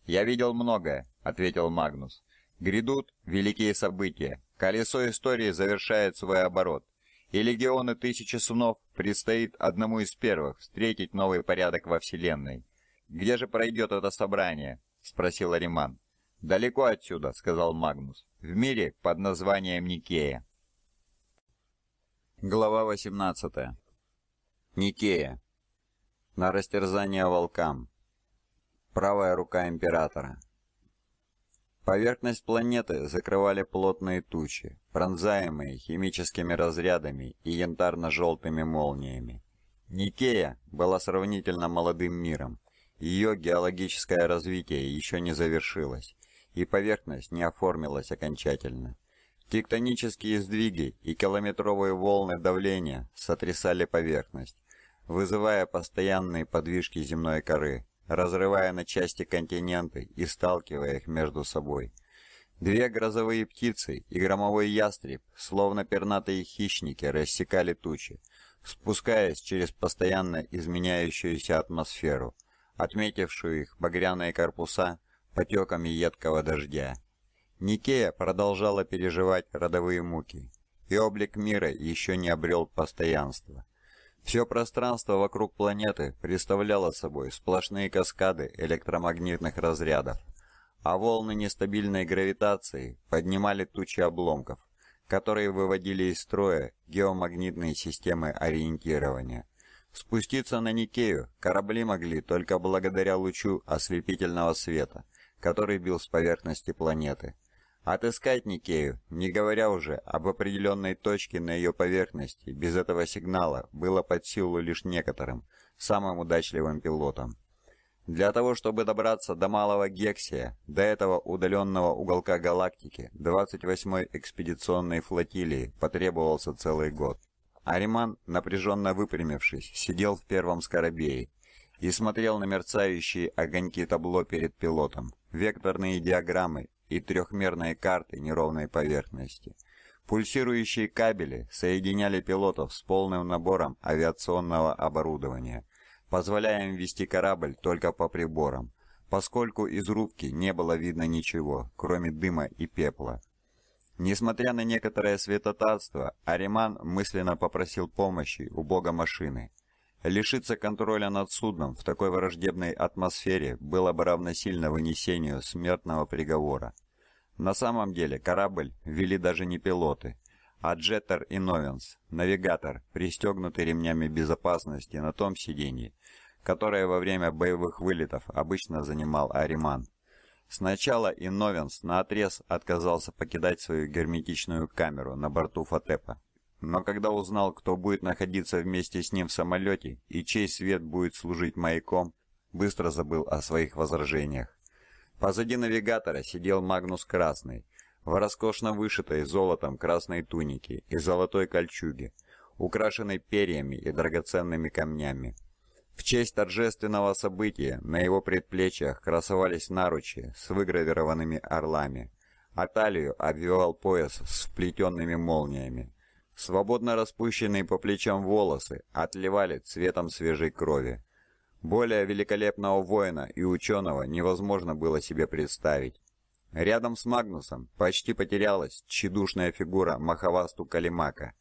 Я видел многое, ответил Магнус. Грядут великие события. Колесо истории завершает свой оборот, и легионы тысячи сынов предстоит одному из первых встретить новый порядок во вселенной. Где же пройдет это собрание? спросил Риман. Далеко отсюда, сказал Магнус. В мире под названием Никея. Глава 18. Никея. На растерзание волкам. Правая рука императора. Поверхность планеты закрывали плотные тучи, пронзаемые химическими разрядами и янтарно-желтыми молниями. Никея была сравнительно молодым миром. Ее геологическое развитие еще не завершилось, и поверхность не оформилась окончательно – Тектонические сдвиги и километровые волны давления сотрясали поверхность, вызывая постоянные подвижки земной коры, разрывая на части континенты и сталкивая их между собой. Две грозовые птицы и громовой ястреб, словно пернатые хищники, рассекали тучи, спускаясь через постоянно изменяющуюся атмосферу, отметившую их багряные корпуса потеками едкого дождя. Никея продолжала переживать родовые муки, и облик мира еще не обрел постоянства. Все пространство вокруг планеты представляло собой сплошные каскады электромагнитных разрядов, а волны нестабильной гравитации поднимали тучи обломков, которые выводили из строя геомагнитные системы ориентирования. Спуститься на Никею корабли могли только благодаря лучу ослепительного света, который бил с поверхности планеты – Отыскать Никею, не говоря уже об определенной точке на ее поверхности, без этого сигнала было под силу лишь некоторым, самым удачливым пилотам. Для того, чтобы добраться до Малого Гексия, до этого удаленного уголка галактики, 28-й экспедиционной флотилии потребовался целый год. Ариман, напряженно выпрямившись, сидел в первом скоробее и смотрел на мерцающие огоньки табло перед пилотом, векторные диаграммы и трехмерные карты неровной поверхности. Пульсирующие кабели соединяли пилотов с полным набором авиационного оборудования, позволяя им вести корабль только по приборам, поскольку из рубки не было видно ничего, кроме дыма и пепла. Несмотря на некоторое светотатство, Ариман мысленно попросил помощи у бога машины. Лишиться контроля над судном в такой враждебной атмосфере было бы равносильно вынесению смертного приговора. На самом деле корабль вели даже не пилоты, а Джеттер и Новенс, навигатор, пристегнутый ремнями безопасности на том сиденье, которое во время боевых вылетов обычно занимал Ариман. Сначала и Инновенс наотрез отказался покидать свою герметичную камеру на борту Фатепа. Но когда узнал, кто будет находиться вместе с ним в самолете и чей свет будет служить маяком, быстро забыл о своих возражениях. Позади навигатора сидел Магнус Красный, в роскошно вышитой золотом красной тунике и золотой кольчуге, украшенной перьями и драгоценными камнями. В честь торжественного события на его предплечьях красовались наручи с выгравированными орлами, а талию обвивал пояс с вплетенными молниями. Свободно распущенные по плечам волосы отливали цветом свежей крови. Более великолепного воина и ученого невозможно было себе представить. Рядом с Магнусом почти потерялась тщедушная фигура Махавасту Калимака,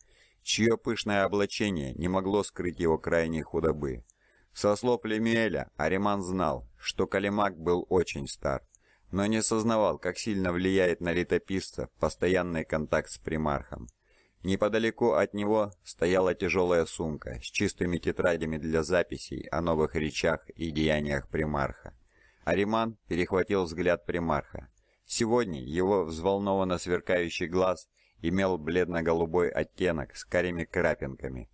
чье пышное облачение не могло скрыть его крайней худобы. Со слов Лемиэля Ариман знал, что Калимак был очень стар, но не сознавал, как сильно влияет на летописца постоянный контакт с примархом. Неподалеку от него стояла тяжелая сумка с чистыми тетрадями для записей о новых речах и деяниях примарха. Ариман перехватил взгляд примарха. Сегодня его взволнованно сверкающий глаз имел бледно-голубой оттенок с карими крапинками.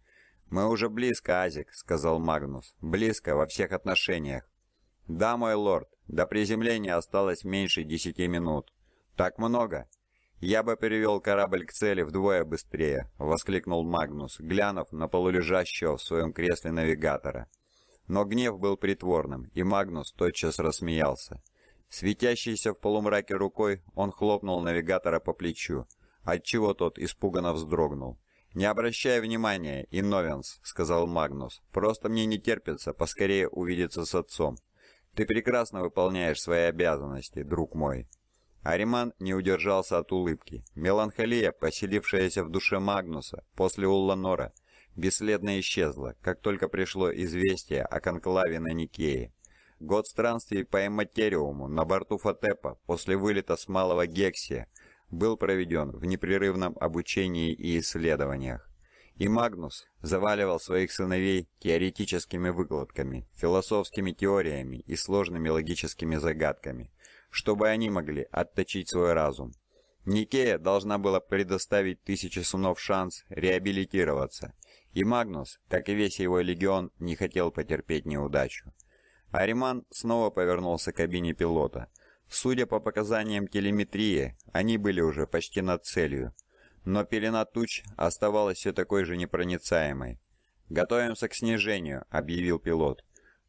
«Мы уже близко, Азик», — сказал Магнус. «Близко во всех отношениях». «Да, мой лорд, до приземления осталось меньше десяти минут». «Так много?» «Я бы перевел корабль к цели вдвое быстрее», — воскликнул Магнус, глянув на полулежащего в своем кресле навигатора. Но гнев был притворным, и Магнус тотчас рассмеялся. Светящейся в полумраке рукой он хлопнул навигатора по плечу, отчего тот испуганно вздрогнул. «Не обращай внимания, Иновенс», — сказал Магнус, — «просто мне не терпится поскорее увидеться с отцом. Ты прекрасно выполняешь свои обязанности, друг мой». Ариман не удержался от улыбки. Меланхолия, поселившаяся в душе Магнуса после Улланора, бесследно исчезла, как только пришло известие о конклаве на Никее. Год странствий по Эмматериуму на борту Фатепа после вылета с Малого Гексия был проведен в непрерывном обучении и исследованиях. И Магнус заваливал своих сыновей теоретическими выкладками, философскими теориями и сложными логическими загадками – чтобы они могли отточить свой разум. Никея должна была предоставить тысяче сунов шанс реабилитироваться, и Магнус, как и весь его легион, не хотел потерпеть неудачу. Ариман снова повернулся к кабине пилота. Судя по показаниям телеметрии, они были уже почти над целью. Но пелена туч оставалась все такой же непроницаемой. «Готовимся к снижению», — объявил пилот.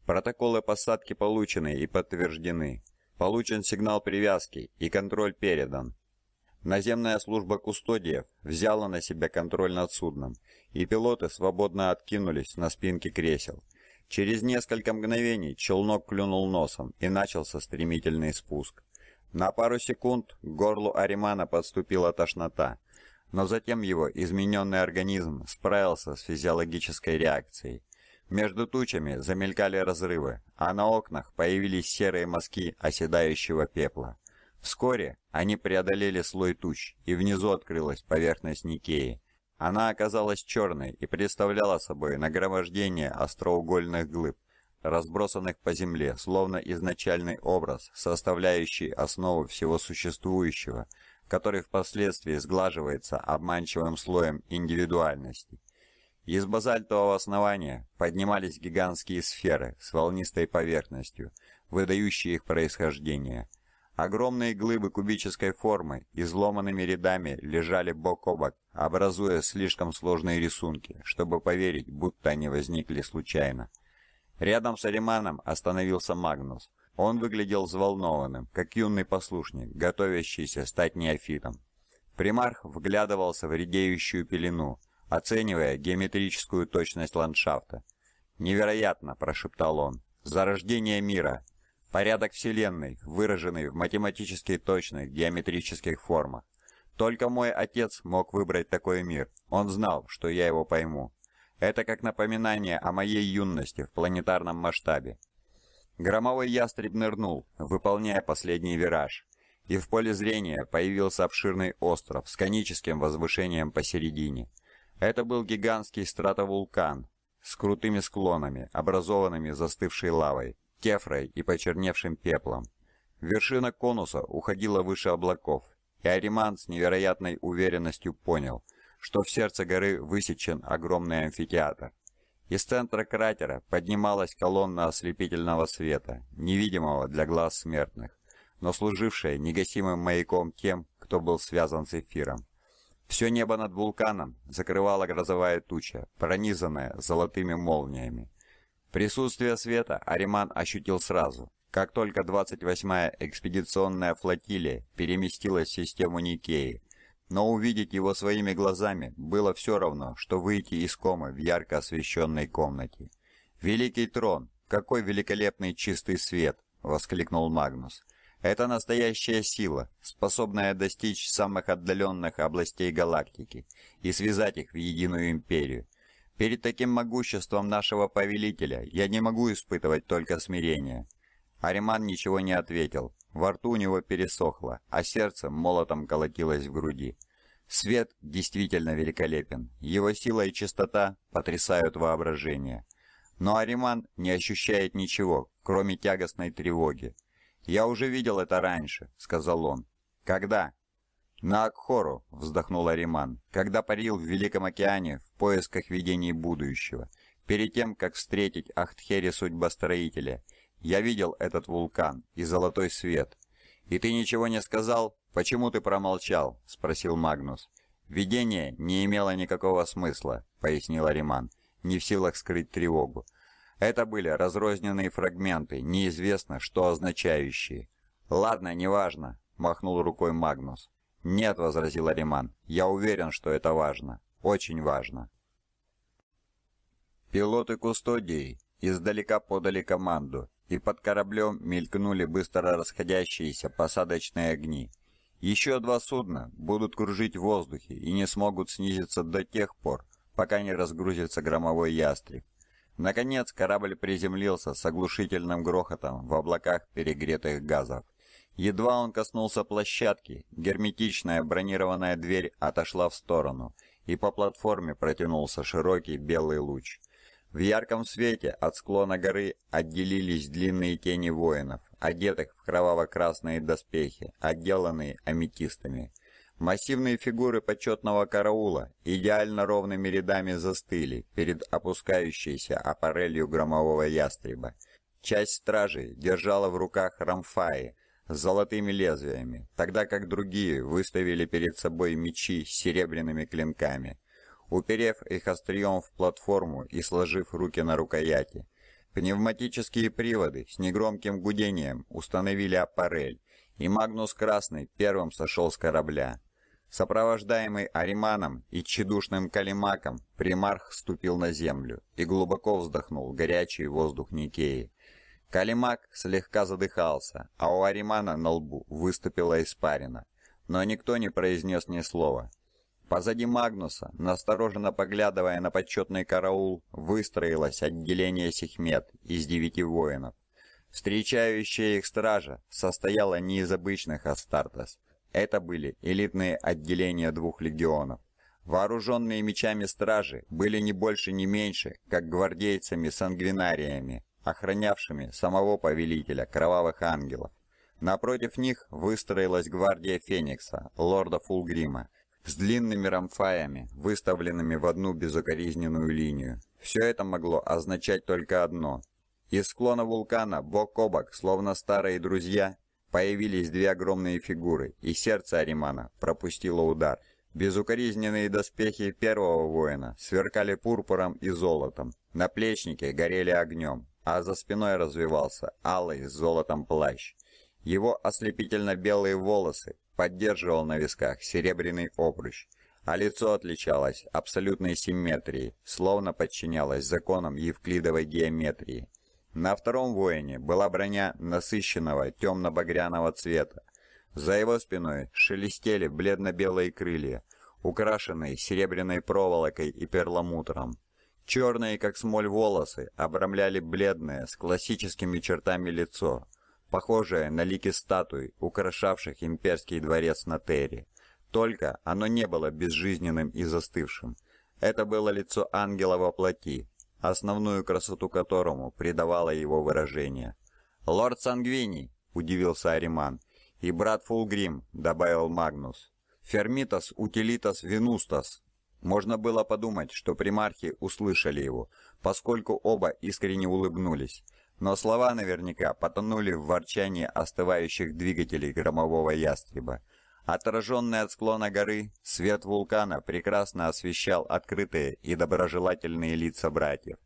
«Протоколы посадки получены и подтверждены. Получен сигнал привязки и контроль передан. Наземная служба кустодиев взяла на себя контроль над судном, и пилоты свободно откинулись на спинки кресел. Через несколько мгновений челнок клюнул носом и начался стремительный спуск. На пару секунд к горлу Аримана подступила тошнота, но затем его измененный организм справился с физиологической реакцией. Между тучами замелькали разрывы, а на окнах появились серые мазки оседающего пепла. Вскоре они преодолели слой туч, и внизу открылась поверхность Никеи. Она оказалась черной и представляла собой нагромождение остроугольных глыб, разбросанных по земле, словно изначальный образ, составляющий основу всего существующего, который впоследствии сглаживается обманчивым слоем индивидуальности. Из базальтового основания поднимались гигантские сферы с волнистой поверхностью, выдающие их происхождение. Огромные глыбы кубической формы изломанными рядами лежали бок о бок, образуя слишком сложные рисунки, чтобы поверить, будто они возникли случайно. Рядом с Ариманом остановился Магнус. Он выглядел взволнованным, как юный послушник, готовящийся стать неофитом. Примарх вглядывался в редеющую пелену, оценивая геометрическую точность ландшафта. «Невероятно!» – прошептал он. «Зарождение мира! Порядок Вселенной, выраженный в математически точных геометрических формах. Только мой отец мог выбрать такой мир. Он знал, что я его пойму. Это как напоминание о моей юности в планетарном масштабе». Громовой ястреб нырнул, выполняя последний вираж. И в поле зрения появился обширный остров с коническим возвышением посередине – это был гигантский стратовулкан с крутыми склонами, образованными застывшей лавой, кефрой и почерневшим пеплом. Вершина конуса уходила выше облаков, и Ариман с невероятной уверенностью понял, что в сердце горы высечен огромный амфитеатр. Из центра кратера поднималась колонна ослепительного света, невидимого для глаз смертных, но служившая негасимым маяком тем, кто был связан с эфиром. Все небо над вулканом закрывала грозовая туча, пронизанная золотыми молниями. Присутствие света Ариман ощутил сразу, как только 28-я экспедиционная флотилия переместилась в систему Никеи. Но увидеть его своими глазами было все равно, что выйти из комы в ярко освещенной комнате. «Великий трон! Какой великолепный чистый свет!» — воскликнул Магнус. Это настоящая сила, способная достичь самых отдаленных областей галактики и связать их в единую империю. Перед таким могуществом нашего повелителя я не могу испытывать только смирение. Ариман ничего не ответил. Во рту у него пересохло, а сердце молотом колотилось в груди. Свет действительно великолепен. Его сила и чистота потрясают воображение. Но Ариман не ощущает ничего, кроме тягостной тревоги. «Я уже видел это раньше», — сказал он. «Когда?» «На Акхору», — вздохнул Ариман, — «когда парил в Великом океане в поисках видений будущего, перед тем, как встретить Ахтхере судьбостроителя. Я видел этот вулкан и золотой свет». «И ты ничего не сказал? Почему ты промолчал?» — спросил Магнус. «Видение не имело никакого смысла», — пояснил Ариман, не в силах скрыть тревогу. Это были разрозненные фрагменты, неизвестно, что означающие. «Ладно, неважно», — махнул рукой Магнус. «Нет», — возразил Ариман, — «я уверен, что это важно. Очень важно». Пилоты Кустодии издалека подали команду, и под кораблем мелькнули быстро расходящиеся посадочные огни. Еще два судна будут кружить в воздухе и не смогут снизиться до тех пор, пока не разгрузится громовой ястреб. Наконец корабль приземлился с оглушительным грохотом в облаках перегретых газов. Едва он коснулся площадки, герметичная бронированная дверь отошла в сторону, и по платформе протянулся широкий белый луч. В ярком свете от склона горы отделились длинные тени воинов, одетых в кроваво-красные доспехи, отделанные аметистами – Массивные фигуры почетного караула идеально ровными рядами застыли перед опускающейся аппарелью громового ястреба. Часть стражи держала в руках рамфаи с золотыми лезвиями, тогда как другие выставили перед собой мечи с серебряными клинками, уперев их острием в платформу и сложив руки на рукояти. Пневматические приводы с негромким гудением установили аппарель, и Магнус Красный первым сошел с корабля. Сопровождаемый Ариманом и чедушным Калимаком, примарх ступил на землю и глубоко вздохнул горячий воздух Никеи. Калимак слегка задыхался, а у Аримана на лбу выступила испарина, но никто не произнес ни слова. Позади Магнуса, настороженно поглядывая на почетный караул, выстроилось отделение Сехмет из девяти воинов. Встречающая их стража состояла не из обычных Астартес, это были элитные отделения двух легионов. Вооруженные мечами стражи были не больше, не меньше, как гвардейцами-сангвинариями, охранявшими самого повелителя кровавых ангелов. Напротив них выстроилась гвардия Феникса, лорда Фулгрима, с длинными рамфаями, выставленными в одну безукоризненную линию. Все это могло означать только одно. Из склона вулкана, бок о бок, словно старые друзья, Появились две огромные фигуры, и сердце Аримана пропустило удар. Безукоризненные доспехи первого воина сверкали пурпуром и золотом, наплечники горели огнем, а за спиной развивался алый с золотом плащ. Его ослепительно-белые волосы поддерживал на висках серебряный обруч, а лицо отличалось абсолютной симметрией, словно подчинялось законам евклидовой геометрии. На втором воине была броня насыщенного темно-багряного цвета. За его спиной шелестели бледно-белые крылья, украшенные серебряной проволокой и перламутром. Черные, как смоль, волосы обрамляли бледное, с классическими чертами лицо, похожее на лики статуй, украшавших имперский дворец на Терри. Только оно не было безжизненным и застывшим. Это было лицо ангела во плоти, основную красоту которому придавало его выражение. «Лорд Сангвини!» — удивился Ариман. «И брат Фулгрим!» — добавил Магнус. «Фермитас утилитас винустас!» Можно было подумать, что примархи услышали его, поскольку оба искренне улыбнулись. Но слова наверняка потонули в ворчании остывающих двигателей громового ястреба. Отраженный от склона горы, свет вулкана прекрасно освещал открытые и доброжелательные лица братьев,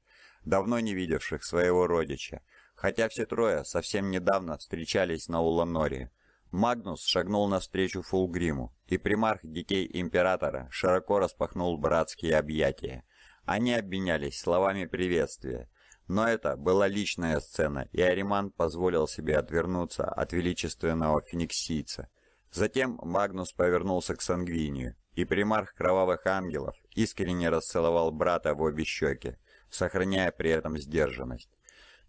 давно не видевших своего родича, хотя все трое совсем недавно встречались на Уланоре. Магнус шагнул навстречу Фулгриму, и примарх детей императора широко распахнул братские объятия. Они обменялись словами приветствия, но это была личная сцена, и Ариман позволил себе отвернуться от величественного фениксийца – Затем Магнус повернулся к Сангвинию, и примарх Кровавых Ангелов искренне расцеловал брата в обе щеки, сохраняя при этом сдержанность.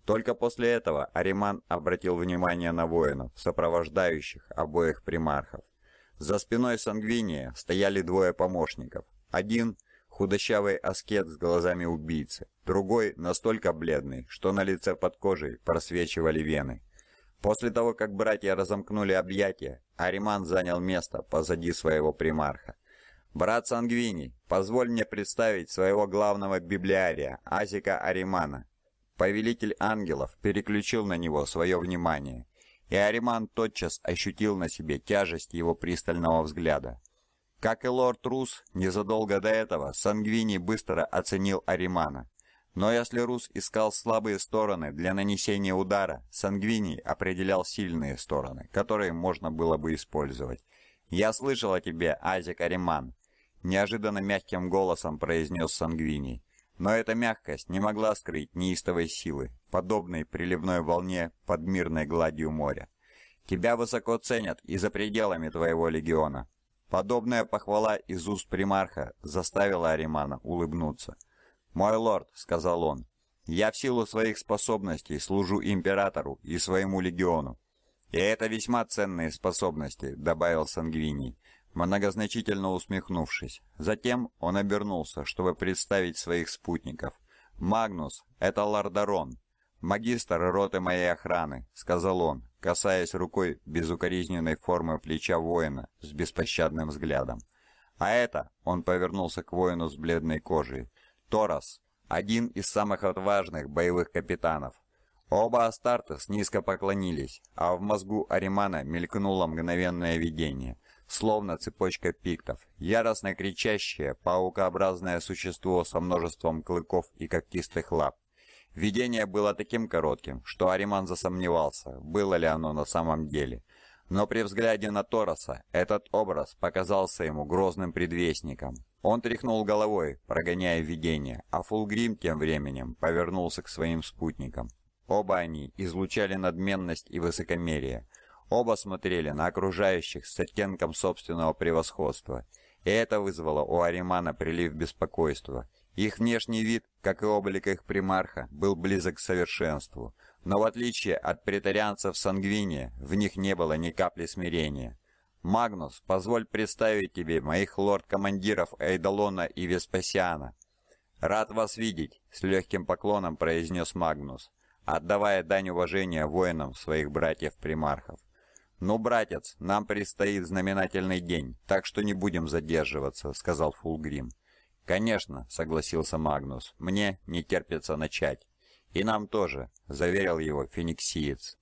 Только после этого Ариман обратил внимание на воинов, сопровождающих обоих примархов. За спиной Сангвиния стояли двое помощников. Один – худощавый аскет с глазами убийцы, другой – настолько бледный, что на лице под кожей просвечивали вены. После того, как братья разомкнули объятия, Ариман занял место позади своего примарха. «Брат Сангвини, позволь мне представить своего главного библиария, Азика Аримана». Повелитель ангелов переключил на него свое внимание, и Ариман тотчас ощутил на себе тяжесть его пристального взгляда. Как и лорд Рус, незадолго до этого Сангвини быстро оценил Аримана. Но если Рус искал слабые стороны для нанесения удара, Сангвини определял сильные стороны, которые можно было бы использовать. «Я слышал о тебе, Азик Ариман», – неожиданно мягким голосом произнес Сангвини. Но эта мягкость не могла скрыть неистовой силы, подобной приливной волне под мирной гладью моря. «Тебя высоко ценят и за пределами твоего легиона». Подобная похвала из уст примарха заставила Аримана улыбнуться – «Мой лорд», — сказал он, — «я в силу своих способностей служу императору и своему легиону». «И это весьма ценные способности», — добавил Сангвини, многозначительно усмехнувшись. Затем он обернулся, чтобы представить своих спутников. «Магнус, это лордарон, магистр роты моей охраны», — сказал он, касаясь рукой безукоризненной формы плеча воина с беспощадным взглядом. «А это», — он повернулся к воину с бледной кожей, — Торос – один из самых отважных боевых капитанов. Оба Астартес низко поклонились, а в мозгу Аримана мелькнуло мгновенное видение, словно цепочка пиктов. Яростно кричащее, паукообразное существо со множеством клыков и когтистых лап. Видение было таким коротким, что Ариман засомневался, было ли оно на самом деле. Но при взгляде на Тороса этот образ показался ему грозным предвестником. Он тряхнул головой, прогоняя видение, а Фулгрим тем временем повернулся к своим спутникам. Оба они излучали надменность и высокомерие. Оба смотрели на окружающих с оттенком собственного превосходства. И это вызвало у Аримана прилив беспокойства. Их внешний вид, как и облик их примарха, был близок к совершенству. Но в отличие от претарианцев Сангвиния, в них не было ни капли смирения. «Магнус, позволь представить тебе моих лорд-командиров Эйдолона и Веспасиана». «Рад вас видеть», — с легким поклоном произнес Магнус, отдавая дань уважения воинам своих братьев-примархов. «Ну, братец, нам предстоит знаменательный день, так что не будем задерживаться», — сказал Фулгрим. «Конечно», — согласился Магнус, — «мне не терпится начать». «И нам тоже», — заверил его фениксиец.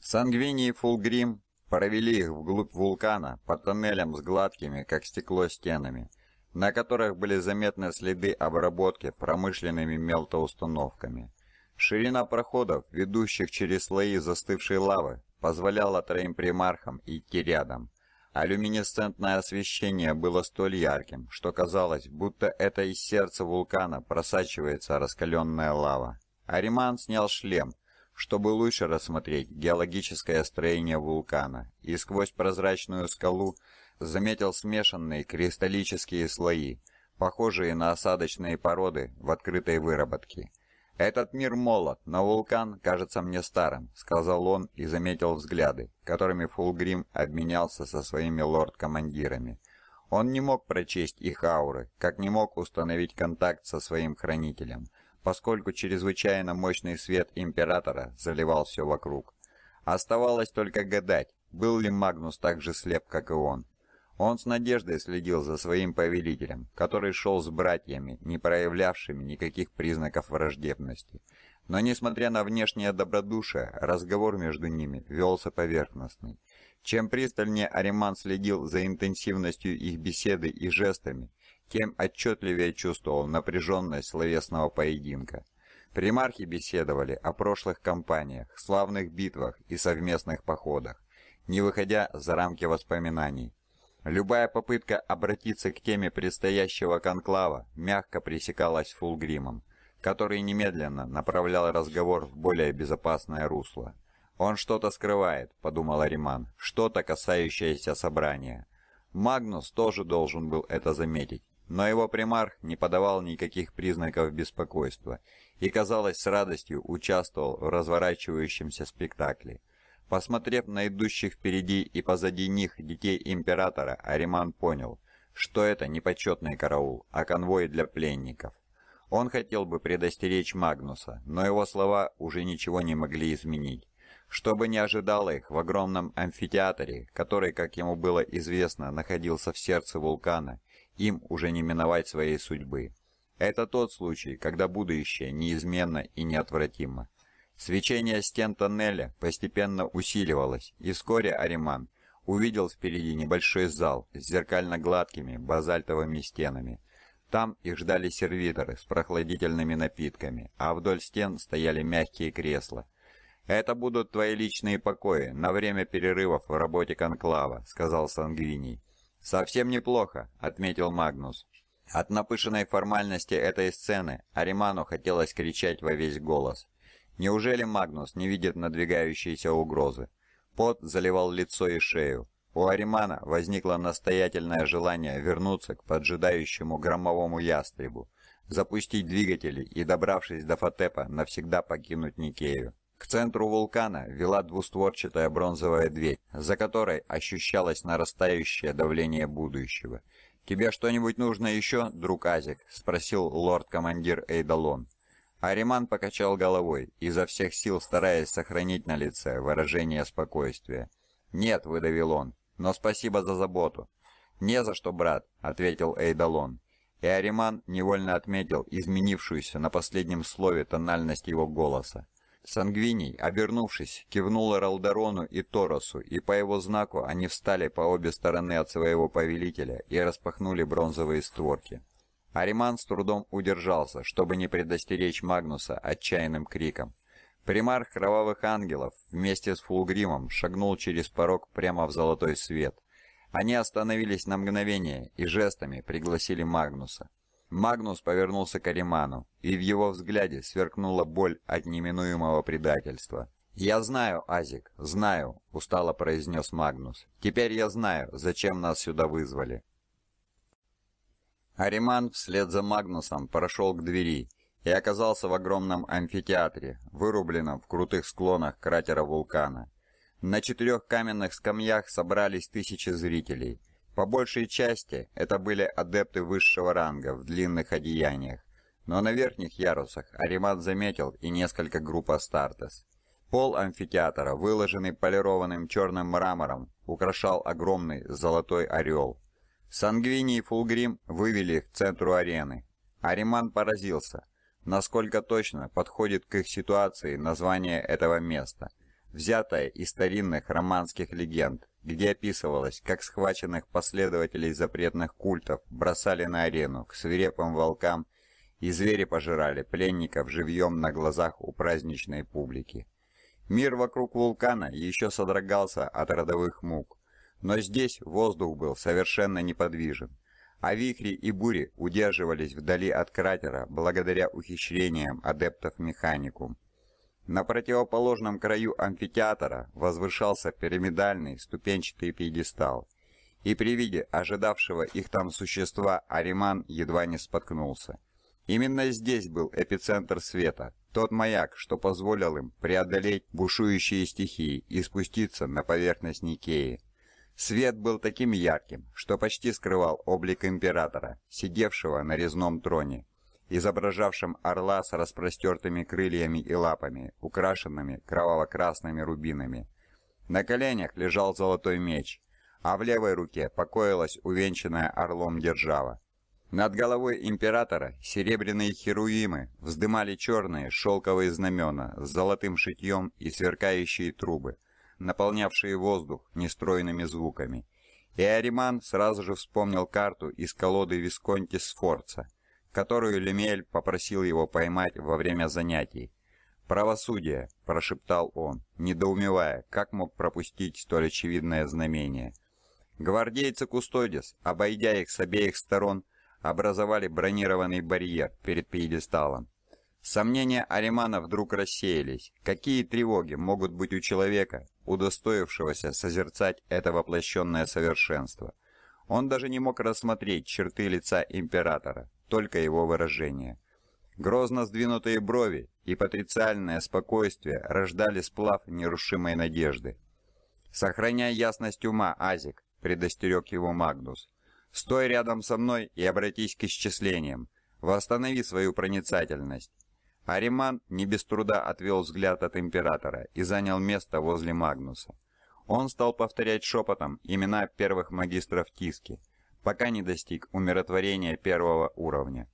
Сангвини Фулгрим Провели их вглубь вулкана по тоннелям с гладкими, как стекло, стенами, на которых были заметны следы обработки промышленными мелтоустановками. Ширина проходов, ведущих через слои застывшей лавы, позволяла троим примархам идти рядом. А освещение было столь ярким, что казалось, будто это из сердца вулкана просачивается раскаленная лава. Ариман снял шлем – чтобы лучше рассмотреть геологическое строение вулкана, и сквозь прозрачную скалу заметил смешанные кристаллические слои, похожие на осадочные породы в открытой выработке. «Этот мир молод, но вулкан кажется мне старым», — сказал он и заметил взгляды, которыми Фулгрим обменялся со своими лорд-командирами. Он не мог прочесть их ауры, как не мог установить контакт со своим хранителем поскольку чрезвычайно мощный свет Императора заливал все вокруг. Оставалось только гадать, был ли Магнус так же слеп, как и он. Он с надеждой следил за своим повелителем, который шел с братьями, не проявлявшими никаких признаков враждебности. Но несмотря на внешнее добродушие, разговор между ними велся поверхностный. Чем пристальнее Ариман следил за интенсивностью их беседы и жестами, тем отчетливее чувствовал напряженность словесного поединка. Примархи беседовали о прошлых кампаниях, славных битвах и совместных походах, не выходя за рамки воспоминаний. Любая попытка обратиться к теме предстоящего конклава мягко пресекалась Фулгримом, который немедленно направлял разговор в более безопасное русло. «Он что-то скрывает», — подумал Ариман, — «что-то касающееся собрания». Магнус тоже должен был это заметить но его примарх не подавал никаких признаков беспокойства и, казалось, с радостью участвовал в разворачивающемся спектакле. Посмотрев на идущих впереди и позади них детей императора, Ариман понял, что это не почетный караул, а конвой для пленников. Он хотел бы предостеречь Магнуса, но его слова уже ничего не могли изменить. Что бы ни ожидало их в огромном амфитеатре, который, как ему было известно, находился в сердце вулкана, им уже не миновать своей судьбы. Это тот случай, когда будущее неизменно и неотвратимо. Свечение стен тоннеля постепенно усиливалось, и вскоре Ариман увидел впереди небольшой зал с зеркально-гладкими базальтовыми стенами. Там их ждали сервиторы с прохладительными напитками, а вдоль стен стояли мягкие кресла. «Это будут твои личные покои на время перерывов в работе конклава», — сказал Сангвиний. «Совсем неплохо», — отметил Магнус. От напыщенной формальности этой сцены Ариману хотелось кричать во весь голос. Неужели Магнус не видит надвигающейся угрозы? Пот заливал лицо и шею. У Аримана возникло настоятельное желание вернуться к поджидающему громовому ястребу, запустить двигатели и, добравшись до Фатепа, навсегда покинуть Никею. К центру вулкана вела двустворчатая бронзовая дверь, за которой ощущалось нарастающее давление будущего. «Тебе что-нибудь нужно еще, друг Азик?» — спросил лорд-командир Эйдалон. Ариман покачал головой, изо всех сил стараясь сохранить на лице выражение спокойствия. «Нет», — выдавил он, — «но спасибо за заботу». «Не за что, брат», — ответил Эйдалон. И Ариман невольно отметил изменившуюся на последнем слове тональность его голоса. Сангвиний, обернувшись, кивнул Ралдарону и Торосу, и по его знаку они встали по обе стороны от своего повелителя и распахнули бронзовые створки. Ариман с трудом удержался, чтобы не предостеречь Магнуса отчаянным криком. Примарх Кровавых Ангелов вместе с Фулгримом шагнул через порог прямо в золотой свет. Они остановились на мгновение и жестами пригласили Магнуса. Магнус повернулся к Ариману, и в его взгляде сверкнула боль от неминуемого предательства. «Я знаю, Азик, знаю», — устало произнес Магнус. «Теперь я знаю, зачем нас сюда вызвали». Ариман вслед за Магнусом прошел к двери и оказался в огромном амфитеатре, вырубленном в крутых склонах кратера вулкана. На четырех каменных скамьях собрались тысячи зрителей — по большей части это были адепты высшего ранга в длинных одеяниях, но на верхних ярусах Аримат заметил и несколько групп Астартес. Пол амфитеатра, выложенный полированным черным мрамором, украшал огромный золотой орел. Сангвини и Фулгрим вывели их к центру арены. Ариман поразился, насколько точно подходит к их ситуации название этого места, взятое из старинных романских легенд – где описывалось, как схваченных последователей запретных культов бросали на арену к свирепым волкам, и звери пожирали пленников живьем на глазах у праздничной публики. Мир вокруг вулкана еще содрогался от родовых мук, но здесь воздух был совершенно неподвижен, а вихри и бури удерживались вдали от кратера благодаря ухищрениям адептов механикум. На противоположном краю амфитеатра возвышался пирамидальный ступенчатый пьедестал, и при виде ожидавшего их там существа Ариман едва не споткнулся. Именно здесь был эпицентр света, тот маяк, что позволил им преодолеть бушующие стихии и спуститься на поверхность Никеи. Свет был таким ярким, что почти скрывал облик императора, сидевшего на резном троне. Изображавшим орла с распростертыми крыльями и лапами, украшенными кроваво-красными рубинами. На коленях лежал золотой меч, а в левой руке покоилась увенчанная орлом держава. Над головой императора серебряные херуимы вздымали черные шелковые знамена с золотым шитьем и сверкающие трубы, наполнявшие воздух нестройными звуками. И Ариман сразу же вспомнил карту из колоды Висконти Сфорца, которую Лемель попросил его поймать во время занятий. «Правосудие!» – прошептал он, недоумевая, как мог пропустить столь очевидное знамение. Гвардейцы Кустодис, обойдя их с обеих сторон, образовали бронированный барьер перед пьедесталом. Сомнения Аримана вдруг рассеялись. Какие тревоги могут быть у человека, удостоившегося созерцать это воплощенное совершенство? Он даже не мог рассмотреть черты лица императора, только его выражение. Грозно сдвинутые брови и патрициальное спокойствие рождали сплав нерушимой надежды. «Сохраняй ясность ума, Азик», — предостерег его Магнус. «Стой рядом со мной и обратись к исчислениям. Восстанови свою проницательность». Ариман не без труда отвел взгляд от Императора и занял место возле Магнуса. Он стал повторять шепотом имена первых магистров Тиски — пока не достиг умиротворения первого уровня.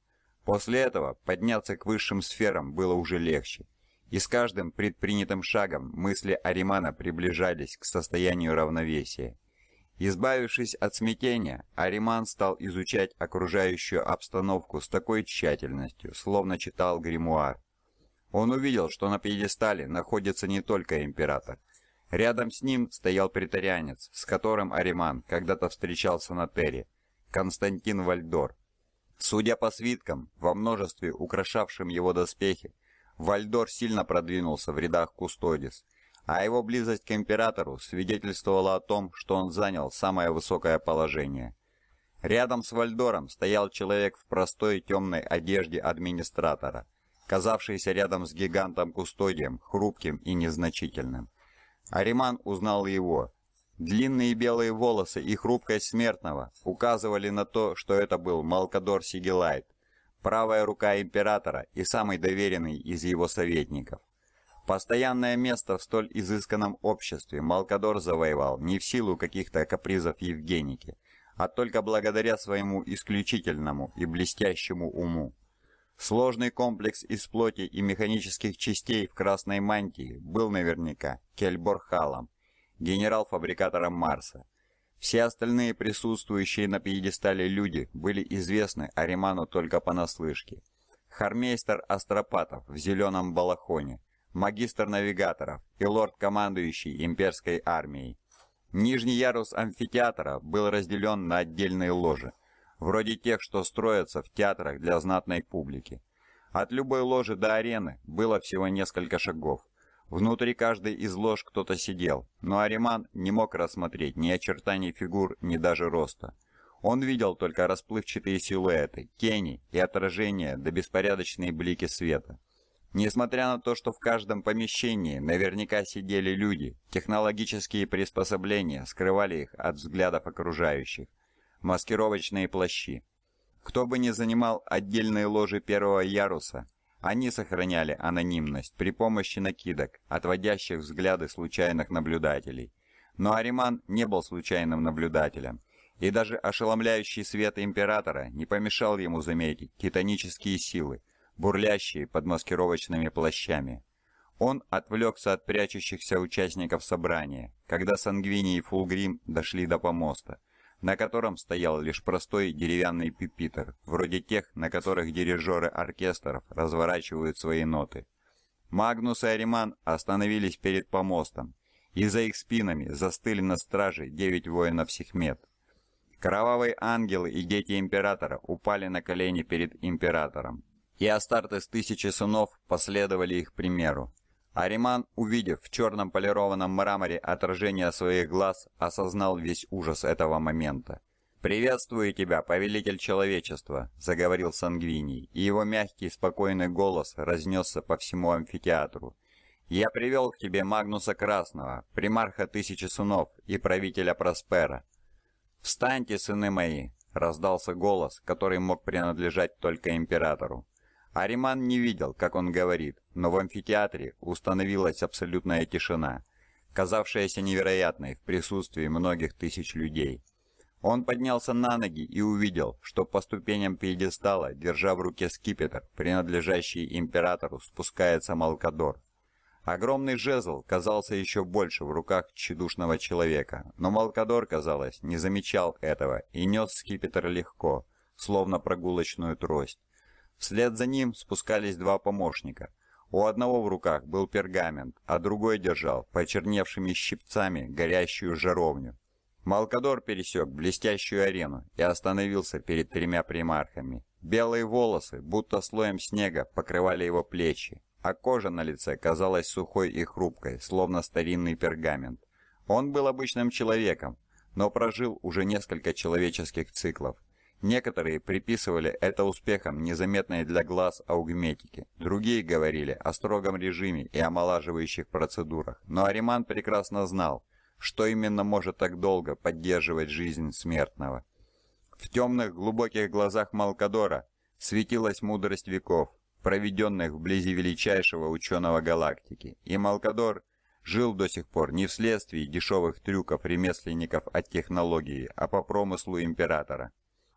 После этого подняться к высшим сферам было уже легче, и с каждым предпринятым шагом мысли Аримана приближались к состоянию равновесия. Избавившись от смятения, Ариман стал изучать окружающую обстановку с такой тщательностью, словно читал гримуар. Он увидел, что на пьедестале находится не только император. Рядом с ним стоял притарианец, с которым Ариман когда-то встречался на Терре. Константин Вальдор. Судя по свиткам, во множестве украшавшим его доспехи, Вальдор сильно продвинулся в рядах Кустодис, а его близость к императору свидетельствовала о том, что он занял самое высокое положение. Рядом с Вальдором стоял человек в простой темной одежде администратора, казавшийся рядом с гигантом-кустодием хрупким и незначительным. Ариман узнал его, Длинные белые волосы и хрупкость смертного указывали на то, что это был Малкадор Сигелайт, правая рука императора и самый доверенный из его советников. Постоянное место в столь изысканном обществе Малкадор завоевал не в силу каких-то капризов Евгеники, а только благодаря своему исключительному и блестящему уму. Сложный комплекс из плоти и механических частей в красной мантии был наверняка Кельборхалом, генерал-фабрикатором Марса. Все остальные присутствующие на пьедестале люди были известны Ариману только понаслышке. Хармейстер Астропатов в зеленом балахоне, магистр навигаторов и лорд-командующий имперской армией. Нижний ярус амфитеатра был разделен на отдельные ложи, вроде тех, что строятся в театрах для знатной публики. От любой ложи до арены было всего несколько шагов. Внутри каждой из лож кто-то сидел, но Ариман не мог рассмотреть ни очертаний фигур, ни даже роста. Он видел только расплывчатые силуэты, тени и отражения да беспорядочные блики света. Несмотря на то, что в каждом помещении наверняка сидели люди, технологические приспособления скрывали их от взглядов окружающих. Маскировочные плащи. Кто бы ни занимал отдельные ложи первого яруса, они сохраняли анонимность при помощи накидок, отводящих взгляды случайных наблюдателей. Но Ариман не был случайным наблюдателем, и даже ошеломляющий свет Императора не помешал ему заметить титанические силы, бурлящие под маскировочными плащами. Он отвлекся от прячущихся участников собрания, когда Сангвини и Фулгрим дошли до помоста – на котором стоял лишь простой деревянный пюпитр, вроде тех, на которых дирижеры оркестров разворачивают свои ноты. Магнус и Ариман остановились перед помостом, и за их спинами застыли на страже девять воинов Сехмет. Кровавые ангелы и дети императора упали на колени перед императором, и Астарты с тысячи сынов последовали их примеру. Ариман, увидев в черном полированном мраморе отражение своих глаз, осознал весь ужас этого момента. «Приветствую тебя, повелитель человечества», — заговорил Сангвиний, и его мягкий, спокойный голос разнесся по всему амфитеатру. «Я привел к тебе Магнуса Красного, примарха Тысячи сунов и правителя Проспера». «Встаньте, сыны мои!» — раздался голос, который мог принадлежать только императору. Ариман не видел, как он говорит, но в амфитеатре установилась абсолютная тишина, казавшаяся невероятной в присутствии многих тысяч людей. Он поднялся на ноги и увидел, что по ступеням пьедестала, держа в руке скипетр, принадлежащий императору, спускается Малкадор. Огромный жезл казался еще больше в руках тщедушного человека, но Малкадор, казалось, не замечал этого и нес скипетр легко, словно прогулочную трость. Вслед за ним спускались два помощника. У одного в руках был пергамент, а другой держал почерневшими щипцами горящую жаровню. Малкадор пересек блестящую арену и остановился перед тремя примархами. Белые волосы, будто слоем снега, покрывали его плечи, а кожа на лице казалась сухой и хрупкой, словно старинный пергамент. Он был обычным человеком, но прожил уже несколько человеческих циклов. Некоторые приписывали это успехам незаметной для глаз аугметики, другие говорили о строгом режиме и омолаживающих процедурах, но Ариман прекрасно знал, что именно может так долго поддерживать жизнь смертного. В темных глубоких глазах Малкадора светилась мудрость веков, проведенных вблизи величайшего ученого галактики, и Малкадор жил до сих пор не вследствие дешевых трюков ремесленников от технологии, а по промыслу императора.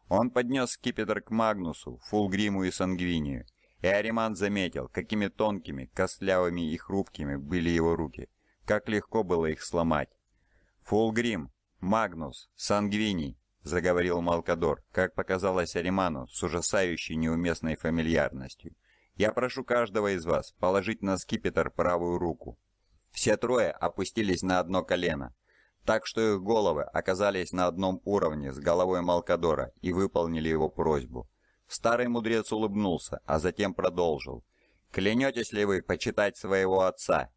Он поднес скипетр к Магнусу, Фулгриму и Сангвинию, и Ариман заметил, какими тонкими, костлявыми и хрупкими были его руки, как легко было их сломать. «Фулгрим, Магнус, Сангвиний», — заговорил Малкадор, как показалось Ариману, с ужасающей неуместной фамильярностью. «Я прошу каждого из вас положить на скипетр правую руку». Все трое опустились на одно колено так что их головы оказались на одном уровне с головой Малкадора и выполнили его просьбу. Старый мудрец улыбнулся, а затем продолжил. «Клянетесь ли вы почитать своего отца?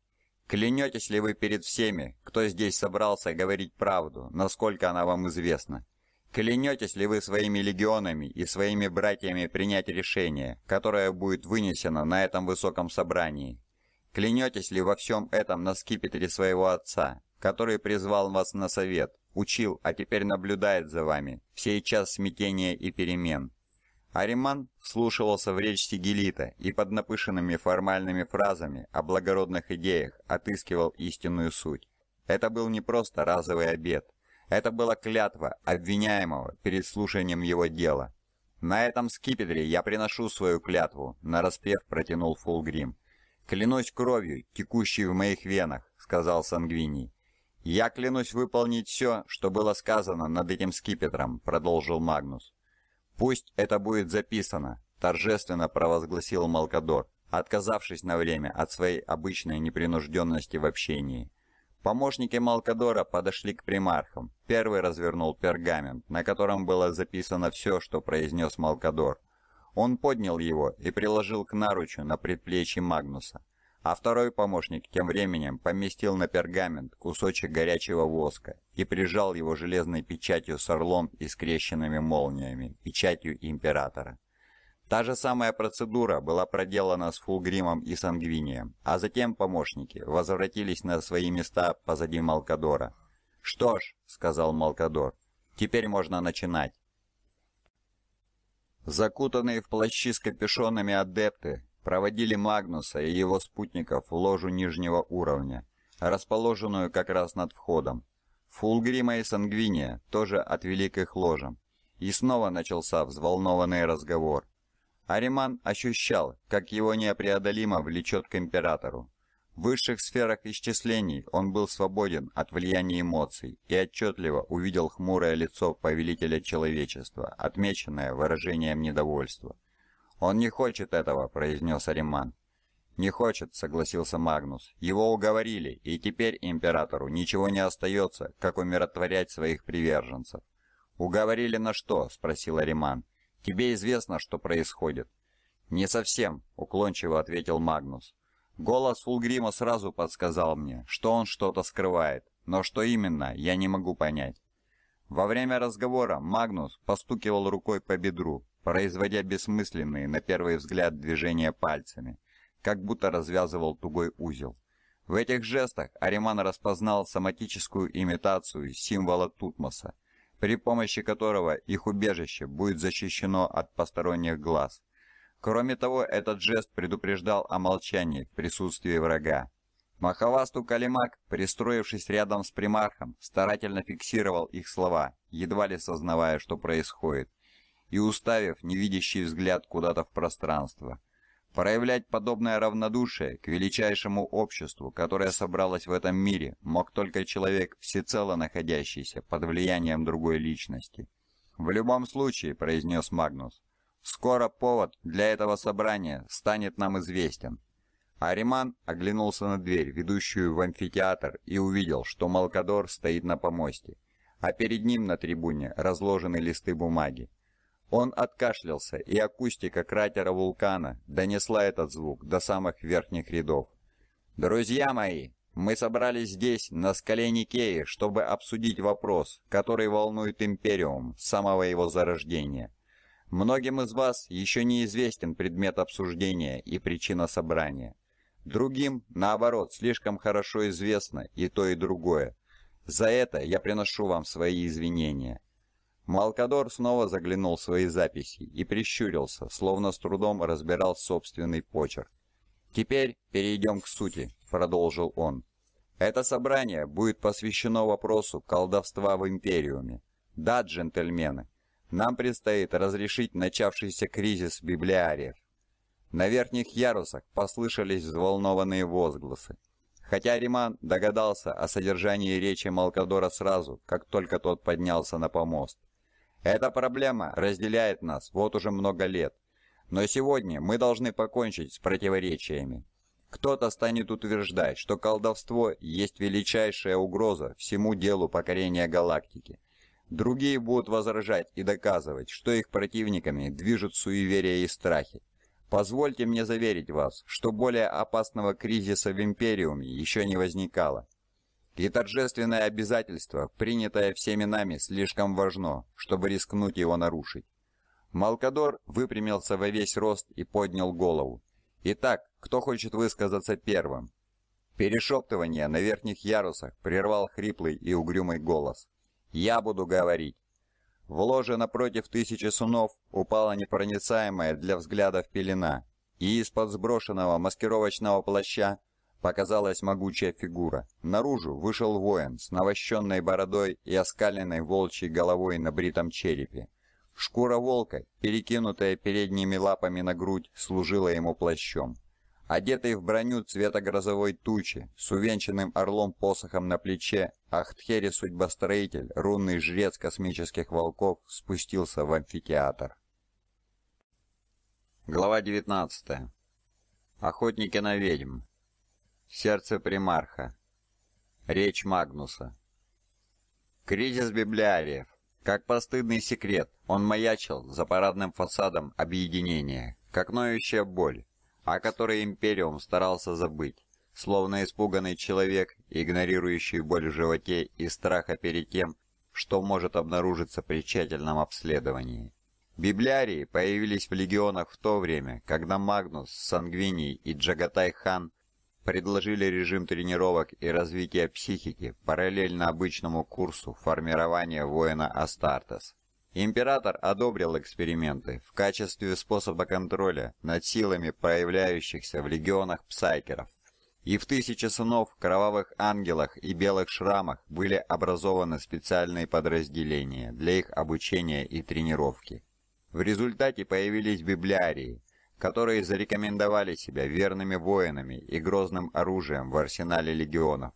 Клянетесь ли вы перед всеми, кто здесь собрался говорить правду, насколько она вам известна? Клянетесь ли вы своими легионами и своими братьями принять решение, которое будет вынесено на этом высоком собрании? Клянетесь ли во всем этом на скипетре своего отца, который призвал вас на совет, учил, а теперь наблюдает за вами, в сей час смятения и перемен». Ариман вслушивался в речь Сигелита и под напышенными формальными фразами о благородных идеях отыскивал истинную суть. Это был не просто разовый обед. Это была клятва обвиняемого перед слушанием его дела. «На этом скипетре я приношу свою клятву», — нараспев протянул Фулгрим. «Клянусь кровью, текущей в моих венах», — сказал Сангвиний. «Я клянусь выполнить все, что было сказано над этим скипетром», — продолжил Магнус. «Пусть это будет записано», — торжественно провозгласил Малкадор, отказавшись на время от своей обычной непринужденности в общении. Помощники Малкадора подошли к примархам. Первый развернул пергамент, на котором было записано все, что произнес Малкадор. Он поднял его и приложил к наручу на предплечье Магнуса а второй помощник тем временем поместил на пергамент кусочек горячего воска и прижал его железной печатью с орлом и скрещенными молниями, печатью императора. Та же самая процедура была проделана с Фулгримом и Сангвинием, а затем помощники возвратились на свои места позади Малкадора. «Что ж», — сказал Малкадор, — «теперь можно начинать». Закутанные в плащи с капюшонами адепты проводили Магнуса и его спутников в ложу нижнего уровня, расположенную как раз над входом. Фулгрима и Сангвиния тоже отвели к их ложам. И снова начался взволнованный разговор. Ариман ощущал, как его непреодолимо влечет к императору. В высших сферах исчислений он был свободен от влияния эмоций и отчетливо увидел хмурое лицо повелителя человечества, отмеченное выражением недовольства. «Он не хочет этого», — произнес Ариман. «Не хочет», — согласился Магнус. «Его уговорили, и теперь императору ничего не остается, как умиротворять своих приверженцев». «Уговорили на что?» — спросил Ариман. «Тебе известно, что происходит?» «Не совсем», — уклончиво ответил Магнус. «Голос Фулгрима сразу подсказал мне, что он что-то скрывает, но что именно, я не могу понять». Во время разговора Магнус постукивал рукой по бедру, производя бессмысленные, на первый взгляд, движения пальцами, как будто развязывал тугой узел. В этих жестах Ариман распознал соматическую имитацию символа Тутмоса, при помощи которого их убежище будет защищено от посторонних глаз. Кроме того, этот жест предупреждал о молчании в присутствии врага. Махавасту Калимак, пристроившись рядом с примархом, старательно фиксировал их слова, едва ли сознавая, что происходит и уставив невидящий взгляд куда-то в пространство. Проявлять подобное равнодушие к величайшему обществу, которое собралось в этом мире, мог только человек, всецело находящийся под влиянием другой личности. «В любом случае», — произнес Магнус, — «скоро повод для этого собрания станет нам известен». Ариман оглянулся на дверь, ведущую в амфитеатр, и увидел, что Малкадор стоит на помосте, а перед ним на трибуне разложены листы бумаги. Он откашлялся, и акустика кратера вулкана донесла этот звук до самых верхних рядов. «Друзья мои, мы собрались здесь, на скале Никеи, чтобы обсудить вопрос, который волнует Империум с самого его зарождения. Многим из вас еще не известен предмет обсуждения и причина собрания. Другим, наоборот, слишком хорошо известно и то, и другое. За это я приношу вам свои извинения». Малкадор снова заглянул в свои записи и прищурился, словно с трудом разбирал собственный почерк. «Теперь перейдем к сути», — продолжил он. «Это собрание будет посвящено вопросу колдовства в Империуме. Да, джентльмены, нам предстоит разрешить начавшийся кризис библиариев». На верхних ярусах послышались взволнованные возгласы. Хотя Риман догадался о содержании речи Малкадора сразу, как только тот поднялся на помост. Эта проблема разделяет нас вот уже много лет. Но сегодня мы должны покончить с противоречиями. Кто-то станет утверждать, что колдовство есть величайшая угроза всему делу покорения галактики. Другие будут возражать и доказывать, что их противниками движут суеверия и страхи. Позвольте мне заверить вас, что более опасного кризиса в Империуме еще не возникало. И торжественное обязательство, принятое всеми нами, слишком важно, чтобы рискнуть его нарушить. Малкадор выпрямился во весь рост и поднял голову. Итак, кто хочет высказаться первым? Перешептывание на верхних ярусах прервал хриплый и угрюмый голос. «Я буду говорить». В ложе напротив тысячи сунов упала непроницаемая для взгляда пелена, и из-под сброшенного маскировочного плаща показалась могучая фигура. Наружу вышел воин с навощенной бородой и оскаленной волчьей головой на бритом черепе. Шкура волка, перекинутая передними лапами на грудь, служила ему плащом. Одетый в броню цвета грозовой тучи, с увенчанным орлом-посохом на плече, Ахтхери Судьбостроитель, рунный жрец космических волков, спустился в амфитеатр. Глава 19. Охотники на ведьм. Сердце примарха. Речь Магнуса. Кризис библиариев. Как постыдный секрет, он маячил за парадным фасадом объединения, как ноющая боль, о которой Империум старался забыть, словно испуганный человек, игнорирующий боль в животе и страха перед тем, что может обнаружиться при тщательном обследовании. Библиарии появились в легионах в то время, когда Магнус, Сангвиний и Джагатай-хан предложили режим тренировок и развития психики параллельно обычному курсу формирования воина Астартес. Император одобрил эксперименты в качестве способа контроля над силами, проявляющихся в легионах псайкеров. И в тысячи сынов, кровавых ангелах и белых шрамах были образованы специальные подразделения для их обучения и тренировки. В результате появились библиарии, которые зарекомендовали себя верными воинами и грозным оружием в арсенале легионов.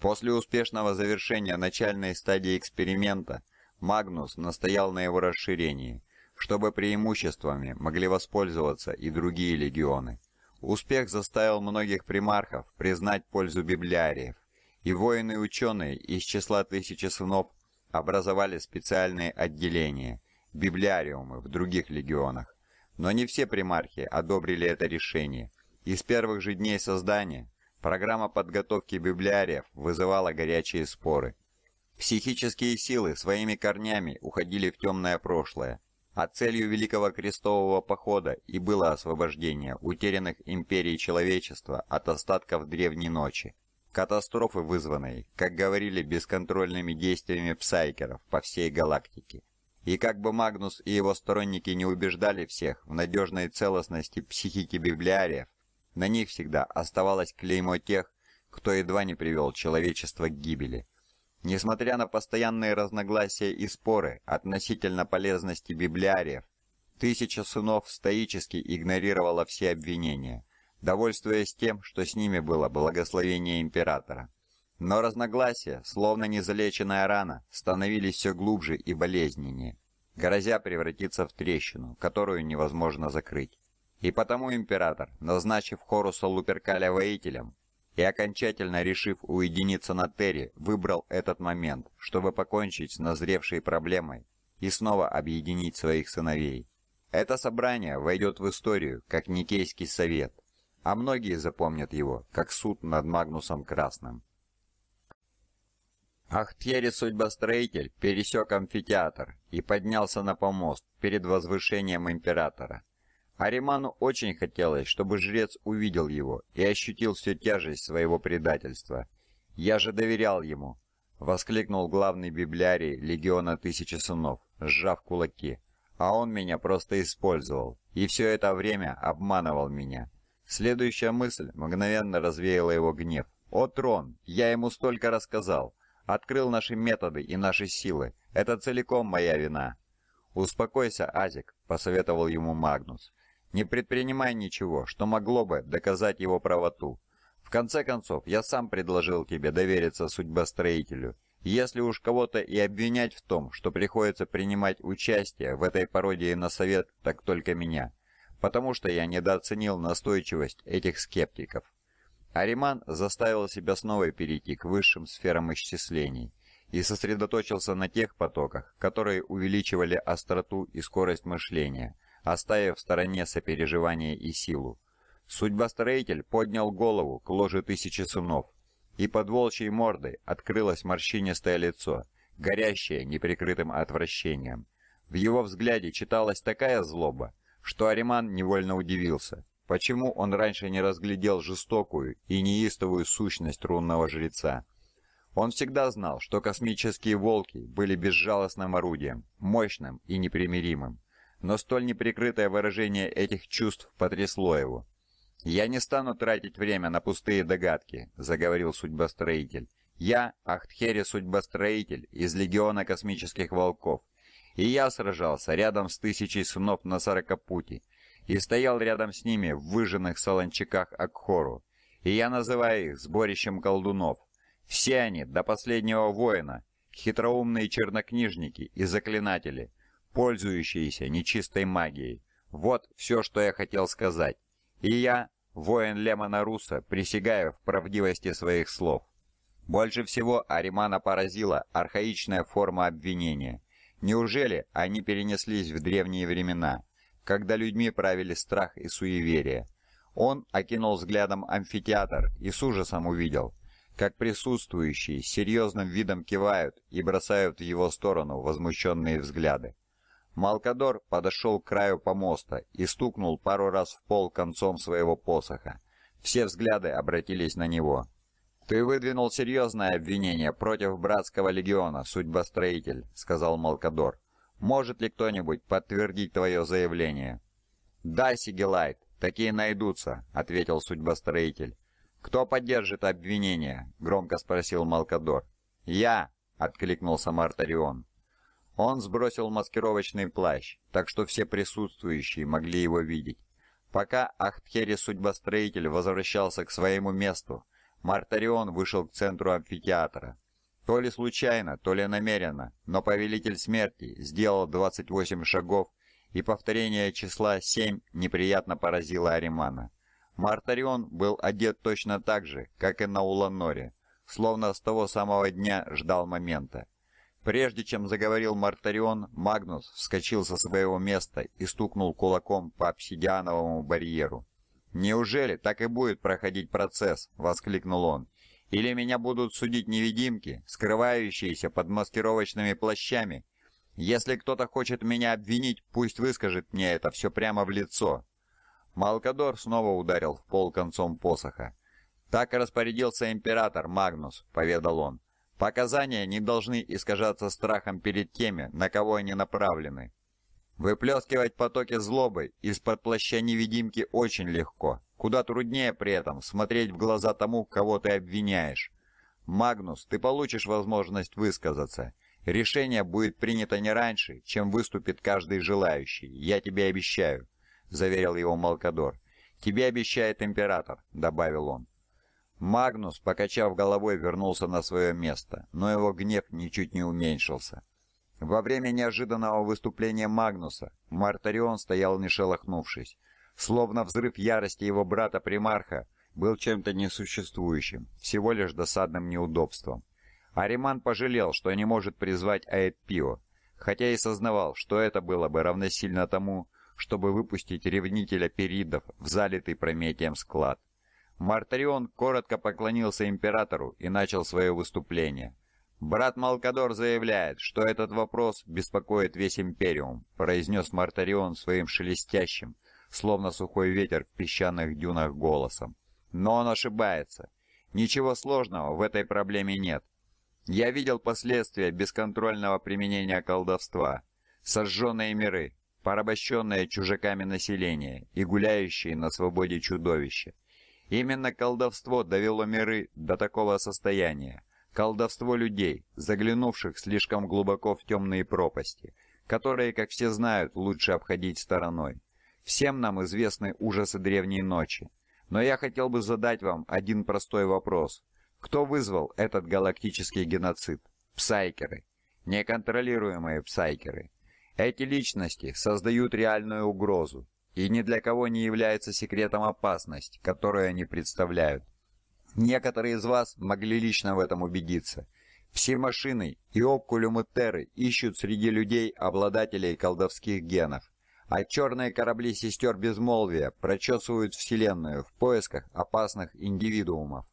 После успешного завершения начальной стадии эксперимента Магнус настоял на его расширении, чтобы преимуществами могли воспользоваться и другие легионы. Успех заставил многих примархов признать пользу библиариев, и воины-ученые из числа тысячи сынов образовали специальные отделения – библиариумы в других легионах. Но не все примархи одобрили это решение. Из первых же дней создания программа подготовки библиариев вызывала горячие споры. Психические силы своими корнями уходили в темное прошлое, а целью Великого Крестового Похода и было освобождение утерянных империй человечества от остатков Древней Ночи. Катастрофы, вызванной, как говорили, бесконтрольными действиями псайкеров по всей галактике. И как бы Магнус и его сторонники не убеждали всех в надежной целостности психики библиариев, на них всегда оставалось клеймо тех, кто едва не привел человечество к гибели. Несмотря на постоянные разногласия и споры относительно полезности библиариев, тысяча сынов стоически игнорировала все обвинения, довольствуясь тем, что с ними было благословение императора. Но разногласия, словно незалеченная рана, становились все глубже и болезненнее, грозя превратиться в трещину, которую невозможно закрыть. И потому император, назначив Хоруса Луперкаля воителем и окончательно решив уединиться на Терри, выбрал этот момент, чтобы покончить с назревшей проблемой и снова объединить своих сыновей. Это собрание войдет в историю как Никейский совет, а многие запомнят его как суд над Магнусом Красным. Ахтьери Судьбостроитель пересек амфитеатр и поднялся на помост перед возвышением императора. Ариману очень хотелось, чтобы жрец увидел его и ощутил всю тяжесть своего предательства. «Я же доверял ему!» — воскликнул главный библиарий Легиона Тысячи Сынов, сжав кулаки. «А он меня просто использовал, и все это время обманывал меня». Следующая мысль мгновенно развеяла его гнев. «О, трон! Я ему столько рассказал!» Открыл наши методы и наши силы. Это целиком моя вина». «Успокойся, Азик», — посоветовал ему Магнус. «Не предпринимай ничего, что могло бы доказать его правоту. В конце концов, я сам предложил тебе довериться судьбостроителю. Если уж кого-то и обвинять в том, что приходится принимать участие в этой пародии на совет, так только меня. Потому что я недооценил настойчивость этих скептиков». Ариман заставил себя снова перейти к высшим сферам исчислений и сосредоточился на тех потоках, которые увеличивали остроту и скорость мышления, оставив в стороне сопереживание и силу. Судьба строитель поднял голову к ложе тысячи сынов, и под волчьей мордой открылось морщинистое лицо, горящее неприкрытым отвращением. В его взгляде читалась такая злоба, что Ариман невольно удивился – Почему он раньше не разглядел жестокую и неистовую сущность рунного жреца? Он всегда знал, что космические волки были безжалостным орудием, мощным и непримиримым. Но столь неприкрытое выражение этих чувств потрясло его. «Я не стану тратить время на пустые догадки», — заговорил судьбостроитель. «Я Ахтхери Судьбостроитель из Легиона Космических Волков, и я сражался рядом с тысячей снов на сорокопути, и стоял рядом с ними в выжженных солончаках Акхору. И я называю их сборищем колдунов. Все они, до последнего воина, хитроумные чернокнижники и заклинатели, пользующиеся нечистой магией. Вот все, что я хотел сказать. И я, воин Лемона Руса, присягаю в правдивости своих слов. Больше всего Аримана поразила архаичная форма обвинения. Неужели они перенеслись в древние времена? когда людьми правили страх и суеверие. Он окинул взглядом амфитеатр и с ужасом увидел, как присутствующие серьезным видом кивают и бросают в его сторону возмущенные взгляды. Малкадор подошел к краю помоста и стукнул пару раз в пол концом своего посоха. Все взгляды обратились на него. «Ты выдвинул серьезное обвинение против братского легиона, судьбостроитель», — сказал Малкадор. Может ли кто-нибудь подтвердить твое заявление?» «Да, Сигелайт, такие найдутся», — ответил судьбостроитель. «Кто поддержит обвинение?» — громко спросил Малкадор. «Я!» — откликнулся Мартарион. Он сбросил маскировочный плащ, так что все присутствующие могли его видеть. Пока Ахтхери-судьбостроитель возвращался к своему месту, Мартарион вышел к центру амфитеатра. То ли случайно, то ли намеренно, но Повелитель Смерти сделал 28 шагов, и повторение числа 7 неприятно поразило Аримана. Мартарион был одет точно так же, как и на Уланоре, словно с того самого дня ждал момента. Прежде чем заговорил Мартарион, Магнус вскочил со своего места и стукнул кулаком по обсидиановому барьеру. «Неужели так и будет проходить процесс?» – воскликнул он. Или меня будут судить невидимки, скрывающиеся под маскировочными плащами. Если кто-то хочет меня обвинить, пусть выскажет мне это все прямо в лицо». Малкадор снова ударил в пол концом посоха. «Так распорядился император Магнус», — поведал он. «Показания не должны искажаться страхом перед теми, на кого они направлены. Выплескивать потоки злобы из-под плаща невидимки очень легко. Куда труднее при этом смотреть в глаза тому, кого ты обвиняешь. Магнус, ты получишь возможность высказаться. Решение будет принято не раньше, чем выступит каждый желающий. Я тебе обещаю, заверил его Малкадор. Тебе обещает император, добавил он. Магнус, покачав головой, вернулся на свое место, но его гнев ничуть не уменьшился. Во время неожиданного выступления Магнуса Мартарион стоял не шелохнувшись, словно взрыв ярости его брата-примарха был чем-то несуществующим, всего лишь досадным неудобством. Ариман пожалел, что не может призвать Аэппио, хотя и сознавал, что это было бы равносильно тому, чтобы выпустить ревнителя перидов в залитый прометием склад. Мартарион коротко поклонился императору и начал свое выступление. «Брат Малкадор заявляет, что этот вопрос беспокоит весь Империум», произнес Мартарион своим шелестящим, словно сухой ветер в песчаных дюнах голосом. «Но он ошибается. Ничего сложного в этой проблеме нет. Я видел последствия бесконтрольного применения колдовства. Сожженные миры, порабощенные чужаками население и гуляющие на свободе чудовища. Именно колдовство довело миры до такого состояния, Колдовство людей, заглянувших слишком глубоко в темные пропасти, которые, как все знают, лучше обходить стороной. Всем нам известны ужасы древней ночи. Но я хотел бы задать вам один простой вопрос. Кто вызвал этот галактический геноцид? Псайкеры. Неконтролируемые псайкеры. Эти личности создают реальную угрозу, и ни для кого не является секретом опасность, которую они представляют. Некоторые из вас могли лично в этом убедиться. Все машины и обкулюмы Терры ищут среди людей обладателей колдовских генов. А черные корабли сестер Безмолвия прочесывают Вселенную в поисках опасных индивидуумов.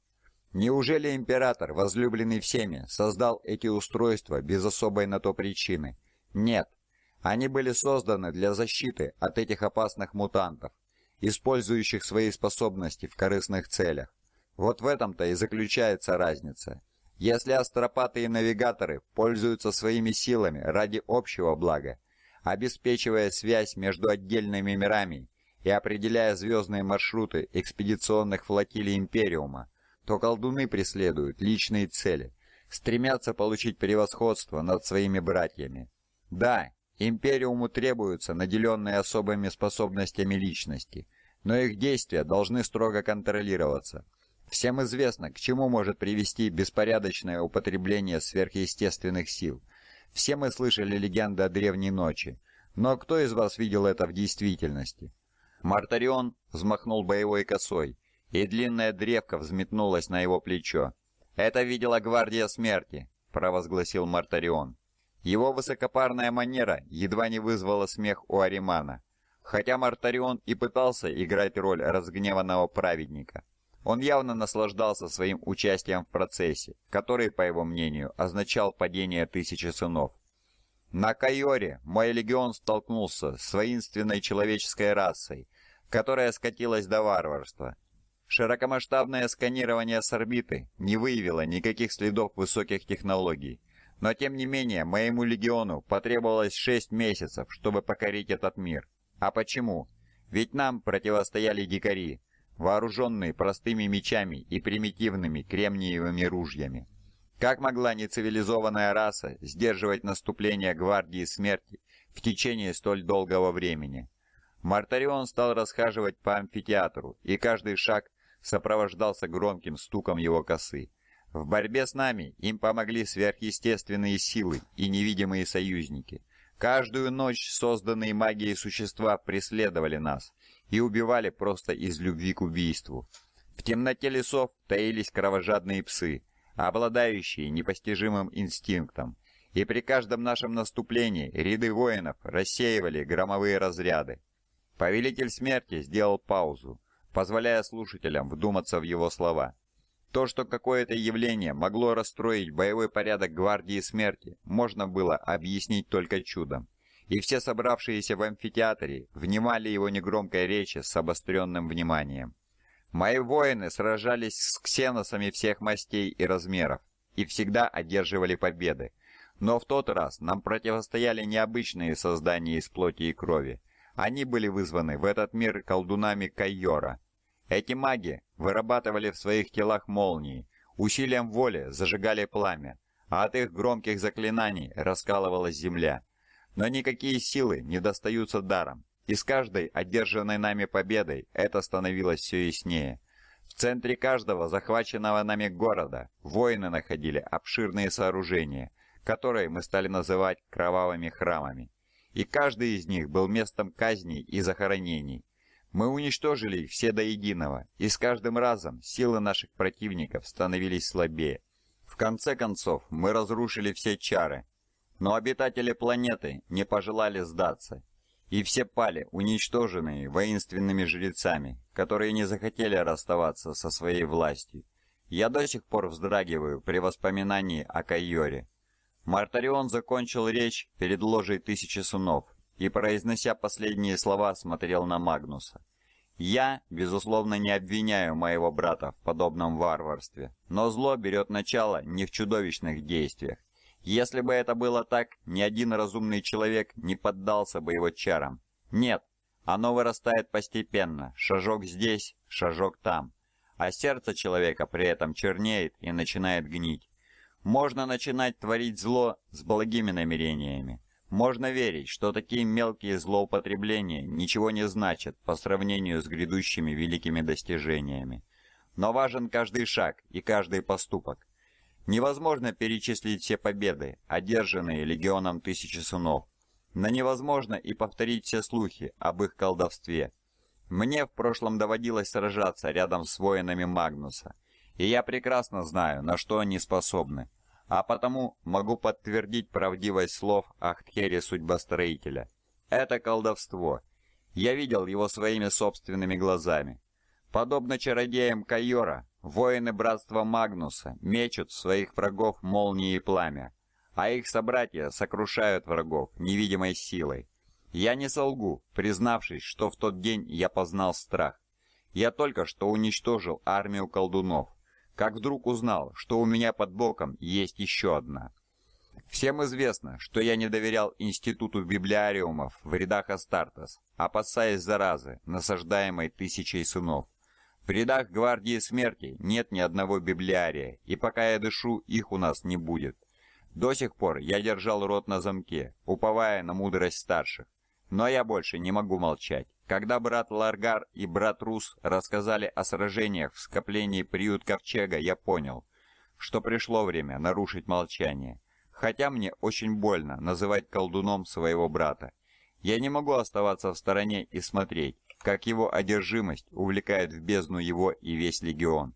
Неужели Император, возлюбленный всеми, создал эти устройства без особой на то причины? Нет. Они были созданы для защиты от этих опасных мутантов, использующих свои способности в корыстных целях. Вот в этом-то и заключается разница. Если астропаты и навигаторы пользуются своими силами ради общего блага, обеспечивая связь между отдельными мирами и определяя звездные маршруты экспедиционных флотилий Империума, то колдуны преследуют личные цели, стремятся получить превосходство над своими братьями. Да, Империуму требуются наделенные особыми способностями личности, но их действия должны строго контролироваться – Всем известно, к чему может привести беспорядочное употребление сверхъестественных сил. Все мы слышали легенды о древней ночи, но кто из вас видел это в действительности? Мартарион взмахнул боевой косой, и длинная древка взметнулась на его плечо. «Это видела гвардия смерти», — провозгласил Мартарион. Его высокопарная манера едва не вызвала смех у Аримана, хотя Мартарион и пытался играть роль разгневанного праведника. Он явно наслаждался своим участием в процессе, который, по его мнению, означал падение тысячи сынов. На Кайоре мой легион столкнулся с воинственной человеческой расой, которая скатилась до варварства. Широкомасштабное сканирование с орбиты не выявило никаких следов высоких технологий, но тем не менее моему легиону потребовалось 6 месяцев, чтобы покорить этот мир. А почему? Ведь нам противостояли дикари, вооруженные простыми мечами и примитивными кремниевыми ружьями. Как могла нецивилизованная раса сдерживать наступление гвардии смерти в течение столь долгого времени? Мартарион стал расхаживать по амфитеатру, и каждый шаг сопровождался громким стуком его косы. В борьбе с нами им помогли сверхъестественные силы и невидимые союзники. Каждую ночь созданные магией существа преследовали нас, и убивали просто из любви к убийству. В темноте лесов таились кровожадные псы, обладающие непостижимым инстинктом, и при каждом нашем наступлении ряды воинов рассеивали громовые разряды. Повелитель смерти сделал паузу, позволяя слушателям вдуматься в его слова. То, что какое-то явление могло расстроить боевой порядок гвардии смерти, можно было объяснить только чудом и все собравшиеся в амфитеатре внимали его негромкой речи с обостренным вниманием. Мои воины сражались с ксеносами всех мастей и размеров и всегда одерживали победы. Но в тот раз нам противостояли необычные создания из плоти и крови. Они были вызваны в этот мир колдунами Кайора. Эти маги вырабатывали в своих телах молнии, усилием воли зажигали пламя, а от их громких заклинаний раскалывалась земля. Но никакие силы не достаются даром, и с каждой одержанной нами победой это становилось все яснее. В центре каждого захваченного нами города воины находили обширные сооружения, которые мы стали называть кровавыми храмами. И каждый из них был местом казней и захоронений. Мы уничтожили их все до единого, и с каждым разом силы наших противников становились слабее. В конце концов, мы разрушили все чары, но обитатели планеты не пожелали сдаться, и все пали, уничтоженные воинственными жрецами, которые не захотели расставаться со своей властью. Я до сих пор вздрагиваю при воспоминании о Кайоре. Мартарион закончил речь перед ложей тысячи сунов и, произнося последние слова, смотрел на Магнуса. Я, безусловно, не обвиняю моего брата в подобном варварстве, но зло берет начало не в чудовищных действиях, если бы это было так, ни один разумный человек не поддался бы его чарам. Нет, оно вырастает постепенно, шажок здесь, шажок там. А сердце человека при этом чернеет и начинает гнить. Можно начинать творить зло с благими намерениями. Можно верить, что такие мелкие злоупотребления ничего не значат по сравнению с грядущими великими достижениями. Но важен каждый шаг и каждый поступок. Невозможно перечислить все победы, одержанные легионом Тысячи Сунов, но невозможно и повторить все слухи об их колдовстве. Мне в прошлом доводилось сражаться рядом с воинами Магнуса, и я прекрасно знаю, на что они способны, а потому могу подтвердить правдивость слов Ахтхери Судьбостроителя. Это колдовство. Я видел его своими собственными глазами. Подобно чародеям Кайора, воины Братства Магнуса мечут своих врагов молнии и пламя, а их собратья сокрушают врагов невидимой силой. Я не солгу, признавшись, что в тот день я познал страх. Я только что уничтожил армию колдунов, как вдруг узнал, что у меня под боком есть еще одна. Всем известно, что я не доверял институту библиариумов в рядах Астартес, опасаясь заразы, насаждаемой тысячей сынов. В рядах гвардии смерти нет ни одного библиария, и пока я дышу, их у нас не будет. До сих пор я держал рот на замке, уповая на мудрость старших. Но я больше не могу молчать. Когда брат Ларгар и брат Рус рассказали о сражениях в скоплении приют Ковчега, я понял, что пришло время нарушить молчание. Хотя мне очень больно называть колдуном своего брата. Я не могу оставаться в стороне и смотреть, как его одержимость увлекает в бездну его и весь легион.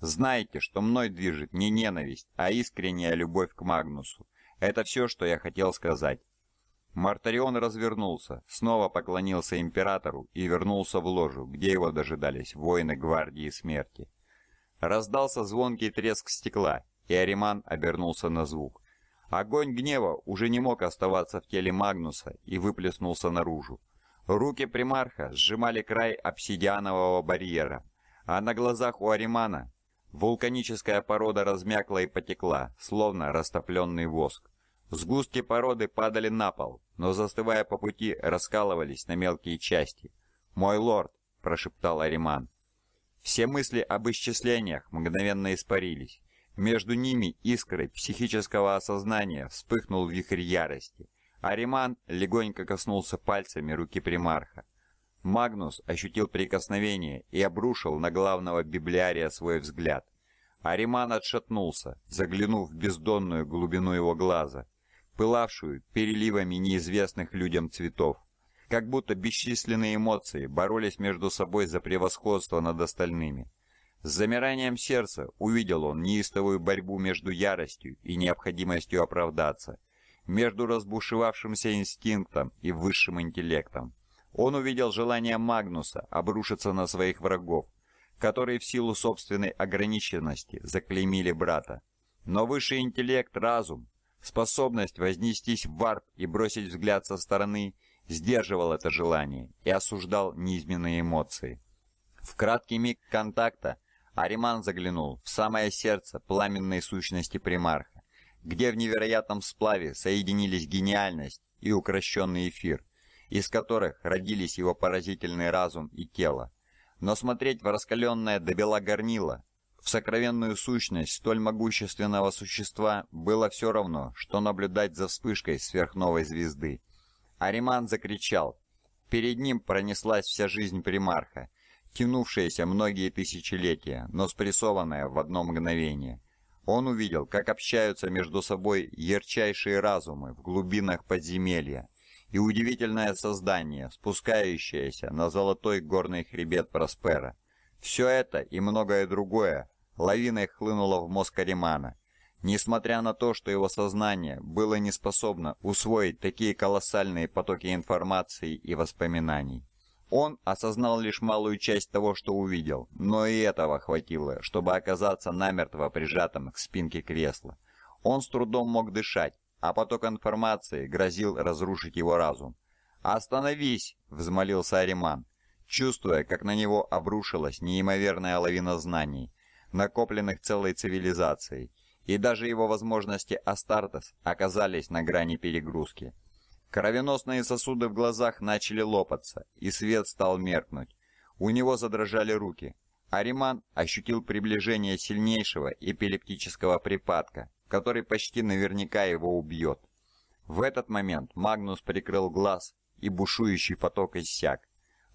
Знаете, что мной движет не ненависть, а искренняя любовь к Магнусу. Это все, что я хотел сказать. Мартарион развернулся, снова поклонился императору и вернулся в ложу, где его дожидались воины гвардии смерти. Раздался звонкий треск стекла, и Ариман обернулся на звук. Огонь гнева уже не мог оставаться в теле Магнуса и выплеснулся наружу. Руки примарха сжимали край обсидианового барьера, а на глазах у Аримана вулканическая порода размякла и потекла, словно растопленный воск. Сгустки породы падали на пол, но застывая по пути, раскалывались на мелкие части. «Мой лорд!» – прошептал Ариман. Все мысли об исчислениях мгновенно испарились. Между ними искрой психического осознания вспыхнул вихрь ярости – Ариман легонько коснулся пальцами руки примарха. Магнус ощутил прикосновение и обрушил на главного библиария свой взгляд. Ариман отшатнулся, заглянув в бездонную глубину его глаза, пылавшую переливами неизвестных людям цветов. Как будто бесчисленные эмоции боролись между собой за превосходство над остальными. С замиранием сердца увидел он неистовую борьбу между яростью и необходимостью оправдаться – между разбушевавшимся инстинктом и высшим интеллектом. Он увидел желание Магнуса обрушиться на своих врагов, которые в силу собственной ограниченности заклеймили брата. Но высший интеллект, разум, способность вознестись в варп и бросить взгляд со стороны, сдерживал это желание и осуждал низменные эмоции. В краткий миг контакта Ариман заглянул в самое сердце пламенной сущности примарха где в невероятном сплаве соединились гениальность и укращенный эфир, из которых родились его поразительный разум и тело. Но смотреть в раскаленное до бела горнило, в сокровенную сущность столь могущественного существа было все равно, что наблюдать за вспышкой сверхновой звезды. Ариман закричал. Перед ним пронеслась вся жизнь примарха, тянувшаяся многие тысячелетия, но спрессованная в одно мгновение – он увидел, как общаются между собой ярчайшие разумы в глубинах подземелья и удивительное создание, спускающееся на золотой горный хребет Проспера. Все это и многое другое лавиной хлынуло в мозг Аримана. Несмотря на то, что его сознание было не способно усвоить такие колоссальные потоки информации и воспоминаний. Он осознал лишь малую часть того, что увидел, но и этого хватило, чтобы оказаться намертво прижатым к спинке кресла. Он с трудом мог дышать, а поток информации грозил разрушить его разум. «Остановись!» – взмолился Ариман, чувствуя, как на него обрушилась неимоверная лавина знаний, накопленных целой цивилизацией, и даже его возможности Астартес оказались на грани перегрузки. Кровеносные сосуды в глазах начали лопаться, и свет стал меркнуть. У него задрожали руки. Ариман ощутил приближение сильнейшего эпилептического припадка, который почти наверняка его убьет. В этот момент Магнус прикрыл глаз, и бушующий поток иссяк.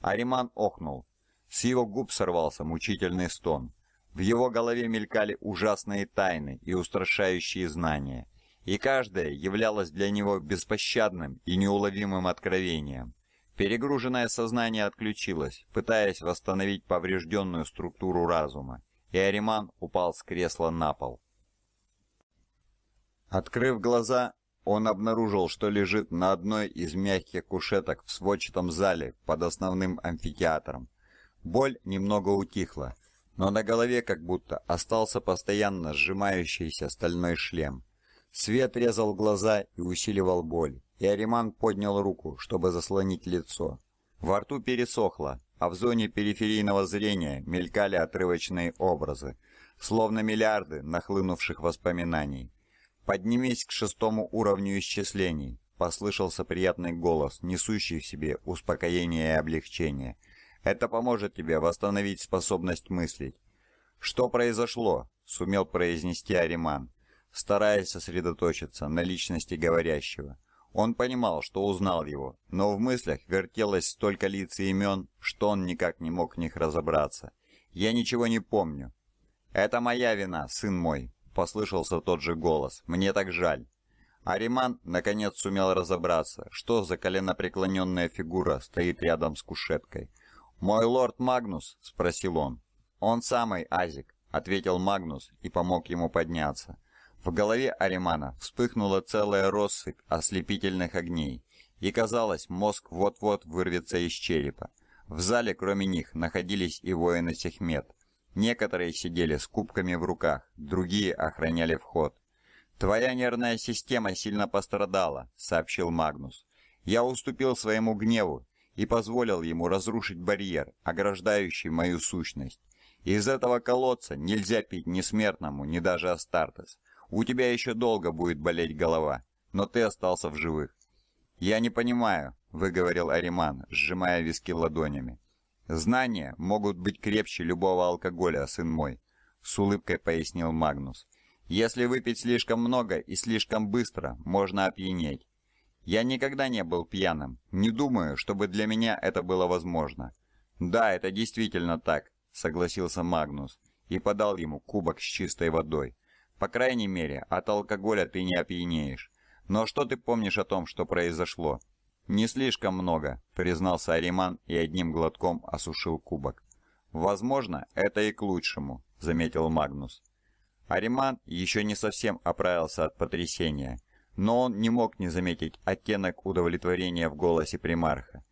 Ариман охнул. С его губ сорвался мучительный стон. В его голове мелькали ужасные тайны и устрашающие знания – и каждая являлась для него беспощадным и неуловимым откровением. Перегруженное сознание отключилось, пытаясь восстановить поврежденную структуру разума, и Ариман упал с кресла на пол. Открыв глаза, он обнаружил, что лежит на одной из мягких кушеток в сводчатом зале под основным амфитеатром. Боль немного утихла, но на голове как будто остался постоянно сжимающийся стальной шлем – Свет резал глаза и усиливал боль, и Ариман поднял руку, чтобы заслонить лицо. Во рту пересохло, а в зоне периферийного зрения мелькали отрывочные образы, словно миллиарды нахлынувших воспоминаний. «Поднимись к шестому уровню исчислений», — послышался приятный голос, несущий в себе успокоение и облегчение. «Это поможет тебе восстановить способность мыслить». «Что произошло?» — сумел произнести Ариман стараясь сосредоточиться на личности говорящего. Он понимал, что узнал его, но в мыслях вертелось столько лиц и имен, что он никак не мог в них разобраться. «Я ничего не помню». «Это моя вина, сын мой», — послышался тот же голос. «Мне так жаль». Ариман, наконец, сумел разобраться, что за коленопреклоненная фигура стоит рядом с кушеткой. «Мой лорд Магнус?» — спросил он. «Он самый, Азик», — ответил Магнус и помог ему подняться. В голове Аримана вспыхнула целая россыпь ослепительных огней, и казалось, мозг вот-вот вырвется из черепа. В зале, кроме них, находились и воины Сехмет. Некоторые сидели с кубками в руках, другие охраняли вход. «Твоя нервная система сильно пострадала», — сообщил Магнус. «Я уступил своему гневу и позволил ему разрушить барьер, ограждающий мою сущность. Из этого колодца нельзя пить ни смертному, ни даже Астартес. У тебя еще долго будет болеть голова, но ты остался в живых». «Я не понимаю», — выговорил Ариман, сжимая виски ладонями. «Знания могут быть крепче любого алкоголя, сын мой», — с улыбкой пояснил Магнус. «Если выпить слишком много и слишком быстро, можно опьянеть. Я никогда не был пьяным, не думаю, чтобы для меня это было возможно». «Да, это действительно так», — согласился Магнус и подал ему кубок с чистой водой. По крайней мере, от алкоголя ты не опьянеешь. Но что ты помнишь о том, что произошло? Не слишком много, признался Ариман и одним глотком осушил кубок. Возможно, это и к лучшему, заметил Магнус. Ариман еще не совсем оправился от потрясения, но он не мог не заметить оттенок удовлетворения в голосе примарха.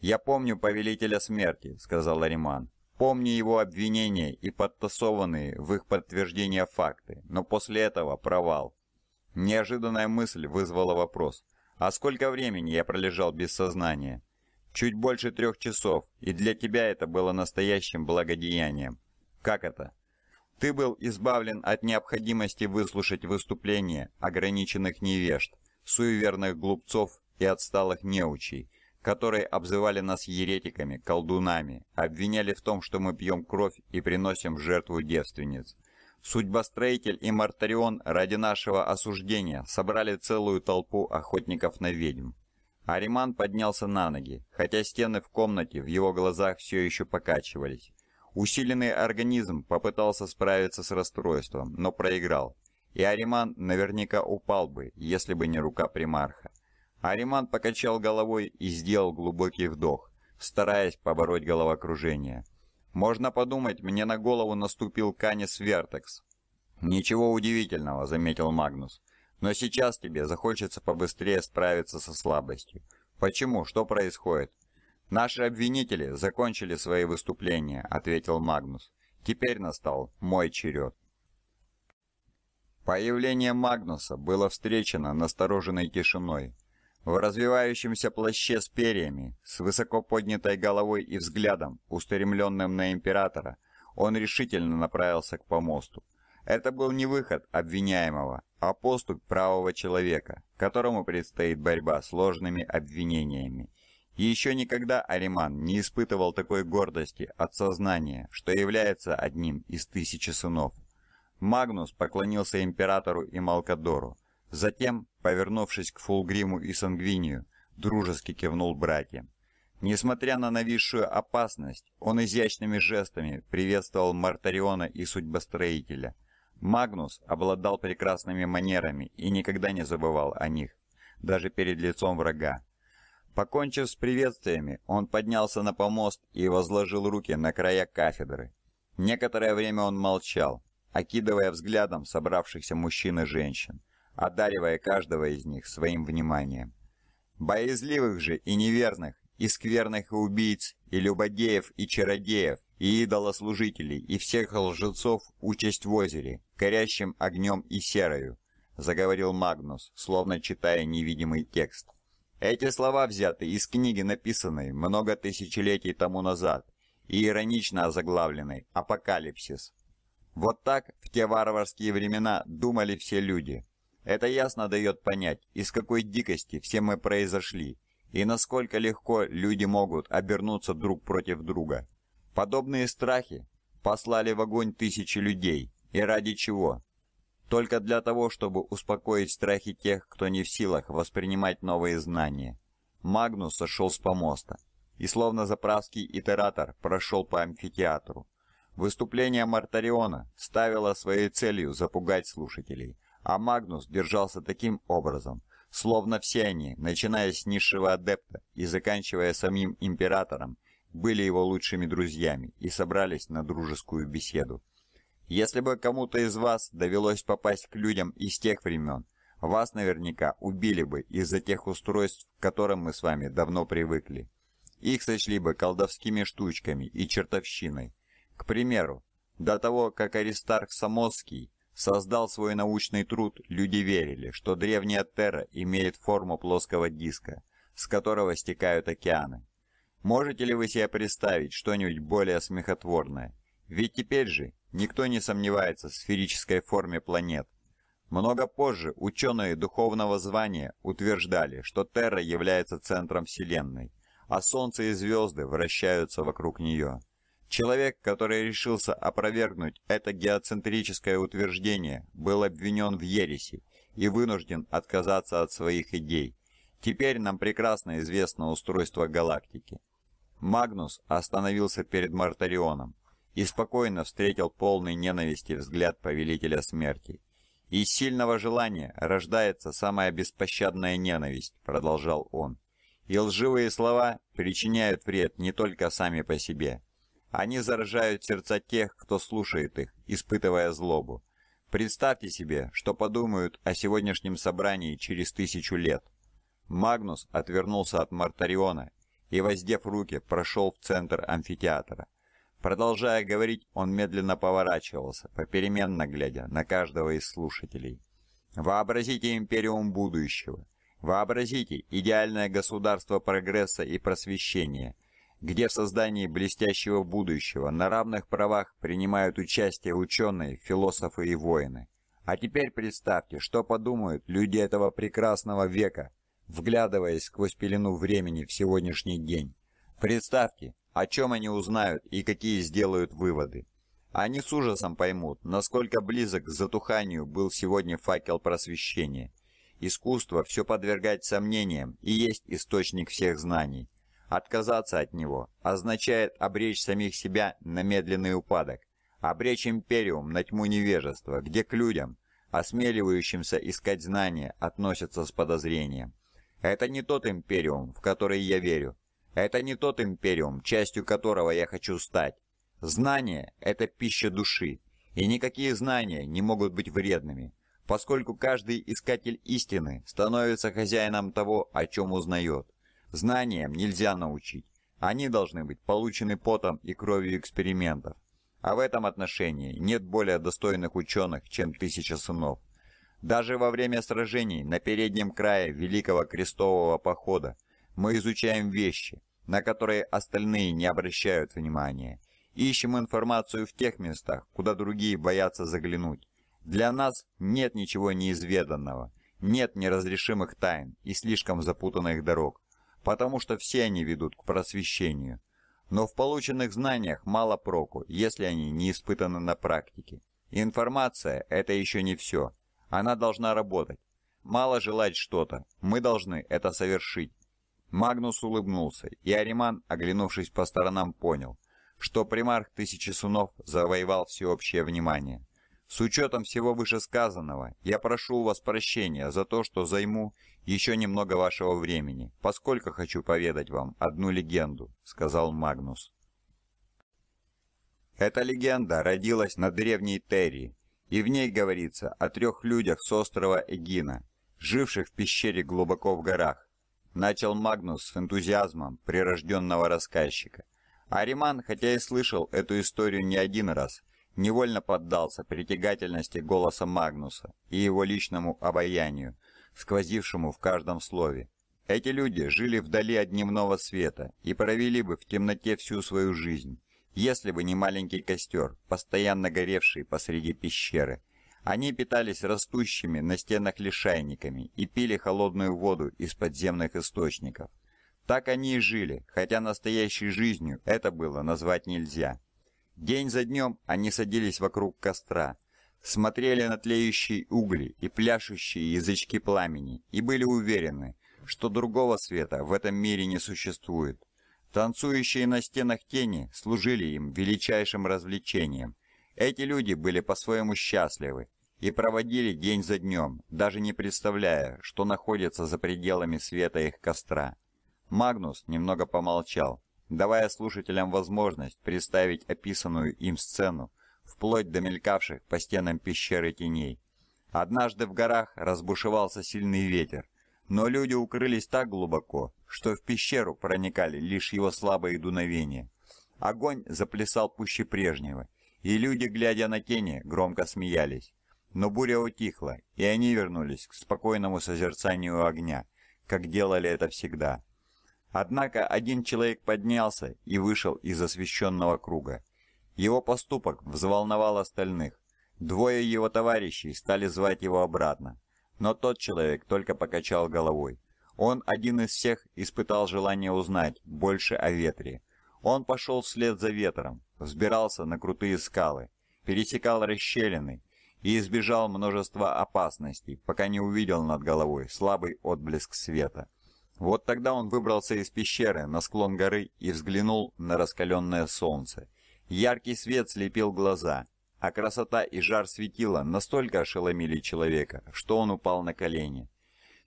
«Я помню повелителя смерти», — сказал Ариман. Помни его обвинения и подтасованные в их подтверждение факты, но после этого провал. Неожиданная мысль вызвала вопрос. А сколько времени я пролежал без сознания? Чуть больше трех часов, и для тебя это было настоящим благодеянием. Как это? Ты был избавлен от необходимости выслушать выступления ограниченных невежд, суеверных глупцов и отсталых неучей, которые обзывали нас еретиками, колдунами, обвиняли в том, что мы пьем кровь и приносим жертву девственниц. Судьбостроитель и Мартарион ради нашего осуждения собрали целую толпу охотников на ведьм. Ариман поднялся на ноги, хотя стены в комнате в его глазах все еще покачивались. Усиленный организм попытался справиться с расстройством, но проиграл. И Ариман наверняка упал бы, если бы не рука примарха. Ариман покачал головой и сделал глубокий вдох, стараясь побороть головокружение. «Можно подумать, мне на голову наступил Канис Вертекс». «Ничего удивительного», — заметил Магнус. «Но сейчас тебе захочется побыстрее справиться со слабостью. Почему? Что происходит?» «Наши обвинители закончили свои выступления», — ответил Магнус. «Теперь настал мой черед». Появление Магнуса было встречено настороженной тишиной. В развивающемся плаще с перьями, с высоко поднятой головой и взглядом, устремленным на императора, он решительно направился к помосту. Это был не выход обвиняемого, а поступь правого человека, которому предстоит борьба с ложными обвинениями. еще никогда Ариман не испытывал такой гордости от сознания, что является одним из тысячи сынов. Магнус поклонился императору и Малкадору, Затем, повернувшись к Фулгриму и Сангвинию, дружески кивнул братьям. Несмотря на нависшую опасность, он изящными жестами приветствовал Мартариона и судьбостроителя. Магнус обладал прекрасными манерами и никогда не забывал о них, даже перед лицом врага. Покончив с приветствиями, он поднялся на помост и возложил руки на края кафедры. Некоторое время он молчал, окидывая взглядом собравшихся мужчин и женщин одаривая каждого из них своим вниманием. Боязливых же и неверных, и скверных и убийц, и любодеев и чародеев, и идолослужителей, и всех лжецов участь в озере, горящим огнем и серою, заговорил Магнус, словно читая невидимый текст. Эти слова взяты из книги, написанной много тысячелетий тому назад и иронично озаглавленной «Апокалипсис». Вот так в те варварские времена думали все люди – это ясно дает понять, из какой дикости все мы произошли, и насколько легко люди могут обернуться друг против друга. Подобные страхи послали в огонь тысячи людей, и ради чего? Только для того, чтобы успокоить страхи тех, кто не в силах воспринимать новые знания. Магнус сошел с помоста и словно заправский итератор прошел по амфитеатру. Выступление Мартариона ставило своей целью запугать слушателей, а Магнус держался таким образом, словно все они, начиная с низшего адепта и заканчивая самим императором, были его лучшими друзьями и собрались на дружескую беседу. Если бы кому-то из вас довелось попасть к людям из тех времен, вас наверняка убили бы из-за тех устройств, к которым мы с вами давно привыкли. Их сочли бы колдовскими штучками и чертовщиной. К примеру, до того, как Аристарх Самосский создал свой научный труд, люди верили, что древняя Терра имеет форму плоского диска, с которого стекают океаны. Можете ли вы себе представить что-нибудь более смехотворное? Ведь теперь же никто не сомневается в сферической форме планет. Много позже ученые духовного звания утверждали, что Терра является центром Вселенной, а Солнце и звезды вращаются вокруг нее. Человек, который решился опровергнуть это геоцентрическое утверждение, был обвинен в ереси и вынужден отказаться от своих идей. Теперь нам прекрасно известно устройство галактики. Магнус остановился перед Мартарионом и спокойно встретил полный ненависти взгляд Повелителя Смерти. «Из сильного желания рождается самая беспощадная ненависть», — продолжал он. «И лживые слова причиняют вред не только сами по себе, они заражают сердца тех, кто слушает их, испытывая злобу. Представьте себе, что подумают о сегодняшнем собрании через тысячу лет. Магнус отвернулся от Мартариона и, воздев руки, прошел в центр амфитеатра. Продолжая говорить, он медленно поворачивался, попеременно глядя на каждого из слушателей. Вообразите империум будущего. Вообразите идеальное государство прогресса и просвещения, где в создании блестящего будущего на равных правах принимают участие ученые, философы и воины. А теперь представьте, что подумают люди этого прекрасного века, вглядываясь сквозь пелену времени в сегодняшний день. Представьте, о чем они узнают и какие сделают выводы. Они с ужасом поймут, насколько близок к затуханию был сегодня факел просвещения. Искусство все подвергать сомнениям и есть источник всех знаний. Отказаться от него означает обречь самих себя на медленный упадок, обречь империум на тьму невежества, где к людям, осмеливающимся искать знания, относятся с подозрением. Это не тот империум, в который я верю. Это не тот империум, частью которого я хочу стать. Знание – это пища души, и никакие знания не могут быть вредными, поскольку каждый искатель истины становится хозяином того, о чем узнает. Знаниям нельзя научить. Они должны быть получены потом и кровью экспериментов. А в этом отношении нет более достойных ученых, чем тысяча сынов. Даже во время сражений на переднем крае Великого Крестового Похода мы изучаем вещи, на которые остальные не обращают внимания. Ищем информацию в тех местах, куда другие боятся заглянуть. Для нас нет ничего неизведанного, нет неразрешимых тайн и слишком запутанных дорог потому что все они ведут к просвещению. Но в полученных знаниях мало проку, если они не испытаны на практике. Информация – это еще не все. Она должна работать. Мало желать что-то, мы должны это совершить. Магнус улыбнулся, и Ариман, оглянувшись по сторонам, понял, что примарх Тысячи Сунов завоевал всеобщее внимание. С учетом всего вышесказанного, я прошу у вас прощения за то, что займу «Еще немного вашего времени, поскольку хочу поведать вам одну легенду», — сказал Магнус. Эта легенда родилась на древней Терри, и в ней говорится о трех людях с острова Эгина, живших в пещере глубоко в горах. Начал Магнус с энтузиазмом прирожденного рассказчика. Ариман, хотя и слышал эту историю не один раз, невольно поддался притягательности голоса Магнуса и его личному обаянию, сквозившему в каждом слове. Эти люди жили вдали от дневного света и провели бы в темноте всю свою жизнь, если бы не маленький костер, постоянно горевший посреди пещеры. Они питались растущими на стенах лишайниками и пили холодную воду из подземных источников. Так они и жили, хотя настоящей жизнью это было назвать нельзя. День за днем они садились вокруг костра – смотрели на тлеющие угли и пляшущие язычки пламени и были уверены, что другого света в этом мире не существует. Танцующие на стенах тени служили им величайшим развлечением. Эти люди были по-своему счастливы и проводили день за днем, даже не представляя, что находится за пределами света их костра. Магнус немного помолчал, давая слушателям возможность представить описанную им сцену вплоть до мелькавших по стенам пещеры теней. Однажды в горах разбушевался сильный ветер, но люди укрылись так глубоко, что в пещеру проникали лишь его слабые дуновения. Огонь заплясал пуще прежнего, и люди, глядя на тени, громко смеялись. Но буря утихла, и они вернулись к спокойному созерцанию огня, как делали это всегда. Однако один человек поднялся и вышел из освещенного круга. Его поступок взволновал остальных. Двое его товарищей стали звать его обратно. Но тот человек только покачал головой. Он один из всех испытал желание узнать больше о ветре. Он пошел вслед за ветром, взбирался на крутые скалы, пересекал расщелины и избежал множества опасностей, пока не увидел над головой слабый отблеск света. Вот тогда он выбрался из пещеры на склон горы и взглянул на раскаленное солнце – Яркий свет слепил глаза, а красота и жар светила настолько ошеломили человека, что он упал на колени.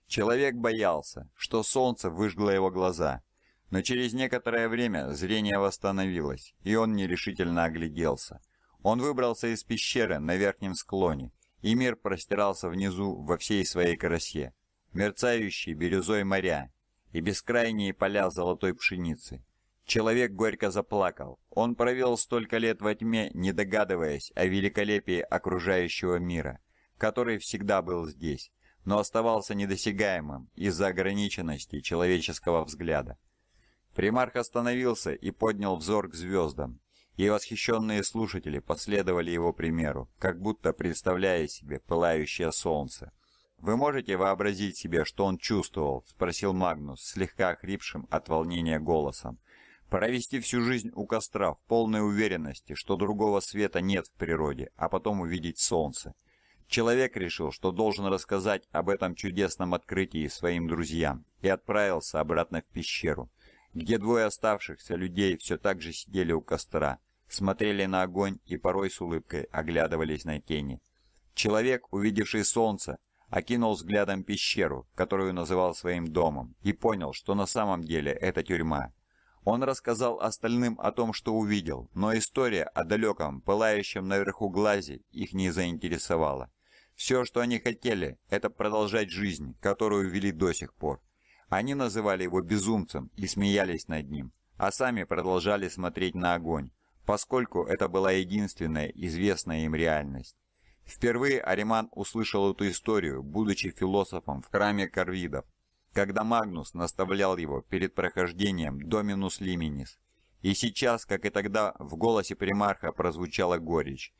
Человек боялся, что солнце выжгло его глаза, но через некоторое время зрение восстановилось, и он нерешительно огляделся. Он выбрался из пещеры на верхнем склоне, и мир простирался внизу во всей своей красе, мерцающий бирюзой моря и бескрайние поля золотой пшеницы, Человек горько заплакал. Он провел столько лет во тьме, не догадываясь о великолепии окружающего мира, который всегда был здесь, но оставался недосягаемым из-за ограниченности человеческого взгляда. Примарх остановился и поднял взор к звездам, и восхищенные слушатели последовали его примеру, как будто представляя себе пылающее солнце. «Вы можете вообразить себе, что он чувствовал?» – спросил Магнус, слегка охрипшим от волнения голосом. Провести всю жизнь у костра в полной уверенности, что другого света нет в природе, а потом увидеть солнце. Человек решил, что должен рассказать об этом чудесном открытии своим друзьям, и отправился обратно в пещеру, где двое оставшихся людей все так же сидели у костра, смотрели на огонь и порой с улыбкой оглядывались на тени. Человек, увидевший солнце, окинул взглядом пещеру, которую называл своим домом, и понял, что на самом деле это тюрьма, он рассказал остальным о том, что увидел, но история о далеком, пылающем наверху глазе их не заинтересовала. Все, что они хотели, это продолжать жизнь, которую вели до сих пор. Они называли его безумцем и смеялись над ним, а сами продолжали смотреть на огонь, поскольку это была единственная известная им реальность. Впервые Ариман услышал эту историю, будучи философом в храме Карвидов, когда Магнус наставлял его перед прохождением Доминус Лиминис. И сейчас, как и тогда, в голосе примарха прозвучала горечь.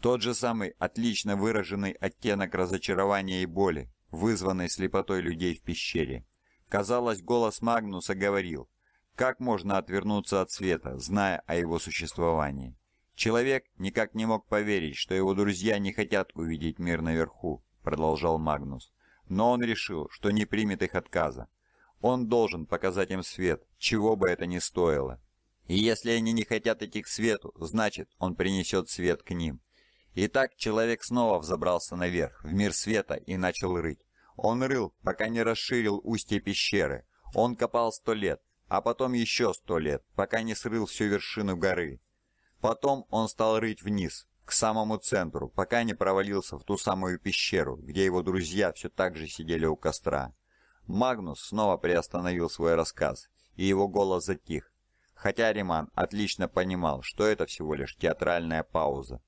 Тот же самый отлично выраженный оттенок разочарования и боли, вызванный слепотой людей в пещере. Казалось, голос Магнуса говорил, как можно отвернуться от света, зная о его существовании. Человек никак не мог поверить, что его друзья не хотят увидеть мир наверху, продолжал Магнус но он решил, что не примет их отказа. Он должен показать им свет, чего бы это ни стоило. И если они не хотят идти к свету, значит, он принесет свет к ним. Итак, человек снова взобрался наверх, в мир света, и начал рыть. Он рыл, пока не расширил устье пещеры. Он копал сто лет, а потом еще сто лет, пока не срыл всю вершину горы. Потом он стал рыть вниз, к самому центру, пока не провалился в ту самую пещеру, где его друзья все так же сидели у костра. Магнус снова приостановил свой рассказ, и его голос затих, хотя Риман отлично понимал, что это всего лишь театральная пауза.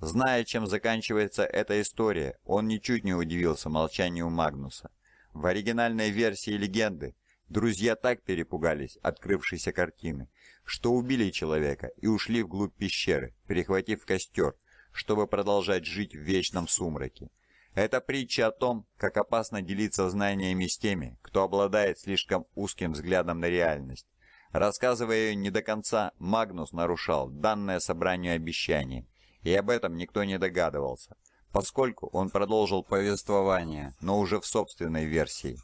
Зная, чем заканчивается эта история, он ничуть не удивился молчанию Магнуса. В оригинальной версии легенды Друзья так перепугались открывшейся картины, что убили человека и ушли вглубь пещеры, перехватив костер, чтобы продолжать жить в вечном сумраке. Это притча о том, как опасно делиться знаниями с теми, кто обладает слишком узким взглядом на реальность. Рассказывая ее не до конца, Магнус нарушал данное собранию обещание, и об этом никто не догадывался, поскольку он продолжил повествование, но уже в собственной версии.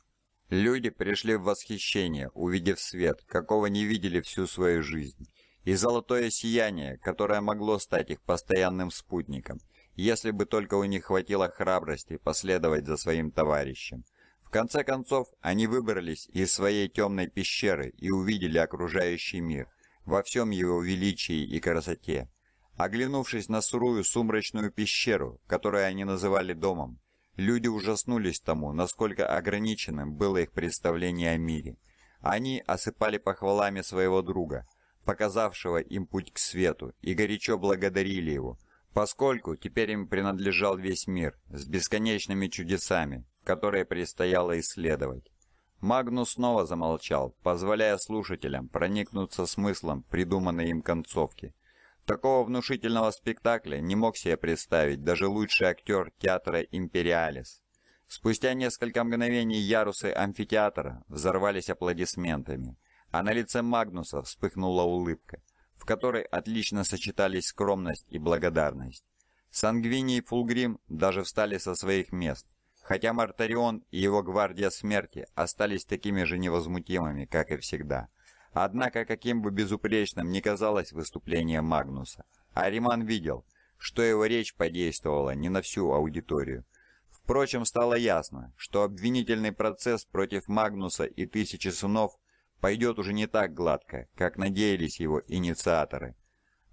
Люди пришли в восхищение, увидев свет, какого не видели всю свою жизнь, и золотое сияние, которое могло стать их постоянным спутником, если бы только у них хватило храбрости последовать за своим товарищем. В конце концов, они выбрались из своей темной пещеры и увидели окружающий мир во всем его величии и красоте. Оглянувшись на сурую сумрачную пещеру, которую они называли домом, Люди ужаснулись тому, насколько ограниченным было их представление о мире. Они осыпали похвалами своего друга, показавшего им путь к свету, и горячо благодарили его, поскольку теперь им принадлежал весь мир с бесконечными чудесами, которые предстояло исследовать. Магнус снова замолчал, позволяя слушателям проникнуться смыслом придуманной им концовки – Такого внушительного спектакля не мог себе представить даже лучший актер театра «Империалис». Спустя несколько мгновений ярусы амфитеатра взорвались аплодисментами, а на лице Магнуса вспыхнула улыбка, в которой отлично сочетались скромность и благодарность. Сангвини и Фулгрим даже встали со своих мест, хотя Мартарион и его гвардия смерти остались такими же невозмутимыми, как и всегда. Однако, каким бы безупречным ни казалось выступление Магнуса, Ариман видел, что его речь подействовала не на всю аудиторию. Впрочем, стало ясно, что обвинительный процесс против Магнуса и Тысячи Сынов пойдет уже не так гладко, как надеялись его инициаторы.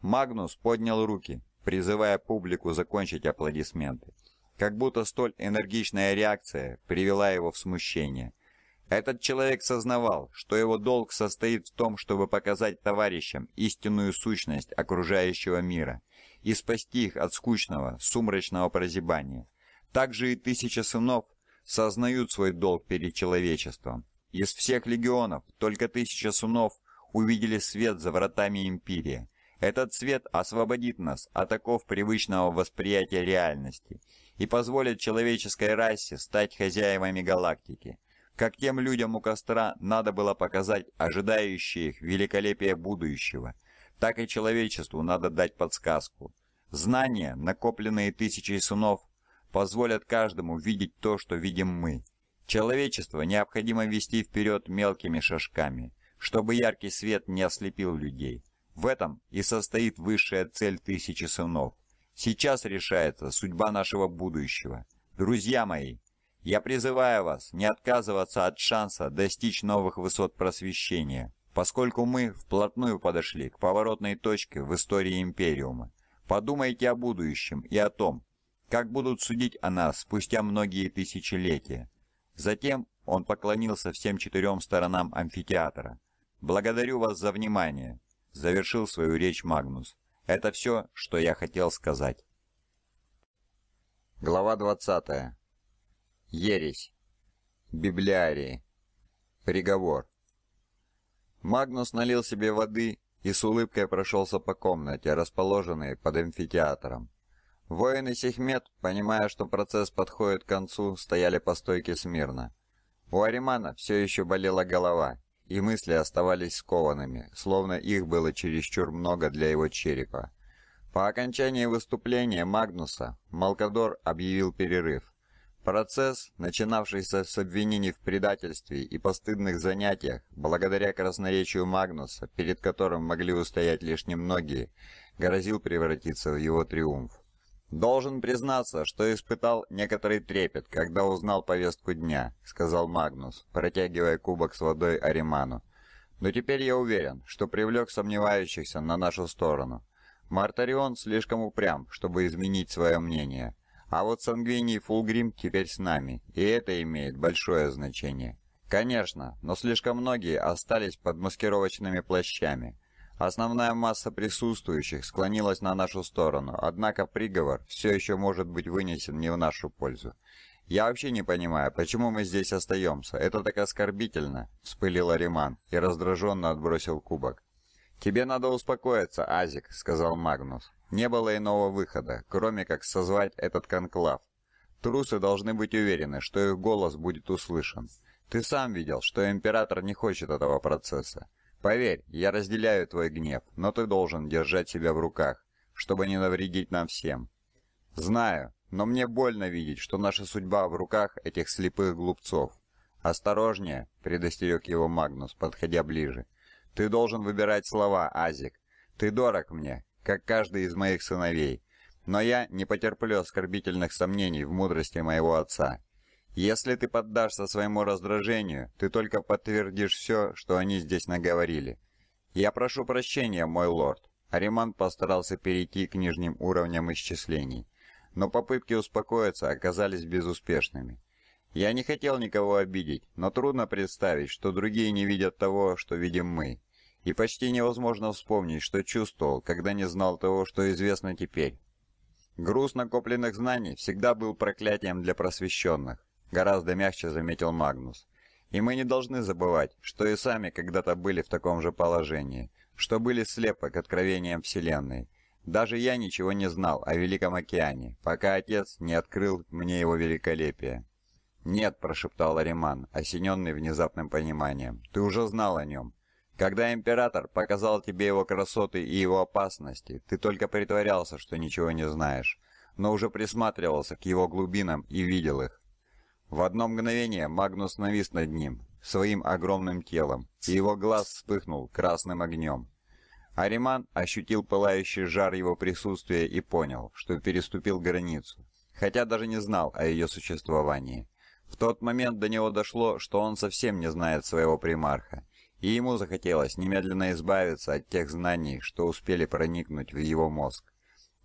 Магнус поднял руки, призывая публику закончить аплодисменты. Как будто столь энергичная реакция привела его в смущение – этот человек сознавал, что его долг состоит в том, чтобы показать товарищам истинную сущность окружающего мира и спасти их от скучного, сумрачного прозябания. Так же и тысяча сынов сознают свой долг перед человечеством. Из всех легионов только тысяча сынов увидели свет за вратами Империи. Этот свет освободит нас от оков привычного восприятия реальности и позволит человеческой расе стать хозяевами галактики – как тем людям у костра надо было показать ожидающие их великолепие будущего, так и человечеству надо дать подсказку. Знания, накопленные тысячей сынов, позволят каждому видеть то, что видим мы. Человечество необходимо вести вперед мелкими шажками, чтобы яркий свет не ослепил людей. В этом и состоит высшая цель тысячи сынов. Сейчас решается судьба нашего будущего. Друзья мои, я призываю вас не отказываться от шанса достичь новых высот просвещения, поскольку мы вплотную подошли к поворотной точке в истории Империума. Подумайте о будущем и о том, как будут судить о нас спустя многие тысячелетия. Затем он поклонился всем четырем сторонам амфитеатра. «Благодарю вас за внимание», — завершил свою речь Магнус. «Это все, что я хотел сказать». Глава двадцатая. Ересь. Библиарии. Приговор. Магнус налил себе воды и с улыбкой прошелся по комнате, расположенной под амфитеатром. Воины Сехмет, понимая, что процесс подходит к концу, стояли по стойке смирно. У Аримана все еще болела голова, и мысли оставались скованными, словно их было чересчур много для его черепа. По окончании выступления Магнуса Малкадор объявил перерыв. Процесс, начинавшийся с обвинений в предательстве и постыдных занятиях, благодаря красноречию Магнуса, перед которым могли устоять лишь немногие, грозил превратиться в его триумф. «Должен признаться, что испытал некоторый трепет, когда узнал повестку дня», — сказал Магнус, протягивая кубок с водой Ариману. «Но теперь я уверен, что привлек сомневающихся на нашу сторону. Мартарион слишком упрям, чтобы изменить свое мнение». А вот Сангвини и Фулгрим теперь с нами, и это имеет большое значение. Конечно, но слишком многие остались под маскировочными плащами. Основная масса присутствующих склонилась на нашу сторону, однако приговор все еще может быть вынесен не в нашу пользу. «Я вообще не понимаю, почему мы здесь остаемся? Это так оскорбительно!» – вспылил Ариман и раздраженно отбросил кубок. «Тебе надо успокоиться, Азик», – сказал Магнус. Не было иного выхода, кроме как созвать этот конклав. Трусы должны быть уверены, что их голос будет услышан. Ты сам видел, что император не хочет этого процесса. Поверь, я разделяю твой гнев, но ты должен держать себя в руках, чтобы не навредить нам всем. Знаю, но мне больно видеть, что наша судьба в руках этих слепых глупцов. Осторожнее, предостерег его Магнус, подходя ближе. Ты должен выбирать слова, Азик. Ты дорог мне, как каждый из моих сыновей, но я не потерплю оскорбительных сомнений в мудрости моего отца. Если ты поддашься своему раздражению, ты только подтвердишь все, что они здесь наговорили. Я прошу прощения, мой лорд. Ариман постарался перейти к нижним уровням исчислений, но попытки успокоиться оказались безуспешными. Я не хотел никого обидеть, но трудно представить, что другие не видят того, что видим мы и почти невозможно вспомнить, что чувствовал, когда не знал того, что известно теперь. Груз накопленных знаний всегда был проклятием для просвещенных, гораздо мягче заметил Магнус. И мы не должны забывать, что и сами когда-то были в таком же положении, что были слепы к откровениям Вселенной. Даже я ничего не знал о Великом океане, пока отец не открыл мне его великолепие. «Нет», – прошептал Ариман, осененный внезапным пониманием, – «ты уже знал о нем, когда император показал тебе его красоты и его опасности, ты только притворялся, что ничего не знаешь, но уже присматривался к его глубинам и видел их. В одно мгновение Магнус навис над ним, своим огромным телом, и его глаз вспыхнул красным огнем. Ариман ощутил пылающий жар его присутствия и понял, что переступил границу, хотя даже не знал о ее существовании. В тот момент до него дошло, что он совсем не знает своего примарха, и ему захотелось немедленно избавиться от тех знаний, что успели проникнуть в его мозг.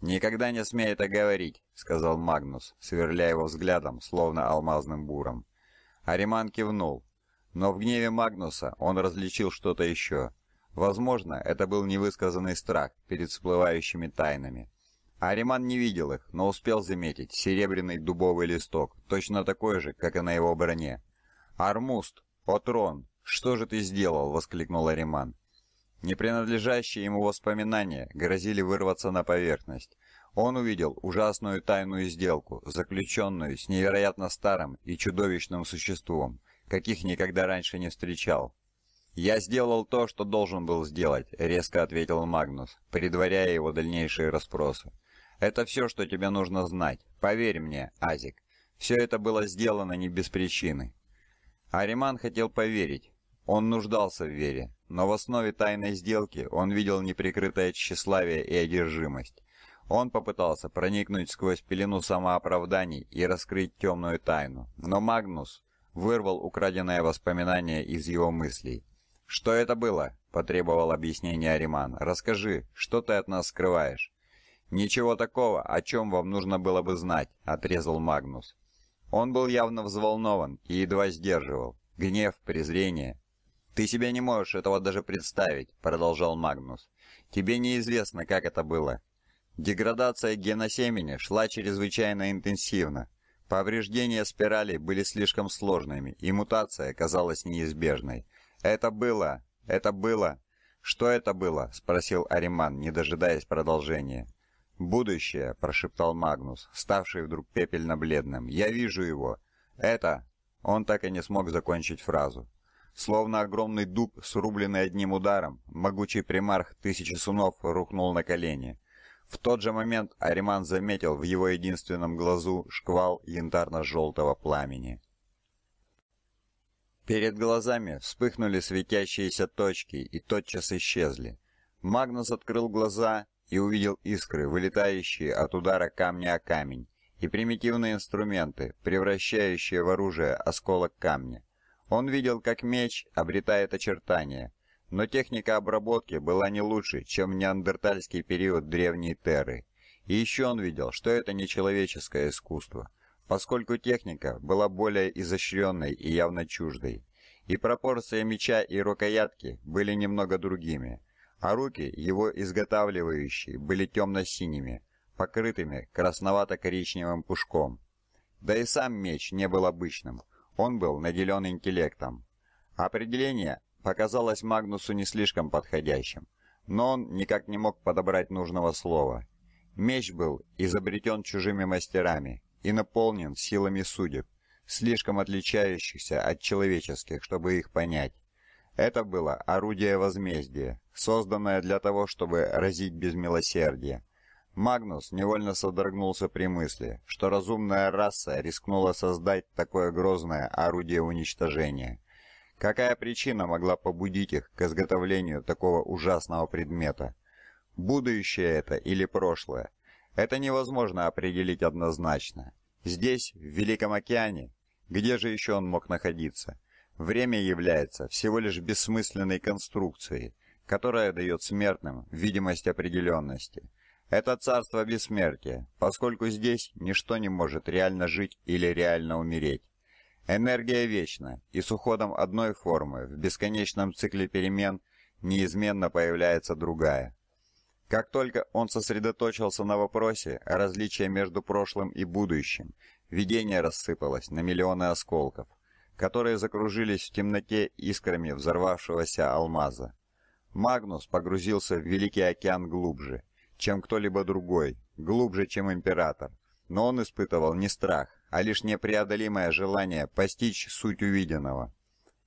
«Никогда не смей это говорить», — сказал Магнус, сверляя его взглядом, словно алмазным буром. Ариман кивнул, но в гневе Магнуса он различил что-то еще. Возможно, это был невысказанный страх перед всплывающими тайнами. Ариман не видел их, но успел заметить серебряный дубовый листок, точно такой же, как и на его броне. «Армуст! Отрон!» «Что же ты сделал?» — воскликнул Ариман. Непринадлежащие ему воспоминания грозили вырваться на поверхность. Он увидел ужасную тайную сделку, заключенную с невероятно старым и чудовищным существом, каких никогда раньше не встречал. «Я сделал то, что должен был сделать», — резко ответил Магнус, предваряя его дальнейшие расспросы. «Это все, что тебе нужно знать. Поверь мне, Азик, все это было сделано не без причины». Ариман хотел поверить, он нуждался в вере, но в основе тайной сделки он видел неприкрытое тщеславие и одержимость. Он попытался проникнуть сквозь пелену самооправданий и раскрыть темную тайну, но Магнус вырвал украденное воспоминание из его мыслей. «Что это было?» – потребовал объяснение Ариман. «Расскажи, что ты от нас скрываешь?» «Ничего такого, о чем вам нужно было бы знать», – отрезал Магнус. Он был явно взволнован и едва сдерживал. Гнев, презрение, «Ты себе не можешь этого даже представить», — продолжал Магнус. «Тебе неизвестно, как это было. Деградация геносемени шла чрезвычайно интенсивно. Повреждения спирали были слишком сложными, и мутация казалась неизбежной. Это было... это было... Что это было?» — спросил Ариман, не дожидаясь продолжения. «Будущее», — прошептал Магнус, ставший вдруг пепельно-бледным. «Я вижу его. Это...» Он так и не смог закончить фразу. Словно огромный дуб, срубленный одним ударом, могучий примарх тысячи сунов рухнул на колени. В тот же момент Ариман заметил в его единственном глазу шквал янтарно-желтого пламени. Перед глазами вспыхнули светящиеся точки и тотчас исчезли. Магнус открыл глаза и увидел искры, вылетающие от удара камня о камень, и примитивные инструменты, превращающие в оружие осколок камня. Он видел, как меч обретает очертания, но техника обработки была не лучше, чем в неандертальский период Древней Терры. И еще он видел, что это не человеческое искусство, поскольку техника была более изощренной и явно чуждой. И пропорции меча и рукоятки были немного другими, а руки, его изготавливающие, были темно-синими, покрытыми красновато-коричневым пушком. Да и сам меч не был обычным – он был наделен интеллектом. Определение показалось Магнусу не слишком подходящим, но он никак не мог подобрать нужного слова. Меч был изобретен чужими мастерами и наполнен силами судеб, слишком отличающихся от человеческих, чтобы их понять. Это было орудие возмездия, созданное для того, чтобы разить без милосердия. Магнус невольно содрогнулся при мысли, что разумная раса рискнула создать такое грозное орудие уничтожения. Какая причина могла побудить их к изготовлению такого ужасного предмета? Будущее это или прошлое? Это невозможно определить однозначно. Здесь, в Великом океане, где же еще он мог находиться? Время является всего лишь бессмысленной конструкцией, которая дает смертным видимость определенности. Это царство бессмертия, поскольку здесь ничто не может реально жить или реально умереть. Энергия вечна, и с уходом одной формы в бесконечном цикле перемен неизменно появляется другая. Как только он сосредоточился на вопросе о различии между прошлым и будущим, видение рассыпалось на миллионы осколков, которые закружились в темноте искрами взорвавшегося алмаза. Магнус погрузился в Великий океан глубже – чем кто-либо другой, глубже, чем император. Но он испытывал не страх, а лишь непреодолимое желание постичь суть увиденного.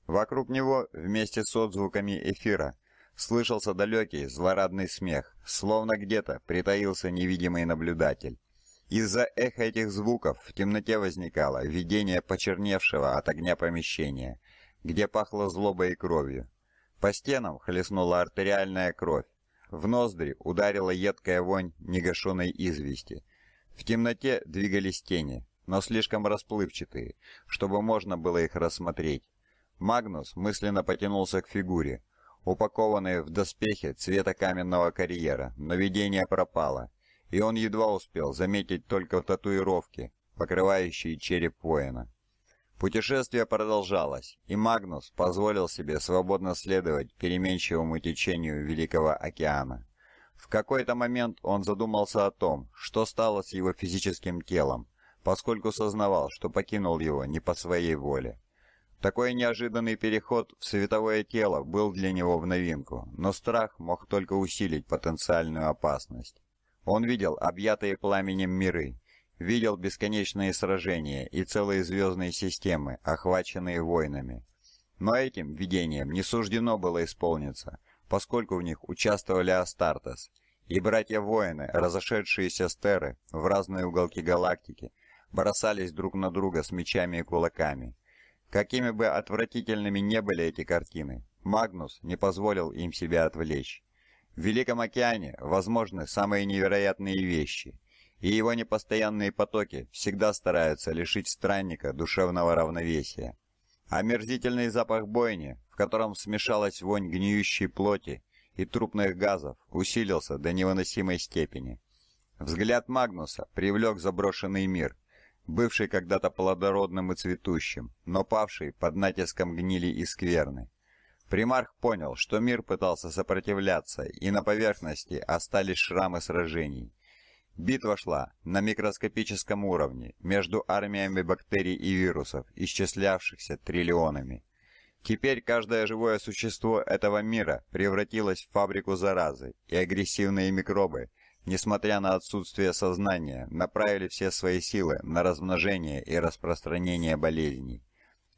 Вокруг него, вместе с отзвуками эфира, слышался далекий, злорадный смех, словно где-то притаился невидимый наблюдатель. Из-за эха этих звуков в темноте возникало видение почерневшего от огня помещения, где пахло злобой и кровью. По стенам хлестнула артериальная кровь, в ноздри ударила едкая вонь негашенной извести. В темноте двигались тени, но слишком расплывчатые, чтобы можно было их рассмотреть. Магнус мысленно потянулся к фигуре, упакованной в доспехи цвета каменного карьера, но видение пропало, и он едва успел заметить только татуировки, покрывающие череп воина. Путешествие продолжалось, и Магнус позволил себе свободно следовать переменчивому течению Великого океана. В какой-то момент он задумался о том, что стало с его физическим телом, поскольку сознавал, что покинул его не по своей воле. Такой неожиданный переход в световое тело был для него в новинку, но страх мог только усилить потенциальную опасность. Он видел объятые пламенем миры, видел бесконечные сражения и целые звездные системы, охваченные войнами. Но этим видением не суждено было исполниться, поскольку в них участвовали Астартес и братья-воины, разошедшиеся стеры в разные уголки галактики, бросались друг на друга с мечами и кулаками. Какими бы отвратительными не были эти картины, Магнус не позволил им себя отвлечь. В Великом океане возможны самые невероятные вещи, и его непостоянные потоки всегда стараются лишить странника душевного равновесия. Омерзительный запах бойни, в котором смешалась вонь гниющей плоти и трупных газов, усилился до невыносимой степени. Взгляд Магнуса привлек заброшенный мир, бывший когда-то плодородным и цветущим, но павший под натиском гнили и скверны. Примарх понял, что мир пытался сопротивляться, и на поверхности остались шрамы сражений. Битва шла на микроскопическом уровне между армиями бактерий и вирусов, исчислявшихся триллионами. Теперь каждое живое существо этого мира превратилось в фабрику заразы, и агрессивные микробы, несмотря на отсутствие сознания, направили все свои силы на размножение и распространение болезней.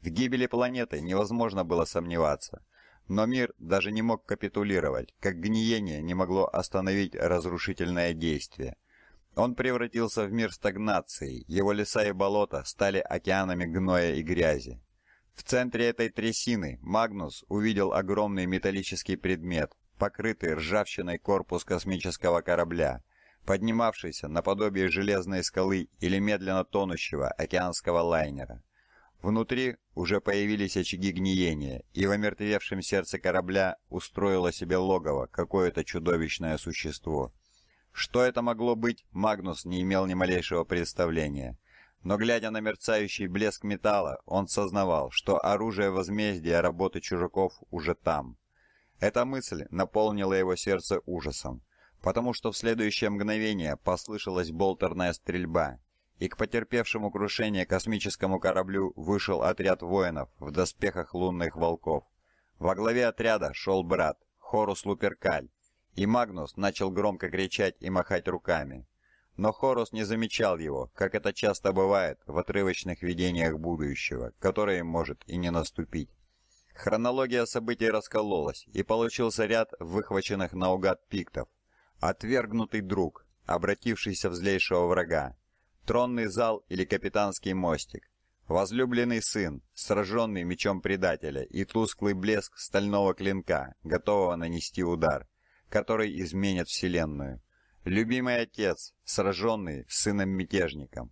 В гибели планеты невозможно было сомневаться, но мир даже не мог капитулировать, как гниение не могло остановить разрушительное действие – он превратился в мир стагнации, его леса и болота стали океанами гноя и грязи. В центре этой трясины Магнус увидел огромный металлический предмет, покрытый ржавчиной корпус космического корабля, поднимавшийся наподобие железной скалы или медленно тонущего океанского лайнера. Внутри уже появились очаги гниения, и в омертвевшем сердце корабля устроило себе логово какое-то чудовищное существо. Что это могло быть, Магнус не имел ни малейшего представления. Но глядя на мерцающий блеск металла, он сознавал, что оружие возмездия работы чужаков уже там. Эта мысль наполнила его сердце ужасом, потому что в следующее мгновение послышалась болтерная стрельба, и к потерпевшему крушение космическому кораблю вышел отряд воинов в доспехах лунных волков. Во главе отряда шел брат, Хорус Луперкаль, и Магнус начал громко кричать и махать руками. Но Хорус не замечал его, как это часто бывает в отрывочных видениях будущего, которое может и не наступить. Хронология событий раскололась, и получился ряд выхваченных наугад пиктов. Отвергнутый друг, обратившийся в злейшего врага, тронный зал или капитанский мостик, возлюбленный сын, сраженный мечом предателя и тусклый блеск стального клинка, готового нанести удар который изменит Вселенную. Любимый отец, сраженный сыном-мятежником.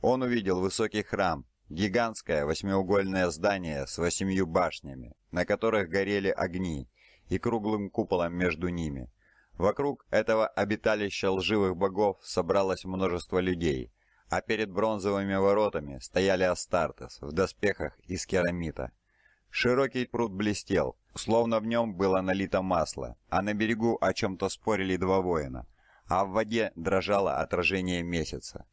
Он увидел высокий храм, гигантское восьмиугольное здание с восемью башнями, на которых горели огни, и круглым куполом между ними. Вокруг этого обиталища лживых богов собралось множество людей, а перед бронзовыми воротами стояли Астартес в доспехах из керамита. Широкий пруд блестел, словно в нем было налито масло, а на берегу о чем-то спорили два воина, а в воде дрожало отражение месяца.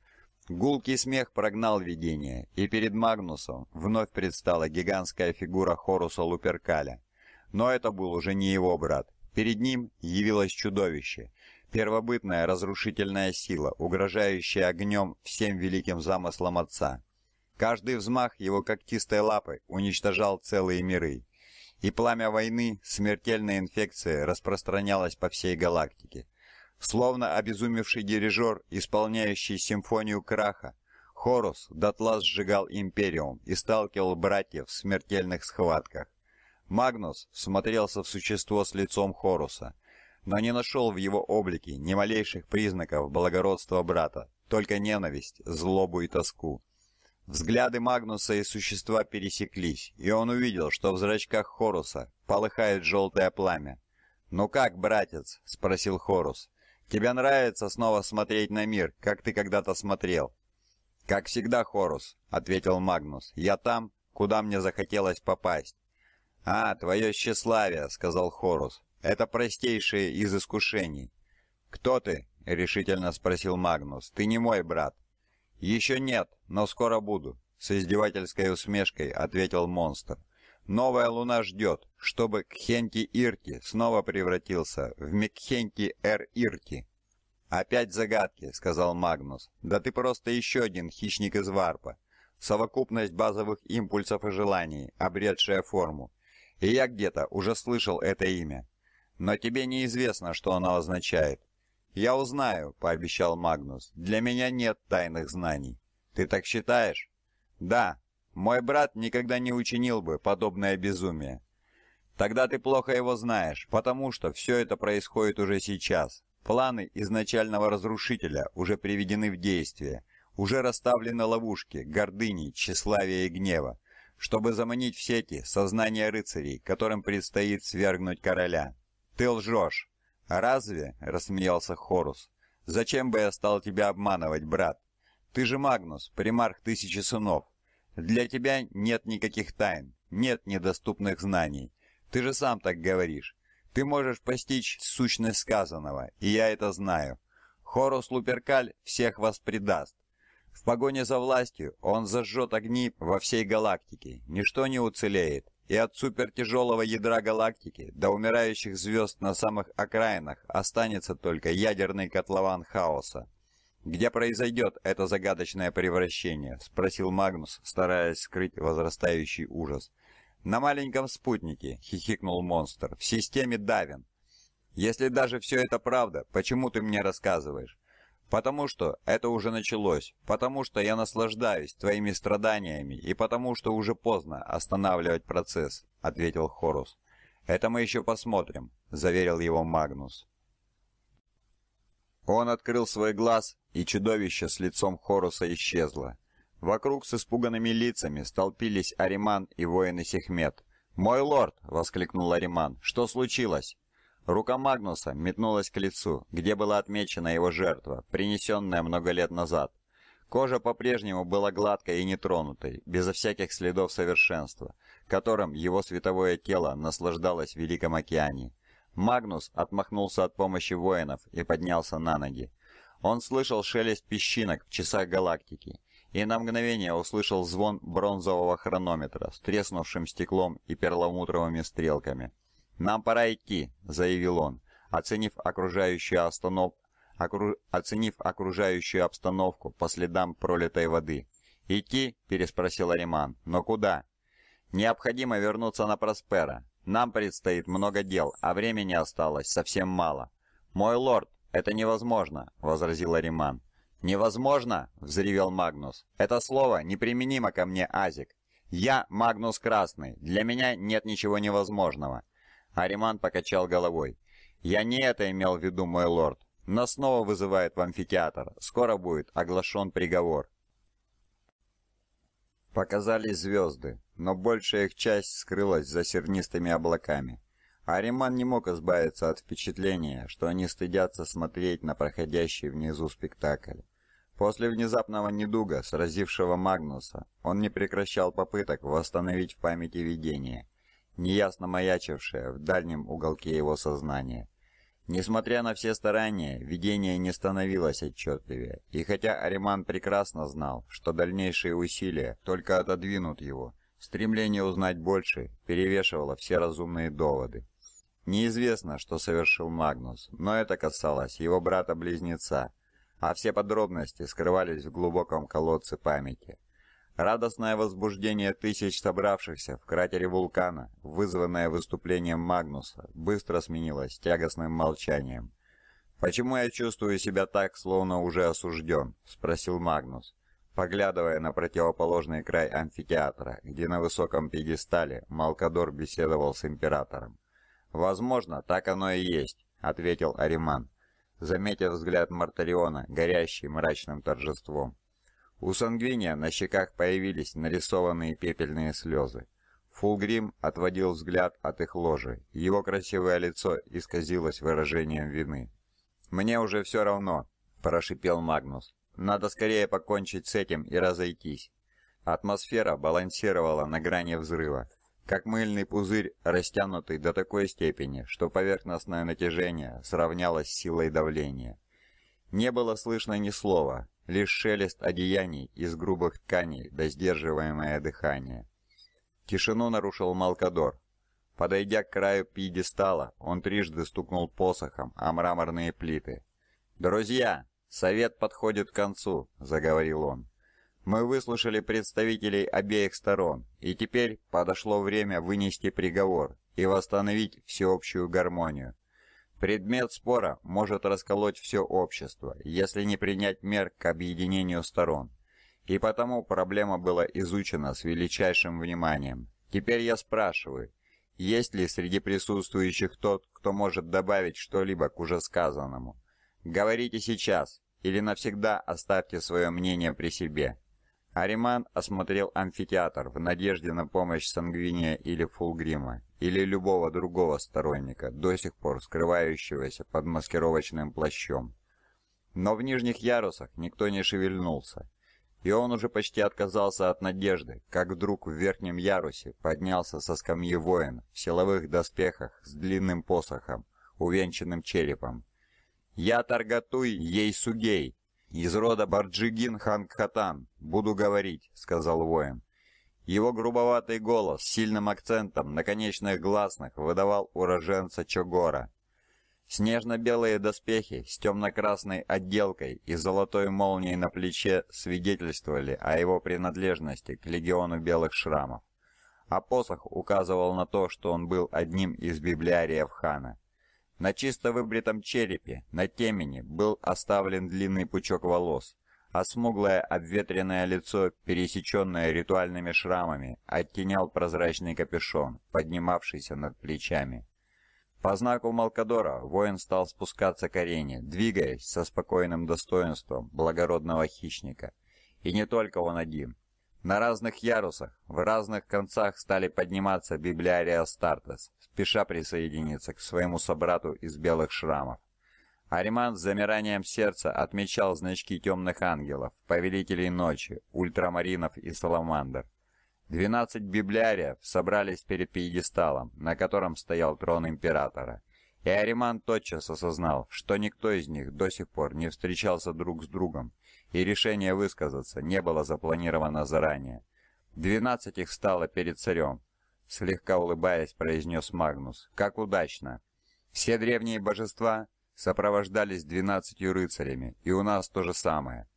Гулкий смех прогнал видение, и перед Магнусом вновь предстала гигантская фигура Хоруса Луперкаля. Но это был уже не его брат. Перед ним явилось чудовище, первобытная разрушительная сила, угрожающая огнем всем великим замыслам отца. Каждый взмах его когтистой лапы уничтожал целые миры. И пламя войны, смертельная инфекция, распространялась по всей галактике. Словно обезумевший дирижер, исполняющий симфонию краха, Хорус дотла сжигал Империум и сталкивал братьев в смертельных схватках. Магнус смотрелся в существо с лицом Хоруса, но не нашел в его облике ни малейших признаков благородства брата, только ненависть, злобу и тоску. Взгляды Магнуса и существа пересеклись, и он увидел, что в зрачках Хоруса полыхает желтое пламя. «Ну как, братец?» — спросил Хорус. «Тебе нравится снова смотреть на мир, как ты когда-то смотрел?» «Как всегда, Хорус», — ответил Магнус. «Я там, куда мне захотелось попасть». «А, твое тщеславие», — сказал Хорус. «Это простейшее из искушений». «Кто ты?» — решительно спросил Магнус. «Ты не мой брат». «Еще нет, но скоро буду», — с издевательской усмешкой ответил монстр. «Новая луна ждет, чтобы Кхенти-Ирти снова превратился в Микхенти-Эр-Ирти». «Опять загадки», — сказал Магнус. «Да ты просто еще один хищник из варпа. Совокупность базовых импульсов и желаний, обретшая форму. И я где-то уже слышал это имя. Но тебе неизвестно, что оно означает. «Я узнаю», — пообещал Магнус. «Для меня нет тайных знаний». «Ты так считаешь?» «Да. Мой брат никогда не учинил бы подобное безумие». «Тогда ты плохо его знаешь, потому что все это происходит уже сейчас. Планы изначального разрушителя уже приведены в действие. Уже расставлены ловушки, гордыни, тщеславия и гнева, чтобы заманить в сети сознание рыцарей, которым предстоит свергнуть короля. Ты лжешь. «Разве?» — рассмеялся Хорус. «Зачем бы я стал тебя обманывать, брат? Ты же Магнус, примарх тысячи сынов. Для тебя нет никаких тайн, нет недоступных знаний. Ты же сам так говоришь. Ты можешь постичь сущность сказанного, и я это знаю. Хорус Луперкаль всех вас предаст. В погоне за властью он зажжет огни во всей галактике. Ничто не уцелеет. И от супертяжелого ядра галактики до умирающих звезд на самых окраинах останется только ядерный котлован хаоса. «Где произойдет это загадочное превращение?» – спросил Магнус, стараясь скрыть возрастающий ужас. «На маленьком спутнике», – хихикнул монстр, – «в системе Давин». «Если даже все это правда, почему ты мне рассказываешь?» Потому что это уже началось, потому что я наслаждаюсь твоими страданиями и потому что уже поздно останавливать процесс, ответил Хорус. Это мы еще посмотрим, заверил его Магнус. Он открыл свой глаз, и чудовище с лицом Хоруса исчезло. Вокруг с испуганными лицами столпились Ариман и воины Сехмет. «Мой лорд!» — воскликнул Ариман. «Что случилось?» Рука Магнуса метнулась к лицу, где была отмечена его жертва, принесенная много лет назад. Кожа по-прежнему была гладкой и нетронутой, безо всяких следов совершенства, которым его световое тело наслаждалось в Великом океане. Магнус отмахнулся от помощи воинов и поднялся на ноги. Он слышал шелест песчинок в часах галактики, и на мгновение услышал звон бронзового хронометра с треснувшим стеклом и перламутровыми стрелками – «Нам пора идти», — заявил он, оценив окружающую, останов... окру... оценив окружающую обстановку по следам пролитой воды. «Идти?» — переспросил Ариман. «Но куда?» «Необходимо вернуться на Проспера. Нам предстоит много дел, а времени осталось совсем мало». «Мой лорд, это невозможно», — возразил Ариман. «Невозможно!» — взревел Магнус. «Это слово неприменимо ко мне, Азик. Я Магнус Красный. Для меня нет ничего невозможного. Ариман покачал головой. «Я не это имел в виду, мой лорд. Нас снова вызывает в амфитеатр. Скоро будет оглашен приговор». Показались звезды, но большая их часть скрылась за сернистыми облаками. Ариман не мог избавиться от впечатления, что они стыдятся смотреть на проходящий внизу спектакль. После внезапного недуга, сразившего Магнуса, он не прекращал попыток восстановить в памяти видение – неясно маячившая в дальнем уголке его сознания. Несмотря на все старания, видение не становилось отчетливее, и хотя Ариман прекрасно знал, что дальнейшие усилия только отодвинут его, стремление узнать больше перевешивало все разумные доводы. Неизвестно, что совершил Магнус, но это касалось его брата-близнеца, а все подробности скрывались в глубоком колодце памяти. Радостное возбуждение тысяч собравшихся в кратере вулкана, вызванное выступлением Магнуса, быстро сменилось тягостным молчанием. «Почему я чувствую себя так, словно уже осужден?» – спросил Магнус, поглядывая на противоположный край амфитеатра, где на высоком пьедестале Малкадор беседовал с императором. «Возможно, так оно и есть», – ответил Ариман, заметив взгляд Мартариона, горящий мрачным торжеством. У Сангвиния на щеках появились нарисованные пепельные слезы. Фулгрим отводил взгляд от их ложи, его красивое лицо исказилось выражением вины. «Мне уже все равно», – прошипел Магнус. «Надо скорее покончить с этим и разойтись». Атмосфера балансировала на грани взрыва, как мыльный пузырь, растянутый до такой степени, что поверхностное натяжение сравнялось с силой давления. Не было слышно ни слова, лишь шелест одеяний из грубых тканей да сдерживаемое дыхание. Тишину нарушил Малкадор. Подойдя к краю пьедестала, он трижды стукнул посохом о мраморные плиты. «Друзья, совет подходит к концу», — заговорил он. «Мы выслушали представителей обеих сторон, и теперь подошло время вынести приговор и восстановить всеобщую гармонию. Предмет спора может расколоть все общество, если не принять мер к объединению сторон. И потому проблема была изучена с величайшим вниманием. Теперь я спрашиваю, есть ли среди присутствующих тот, кто может добавить что-либо к уже сказанному? Говорите сейчас, или навсегда оставьте свое мнение при себе. Ариман осмотрел амфитеатр в надежде на помощь Сангвиния или Фулгрима, или любого другого сторонника, до сих пор скрывающегося под маскировочным плащом. Но в нижних ярусах никто не шевельнулся, и он уже почти отказался от надежды, как вдруг в верхнем ярусе поднялся со скамьи воин в силовых доспехах с длинным посохом, увенчанным черепом. «Я Таргатуй, ей Сугей!» «Из рода Барджигин хан Катан. Буду говорить», — сказал воин. Его грубоватый голос с сильным акцентом наконечных гласных выдавал уроженца Чогора. Снежно-белые доспехи с темно-красной отделкой и золотой молнией на плече свидетельствовали о его принадлежности к легиону белых шрамов. А посох указывал на то, что он был одним из библиариев хана. На чисто выбритом черепе, на темени, был оставлен длинный пучок волос, а смуглое обветренное лицо, пересеченное ритуальными шрамами, оттенял прозрачный капюшон, поднимавшийся над плечами. По знаку Малкадора воин стал спускаться к арене, двигаясь со спокойным достоинством благородного хищника. И не только он один. На разных ярусах, в разных концах стали подниматься библиария Стартес, спеша присоединиться к своему собрату из белых шрамов. Ариман с замиранием сердца отмечал значки темных ангелов, повелителей ночи, ультрамаринов и саламандр. Двенадцать библиариев собрались перед пьедесталом, на котором стоял трон императора. И Ариман тотчас осознал, что никто из них до сих пор не встречался друг с другом и решение высказаться не было запланировано заранее. Двенадцать их стало перед царем. Слегка улыбаясь, произнес Магнус. «Как удачно! Все древние божества сопровождались двенадцатью рыцарями, и у нас то же самое».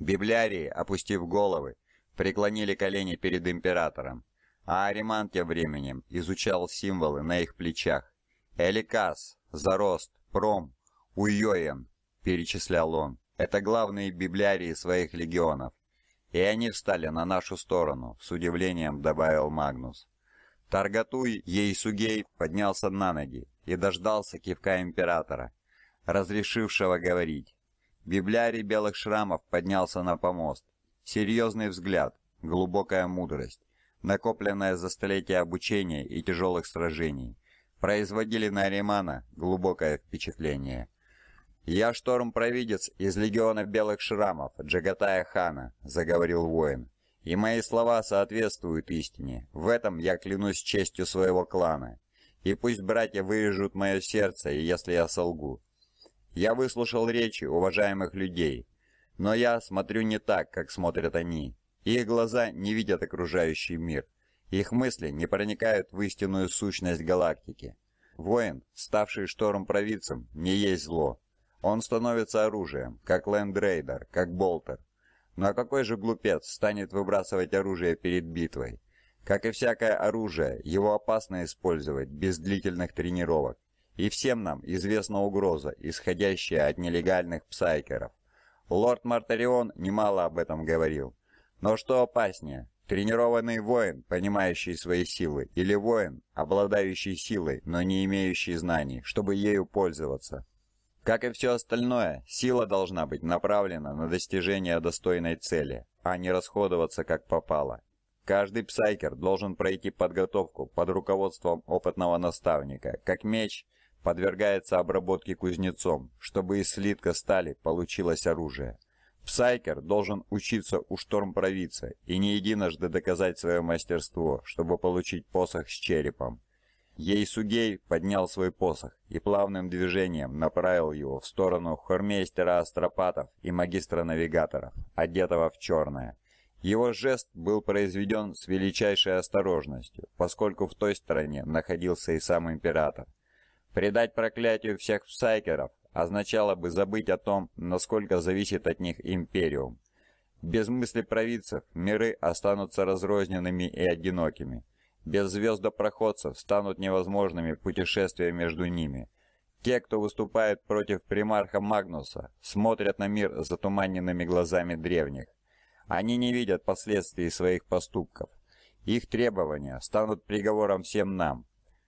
Библиарии, опустив головы, преклонили колени перед императором, а Ариман тем временем изучал символы на их плечах. «Эликас», «Зарост», «Пром», «Уйоен», — перечислял он. Это главные библиарии своих легионов. И они встали на нашу сторону, с удивлением добавил Магнус. Таргатуй Ейсугей поднялся на ноги и дождался кивка императора, разрешившего говорить. Библиарий белых шрамов поднялся на помост. Серьезный взгляд, глубокая мудрость, накопленная за столетия обучения и тяжелых сражений, производили на Аримана глубокое впечатление – «Я шторм-провидец из легиона белых шрамов, Джагатая Хана», — заговорил воин. «И мои слова соответствуют истине. В этом я клянусь честью своего клана. И пусть братья вырежут мое сердце, если я солгу. Я выслушал речи уважаемых людей, но я смотрю не так, как смотрят они. Их глаза не видят окружающий мир. Их мысли не проникают в истинную сущность галактики. Воин, ставший шторм-провидцем, не есть зло. Он становится оружием, как лендрейдер, как болтер. Но ну а какой же глупец станет выбрасывать оружие перед битвой? Как и всякое оружие, его опасно использовать без длительных тренировок. И всем нам известна угроза, исходящая от нелегальных псайкеров. Лорд Мартарион немало об этом говорил. Но что опаснее, тренированный воин, понимающий свои силы, или воин, обладающий силой, но не имеющий знаний, чтобы ею пользоваться? Как и все остальное, сила должна быть направлена на достижение достойной цели, а не расходоваться как попало. Каждый псайкер должен пройти подготовку под руководством опытного наставника, как меч подвергается обработке кузнецом, чтобы из слитка стали получилось оружие. Псайкер должен учиться у штормпровица и не единожды доказать свое мастерство, чтобы получить посох с черепом. Ейсугей поднял свой посох и плавным движением направил его в сторону хормейстера Астропатов и магистра навигаторов, одетого в черное. Его жест был произведен с величайшей осторожностью, поскольку в той стороне находился и сам император. Предать проклятию всех псайкеров означало бы забыть о том, насколько зависит от них империум. Без мысли провидцев миры останутся разрозненными и одинокими – без звездопроходцев станут невозможными путешествия между ними. Те, кто выступает против примарха Магнуса, смотрят на мир затуманенными глазами древних. Они не видят последствий своих поступков. Их требования станут приговором всем нам.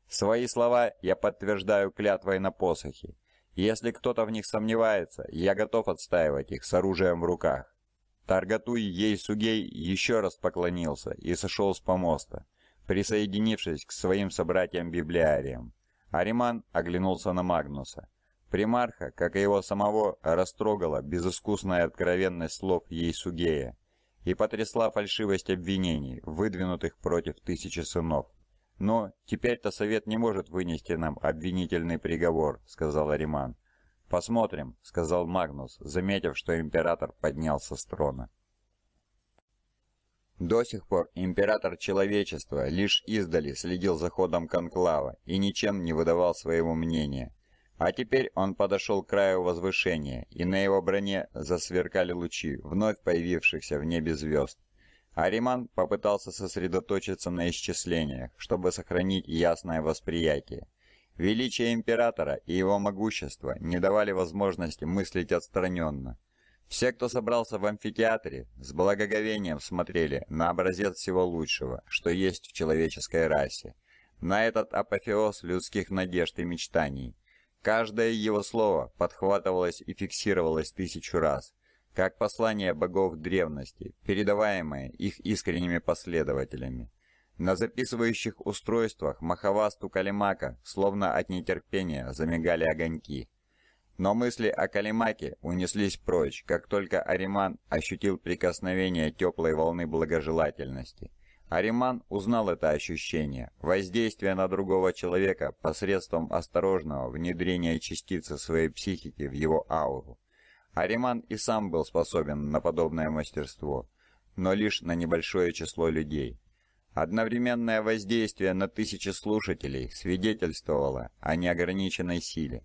Свои слова я подтверждаю клятвой на посохе. Если кто-то в них сомневается, я готов отстаивать их с оружием в руках. Таргатуй Ей-Сугей еще раз поклонился и сошел с помоста присоединившись к своим собратьям-библиариям. Ариман оглянулся на Магнуса. Примарха, как и его самого, растрогала безыскусная откровенность слов Ейсугея и потрясла фальшивость обвинений, выдвинутых против тысячи сынов. «Но теперь-то совет не может вынести нам обвинительный приговор», — сказал Ариман. «Посмотрим», — сказал Магнус, заметив, что император поднялся с трона. До сих пор император человечества лишь издали следил за ходом конклава и ничем не выдавал своего мнения. А теперь он подошел к краю возвышения, и на его броне засверкали лучи, вновь появившихся в небе звезд. Ариман попытался сосредоточиться на исчислениях, чтобы сохранить ясное восприятие. Величие императора и его могущество не давали возможности мыслить отстраненно. Все, кто собрался в амфитеатре, с благоговением смотрели на образец всего лучшего, что есть в человеческой расе, на этот апофеоз людских надежд и мечтаний. Каждое его слово подхватывалось и фиксировалось тысячу раз, как послание богов древности, передаваемое их искренними последователями. На записывающих устройствах Махавасту Калимака, словно от нетерпения, замигали огоньки. Но мысли о Калимаке унеслись прочь, как только Ариман ощутил прикосновение теплой волны благожелательности. Ариман узнал это ощущение, воздействие на другого человека посредством осторожного внедрения частицы своей психики в его ауру. Ариман и сам был способен на подобное мастерство, но лишь на небольшое число людей. Одновременное воздействие на тысячи слушателей свидетельствовало о неограниченной силе.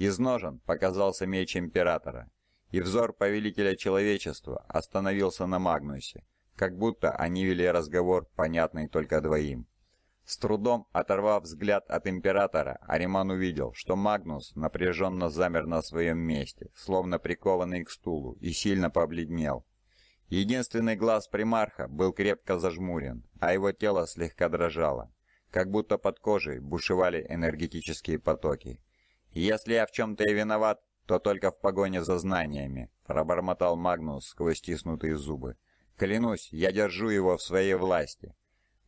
Из ножен показался меч императора, и взор повелителя человечества остановился на Магнусе, как будто они вели разговор, понятный только двоим. С трудом оторвав взгляд от императора, Ариман увидел, что Магнус напряженно замер на своем месте, словно прикованный к стулу, и сильно побледнел. Единственный глаз примарха был крепко зажмурен, а его тело слегка дрожало, как будто под кожей бушевали энергетические потоки. «Если я в чем-то и виноват, то только в погоне за знаниями», — пробормотал Магнус сквозь стиснутые зубы. «Клянусь, я держу его в своей власти».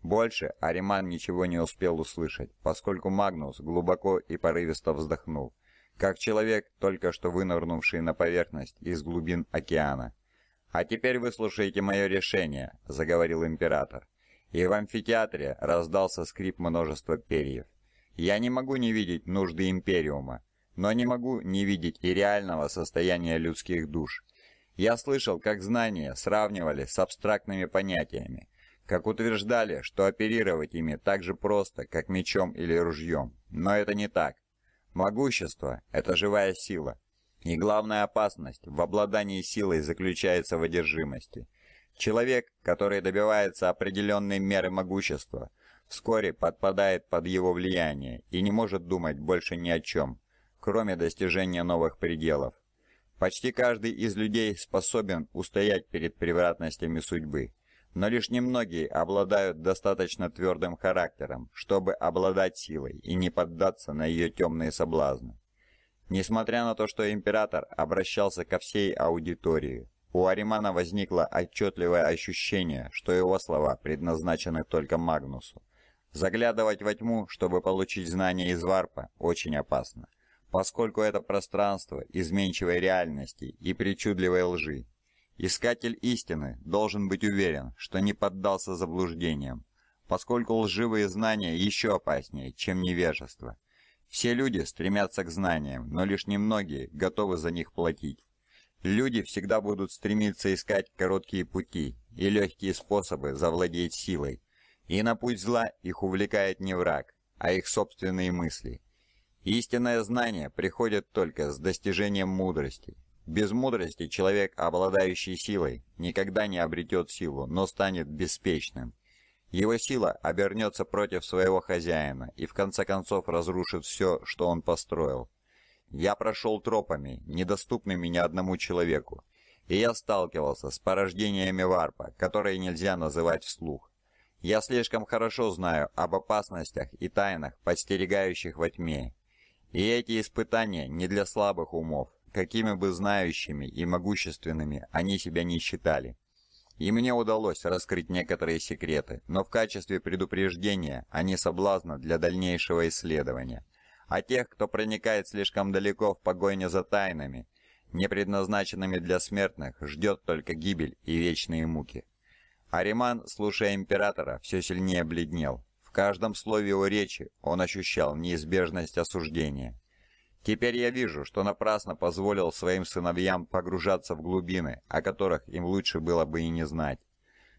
Больше Ариман ничего не успел услышать, поскольку Магнус глубоко и порывисто вздохнул, как человек, только что вынырнувший на поверхность из глубин океана. «А теперь выслушайте мое решение», — заговорил император. И в амфитеатре раздался скрип множества перьев. Я не могу не видеть нужды Империума, но не могу не видеть и реального состояния людских душ. Я слышал, как знания сравнивали с абстрактными понятиями, как утверждали, что оперировать ими так же просто, как мечом или ружьем. Но это не так. Могущество – это живая сила. И главная опасность в обладании силой заключается в одержимости. Человек, который добивается определенной меры могущества – вскоре подпадает под его влияние и не может думать больше ни о чем, кроме достижения новых пределов. Почти каждый из людей способен устоять перед превратностями судьбы, но лишь немногие обладают достаточно твердым характером, чтобы обладать силой и не поддаться на ее темные соблазны. Несмотря на то, что император обращался ко всей аудитории, у Аримана возникло отчетливое ощущение, что его слова предназначены только Магнусу, Заглядывать во тьму, чтобы получить знания из варпа, очень опасно, поскольку это пространство изменчивой реальности и причудливой лжи. Искатель истины должен быть уверен, что не поддался заблуждениям, поскольку лживые знания еще опаснее, чем невежество. Все люди стремятся к знаниям, но лишь немногие готовы за них платить. Люди всегда будут стремиться искать короткие пути и легкие способы завладеть силой, и на путь зла их увлекает не враг, а их собственные мысли. Истинное знание приходит только с достижением мудрости. Без мудрости человек, обладающий силой, никогда не обретет силу, но станет беспечным. Его сила обернется против своего хозяина и в конце концов разрушит все, что он построил. Я прошел тропами, недоступными ни одному человеку, и я сталкивался с порождениями варпа, которые нельзя называть вслух. Я слишком хорошо знаю об опасностях и тайнах, подстерегающих во тьме. И эти испытания не для слабых умов, какими бы знающими и могущественными они себя не считали. И мне удалось раскрыть некоторые секреты, но в качестве предупреждения, они не для дальнейшего исследования. А тех, кто проникает слишком далеко в погоне за тайнами, не предназначенными для смертных, ждет только гибель и вечные муки. Ариман, слушая императора, все сильнее бледнел. В каждом слове его речи он ощущал неизбежность осуждения. «Теперь я вижу, что напрасно позволил своим сыновьям погружаться в глубины, о которых им лучше было бы и не знать.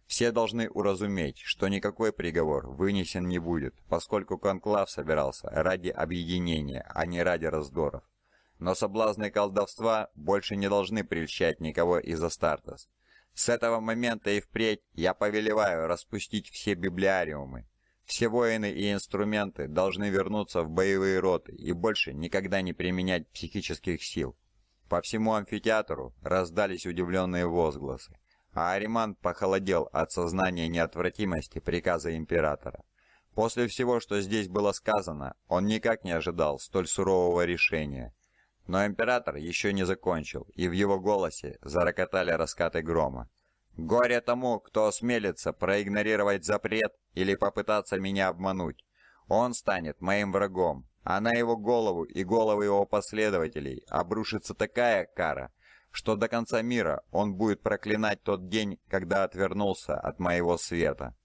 Все должны уразуметь, что никакой приговор вынесен не будет, поскольку конклав собирался ради объединения, а не ради раздоров. Но соблазны колдовства больше не должны прельщать никого из Астартес. С этого момента и впредь я повелеваю распустить все библиариумы. Все воины и инструменты должны вернуться в боевые роты и больше никогда не применять психических сил. По всему амфитеатру раздались удивленные возгласы, а Ариман похолодел от сознания неотвратимости приказа императора. После всего, что здесь было сказано, он никак не ожидал столь сурового решения – но император еще не закончил, и в его голосе зарокотали раскаты грома. «Горе тому, кто осмелится проигнорировать запрет или попытаться меня обмануть. Он станет моим врагом, а на его голову и головы его последователей обрушится такая кара, что до конца мира он будет проклинать тот день, когда отвернулся от моего света».